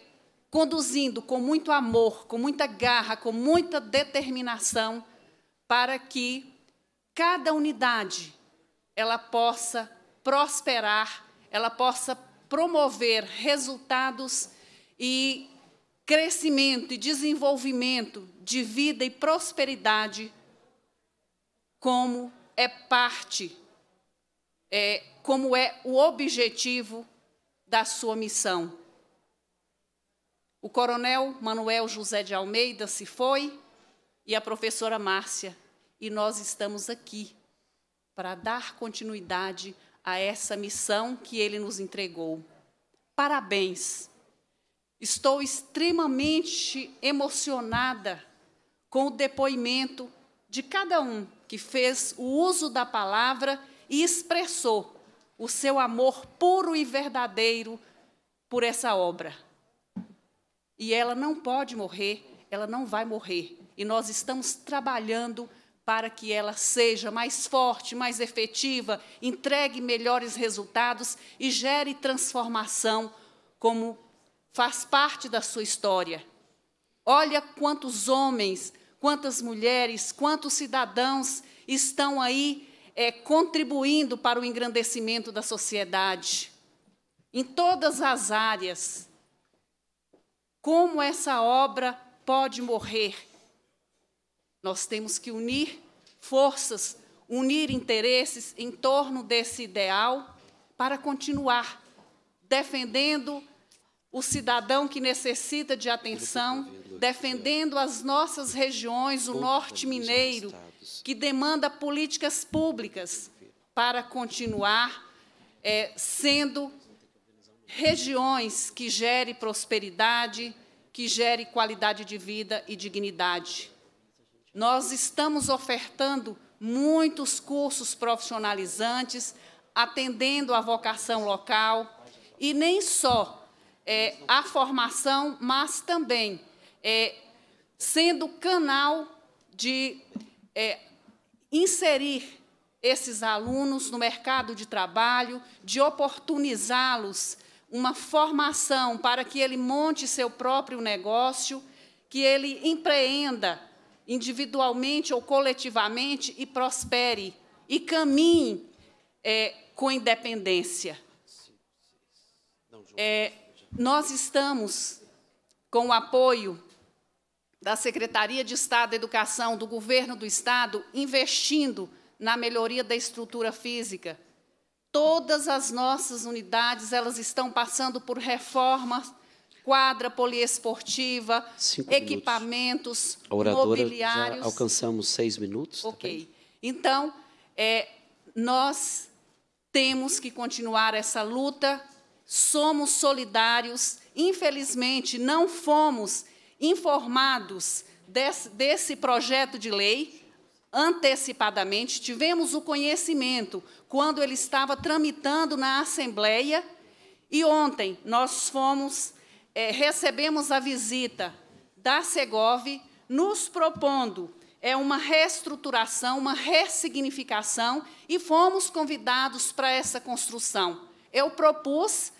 conduzindo com muito amor, com muita garra, com muita determinação para que cada unidade ela possa prosperar, ela possa promover resultados e crescimento e desenvolvimento de vida e prosperidade, como é parte, é, como é o objetivo da sua missão. O coronel Manuel José de Almeida se foi, e a professora Márcia, e nós estamos aqui para dar continuidade a essa missão que ele nos entregou. Parabéns! Estou extremamente emocionada com o depoimento de cada um que fez o uso da palavra e expressou o seu amor puro e verdadeiro por essa obra. E ela não pode morrer, ela não vai morrer e nós estamos trabalhando para que ela seja mais forte, mais efetiva, entregue melhores resultados e gere transformação, como faz parte da sua história. Olha quantos homens, quantas mulheres, quantos cidadãos estão aí é, contribuindo para o engrandecimento da sociedade, em todas as áreas. Como essa obra pode morrer nós temos que unir forças, unir interesses em torno desse ideal para continuar defendendo o cidadão que necessita de atenção, defendendo as nossas regiões, o norte mineiro, que demanda políticas públicas para continuar é, sendo regiões que gere prosperidade, que gere qualidade de vida e dignidade. Nós estamos ofertando muitos cursos profissionalizantes, atendendo a vocação local, e nem só é, a formação, mas também é, sendo canal de é, inserir esses alunos no mercado de trabalho, de oportunizá-los uma formação para que ele monte seu próprio negócio, que ele empreenda individualmente ou coletivamente, e prospere e caminhe é, com independência. É, nós estamos com o apoio da Secretaria de Estado da Educação, do Governo do Estado, investindo na melhoria da estrutura física. Todas as nossas unidades, elas estão passando por reformas quadra poliesportiva, Cinco equipamentos, A oradora, mobiliários. Já alcançamos seis minutos. Tá ok. Tá então, é, nós temos que continuar essa luta, somos solidários. Infelizmente, não fomos informados desse, desse projeto de lei antecipadamente, tivemos o conhecimento quando ele estava tramitando na Assembleia. E ontem nós fomos é, recebemos a visita da Segov, nos propondo é uma reestruturação, uma ressignificação, e fomos convidados para essa construção. Eu propus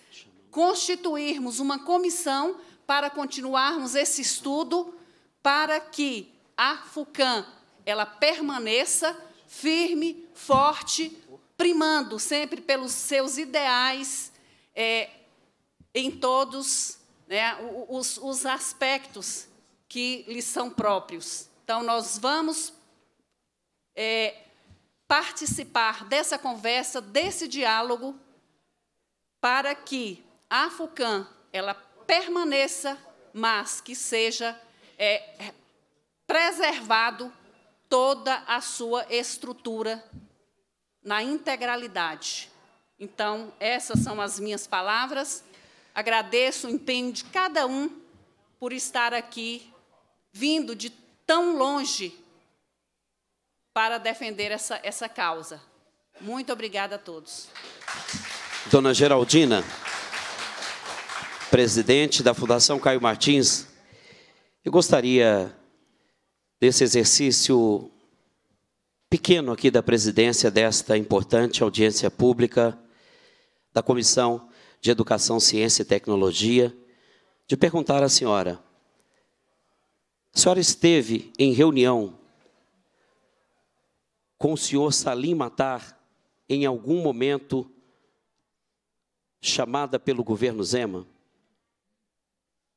constituirmos uma comissão para continuarmos esse estudo para que a FUCAM ela permaneça firme, forte, primando sempre pelos seus ideais é, em todos né, os, os aspectos que lhes são próprios. Então, nós vamos é, participar dessa conversa, desse diálogo, para que a FUCAM ela permaneça, mas que seja é, é, preservado toda a sua estrutura na integralidade. Então, essas são as minhas palavras. Agradeço o empenho de cada um por estar aqui, vindo de tão longe para defender essa, essa causa. Muito obrigada a todos. Dona Geraldina, presidente da Fundação Caio Martins, eu gostaria desse exercício pequeno aqui da presidência desta importante audiência pública da comissão de Educação, Ciência e Tecnologia, de perguntar à senhora: a senhora esteve em reunião com o senhor Salim Matar em algum momento chamada pelo governo Zema?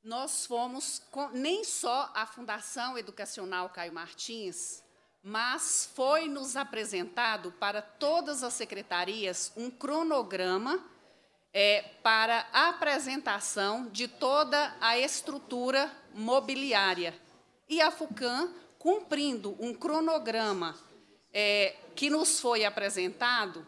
Nós fomos com, nem só a Fundação Educacional Caio Martins, mas foi nos apresentado para todas as secretarias um cronograma é, para a apresentação de toda a estrutura mobiliária. E a FUCAM, cumprindo um cronograma é, que nos foi apresentado,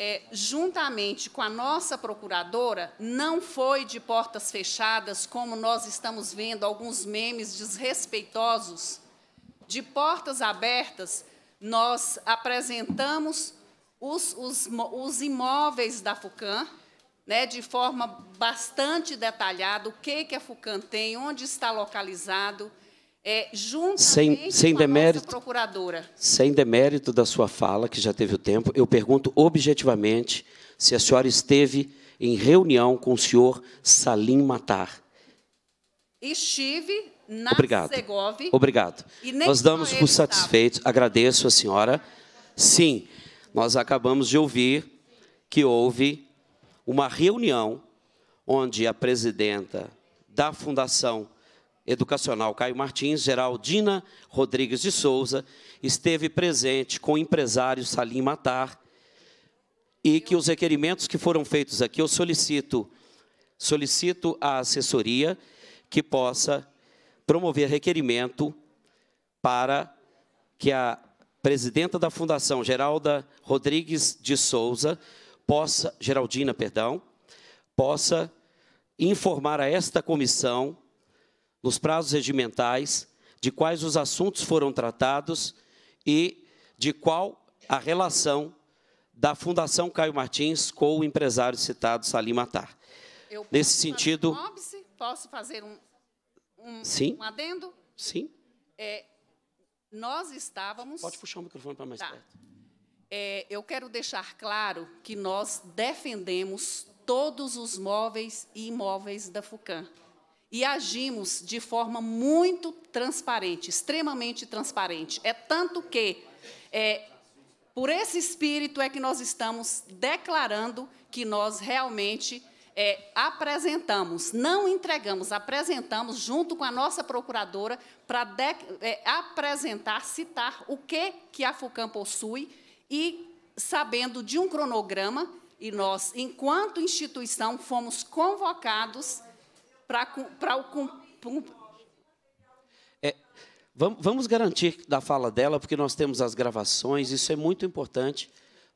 é, juntamente com a nossa procuradora, não foi de portas fechadas, como nós estamos vendo alguns memes desrespeitosos. De portas abertas, nós apresentamos os, os, os imóveis da FUCAM, né, de forma bastante detalhada o que, que a FUCAM tem, onde está localizado, é, sem, sem demérito, Sem demérito da sua fala, que já teve o tempo, eu pergunto objetivamente se a senhora esteve em reunião com o senhor Salim Matar. Estive na Obrigado. Segov. Obrigado. Nós damos por satisfeitos. Agradeço a senhora. Sim, nós acabamos de ouvir que houve uma reunião onde a presidenta da Fundação Educacional Caio Martins, Geraldina Rodrigues de Souza, esteve presente com o empresário Salim Matar e que os requerimentos que foram feitos aqui eu solicito solicito à assessoria que possa promover requerimento para que a presidenta da Fundação Geralda Rodrigues de Souza possa, Geraldina, perdão, possa informar a esta comissão, nos prazos regimentais, de quais os assuntos foram tratados e de qual a relação da Fundação Caio Martins com o empresário citado Salim Matar. Eu Nesse sentido. Um Posso fazer um, um, Sim. um adendo? Sim. É, nós estávamos. Pode puxar o microfone para mais tá. perto. É, eu quero deixar claro que nós defendemos todos os móveis e imóveis da FUCAM e agimos de forma muito transparente, extremamente transparente. É tanto que, é, por esse espírito, é que nós estamos declarando que nós realmente é, apresentamos, não entregamos, apresentamos junto com a nossa procuradora para é, apresentar, citar o que, que a FUCAM possui e sabendo de um cronograma, e nós, enquanto instituição, fomos convocados para o é, vamos, garantir da fala dela, porque nós temos as gravações, isso é muito importante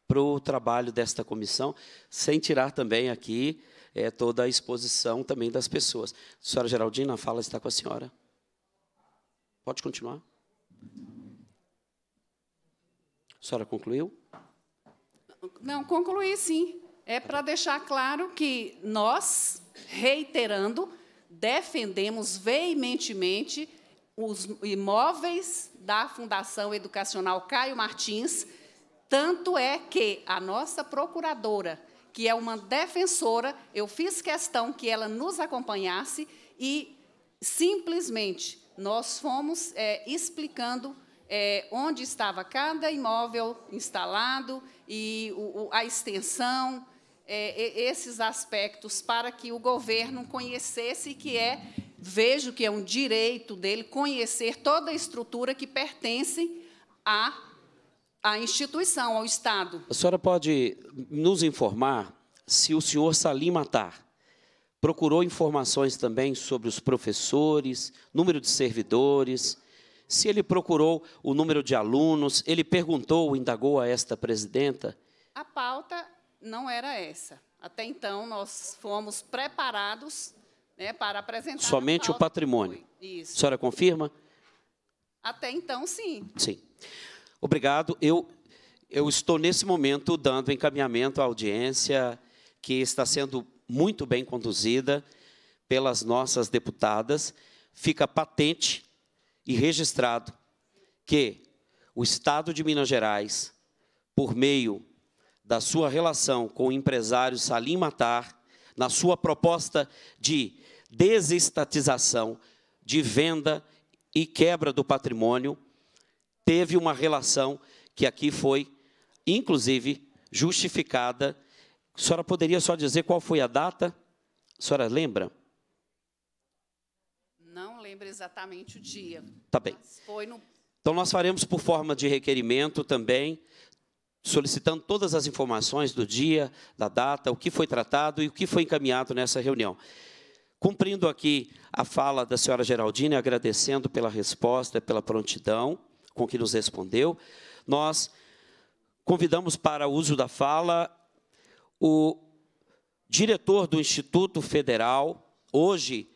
para o trabalho desta comissão, sem tirar também aqui é, toda a exposição também das pessoas. Senhora Geraldina, a fala está com a senhora. Pode continuar. A senhora concluiu? Não, concluí sim. É para deixar claro que nós, reiterando, defendemos veementemente os imóveis da Fundação Educacional Caio Martins, tanto é que a nossa procuradora, que é uma defensora, eu fiz questão que ela nos acompanhasse e simplesmente nós fomos é, explicando é, onde estava cada imóvel instalado e o, o, a extensão, é, esses aspectos, para que o governo conhecesse que é, vejo que é um direito dele conhecer toda a estrutura que pertence à, à instituição, ao Estado. A senhora pode nos informar se o senhor Salim Matar procurou informações também sobre os professores, número de servidores, se ele procurou o número de alunos, ele perguntou, indagou a esta presidenta? A pauta não era essa. Até então, nós fomos preparados né, para apresentar. Somente o patrimônio. Isso. A senhora confirma? Até então, sim. Sim. Obrigado. Eu, eu estou, nesse momento, dando encaminhamento à audiência que está sendo muito bem conduzida pelas nossas deputadas. Fica patente e registrado que o Estado de Minas Gerais, por meio da sua relação com o empresário Salim Matar, na sua proposta de desestatização, de venda e quebra do patrimônio, teve uma relação que aqui foi, inclusive, justificada. A senhora poderia só dizer qual foi a data? A senhora lembra? lembro exatamente o dia. Tá bem. Foi no... Então, nós faremos por forma de requerimento também, solicitando todas as informações do dia, da data, o que foi tratado e o que foi encaminhado nessa reunião. Cumprindo aqui a fala da senhora Geraldine, agradecendo pela resposta, pela prontidão com que nos respondeu, nós convidamos para uso da fala o diretor do Instituto Federal, hoje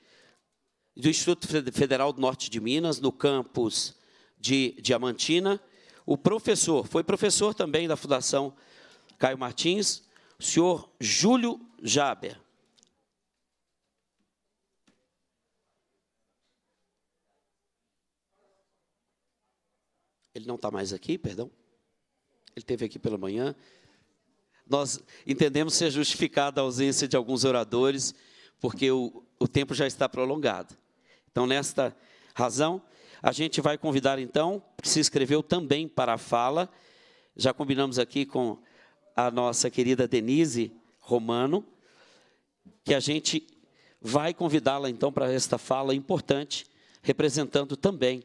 do Instituto Federal do Norte de Minas, no campus de Diamantina. O professor, foi professor também da Fundação Caio Martins, o senhor Júlio Jaber. Ele não está mais aqui, perdão. Ele esteve aqui pela manhã. Nós entendemos ser justificada a ausência de alguns oradores, porque o, o tempo já está prolongado. Então, nesta razão, a gente vai convidar então, que se inscreveu também para a fala, já combinamos aqui com a nossa querida Denise Romano, que a gente vai convidá-la então para esta fala importante, representando também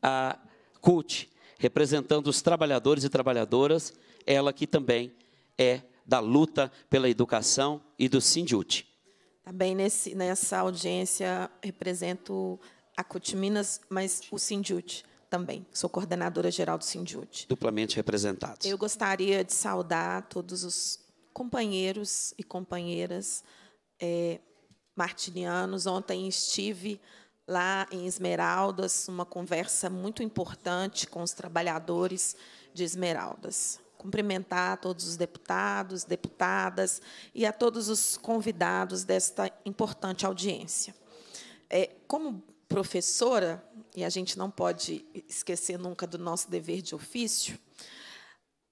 a CUT, representando os trabalhadores e trabalhadoras, ela que também é da luta pela educação e do Sindjute. Tá bem, nesse, nessa audiência represento a CUT Minas, mas o Sindiut também. Sou coordenadora geral do Sindiut. Duplamente representados. Eu gostaria de saudar todos os companheiros e companheiras é, martinianos. Ontem estive lá em Esmeraldas, uma conversa muito importante com os trabalhadores de Esmeraldas cumprimentar todos os deputados, deputadas e a todos os convidados desta importante audiência. É, como professora, e a gente não pode esquecer nunca do nosso dever de ofício,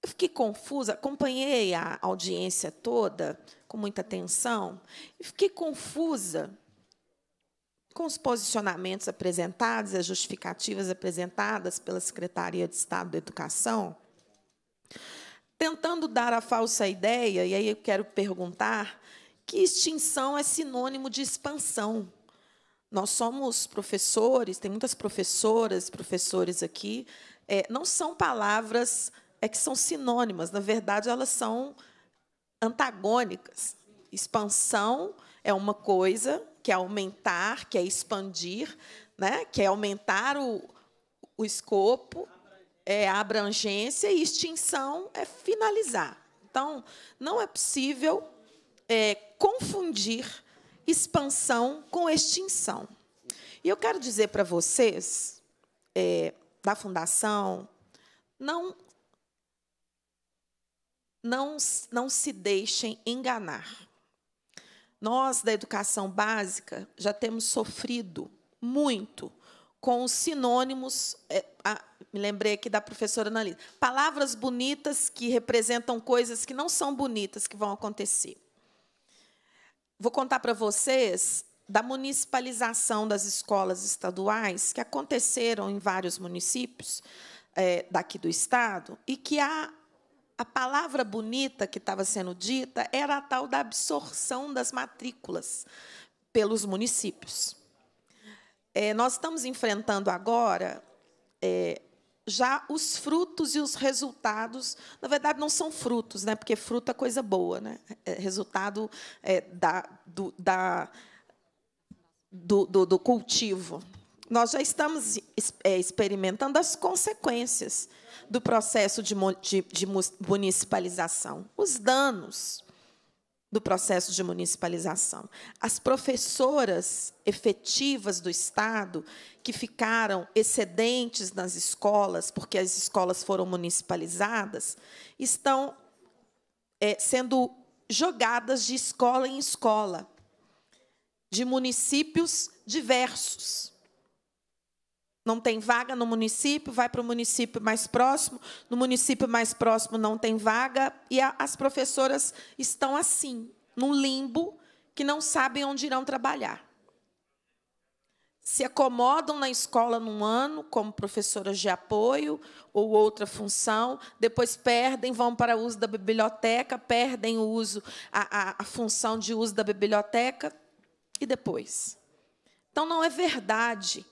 eu fiquei confusa, acompanhei a audiência toda com muita atenção e fiquei confusa com os posicionamentos apresentados, as justificativas apresentadas pela Secretaria de Estado da Educação, tentando dar a falsa ideia, e aí eu quero perguntar, que extinção é sinônimo de expansão? Nós somos professores, tem muitas professoras, professores aqui, é, não são palavras é que são sinônimas, na verdade elas são antagônicas. Expansão é uma coisa que é aumentar, que é expandir, né? que é aumentar o, o escopo, é abrangência e extinção é finalizar. Então, não é possível é, confundir expansão com extinção. E eu quero dizer para vocês, é, da Fundação, não, não, não se deixem enganar. Nós, da educação básica, já temos sofrido muito com os sinônimos, é, me lembrei aqui da professora Analisa. Palavras bonitas que representam coisas que não são bonitas que vão acontecer. Vou contar para vocês da municipalização das escolas estaduais que aconteceram em vários municípios é, daqui do estado e que a, a palavra bonita que estava sendo dita era a tal da absorção das matrículas pelos municípios. É, nós estamos enfrentando agora é, já os frutos e os resultados, na verdade, não são frutos, né? porque fruto é coisa boa, né? É resultado é, da, do, da, do, do, do, cultivo. Nós já estamos é, experimentando as consequências do processo de, de, de municipalização, os danos do processo de municipalização. As professoras efetivas do Estado, que ficaram excedentes nas escolas, porque as escolas foram municipalizadas, estão é, sendo jogadas de escola em escola, de municípios diversos não tem vaga no município, vai para o município mais próximo, no município mais próximo não tem vaga, e a, as professoras estão assim, num limbo, que não sabem onde irão trabalhar. Se acomodam na escola num ano, como professoras de apoio ou outra função, depois perdem, vão para o uso da biblioteca, perdem o uso, a, a, a função de uso da biblioteca, e depois? Então, não é verdade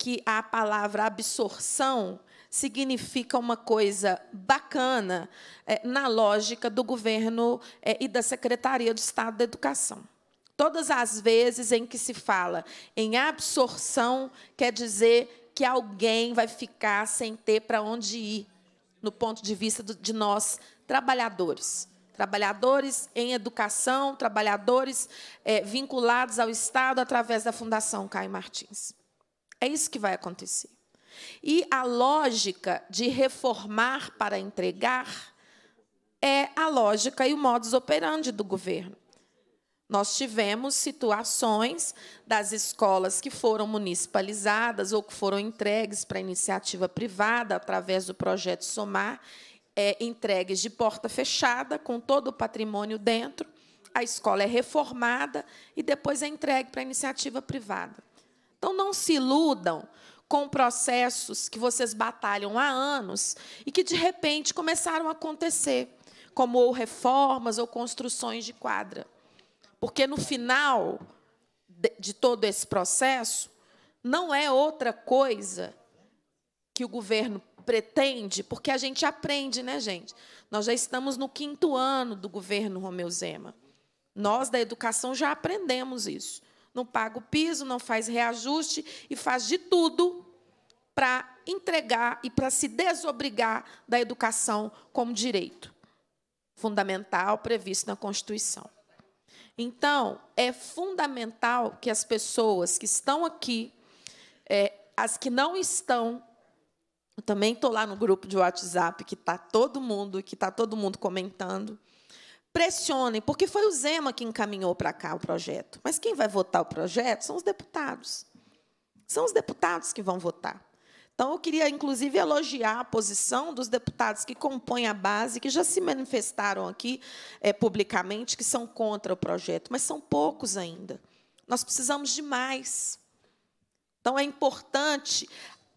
que a palavra absorção significa uma coisa bacana é, na lógica do governo é, e da Secretaria de Estado da Educação. Todas as vezes em que se fala em absorção, quer dizer que alguém vai ficar sem ter para onde ir, no ponto de vista do, de nós, trabalhadores. Trabalhadores em educação, trabalhadores é, vinculados ao Estado através da Fundação Caio Martins. É isso que vai acontecer. E a lógica de reformar para entregar é a lógica e o modus operandi do governo. Nós tivemos situações das escolas que foram municipalizadas ou que foram entregues para iniciativa privada através do projeto Somar, é, entregues de porta fechada, com todo o patrimônio dentro. A escola é reformada e depois é entregue para iniciativa privada. Então não se iludam com processos que vocês batalham há anos e que de repente começaram a acontecer, como ou reformas ou construções de quadra. Porque no final de todo esse processo, não é outra coisa que o governo pretende, porque a gente aprende, né, gente? Nós já estamos no quinto ano do governo Romeu Zema. Nós da educação já aprendemos isso não paga o piso, não faz reajuste e faz de tudo para entregar e para se desobrigar da educação como direito fundamental previsto na Constituição. Então, é fundamental que as pessoas que estão aqui, é, as que não estão, eu também estou lá no grupo de WhatsApp que está todo mundo, que está todo mundo comentando pressionem, porque foi o Zema que encaminhou para cá o projeto. Mas quem vai votar o projeto são os deputados. São os deputados que vão votar. Então, eu queria, inclusive, elogiar a posição dos deputados que compõem a base, que já se manifestaram aqui é, publicamente, que são contra o projeto, mas são poucos ainda. Nós precisamos de mais. Então, é importante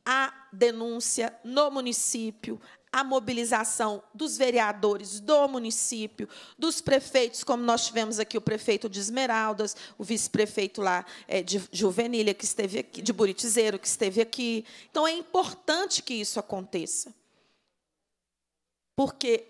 a denúncia no município, a mobilização dos vereadores do município, dos prefeitos, como nós tivemos aqui o prefeito de Esmeraldas, o vice-prefeito lá eh, de Juvenília, que esteve aqui, de Buritizeiro, que esteve aqui. Então, é importante que isso aconteça. Porque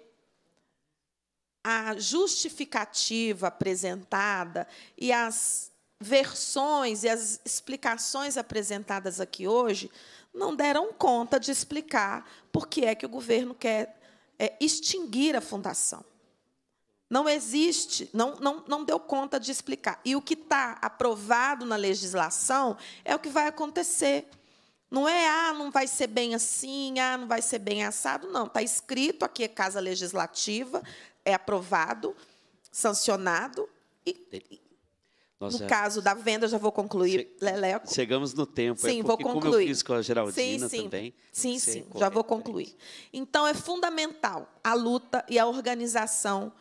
a justificativa apresentada e as versões e as explicações apresentadas aqui hoje não deram conta de explicar por que é que o governo quer é, extinguir a fundação. Não existe, não, não, não deu conta de explicar. E o que está aprovado na legislação é o que vai acontecer. Não é, ah, não vai ser bem assim, ah, não vai ser bem assado. Não, está escrito aqui, é casa legislativa, é aprovado, sancionado, e, nossa, no caso da venda, já vou concluir, Leleco. Chegamos no tempo. É sim, é vou concluir. Como eu fiz com a Geraldina sim, sim. também. Sim, sim, já vou concluir. Então, é fundamental a luta e a organização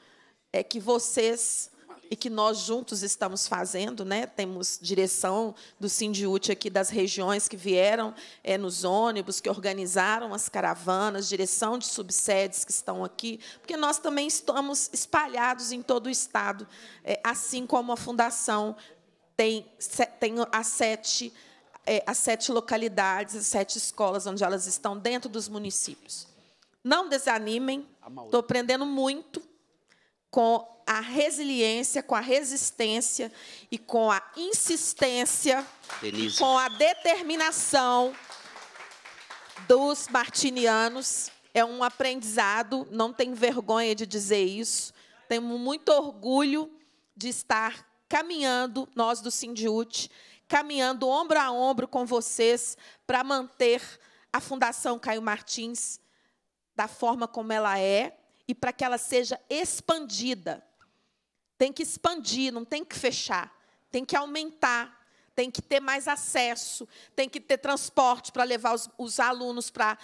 é que vocês e que nós juntos estamos fazendo, né? Temos direção do Sindiúte aqui das regiões que vieram é, nos ônibus, que organizaram as caravanas, direção de subsedes que estão aqui, porque nós também estamos espalhados em todo o estado, é, assim como a fundação tem, tem as sete é, as sete localidades, as sete escolas onde elas estão dentro dos municípios. Não desanimem, estou aprendendo muito com a resiliência, com a resistência e com a insistência, Denise. com a determinação dos martinianos. É um aprendizado, não tenho vergonha de dizer isso. Tenho muito orgulho de estar caminhando, nós do Sindiúte, caminhando ombro a ombro com vocês para manter a Fundação Caio Martins da forma como ela é e para que ela seja expandida tem que expandir, não tem que fechar. Tem que aumentar, tem que ter mais acesso, tem que ter transporte para levar os, os alunos para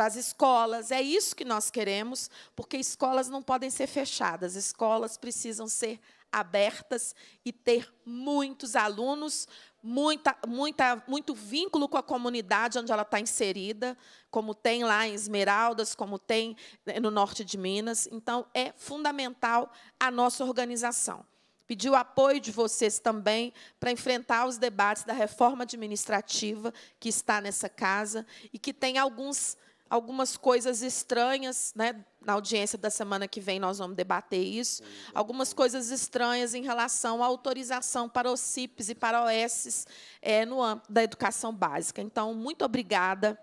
as escolas. É isso que nós queremos, porque escolas não podem ser fechadas, escolas precisam ser abertas e ter muitos alunos muita, muita, muito vínculo com a comunidade onde ela está inserida, como tem lá em Esmeraldas, como tem né, no norte de Minas. Então, é fundamental a nossa organização. Pediu apoio de vocês também para enfrentar os debates da reforma administrativa que está nessa casa e que tem alguns algumas coisas estranhas, né? Na audiência da semana que vem nós vamos debater isso. Algumas coisas estranhas em relação à autorização para os CIPs e para os é, no âmbito da educação básica. Então, muito obrigada.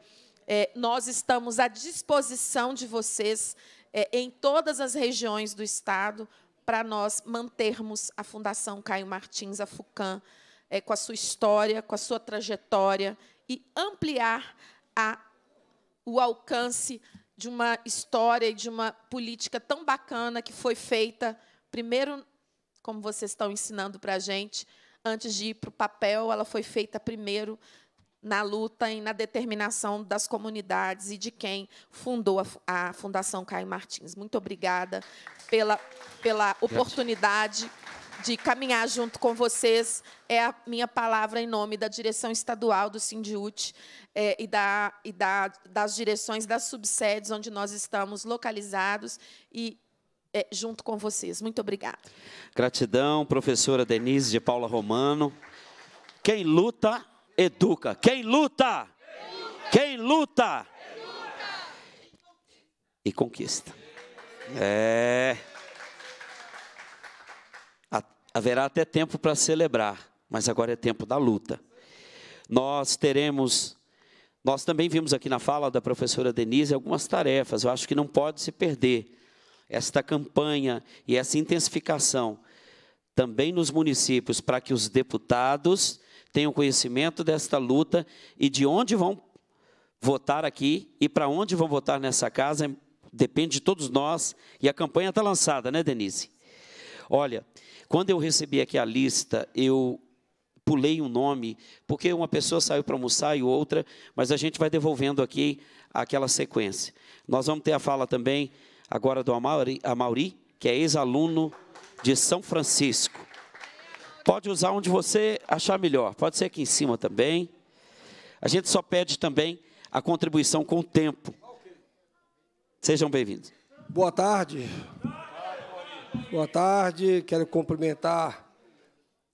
É, nós estamos à disposição de vocês é, em todas as regiões do Estado para nós mantermos a Fundação Caio Martins, a FUCAM, é, com a sua história, com a sua trajetória e ampliar a o alcance de uma história e de uma política tão bacana que foi feita, primeiro, como vocês estão ensinando para a gente, antes de ir para o papel, ela foi feita primeiro na luta e na determinação das comunidades e de quem fundou a, Fundação Caio Martins. Muito obrigada pela, pela oportunidade de caminhar junto com vocês. É a minha palavra em nome da direção estadual do Sindiut é, e, da, e da, das direções das subsedes onde nós estamos localizados e é, junto com vocês. Muito obrigada. Gratidão, professora Denise de Paula Romano. Quem luta, educa. Quem luta, educa. quem luta. Quem luta. e conquista. É. Haverá até tempo para celebrar, mas agora é tempo da luta. Nós teremos, nós também vimos aqui na fala da professora Denise algumas tarefas, eu acho que não pode se perder esta campanha e essa intensificação também nos municípios para que os deputados tenham conhecimento desta luta e de onde vão votar aqui e para onde vão votar nessa casa depende de todos nós e a campanha está lançada, né, Denise? Olha, quando eu recebi aqui a lista, eu pulei um nome, porque uma pessoa saiu para almoçar e outra, mas a gente vai devolvendo aqui aquela sequência. Nós vamos ter a fala também agora do Amauri, Amauri que é ex-aluno de São Francisco. Pode usar onde você achar melhor, pode ser aqui em cima também. A gente só pede também a contribuição com o tempo. Sejam bem-vindos. Boa tarde. Boa tarde, quero cumprimentar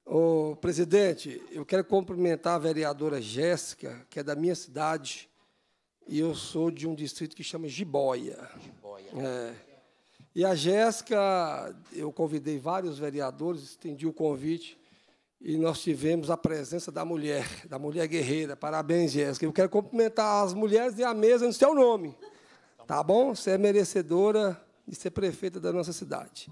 o presidente. Eu quero cumprimentar a vereadora Jéssica, que é da minha cidade, e eu sou de um distrito que chama Jiboia. Jiboia. É. E a Jéssica, eu convidei vários vereadores, estendi o convite, e nós tivemos a presença da mulher, da mulher guerreira. Parabéns, Jéssica. Eu quero cumprimentar as mulheres e a mesa no seu nome. Tá bom? Você é merecedora de ser prefeita da nossa cidade.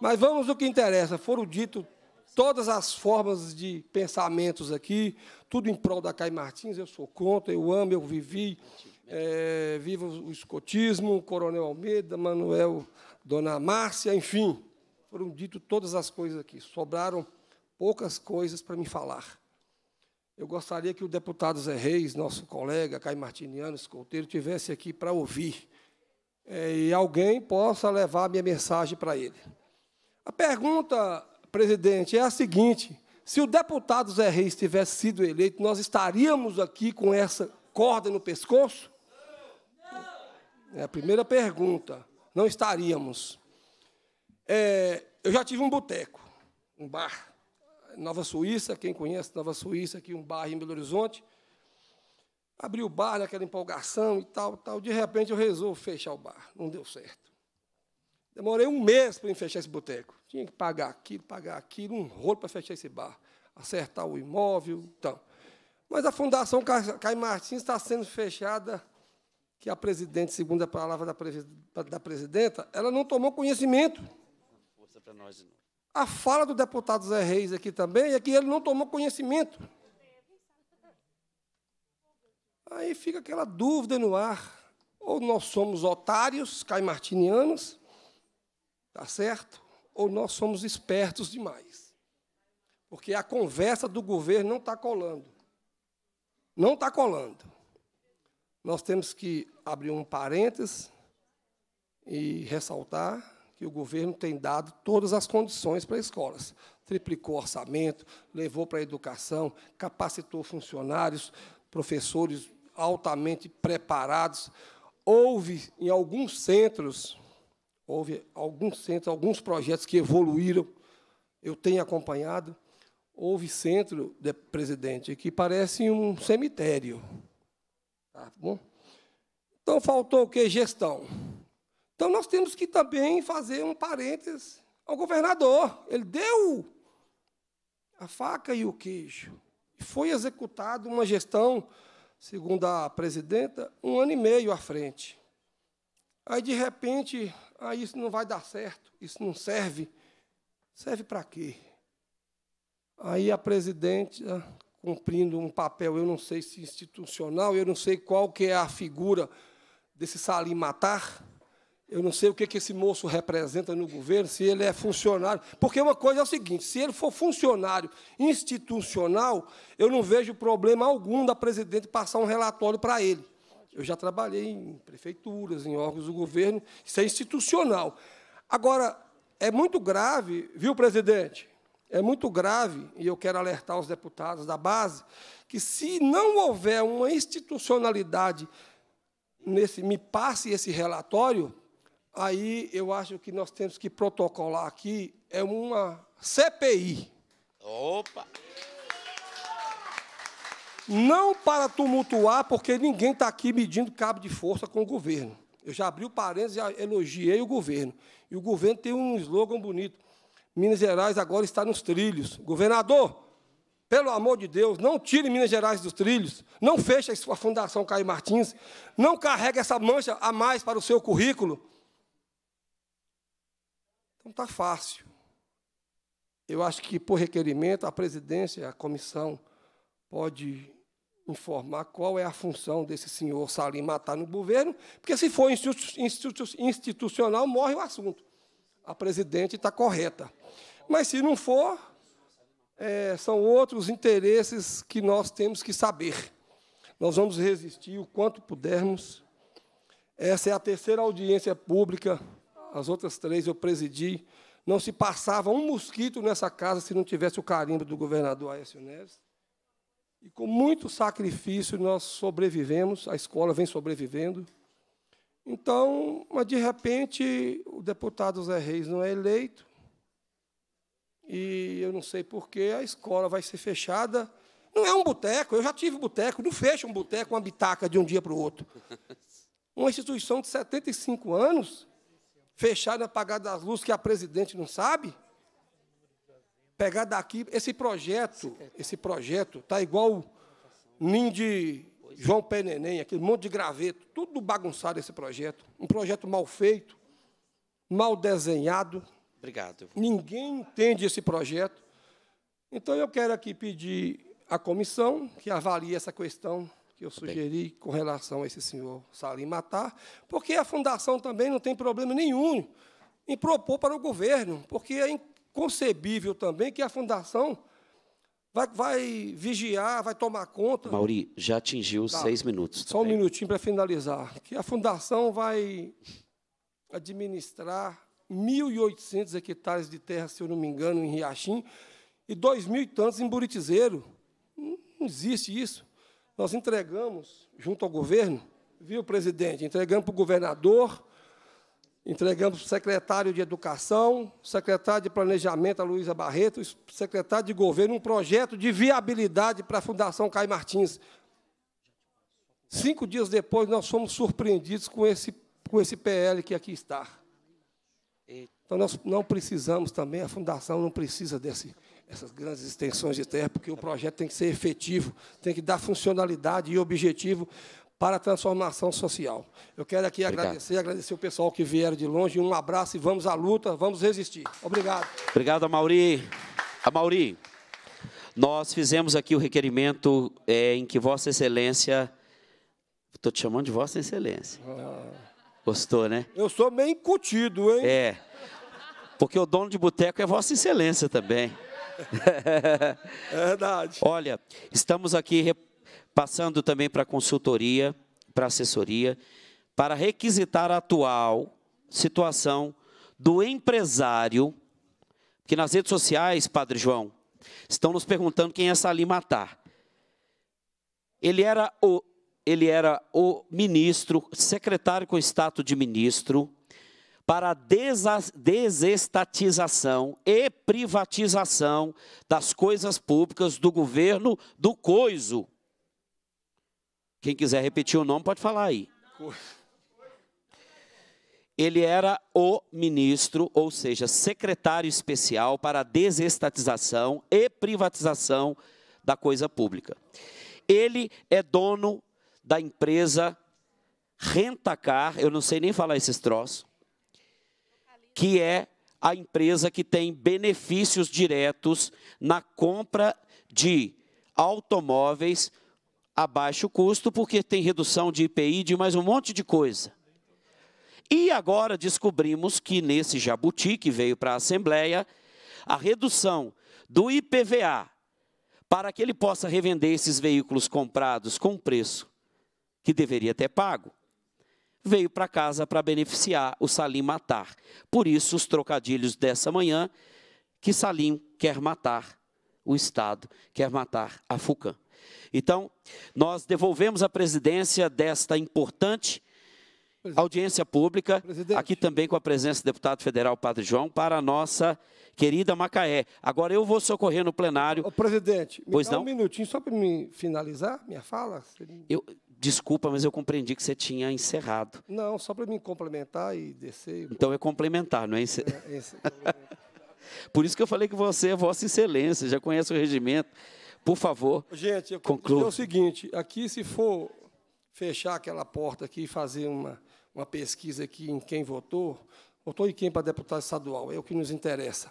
Mas vamos ao que interessa. Foram dito todas as formas de pensamentos aqui, tudo em prol da Caio Martins. Eu sou contra, eu amo, eu vivi. É, o escotismo, Coronel Almeida, Manuel, Dona Márcia, enfim. Foram dito todas as coisas aqui. Sobraram poucas coisas para me falar. Eu gostaria que o deputado Zé Reis, nosso colega, Caio Martiniano, Escoteiro, tivesse aqui para ouvir é, e alguém possa levar a minha mensagem para ele. A pergunta, presidente, é a seguinte: se o deputado Zé Reis tivesse sido eleito, nós estaríamos aqui com essa corda no pescoço? É a primeira pergunta. Não estaríamos. É, eu já tive um boteco, um bar. Nova Suíça, quem conhece Nova Suíça, aqui um bar em Belo Horizonte. Abri o bar naquela empolgação e tal, tal. De repente eu resolvo fechar o bar. Não deu certo. Demorei um mês para fechar esse boteco. Tinha que pagar aquilo, pagar aquilo, um rolo para fechar esse bar. Acertar o imóvel, então. Mas a Fundação Caio Martins está sendo fechada, que a presidente, segundo a palavra da, da presidenta, ela não tomou conhecimento. Força para nós de novo. A fala do deputado Zé Reis aqui também é que ele não tomou conhecimento. Aí fica aquela dúvida no ar. Ou nós somos otários, caimartinianos, tá certo? Ou nós somos espertos demais. Porque a conversa do governo não está colando. Não está colando. Nós temos que abrir um parênteses e ressaltar que o governo tem dado todas as condições para escolas. Triplicou orçamento, levou para a educação, capacitou funcionários, professores altamente preparados. Houve, em alguns centros, houve alguns centros, alguns projetos que evoluíram, eu tenho acompanhado. Houve centro, de, presidente, que parece um cemitério. Tá bom? Então, faltou o que? Gestão. Então, nós temos que também fazer um parênteses ao governador. Ele deu a faca e o queijo. Foi executada uma gestão segundo a presidenta, um ano e meio à frente. Aí, de repente, ah, isso não vai dar certo, isso não serve. Serve para quê? Aí a presidente, ah, cumprindo um papel, eu não sei se institucional, eu não sei qual que é a figura desse Salim Matar, eu não sei o que, esse moço representa no governo, se ele é funcionário. Porque uma coisa é o seguinte: se ele for funcionário institucional, eu não vejo problema algum da presidente passar um relatório para ele. Eu já trabalhei em prefeituras, em órgãos do governo, isso é institucional. Agora, é muito grave, viu, presidente? É muito grave, e eu quero alertar os deputados da base, que se não houver uma institucionalidade nesse me passe esse relatório, Aí eu acho que nós temos que protocolar aqui é uma CPI. Opa! Não para tumultuar, porque ninguém está aqui medindo cabo de força com o governo. Eu já abri o parênteses e elogiei o governo. E o governo tem um slogan bonito. Minas Gerais agora está nos trilhos. Governador, pelo amor de Deus, não tire Minas Gerais dos trilhos, não feche a Fundação Caio Martins, não carregue essa mancha a mais para o seu currículo. Não está fácil. Eu acho que, por requerimento, a presidência, a comissão, pode informar qual é a função desse senhor Salim matar no governo, porque se for institucional, morre o assunto. A presidente está correta. Mas se não for, é, são outros interesses que nós temos que saber. Nós vamos resistir o quanto pudermos. Essa é a terceira audiência pública as outras três eu presidi, não se passava um mosquito nessa casa se não tivesse o carimbo do governador Aécio Neves. E com muito sacrifício nós sobrevivemos, a escola vem sobrevivendo. Então, mas de repente, o deputado Zé Reis não é eleito, e eu não sei porquê, a escola vai ser fechada. Não é um boteco, eu já tive boteco, não fecha um boteco, uma bitaca de um dia para o outro. Uma instituição de 75 anos, fechado e apagado das luzes que a presidente não sabe? Pegar daqui, esse projeto, esse projeto está igual ninho de João Pé Neném, aquele monte de graveto, tudo bagunçado esse projeto. Um projeto mal feito, mal desenhado. Obrigado. Ninguém entende esse projeto. Então, eu quero aqui pedir à comissão que avalie essa questão que eu sugeri com relação a esse senhor Salim Matar, porque a fundação também não tem problema nenhum em propor para o governo, porque é inconcebível também que a fundação vai, vai vigiar, vai tomar conta. Mauri, já atingiu tá. seis minutos. Tá Só também. um minutinho para finalizar. Que a fundação vai administrar 1.800 hectares de terra, se eu não me engano, em Riachim, e 2.000 e tantos em Buritizeiro. Não existe isso. Nós entregamos, junto ao governo, viu, presidente? Entregamos para o governador, entregamos para o secretário de Educação, secretário de Planejamento, a Luísa Barreto, secretário de Governo, um projeto de viabilidade para a Fundação Caio Martins. Cinco dias depois, nós fomos surpreendidos com esse, com esse PL que aqui está. Então, nós não precisamos também, a Fundação não precisa desse, essas grandes extensões de terra, porque o projeto tem que ser efetivo, tem que dar funcionalidade e objetivo para a transformação social. Eu quero aqui Obrigado. agradecer, agradecer o pessoal que vieram de longe. Um abraço e vamos à luta, vamos resistir. Obrigado. Obrigado, Amauri. Amauri, nós fizemos aqui o requerimento é, em que Vossa Excelência. Estou te chamando de Vossa Excelência. Ah. Gostou, né? Eu sou meio incutido, hein? É. Porque o dono de boteco é Vossa Excelência também. é verdade. Olha, estamos aqui passando também para consultoria, para assessoria, para requisitar a atual situação do empresário, que nas redes sociais, Padre João, estão nos perguntando quem é Salim Matar. Ele era o ele era o ministro, secretário com status de ministro para a desestatização e privatização das coisas públicas do governo do coiso. Quem quiser repetir o nome, pode falar aí. Ele era o ministro, ou seja, secretário especial para a desestatização e privatização da coisa pública. Ele é dono da empresa Rentacar, eu não sei nem falar esses troços, que é a empresa que tem benefícios diretos na compra de automóveis a baixo custo, porque tem redução de IPI, de mais um monte de coisa. E agora descobrimos que nesse jabuti que veio para a Assembleia, a redução do IPVA para que ele possa revender esses veículos comprados com preço que deveria ter pago veio para casa para beneficiar o Salim matar. Por isso, os trocadilhos dessa manhã, que Salim quer matar o Estado, quer matar a FUCAM. Então, nós devolvemos a presidência desta importante Presidente. audiência pública, Presidente. aqui também com a presença do deputado federal Padre João, para a nossa querida Macaé. Agora eu vou socorrer no plenário. Ô, presidente, me pois dá não? um minutinho só para me finalizar minha fala. Eu, Desculpa, mas eu compreendi que você tinha encerrado. Não, só para me complementar e descer. Então é complementar, não é encerrar. É, é... é, é. Por isso que eu falei que você é Vossa Excelência, já conhece o regimento. Por favor, Gente, eu conclua. É o seguinte: aqui, se for fechar aquela porta aqui e fazer uma, uma pesquisa aqui em quem votou, votou em quem para deputado estadual, é o que nos interessa.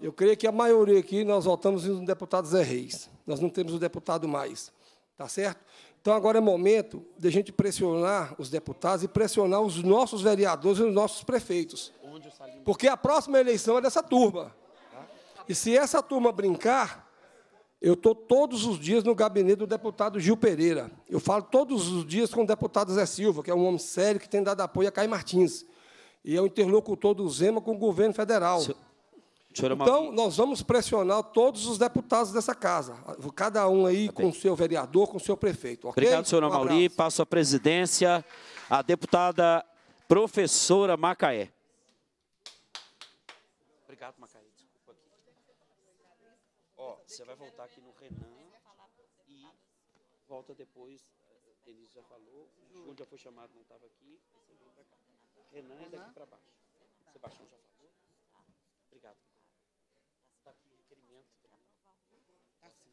Eu creio que a maioria aqui nós votamos no deputado Zé Reis, nós não temos o deputado mais, tá certo? Então, agora é momento de a gente pressionar os deputados e pressionar os nossos vereadores e os nossos prefeitos. Porque a próxima eleição é dessa turma. E se essa turma brincar, eu estou todos os dias no gabinete do deputado Gil Pereira. Eu falo todos os dias com o deputado Zé Silva, que é um homem sério que tem dado apoio a Caio Martins. E é o interlocutor do Zema com o governo federal. Senhor... É então, nós vamos pressionar todos os deputados dessa casa, cada um aí tá com o seu vereador, com o seu prefeito. Okay? Obrigado, senhor um Passo a presidência à deputada professora Macaé. Obrigado, Macaé. Desculpa aqui. Ó, você vai voltar aqui no Renan e volta depois. Denise eh, já falou, o Júlio já foi chamado, não estava aqui. É Renan é daqui para baixo. Sebastião já falou. Obrigado.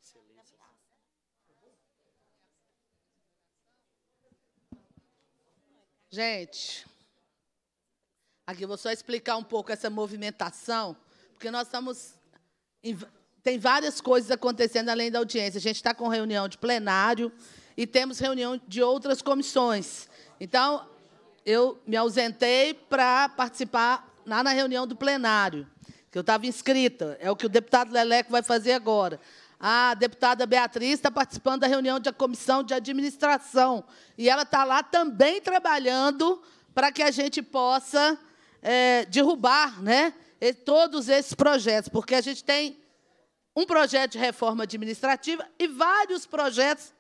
excelência. Gente, aqui vou só explicar um pouco essa movimentação, porque nós estamos. Em, tem várias coisas acontecendo além da audiência. A gente está com reunião de plenário e temos reunião de outras comissões. Então, eu me ausentei para participar lá na reunião do plenário, que eu estava inscrita. É o que o deputado Leleco vai fazer agora. A deputada Beatriz está participando da reunião da comissão de administração. E ela está lá também trabalhando para que a gente possa é, derrubar né, todos esses projetos, porque a gente tem um projeto de reforma administrativa e vários projetos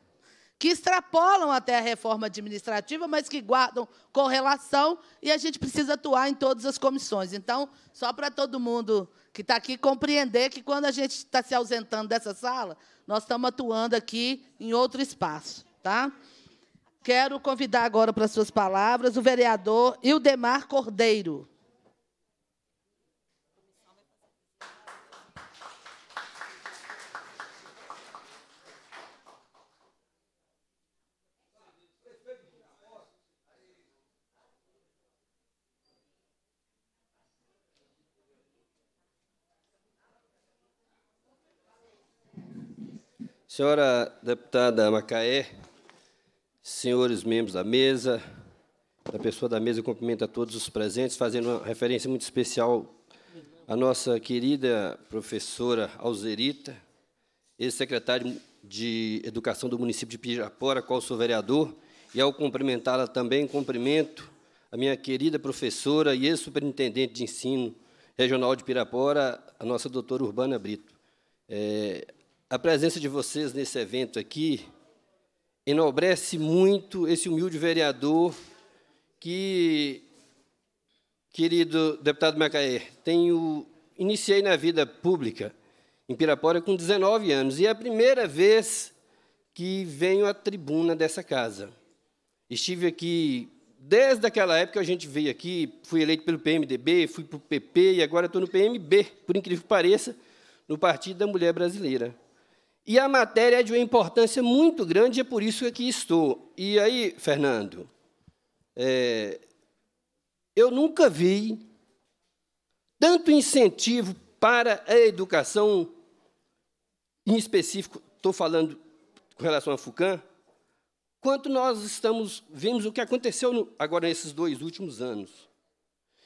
que extrapolam até a reforma administrativa, mas que guardam correlação, e a gente precisa atuar em todas as comissões. Então, só para todo mundo que está aqui compreender que quando a gente está se ausentando dessa sala, nós estamos atuando aqui em outro espaço. Tá? Quero convidar agora para as suas palavras o vereador Ildemar Cordeiro. Senhora deputada Macaé, senhores membros da mesa, da pessoa da mesa, cumprimento a todos os presentes, fazendo uma referência muito especial à nossa querida professora Alzerita, ex-secretário de Educação do município de Pirapora, qual sou vereador, e ao cumprimentá-la também, cumprimento a minha querida professora e ex-superintendente de ensino regional de Pirapora, a nossa doutora Urbana Brito. É, a presença de vocês nesse evento aqui enobrece muito esse humilde vereador que, querido deputado Macaé, tenho, iniciei na vida pública em Pirapora com 19 anos e é a primeira vez que venho à tribuna dessa casa. Estive aqui desde aquela época a gente veio aqui, fui eleito pelo PMDB, fui para o PP e agora estou no PMB, por incrível que pareça, no Partido da Mulher Brasileira. E a matéria é de uma importância muito grande, é por isso que aqui estou. E aí, Fernando, é, eu nunca vi tanto incentivo para a educação, em específico, estou falando com relação à FUCAM, quanto nós estamos, vimos o que aconteceu no, agora nesses dois últimos anos.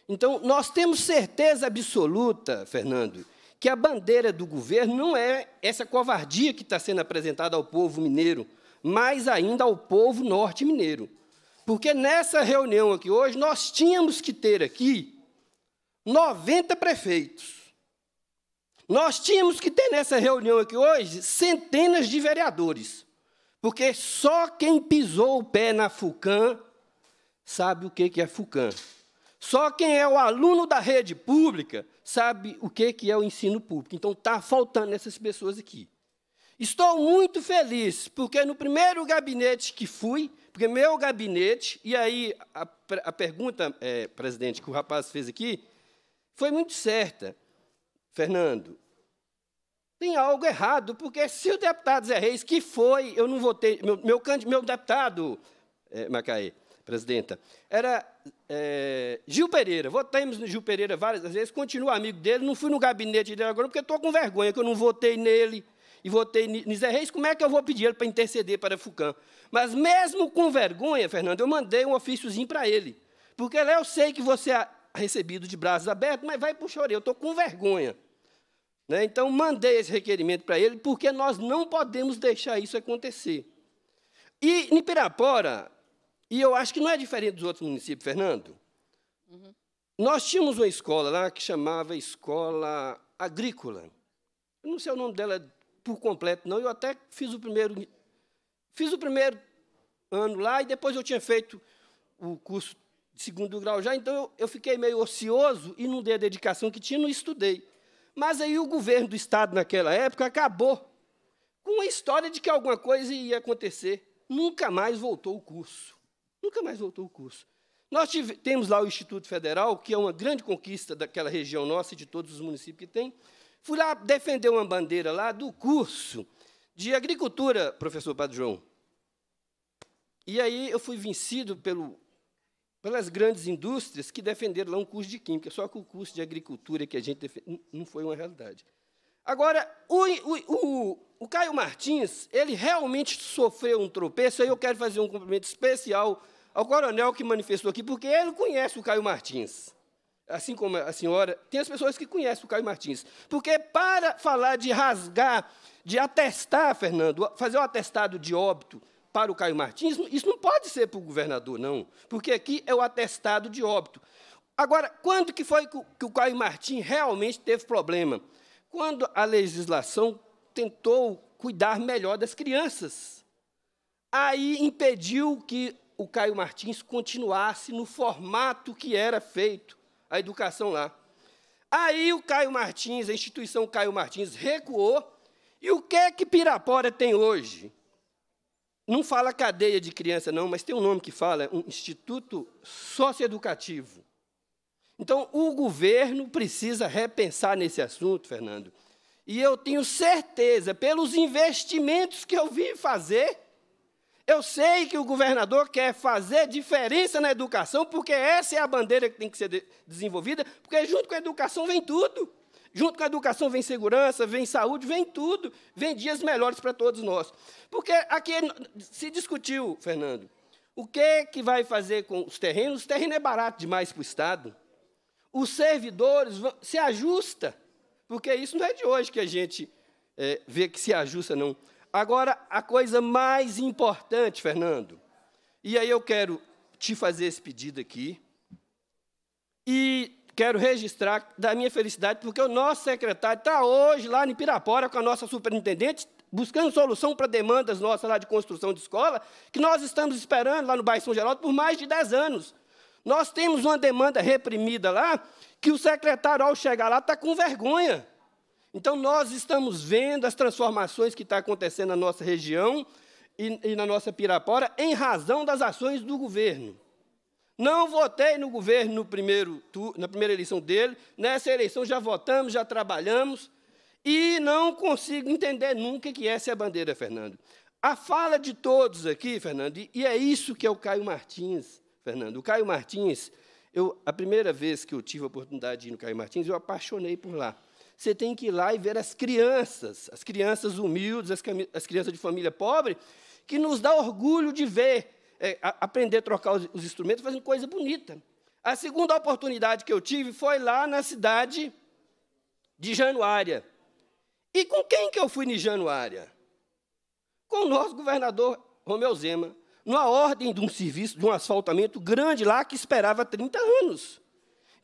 Então, nós temos certeza absoluta, Fernando, que a bandeira do governo não é essa covardia que está sendo apresentada ao povo mineiro, mas ainda ao povo norte mineiro. Porque nessa reunião aqui hoje, nós tínhamos que ter aqui 90 prefeitos. Nós tínhamos que ter nessa reunião aqui hoje centenas de vereadores. Porque só quem pisou o pé na FUCAM sabe o que é FUCAM. Só quem é o aluno da rede pública sabe o que, que é o ensino público. Então, está faltando essas pessoas aqui. Estou muito feliz, porque no primeiro gabinete que fui, porque meu gabinete, e aí a, a pergunta, é, presidente, que o rapaz fez aqui, foi muito certa. Fernando, tem algo errado, porque se o deputado Zé Reis, que foi, eu não votei, meu, meu, meu deputado, é, Macaé, presidenta, era é, Gil Pereira, votamos no Gil Pereira várias vezes, continuo amigo dele, não fui no gabinete dele agora porque estou com vergonha que eu não votei nele e votei em Zé Reis, como é que eu vou pedir ele para interceder para Fucan? Mas mesmo com vergonha, Fernando, eu mandei um ofíciozinho para ele, porque lá eu sei que você é recebido de braços abertos, mas vai para o chorei, eu estou com vergonha. Né? Então, mandei esse requerimento para ele, porque nós não podemos deixar isso acontecer. E em Pirapora, e eu acho que não é diferente dos outros municípios, Fernando. Uhum. Nós tínhamos uma escola lá que chamava Escola Agrícola. Eu não sei o nome dela por completo, não. Eu até fiz o primeiro, fiz o primeiro ano lá e depois eu tinha feito o curso de segundo grau já, então eu, eu fiquei meio ocioso e não dei a dedicação que tinha, não estudei. Mas aí o governo do Estado, naquela época, acabou com a história de que alguma coisa ia acontecer. Nunca mais voltou o curso. Nunca mais voltou o curso. Nós tive, temos lá o Instituto Federal, que é uma grande conquista daquela região nossa e de todos os municípios que tem. Fui lá defender uma bandeira lá do curso de agricultura, professor Padre João. E aí eu fui vencido pelo, pelas grandes indústrias que defenderam lá um curso de química, só que o curso de agricultura que a gente defende, não foi uma realidade. Agora, o, o, o, o Caio Martins, ele realmente sofreu um tropeço, aí eu quero fazer um cumprimento especial ao é coronel que manifestou aqui, porque ele conhece o Caio Martins. Assim como a senhora, tem as pessoas que conhecem o Caio Martins. Porque para falar de rasgar, de atestar, Fernando, fazer o um atestado de óbito para o Caio Martins, isso não pode ser para o governador, não. Porque aqui é o atestado de óbito. Agora, quando que foi que o Caio Martins realmente teve problema? Quando a legislação tentou cuidar melhor das crianças. Aí impediu que o Caio Martins continuasse no formato que era feito a educação lá. Aí o Caio Martins, a instituição Caio Martins, recuou. E o que é que Pirapora tem hoje? Não fala cadeia de criança, não, mas tem um nome que fala, um instituto socioeducativo. Então, o governo precisa repensar nesse assunto, Fernando. E eu tenho certeza, pelos investimentos que eu vim fazer, eu sei que o governador quer fazer diferença na educação, porque essa é a bandeira que tem que ser de desenvolvida, porque junto com a educação vem tudo. Junto com a educação vem segurança, vem saúde, vem tudo. Vem dias melhores para todos nós. Porque aqui se discutiu, Fernando, o que, que vai fazer com os terrenos? Os terrenos é barato demais para o Estado. Os servidores vão, se ajusta, porque isso não é de hoje que a gente é, vê que se ajusta, não. Agora, a coisa mais importante, Fernando, e aí eu quero te fazer esse pedido aqui, e quero registrar da minha felicidade, porque o nosso secretário está hoje lá em Pirapora com a nossa superintendente, buscando solução para demandas nossas lá de construção de escola, que nós estamos esperando lá no bairro São Geraldo por mais de 10 anos. Nós temos uma demanda reprimida lá, que o secretário, ao chegar lá, está com vergonha. Então, nós estamos vendo as transformações que estão tá acontecendo na nossa região e, e na nossa Pirapora em razão das ações do governo. Não votei no governo no primeiro, na primeira eleição dele, nessa eleição já votamos, já trabalhamos, e não consigo entender nunca que essa é a bandeira, Fernando. A fala de todos aqui, Fernando, e é isso que é o Caio Martins, Fernando. O Caio Martins, eu, a primeira vez que eu tive a oportunidade de ir no Caio Martins, eu apaixonei por lá você tem que ir lá e ver as crianças, as crianças humildes, as, as crianças de família pobre, que nos dá orgulho de ver, é, aprender a trocar os, os instrumentos, fazendo coisa bonita. A segunda oportunidade que eu tive foi lá na cidade de Januária. E com quem que eu fui em Januária? Com o nosso governador Romeu Zema, numa ordem de um serviço, de um asfaltamento grande lá que esperava 30 anos.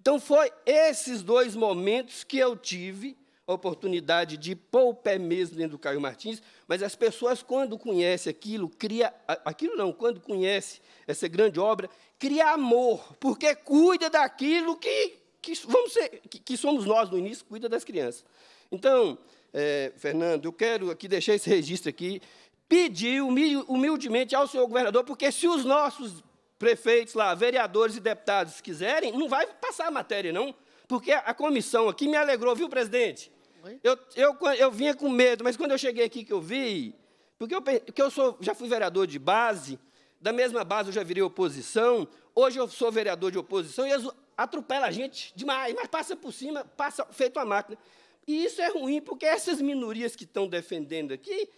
Então, foi esses dois momentos que eu tive a oportunidade de pôr o pé mesmo dentro do Caio Martins, mas as pessoas, quando conhecem aquilo, cria aquilo não, quando conhece essa grande obra, cria amor, porque cuida daquilo que, que, vamos ser, que, que somos nós no início, cuida das crianças. Então, é, Fernando, eu quero aqui deixar esse registro aqui, pedir humildemente ao senhor governador, porque se os nossos prefeitos lá, vereadores e deputados, se quiserem, não vai passar a matéria, não. Porque a comissão aqui me alegrou, viu, presidente? Eu, eu, eu vinha com medo, mas quando eu cheguei aqui que eu vi, porque eu, porque eu sou, já fui vereador de base, da mesma base eu já virei oposição, hoje eu sou vereador de oposição e atropela a gente demais, mas passa por cima, passa feito uma máquina. E isso é ruim, porque essas minorias que estão defendendo aqui,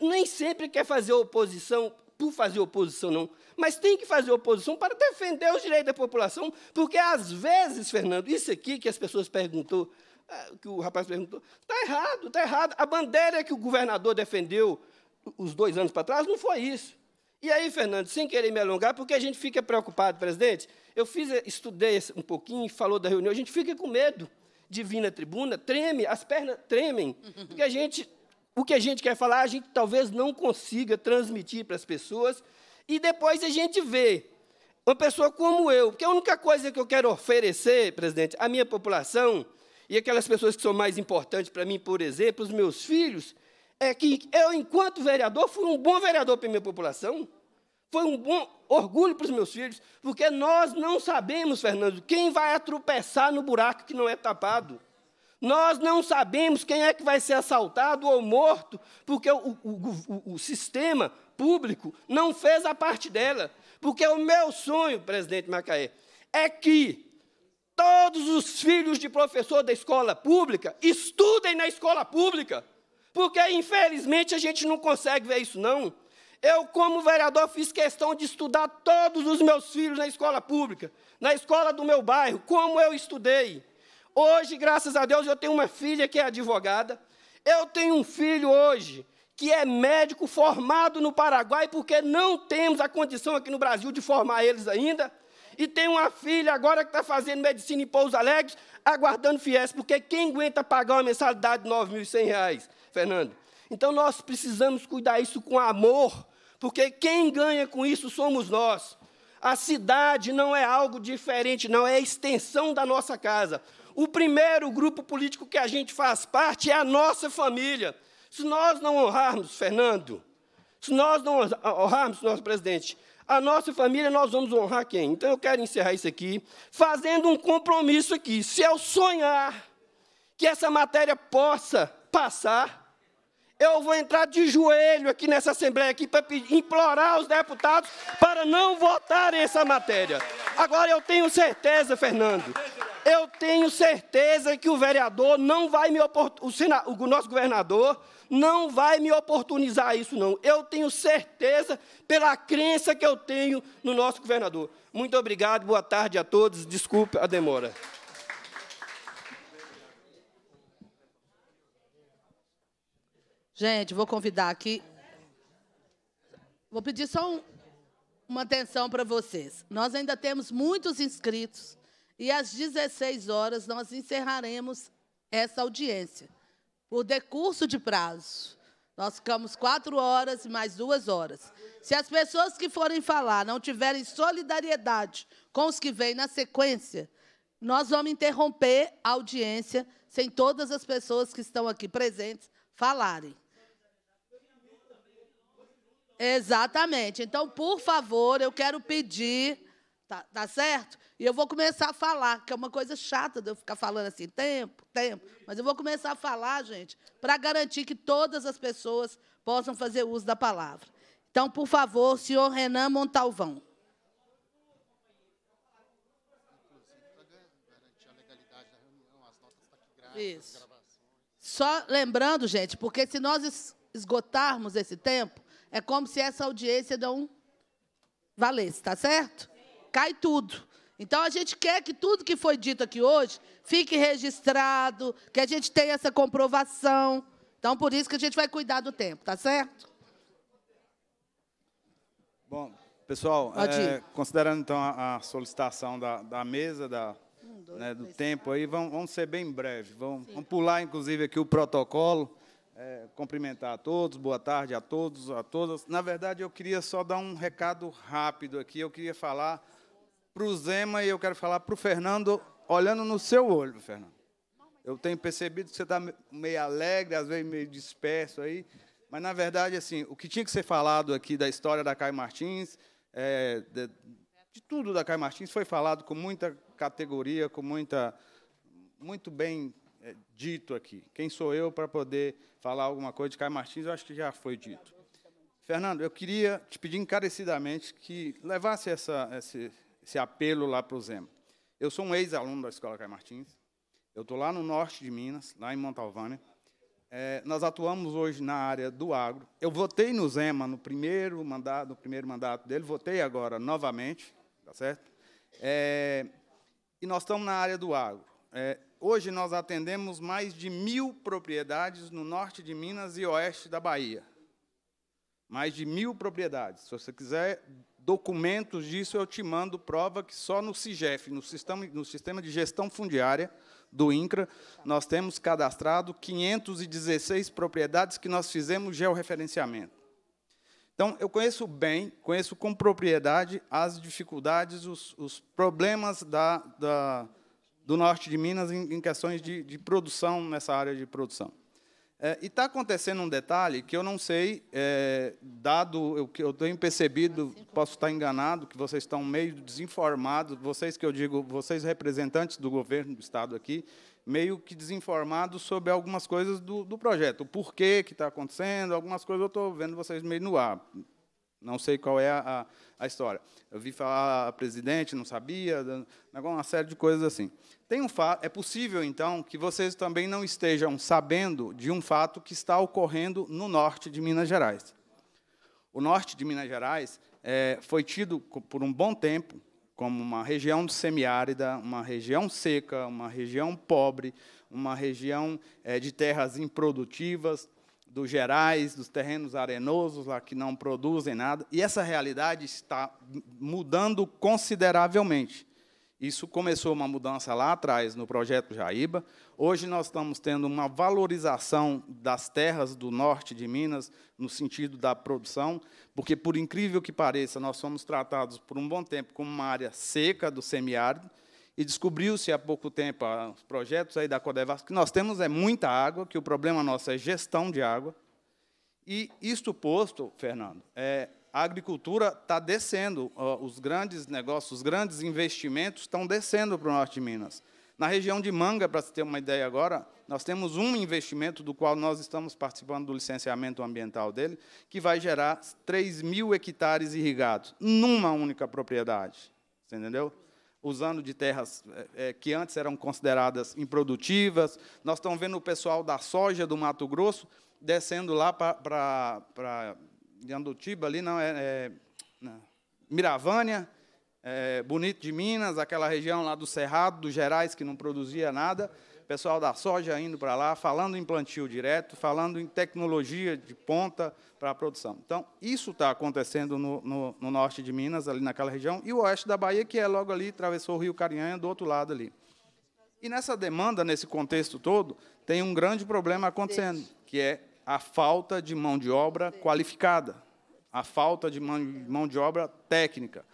nem sempre quer fazer oposição por fazer oposição, não. Mas tem que fazer oposição para defender os direitos da população, porque às vezes, Fernando, isso aqui que as pessoas perguntou, ah, que o rapaz perguntou, está errado, está errado. A bandeira que o governador defendeu os dois anos para trás não foi isso. E aí, Fernando, sem querer me alongar, porque a gente fica preocupado, presidente, eu fiz, estudei um pouquinho, falou da reunião, a gente fica com medo de vir na tribuna, treme, as pernas tremem, porque a gente o que a gente quer falar, a gente talvez não consiga transmitir para as pessoas, e depois a gente vê uma pessoa como eu, porque a única coisa que eu quero oferecer, presidente, à minha população e aquelas pessoas que são mais importantes para mim, por exemplo, os meus filhos, é que eu, enquanto vereador, fui um bom vereador para a minha população, foi um bom orgulho para os meus filhos, porque nós não sabemos, Fernando, quem vai atropeçar no buraco que não é tapado. Nós não sabemos quem é que vai ser assaltado ou morto, porque o, o, o, o sistema público não fez a parte dela. Porque o meu sonho, presidente Macaé, é que todos os filhos de professor da escola pública estudem na escola pública. Porque, infelizmente, a gente não consegue ver isso, não. Eu, como vereador, fiz questão de estudar todos os meus filhos na escola pública, na escola do meu bairro, como eu estudei. Hoje, graças a Deus, eu tenho uma filha que é advogada. Eu tenho um filho hoje que é médico formado no Paraguai, porque não temos a condição aqui no Brasil de formar eles ainda. E tem uma filha agora que está fazendo medicina em Pouso Alegre, aguardando FIES, porque quem aguenta pagar uma mensalidade de R$ 9.100, Fernando? Então nós precisamos cuidar isso com amor, porque quem ganha com isso somos nós. A cidade não é algo diferente, não, é a extensão da nossa casa. O primeiro grupo político que a gente faz parte é a nossa família. Se nós não honrarmos, Fernando, se nós não honrarmos nosso presidente, a nossa família, nós vamos honrar quem? Então eu quero encerrar isso aqui fazendo um compromisso aqui. Se eu sonhar que essa matéria possa passar, eu vou entrar de joelho aqui nessa Assembleia aqui para implorar os deputados para não votarem essa matéria. Agora eu tenho certeza, Fernando, eu tenho certeza que o vereador não vai me oportunizar, o nosso governador não vai me oportunizar isso não. Eu tenho certeza pela crença que eu tenho no nosso governador. Muito obrigado, boa tarde a todos. Desculpe a demora. Gente, vou convidar aqui. Vou pedir só um, uma atenção para vocês. Nós ainda temos muitos inscritos e às 16 horas nós encerraremos essa audiência por decurso de prazo. Nós ficamos quatro horas e mais duas horas. Se as pessoas que forem falar não tiverem solidariedade com os que vêm na sequência, nós vamos interromper a audiência sem todas as pessoas que estão aqui presentes falarem. Exatamente. Então, por favor, eu quero pedir, tá, tá, certo? E eu vou começar a falar, que é uma coisa chata de eu ficar falando assim, tempo, tempo. Mas eu vou começar a falar, gente, para garantir que todas as pessoas possam fazer uso da palavra. Então, por favor, senhor Renan Montalvão. Isso. Só lembrando, gente, porque se nós esgotarmos esse tempo, é como se essa audiência não valesse, tá certo? Cai tudo. Então a gente quer que tudo que foi dito aqui hoje fique registrado, que a gente tenha essa comprovação. Então por isso que a gente vai cuidar do tempo, tá certo? Bom, pessoal, é, considerando então a, a solicitação da, da mesa, da, um, dois, né, do dois, tempo aí, vamos, vamos, ser bem breves. Vamos, vamos, pular, inclusive, aqui o protocolo é, cumprimentar a todos, boa tarde a todos, a todas. Na verdade, eu queria só dar um recado rápido aqui. Eu queria falar para o Zema e eu quero falar para o Fernando, olhando no seu olho, Fernando. Eu tenho percebido que você está meio alegre, às vezes meio disperso aí, mas na verdade, assim, o que tinha que ser falado aqui da história da Caio Martins, é, de, de tudo da Caio Martins, foi falado com muita categoria, com muita muito bem é, dito aqui. Quem sou eu para poder falar alguma coisa de Caio Martins? Eu acho que já foi dito. Fernando, eu queria te pedir encarecidamente que levasse essa, esse, esse apelo lá para o Zema. Eu sou um ex-aluno da Escola Caio Martins. Eu estou lá no norte de Minas, lá em Montalvânia. É, nós atuamos hoje na área do agro. Eu votei no Zema no primeiro mandato, no primeiro mandato dele, votei agora novamente, tá certo? É, e nós estamos na área do agro. É, hoje nós atendemos mais de mil propriedades no norte de Minas e oeste da Bahia. Mais de mil propriedades. Se você quiser documentos disso, eu te mando prova que só no SIGEF, no Sistema, no sistema de Gestão Fundiária do INCRA, nós temos cadastrado 516 propriedades que nós fizemos georreferenciamento. Então, eu conheço bem, conheço com propriedade as dificuldades, os, os problemas da, da do norte de Minas em, em questões de, de, produção, nessa área de produção. É, e está acontecendo um detalhe que eu não sei, é, dado o que eu tenho percebido, posso estar enganado, que vocês estão meio desinformados, vocês que eu digo, vocês representantes do governo do Estado aqui, meio que desinformados sobre algumas coisas do, do projeto, o porquê que está acontecendo, algumas coisas eu estou vendo vocês meio no ar. Não sei qual é a, a, história. Eu vi falar a presidente, não sabia, uma série de coisas assim. Tem um fato, é possível então que vocês também não estejam sabendo de um fato que está ocorrendo no norte de Minas Gerais. O norte de Minas Gerais é, foi tido por um bom tempo como uma região semiárida, uma região seca, uma região pobre, uma região é, de terras improdutivas, dos gerais, dos terrenos arenosos lá que não produzem nada. E essa realidade está mudando consideravelmente. Isso começou uma mudança lá atrás no projeto Jaíba. Hoje nós estamos tendo uma valorização das terras do norte de Minas no sentido da produção, porque por incrível que pareça, nós fomos tratados por um bom tempo como uma área seca do semiárido e descobriu-se há pouco tempo, os projetos aí da Codevasco, que nós temos é muita água, que o problema nosso é gestão de água. E isto posto, Fernando, é, a agricultura está descendo, os grandes negócios, os grandes investimentos estão descendo para o norte de Minas. Na região de Manga, para se ter uma ideia agora, nós temos um investimento do qual nós estamos participando do licenciamento ambiental dele, que vai gerar 3 mil hectares irrigados, numa única propriedade. Você entendeu? usando de terras é, que antes eram consideradas improdutivas. Nós estamos vendo o pessoal da soja do Mato Grosso descendo lá para Andutiba ali, não, é, é não. Miravânia, é, Bonito de Minas, aquela região lá do Cerrado, dos Gerais, que não produzia nada pessoal da soja indo para lá, falando em plantio direto, falando em tecnologia de ponta para a produção. Então, isso está acontecendo no, no, no, norte de Minas, ali naquela região, e o oeste da Bahia, que é logo ali, atravessou o Rio Carinhanha, do outro lado ali. E nessa demanda, nesse contexto todo, tem um grande problema acontecendo, que é a falta de mão de obra qualificada, a falta de mão, de obra técnica.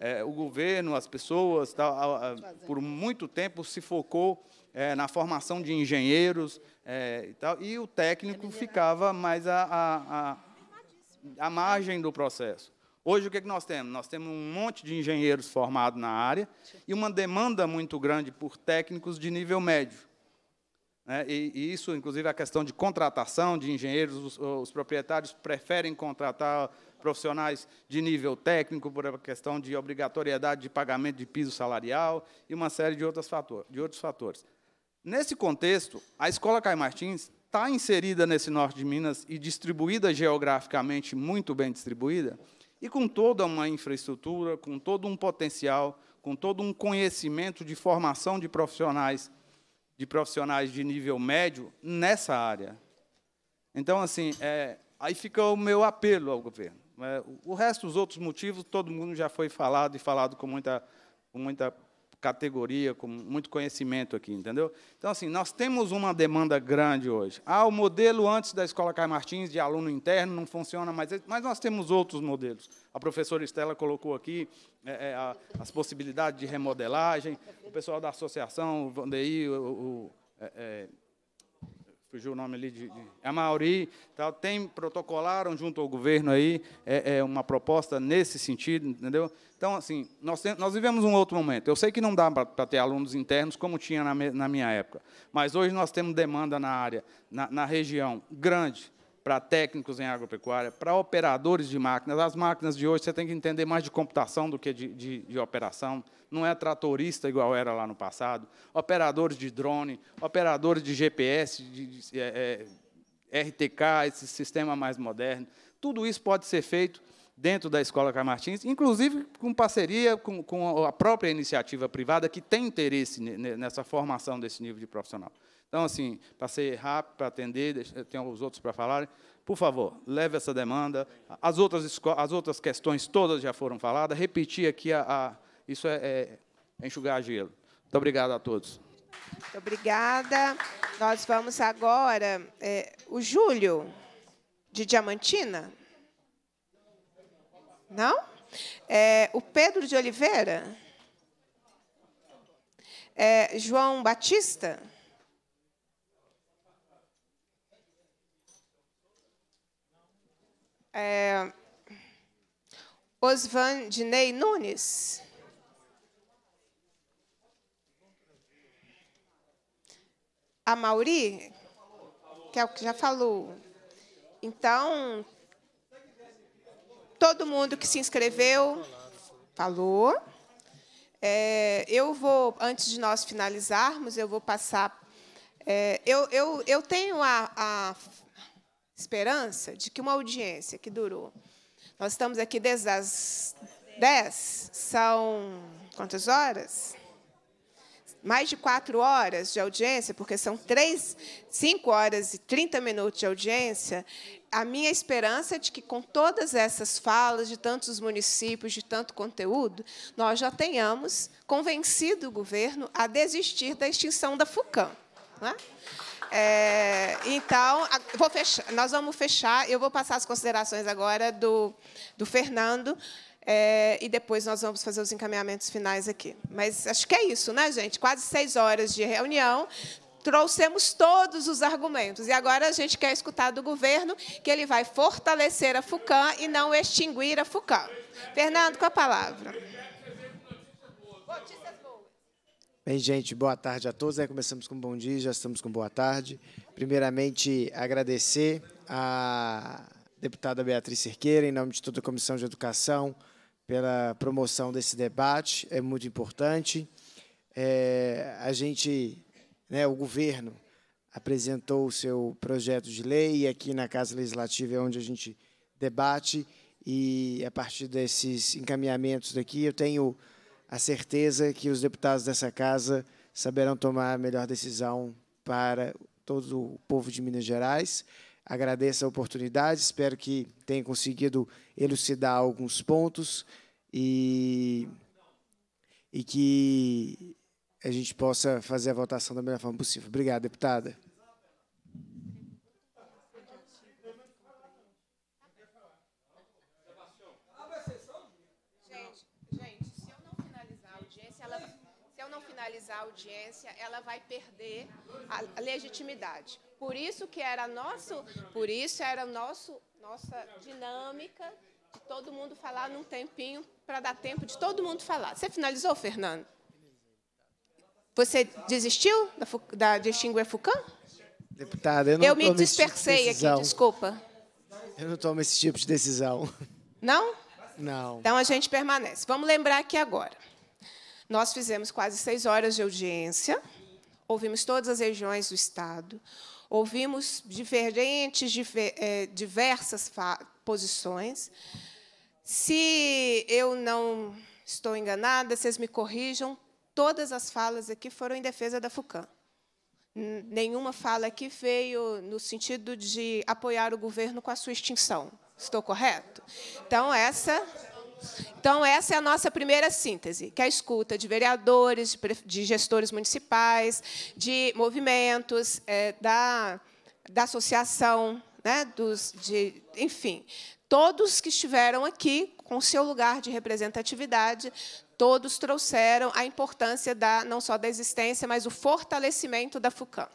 É, o governo, as pessoas, a, a, por muito tempo se focou é, na formação de engenheiros é, e tal, e o técnico ficava mais à a, a, a, margem do processo. Hoje, o que, é que nós temos? Nós temos um monte de engenheiros formados na área e uma demanda muito grande por técnicos de nível médio. É, e, e, isso, inclusive, a questão de contratação de engenheiros, os, os, proprietários preferem contratar profissionais de nível técnico por questão de obrigatoriedade de pagamento de piso salarial e uma série de outros, fator, de outros fatores. Nesse contexto, a Escola Caio Martins está inserida nesse norte de Minas e distribuída geograficamente muito bem distribuída, e com toda uma infraestrutura, com todo um potencial, com todo um conhecimento de formação de profissionais, de profissionais de nível médio nessa área. Então, assim, é, aí fica o meu apelo ao governo. Né? o resto, os outros motivos, todo mundo já foi falado e falado com muita, com muita categoria, com muito conhecimento aqui, entendeu? Então, assim, nós temos uma demanda grande hoje. Ah, o modelo antes da Escola Caio Martins, de aluno interno, não funciona mais, mas nós temos outros modelos. A professora Estela colocou aqui é, é, a, as possibilidades de remodelagem, o pessoal da associação, o Vandeir, o, o é, é fugiu o nome ali de, de Amauri, tal, tem protocolaram junto ao governo aí é, é, uma proposta nesse sentido, entendeu? Então assim, nós tem, nós vivemos um outro momento. Eu sei que não dá para ter alunos internos como tinha na, me, na, minha época, mas hoje nós temos demanda na área, na, na região grande para técnicos em agropecuária, para operadores de máquinas. As máquinas de hoje você tem que entender mais de computação do que de, de, de operação. Não é tratorista igual era lá no passado. Operadores de drone, operadores de GPS, de, de é, é RTK, esse sistema mais moderno. Tudo isso pode ser feito dentro da Escola Camartins, inclusive com parceria com, com a própria iniciativa privada que tem interesse nessa formação desse nível de profissional. Então, assim, passei rápido para atender, tem os outros para falar. Por favor, leve essa demanda. As outras, as outras questões todas já foram faladas. Repetir aqui, a, a isso é, é, é enxugar gelo. Muito obrigado a todos. Muito obrigada. Nós vamos agora, é, o Júlio, de Diamantina. Não? É, o Pedro de Oliveira? É, João Batista? É, Osvan Dinei Nunes. A Mauri, que é o que já falou. Então, todo mundo que se inscreveu falou. É, eu vou, antes de nós finalizarmos, eu vou passar. É, eu, eu, eu tenho a, a esperança de que uma audiência que durou. Nós estamos aqui desde as 10, são quantas horas? mais de quatro horas de audiência, porque são três, cinco horas e 30 minutos de audiência, a minha esperança é de que, com todas essas falas de tantos municípios, de tanto conteúdo, nós já tenhamos convencido o governo a desistir da extinção da FUCAM. Não é? É, então, vou fechar, nós vamos fechar. Eu vou passar as considerações agora do, do Fernando. É, e depois nós vamos fazer os encaminhamentos finais aqui. Mas acho que é isso, né, gente? Quase seis horas de reunião. Trouxemos todos os argumentos. E agora a gente quer escutar do governo que ele vai fortalecer a FUCAM e não extinguir a FUCAM. Fernando, com a palavra. Notícias Bem, gente, boa tarde a todos. começamos com bom dia, já estamos com boa tarde. Primeiramente, agradecer à deputada Beatriz Cerqueira, em nome de toda a Comissão de Educação, pela promoção desse debate, é muito importante. É, a gente, né, o governo, apresentou o seu projeto de lei e aqui na Casa Legislativa é onde a gente debate e, a partir desses encaminhamentos daqui, eu tenho a certeza que os deputados dessa casa saberão tomar a melhor decisão para todo o povo de Minas Gerais. Agradeço a oportunidade, espero que tenha conseguido elucidar alguns pontos e, e que a gente possa fazer a votação da melhor forma possível. Obrigado, deputada. a audiência, ela vai perder a legitimidade. Por isso que era nosso, por isso era nosso nossa dinâmica de todo mundo falar num tempinho para dar tempo de todo mundo falar. Você finalizou, Fernando? Você desistiu da, da Distinguer Foucault? Deputada, eu não Eu me dispersei tipo de aqui, desculpa. Eu não tomo esse tipo de decisão. Não? Não. Então a gente permanece. Vamos lembrar aqui agora. Nós fizemos quase seis horas de audiência, ouvimos todas as regiões do Estado, ouvimos diferentes, é, diversas posições. Se eu não estou enganada, vocês me corrijam, todas as falas aqui foram em defesa da FUCAM. Nenhuma fala aqui veio no sentido de apoiar o governo com a sua extinção. Estou correto? Então, essa então, essa é a nossa primeira síntese, que é a escuta de vereadores, de gestores municipais, de movimentos, é, da, da associação, né, dos, de, enfim, todos que estiveram aqui com seu lugar de representatividade, todos trouxeram a importância da, não só da existência, mas o fortalecimento da FUCAM.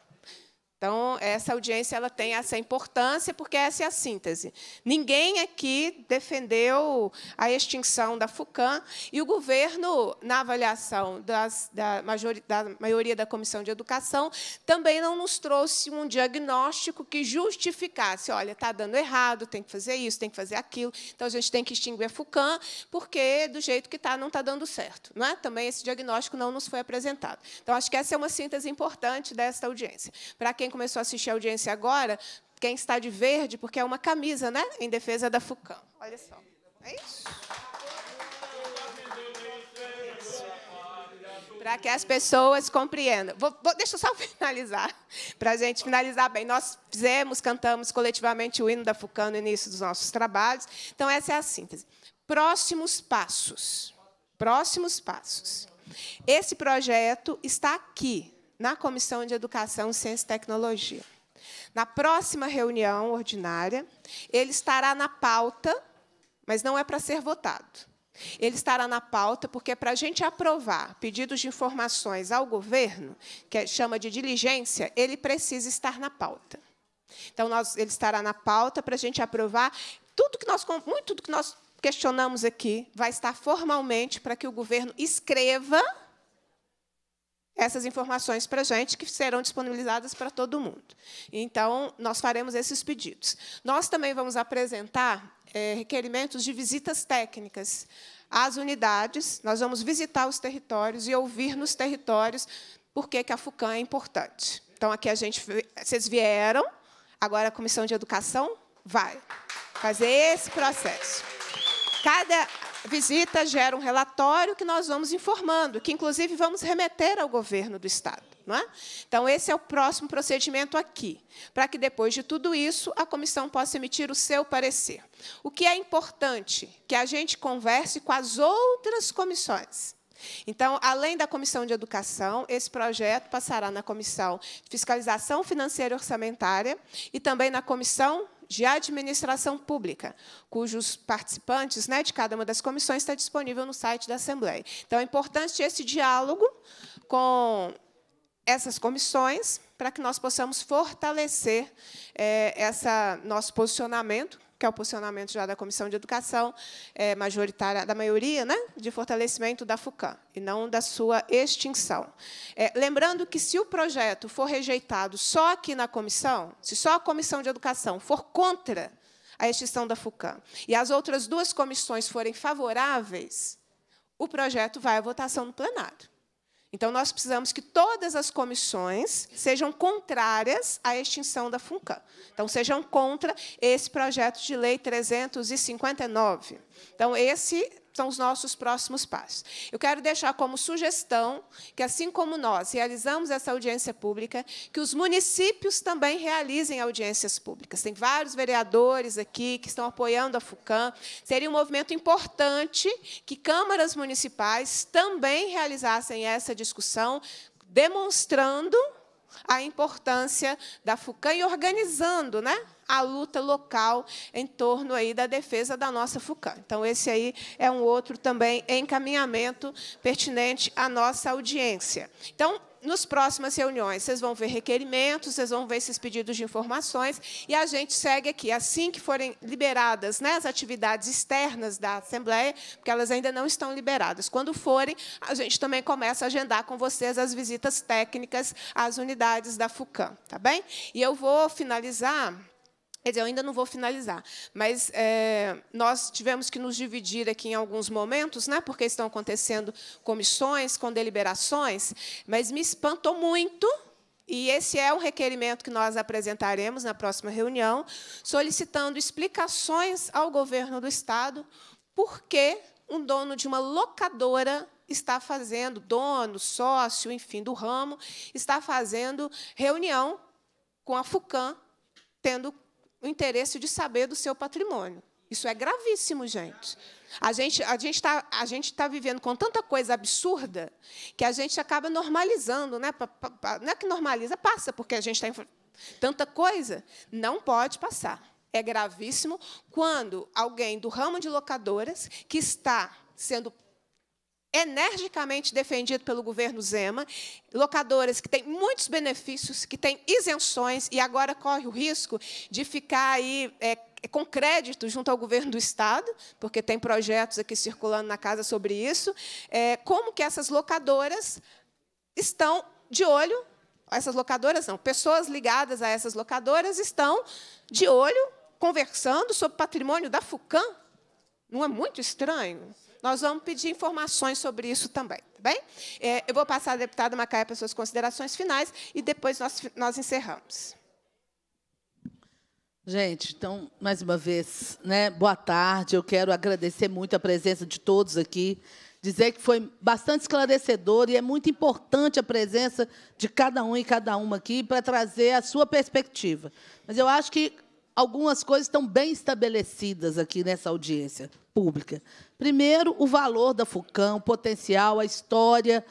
Então, essa audiência ela tem essa importância, porque essa é a síntese. Ninguém aqui defendeu a extinção da FUCAM, e o governo, na avaliação das, da, da maioria da Comissão de Educação, também não nos trouxe um diagnóstico que justificasse, olha, está dando errado, tem que fazer isso, tem que fazer aquilo, então a gente tem que extinguir a FUCAM, porque do jeito que está, não está dando certo. Não é? Também esse diagnóstico não nos foi apresentado. Então, acho que essa é uma síntese importante desta audiência. Para quem começou a assistir a audiência agora, quem está de verde, porque é uma camisa, né? Em defesa da FUCAM. Olha só. É isso. para que as pessoas compreendam. Vou, vou, deixa eu só finalizar, para a gente finalizar bem. Nós fizemos, cantamos coletivamente o hino da FUCAM no início dos nossos trabalhos. Então, essa é a síntese. Próximos passos. Próximos passos. Esse projeto está aqui, na Comissão de Educação, Ciência e Tecnologia. Na próxima reunião ordinária, ele estará na pauta, mas não é para ser votado. Ele estará na pauta porque é para a gente aprovar pedidos de informações ao governo, que é, chama de diligência, ele precisa estar na pauta. Então, nós, ele estará na pauta para a gente aprovar tudo que nós, muito do que nós questionamos aqui, vai estar formalmente para que o governo escreva essas informações para a gente, que serão disponibilizadas para todo mundo. Então, nós faremos esses pedidos. Nós também vamos apresentar é, requerimentos de visitas técnicas às unidades, nós vamos visitar os territórios e ouvir nos territórios por que, que a FUCAM é importante. Então, aqui a gente... Vocês vieram, agora a Comissão de Educação vai fazer esse processo. Cada visita gera um relatório que nós vamos informando, que inclusive vamos remeter ao governo do Estado. Não é? Então, esse é o próximo procedimento aqui, para que depois de tudo isso a comissão possa emitir o seu parecer. O que é importante? Que a gente converse com as outras comissões. Então, além da Comissão de Educação, esse projeto passará na Comissão de Fiscalização Financeira e Orçamentária e também na Comissão de Administração Pública, cujos participantes né, de cada uma das comissões está disponível no site da Assembleia. Então, é importante esse diálogo com essas comissões para que nós possamos fortalecer é, essa nosso posicionamento que é o posicionamento já da Comissão de Educação, é, majoritária, da maioria, né, de fortalecimento da FUCAM, e não da sua extinção. É, lembrando que, se o projeto for rejeitado só aqui na comissão, se só a Comissão de Educação for contra a extinção da FUCAM e as outras duas comissões forem favoráveis, o projeto vai à votação no plenário. Então, nós precisamos que todas as comissões sejam contrárias à extinção da FUNCAM. Então, sejam contra esse projeto de lei 359. Então, esse são os nossos próximos passos. Eu quero deixar como sugestão que, assim como nós realizamos essa audiência pública, que os municípios também realizem audiências públicas. Tem vários vereadores aqui que estão apoiando a FUCAM. Seria um movimento importante que câmaras municipais também realizassem essa discussão, demonstrando a importância da FUCAM e organizando, né? a luta local em torno aí da defesa da nossa FUCAM. Então, esse aí é um outro também encaminhamento pertinente à nossa audiência. Então, nos próximas reuniões, vocês vão ver requerimentos, vocês vão ver esses pedidos de informações, e a gente segue aqui. Assim que forem liberadas né, as atividades externas da Assembleia, porque elas ainda não estão liberadas. Quando forem, a gente também começa a agendar com vocês as visitas técnicas às unidades da FUCAM. Tá bem? E eu vou finalizar Quer dizer, eu ainda não vou finalizar, mas é, nós tivemos que nos dividir aqui em alguns momentos, né, porque estão acontecendo comissões, com deliberações, mas me espantou muito, e esse é um requerimento que nós apresentaremos na próxima reunião, solicitando explicações ao governo do Estado por que um dono de uma locadora está fazendo, dono, sócio, enfim, do ramo, está fazendo reunião com a FUCAM, tendo o interesse de saber do seu patrimônio. Isso é gravíssimo, gente. A gente a gente está a gente tá vivendo com tanta coisa absurda que a gente acaba normalizando, né? Não é que normaliza, passa porque a gente está em... tanta coisa não pode passar. É gravíssimo quando alguém do ramo de locadoras que está sendo energicamente defendido pelo governo Zema, locadoras que têm muitos benefícios, que têm isenções e agora corre o risco de ficar aí é, com crédito junto ao governo do Estado, porque tem projetos aqui circulando na casa sobre isso. É, como que essas locadoras estão de olho? Essas locadoras não, pessoas ligadas a essas locadoras estão de olho, conversando sobre patrimônio da FUCAM. Não é muito estranho? Nós vamos pedir informações sobre isso também, tá bem? É, eu vou passar a deputada Macaia para suas considerações finais e depois nós, nós encerramos. Gente, então, mais uma vez, né, boa tarde. Eu quero agradecer muito a presença de todos aqui, dizer que foi bastante esclarecedor e é muito importante a presença de cada um e cada uma aqui para trazer a sua perspectiva. Mas eu acho que algumas coisas estão bem estabelecidas aqui nessa audiência pública. Primeiro, o valor da FUCAM, o potencial, a história,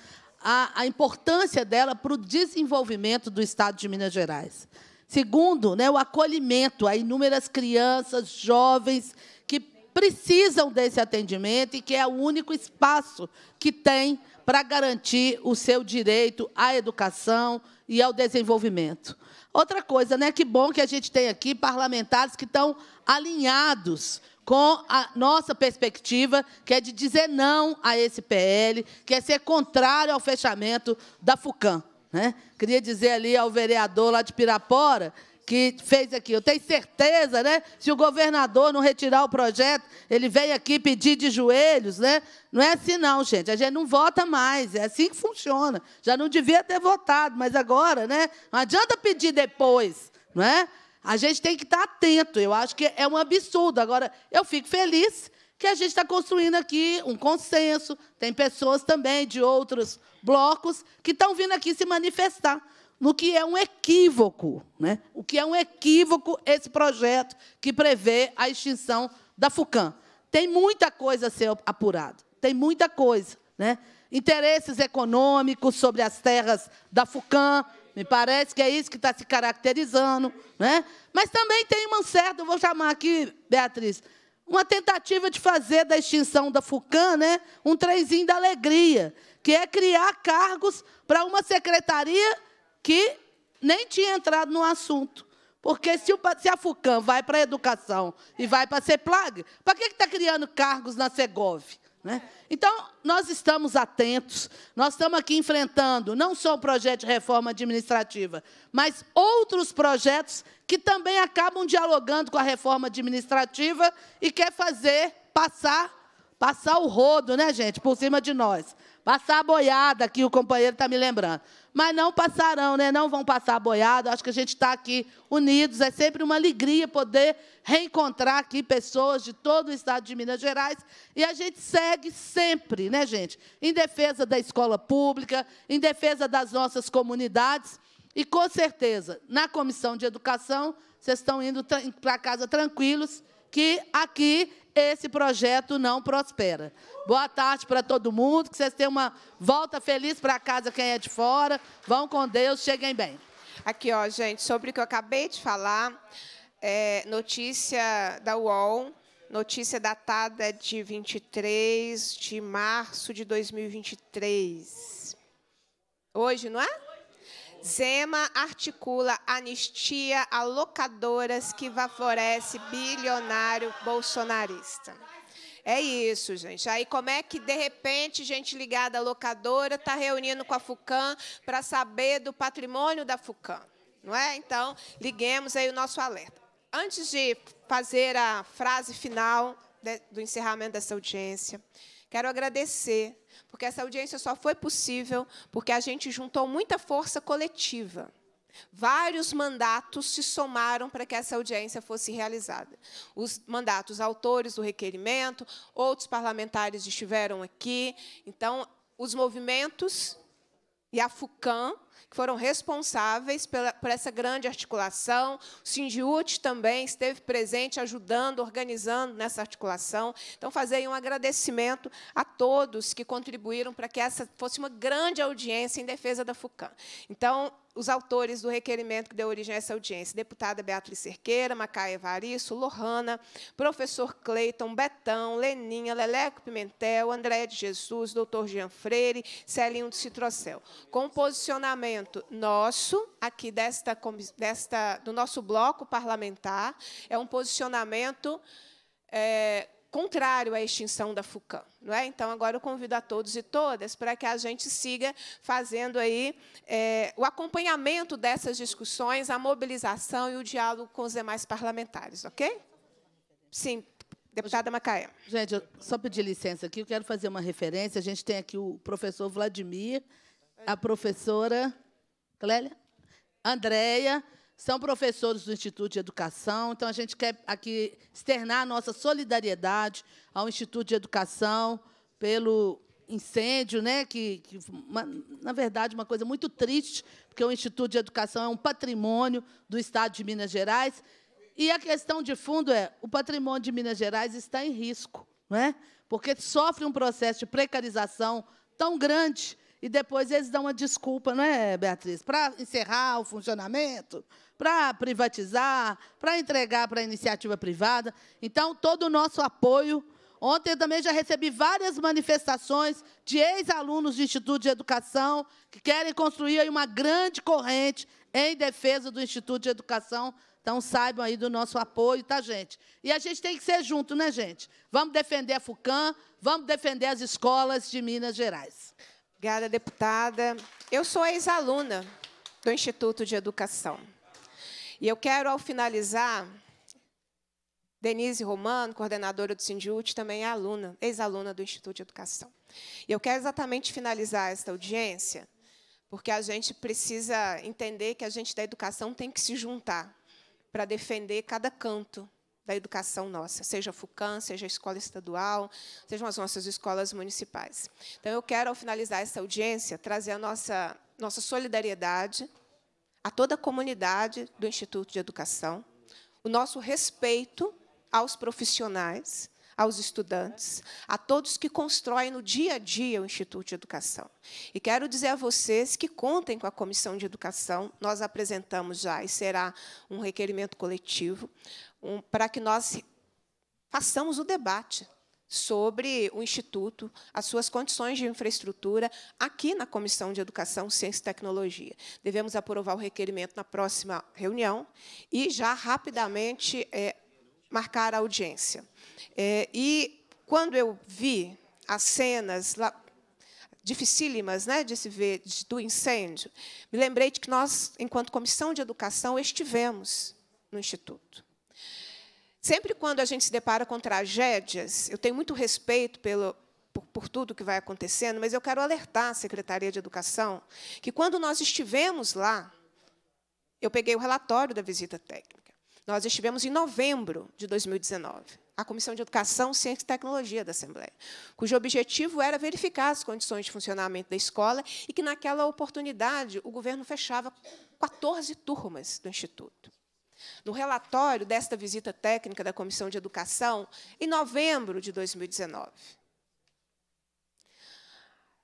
a, a importância dela para o desenvolvimento do Estado de Minas Gerais. Segundo, né, o acolhimento a inúmeras crianças, jovens que precisam desse atendimento e que é o único espaço que tem para garantir o seu direito à educação e ao desenvolvimento. Outra coisa, né? Que bom que a gente tem aqui parlamentares que estão alinhados com a nossa perspectiva, que é de dizer não a esse PL, que é ser contrário ao fechamento da FUCAM. Né? Queria dizer ali ao vereador lá de Pirapora que fez aqui. Eu tenho certeza, né? Se o governador não retirar o projeto, ele vem aqui pedir de joelhos, né? Não é assim, não, gente. A gente não vota mais. É assim que funciona. Já não devia ter votado, mas agora, né? Não adianta pedir depois, não é? A gente tem que estar atento. Eu acho que é um absurdo. Agora, eu fico feliz que a gente está construindo aqui um consenso. Tem pessoas também de outros blocos que estão vindo aqui se manifestar no que é um equívoco. Né? O que é um equívoco esse projeto que prevê a extinção da FUCAM. Tem muita coisa a ser apurada, tem muita coisa. Né? Interesses econômicos sobre as terras da FUCAM, me parece que é isso que está se caracterizando. Né? Mas também tem uma certa, vou chamar aqui, Beatriz, uma tentativa de fazer da extinção da FUCAM né, um trenzinho da alegria, que é criar cargos para uma secretaria que nem tinha entrado no assunto. Porque se, o, se a FUCAM vai para a educação e vai para a CEPLAG, para que está criando cargos na Segov? Né? Então, nós estamos atentos, nós estamos aqui enfrentando não só o projeto de reforma administrativa, mas outros projetos que também acabam dialogando com a reforma administrativa e quer fazer passar passar o rodo, né, gente, por cima de nós. Passar boiada, que o companheiro está me lembrando. Mas não passarão, né? não vão passar boiada. Acho que a gente está aqui unidos. É sempre uma alegria poder reencontrar aqui pessoas de todo o estado de Minas Gerais. E a gente segue sempre, né, gente? Em defesa da escola pública, em defesa das nossas comunidades. E, com certeza, na Comissão de Educação, vocês estão indo para casa tranquilos, que aqui esse projeto não prospera. Boa tarde para todo mundo, que vocês tenham uma volta feliz para casa quem é de fora. Vão com Deus, cheguem bem. Aqui, ó, gente, sobre o que eu acabei de falar, é, notícia da UOL, notícia datada de 23 de março de 2023. Hoje, não é? Zema articula anistia a locadoras que favorece bilionário bolsonarista. É isso, gente. Aí como é que, de repente, gente ligada à locadora está reunindo com a FUCAM para saber do patrimônio da FUCAM? Não é? Então, liguemos aí o nosso alerta. Antes de fazer a frase final do encerramento dessa audiência, quero agradecer porque essa audiência só foi possível porque a gente juntou muita força coletiva. Vários mandatos se somaram para que essa audiência fosse realizada. Os mandatos autores do requerimento, outros parlamentares estiveram aqui. Então, os movimentos e a FUCAM que foram responsáveis pela, por essa grande articulação. O Sindiut também esteve presente, ajudando, organizando nessa articulação. Então, fazer um agradecimento a todos que contribuíram para que essa fosse uma grande audiência em defesa da FUCAM. Então, os autores do requerimento que deu origem a essa audiência: deputada Beatriz Cerqueira, Macaia Evaristo, Lohana, professor Cleiton, Betão, Leninha, Leleco Pimentel, Andréia de Jesus, doutor Jean Freire, Celinho de Citrocel. Com posicionamento nosso, aqui desta, desta, do nosso bloco parlamentar, é um posicionamento. É, contrário à extinção da FUCAM. Não é? Então, agora eu convido a todos e todas para que a gente siga fazendo aí é, o acompanhamento dessas discussões, a mobilização e o diálogo com os demais parlamentares, ok? Sim, Deputada Macaé. Gente, só pedir licença aqui, eu quero fazer uma referência. A gente tem aqui o professor Vladimir, a professora Clélia, Andréia, são professores do Instituto de Educação, então a gente quer aqui externar a nossa solidariedade ao Instituto de Educação pelo incêndio, né, que, que uma, na verdade, uma coisa muito triste, porque o Instituto de Educação é um patrimônio do Estado de Minas Gerais. E a questão de fundo é, o patrimônio de Minas Gerais está em risco, não é? porque sofre um processo de precarização tão grande, e depois eles dão uma desculpa, não é, Beatriz, para encerrar o funcionamento, para privatizar, para entregar para a iniciativa privada. Então, todo o nosso apoio. Ontem eu também já recebi várias manifestações de ex-alunos do Instituto de Educação que querem construir uma grande corrente em defesa do Instituto de Educação. Então, saibam aí do nosso apoio, tá, gente? E a gente tem que ser junto, né, gente? Vamos defender a FUCAM, vamos defender as escolas de Minas Gerais. Obrigada, deputada. Eu sou ex-aluna do Instituto de Educação. E eu quero, ao finalizar, Denise Romano, coordenadora do Sindiúte, também é aluna, ex-aluna do Instituto de Educação. E eu quero exatamente finalizar esta audiência, porque a gente precisa entender que a gente da educação tem que se juntar para defender cada canto da educação nossa, seja a FUCAM, seja a escola estadual, sejam as nossas escolas municipais. Então, eu quero, ao finalizar esta audiência, trazer a nossa, nossa solidariedade a toda a comunidade do Instituto de Educação, o nosso respeito aos profissionais, aos estudantes, a todos que constroem no dia a dia o Instituto de Educação. E quero dizer a vocês que contem com a Comissão de Educação, nós apresentamos já, e será um requerimento coletivo, um, para que nós façamos o debate sobre o Instituto, as suas condições de infraestrutura, aqui na Comissão de Educação, Ciência e Tecnologia. Devemos aprovar o requerimento na próxima reunião e já rapidamente é, marcar a audiência. É, e, quando eu vi as cenas lá, dificílimas né, de se ver do incêndio, me lembrei de que nós, enquanto Comissão de Educação, estivemos no Instituto. Sempre quando a gente se depara com tragédias, eu tenho muito respeito pelo, por, por, tudo que vai acontecendo, mas eu quero alertar a Secretaria de Educação que, quando nós estivemos lá, eu peguei o relatório da visita técnica. Nós estivemos em novembro de 2019, a Comissão de Educação, Ciência e Tecnologia da Assembleia, cujo objetivo era verificar as condições de funcionamento da escola e que, naquela oportunidade, o governo fechava 14 turmas do Instituto. No relatório desta visita técnica da Comissão de Educação, em novembro de 2019.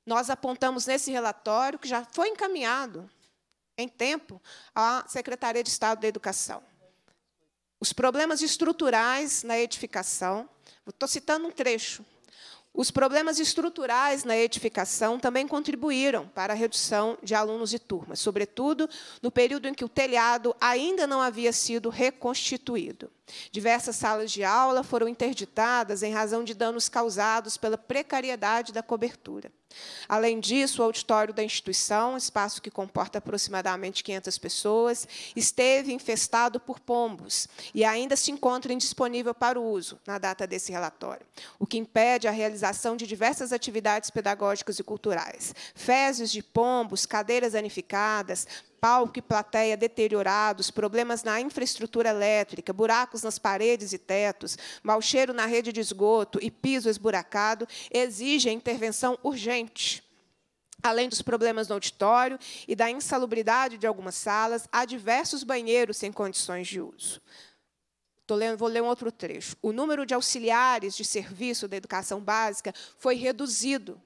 Nós apontamos nesse relatório que já foi encaminhado em tempo à Secretaria de Estado da Educação. Os problemas estruturais na edificação, estou citando um trecho os problemas estruturais na edificação também contribuíram para a redução de alunos e turmas, sobretudo no período em que o telhado ainda não havia sido reconstituído. Diversas salas de aula foram interditadas em razão de danos causados pela precariedade da cobertura. Além disso, o auditório da instituição, espaço que comporta aproximadamente 500 pessoas, esteve infestado por pombos e ainda se encontra indisponível para uso na data desse relatório, o que impede a realização de diversas atividades pedagógicas e culturais. Fezes de pombos, cadeiras danificadas, palco e plateia deteriorados, problemas na infraestrutura elétrica, buracos nas paredes e tetos, mau cheiro na rede de esgoto e piso esburacado, exigem intervenção urgente. Além dos problemas no auditório e da insalubridade de algumas salas, há diversos banheiros sem condições de uso. Lendo, vou ler um outro trecho. O número de auxiliares de serviço da educação básica foi reduzido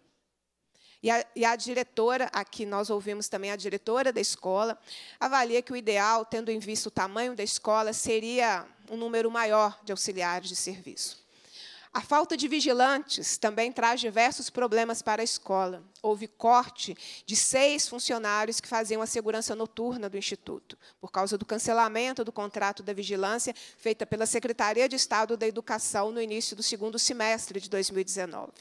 e a, e a diretora, aqui nós ouvimos também a diretora da escola, avalia que o ideal, tendo em vista o tamanho da escola, seria um número maior de auxiliares de serviço. A falta de vigilantes também traz diversos problemas para a escola. Houve corte de seis funcionários que faziam a segurança noturna do Instituto, por causa do cancelamento do contrato da vigilância feita pela Secretaria de Estado da Educação no início do segundo semestre de 2019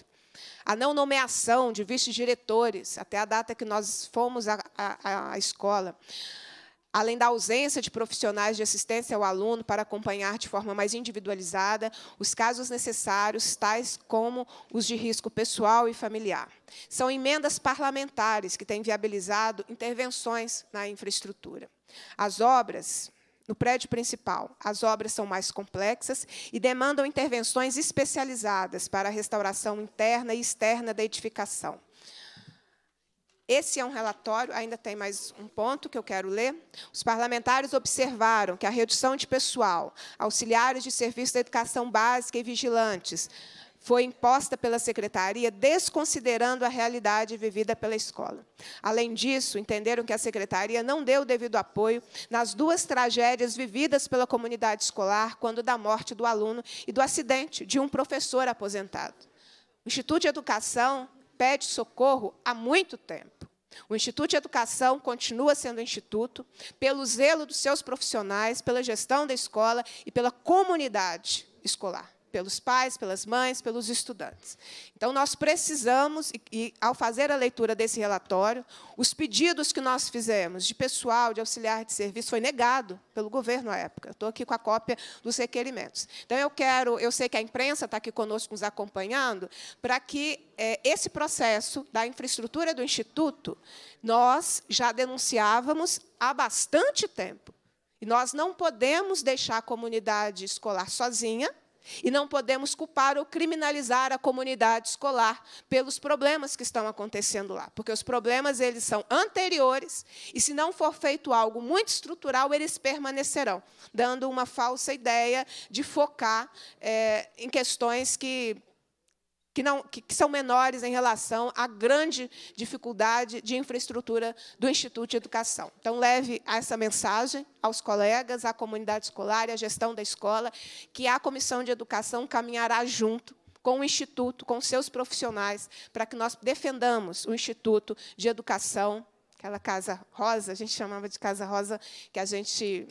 a não nomeação de vice-diretores até a data que nós fomos à, à, à escola, além da ausência de profissionais de assistência ao aluno para acompanhar de forma mais individualizada os casos necessários, tais como os de risco pessoal e familiar. São emendas parlamentares que têm viabilizado intervenções na infraestrutura. As obras no prédio principal. As obras são mais complexas e demandam intervenções especializadas para a restauração interna e externa da edificação. Esse é um relatório, ainda tem mais um ponto que eu quero ler. Os parlamentares observaram que a redução de pessoal, auxiliares de serviço da educação básica e vigilantes, foi imposta pela secretaria, desconsiderando a realidade vivida pela escola. Além disso, entenderam que a secretaria não deu o devido apoio nas duas tragédias vividas pela comunidade escolar, quando da morte do aluno e do acidente de um professor aposentado. O Instituto de Educação pede socorro há muito tempo. O Instituto de Educação continua sendo instituto, pelo zelo dos seus profissionais, pela gestão da escola e pela comunidade escolar pelos pais, pelas mães, pelos estudantes. Então, nós precisamos, e, e, ao fazer a leitura desse relatório, os pedidos que nós fizemos de pessoal, de auxiliar de serviço, foi negado pelo governo à época. Estou aqui com a cópia dos requerimentos. Então, eu quero, eu sei que a imprensa está aqui conosco nos acompanhando, para que é, esse processo da infraestrutura do Instituto, nós já denunciávamos há bastante tempo. E nós não podemos deixar a comunidade escolar sozinha, e não podemos culpar ou criminalizar a comunidade escolar pelos problemas que estão acontecendo lá, porque os problemas eles são anteriores e se não for feito algo muito estrutural, eles permanecerão, dando uma falsa ideia de focar é, em questões que que, não, que, que, são menores em relação à grande dificuldade de infraestrutura do Instituto de Educação. Então, leve essa mensagem aos colegas, à comunidade escolar e à gestão da escola, que a Comissão de Educação caminhará junto com o Instituto, com seus profissionais, para que nós defendamos o Instituto de Educação, aquela casa rosa, a gente chamava de casa rosa, que a gente,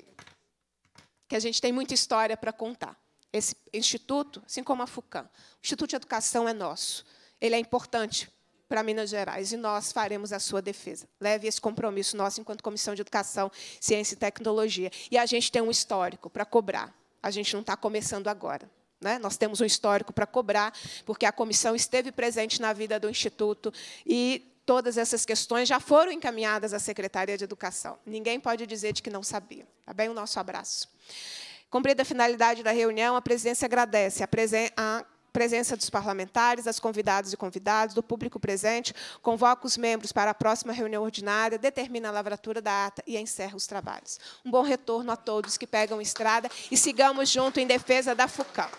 que a gente tem muita história para contar esse instituto, assim como a FUCAM. O Instituto de Educação é nosso. Ele é importante para Minas Gerais e nós faremos a sua defesa. Leve esse compromisso nosso enquanto Comissão de Educação, Ciência e Tecnologia. E a gente tem um histórico para cobrar. A gente não está começando agora. Né? Nós temos um histórico para cobrar, porque a comissão esteve presente na vida do Instituto e todas essas questões já foram encaminhadas à Secretaria de Educação. Ninguém pode dizer de que não sabia. Tá bem? O nosso abraço. Cumprida a finalidade da reunião, a presidência agradece a, presença dos parlamentares, das convidadas e convidados, do público presente, convoca os membros para a próxima reunião ordinária, determina a lavratura da ata e encerra os trabalhos. Um bom retorno a todos que pegam estrada e sigamos junto em defesa da FUCAL.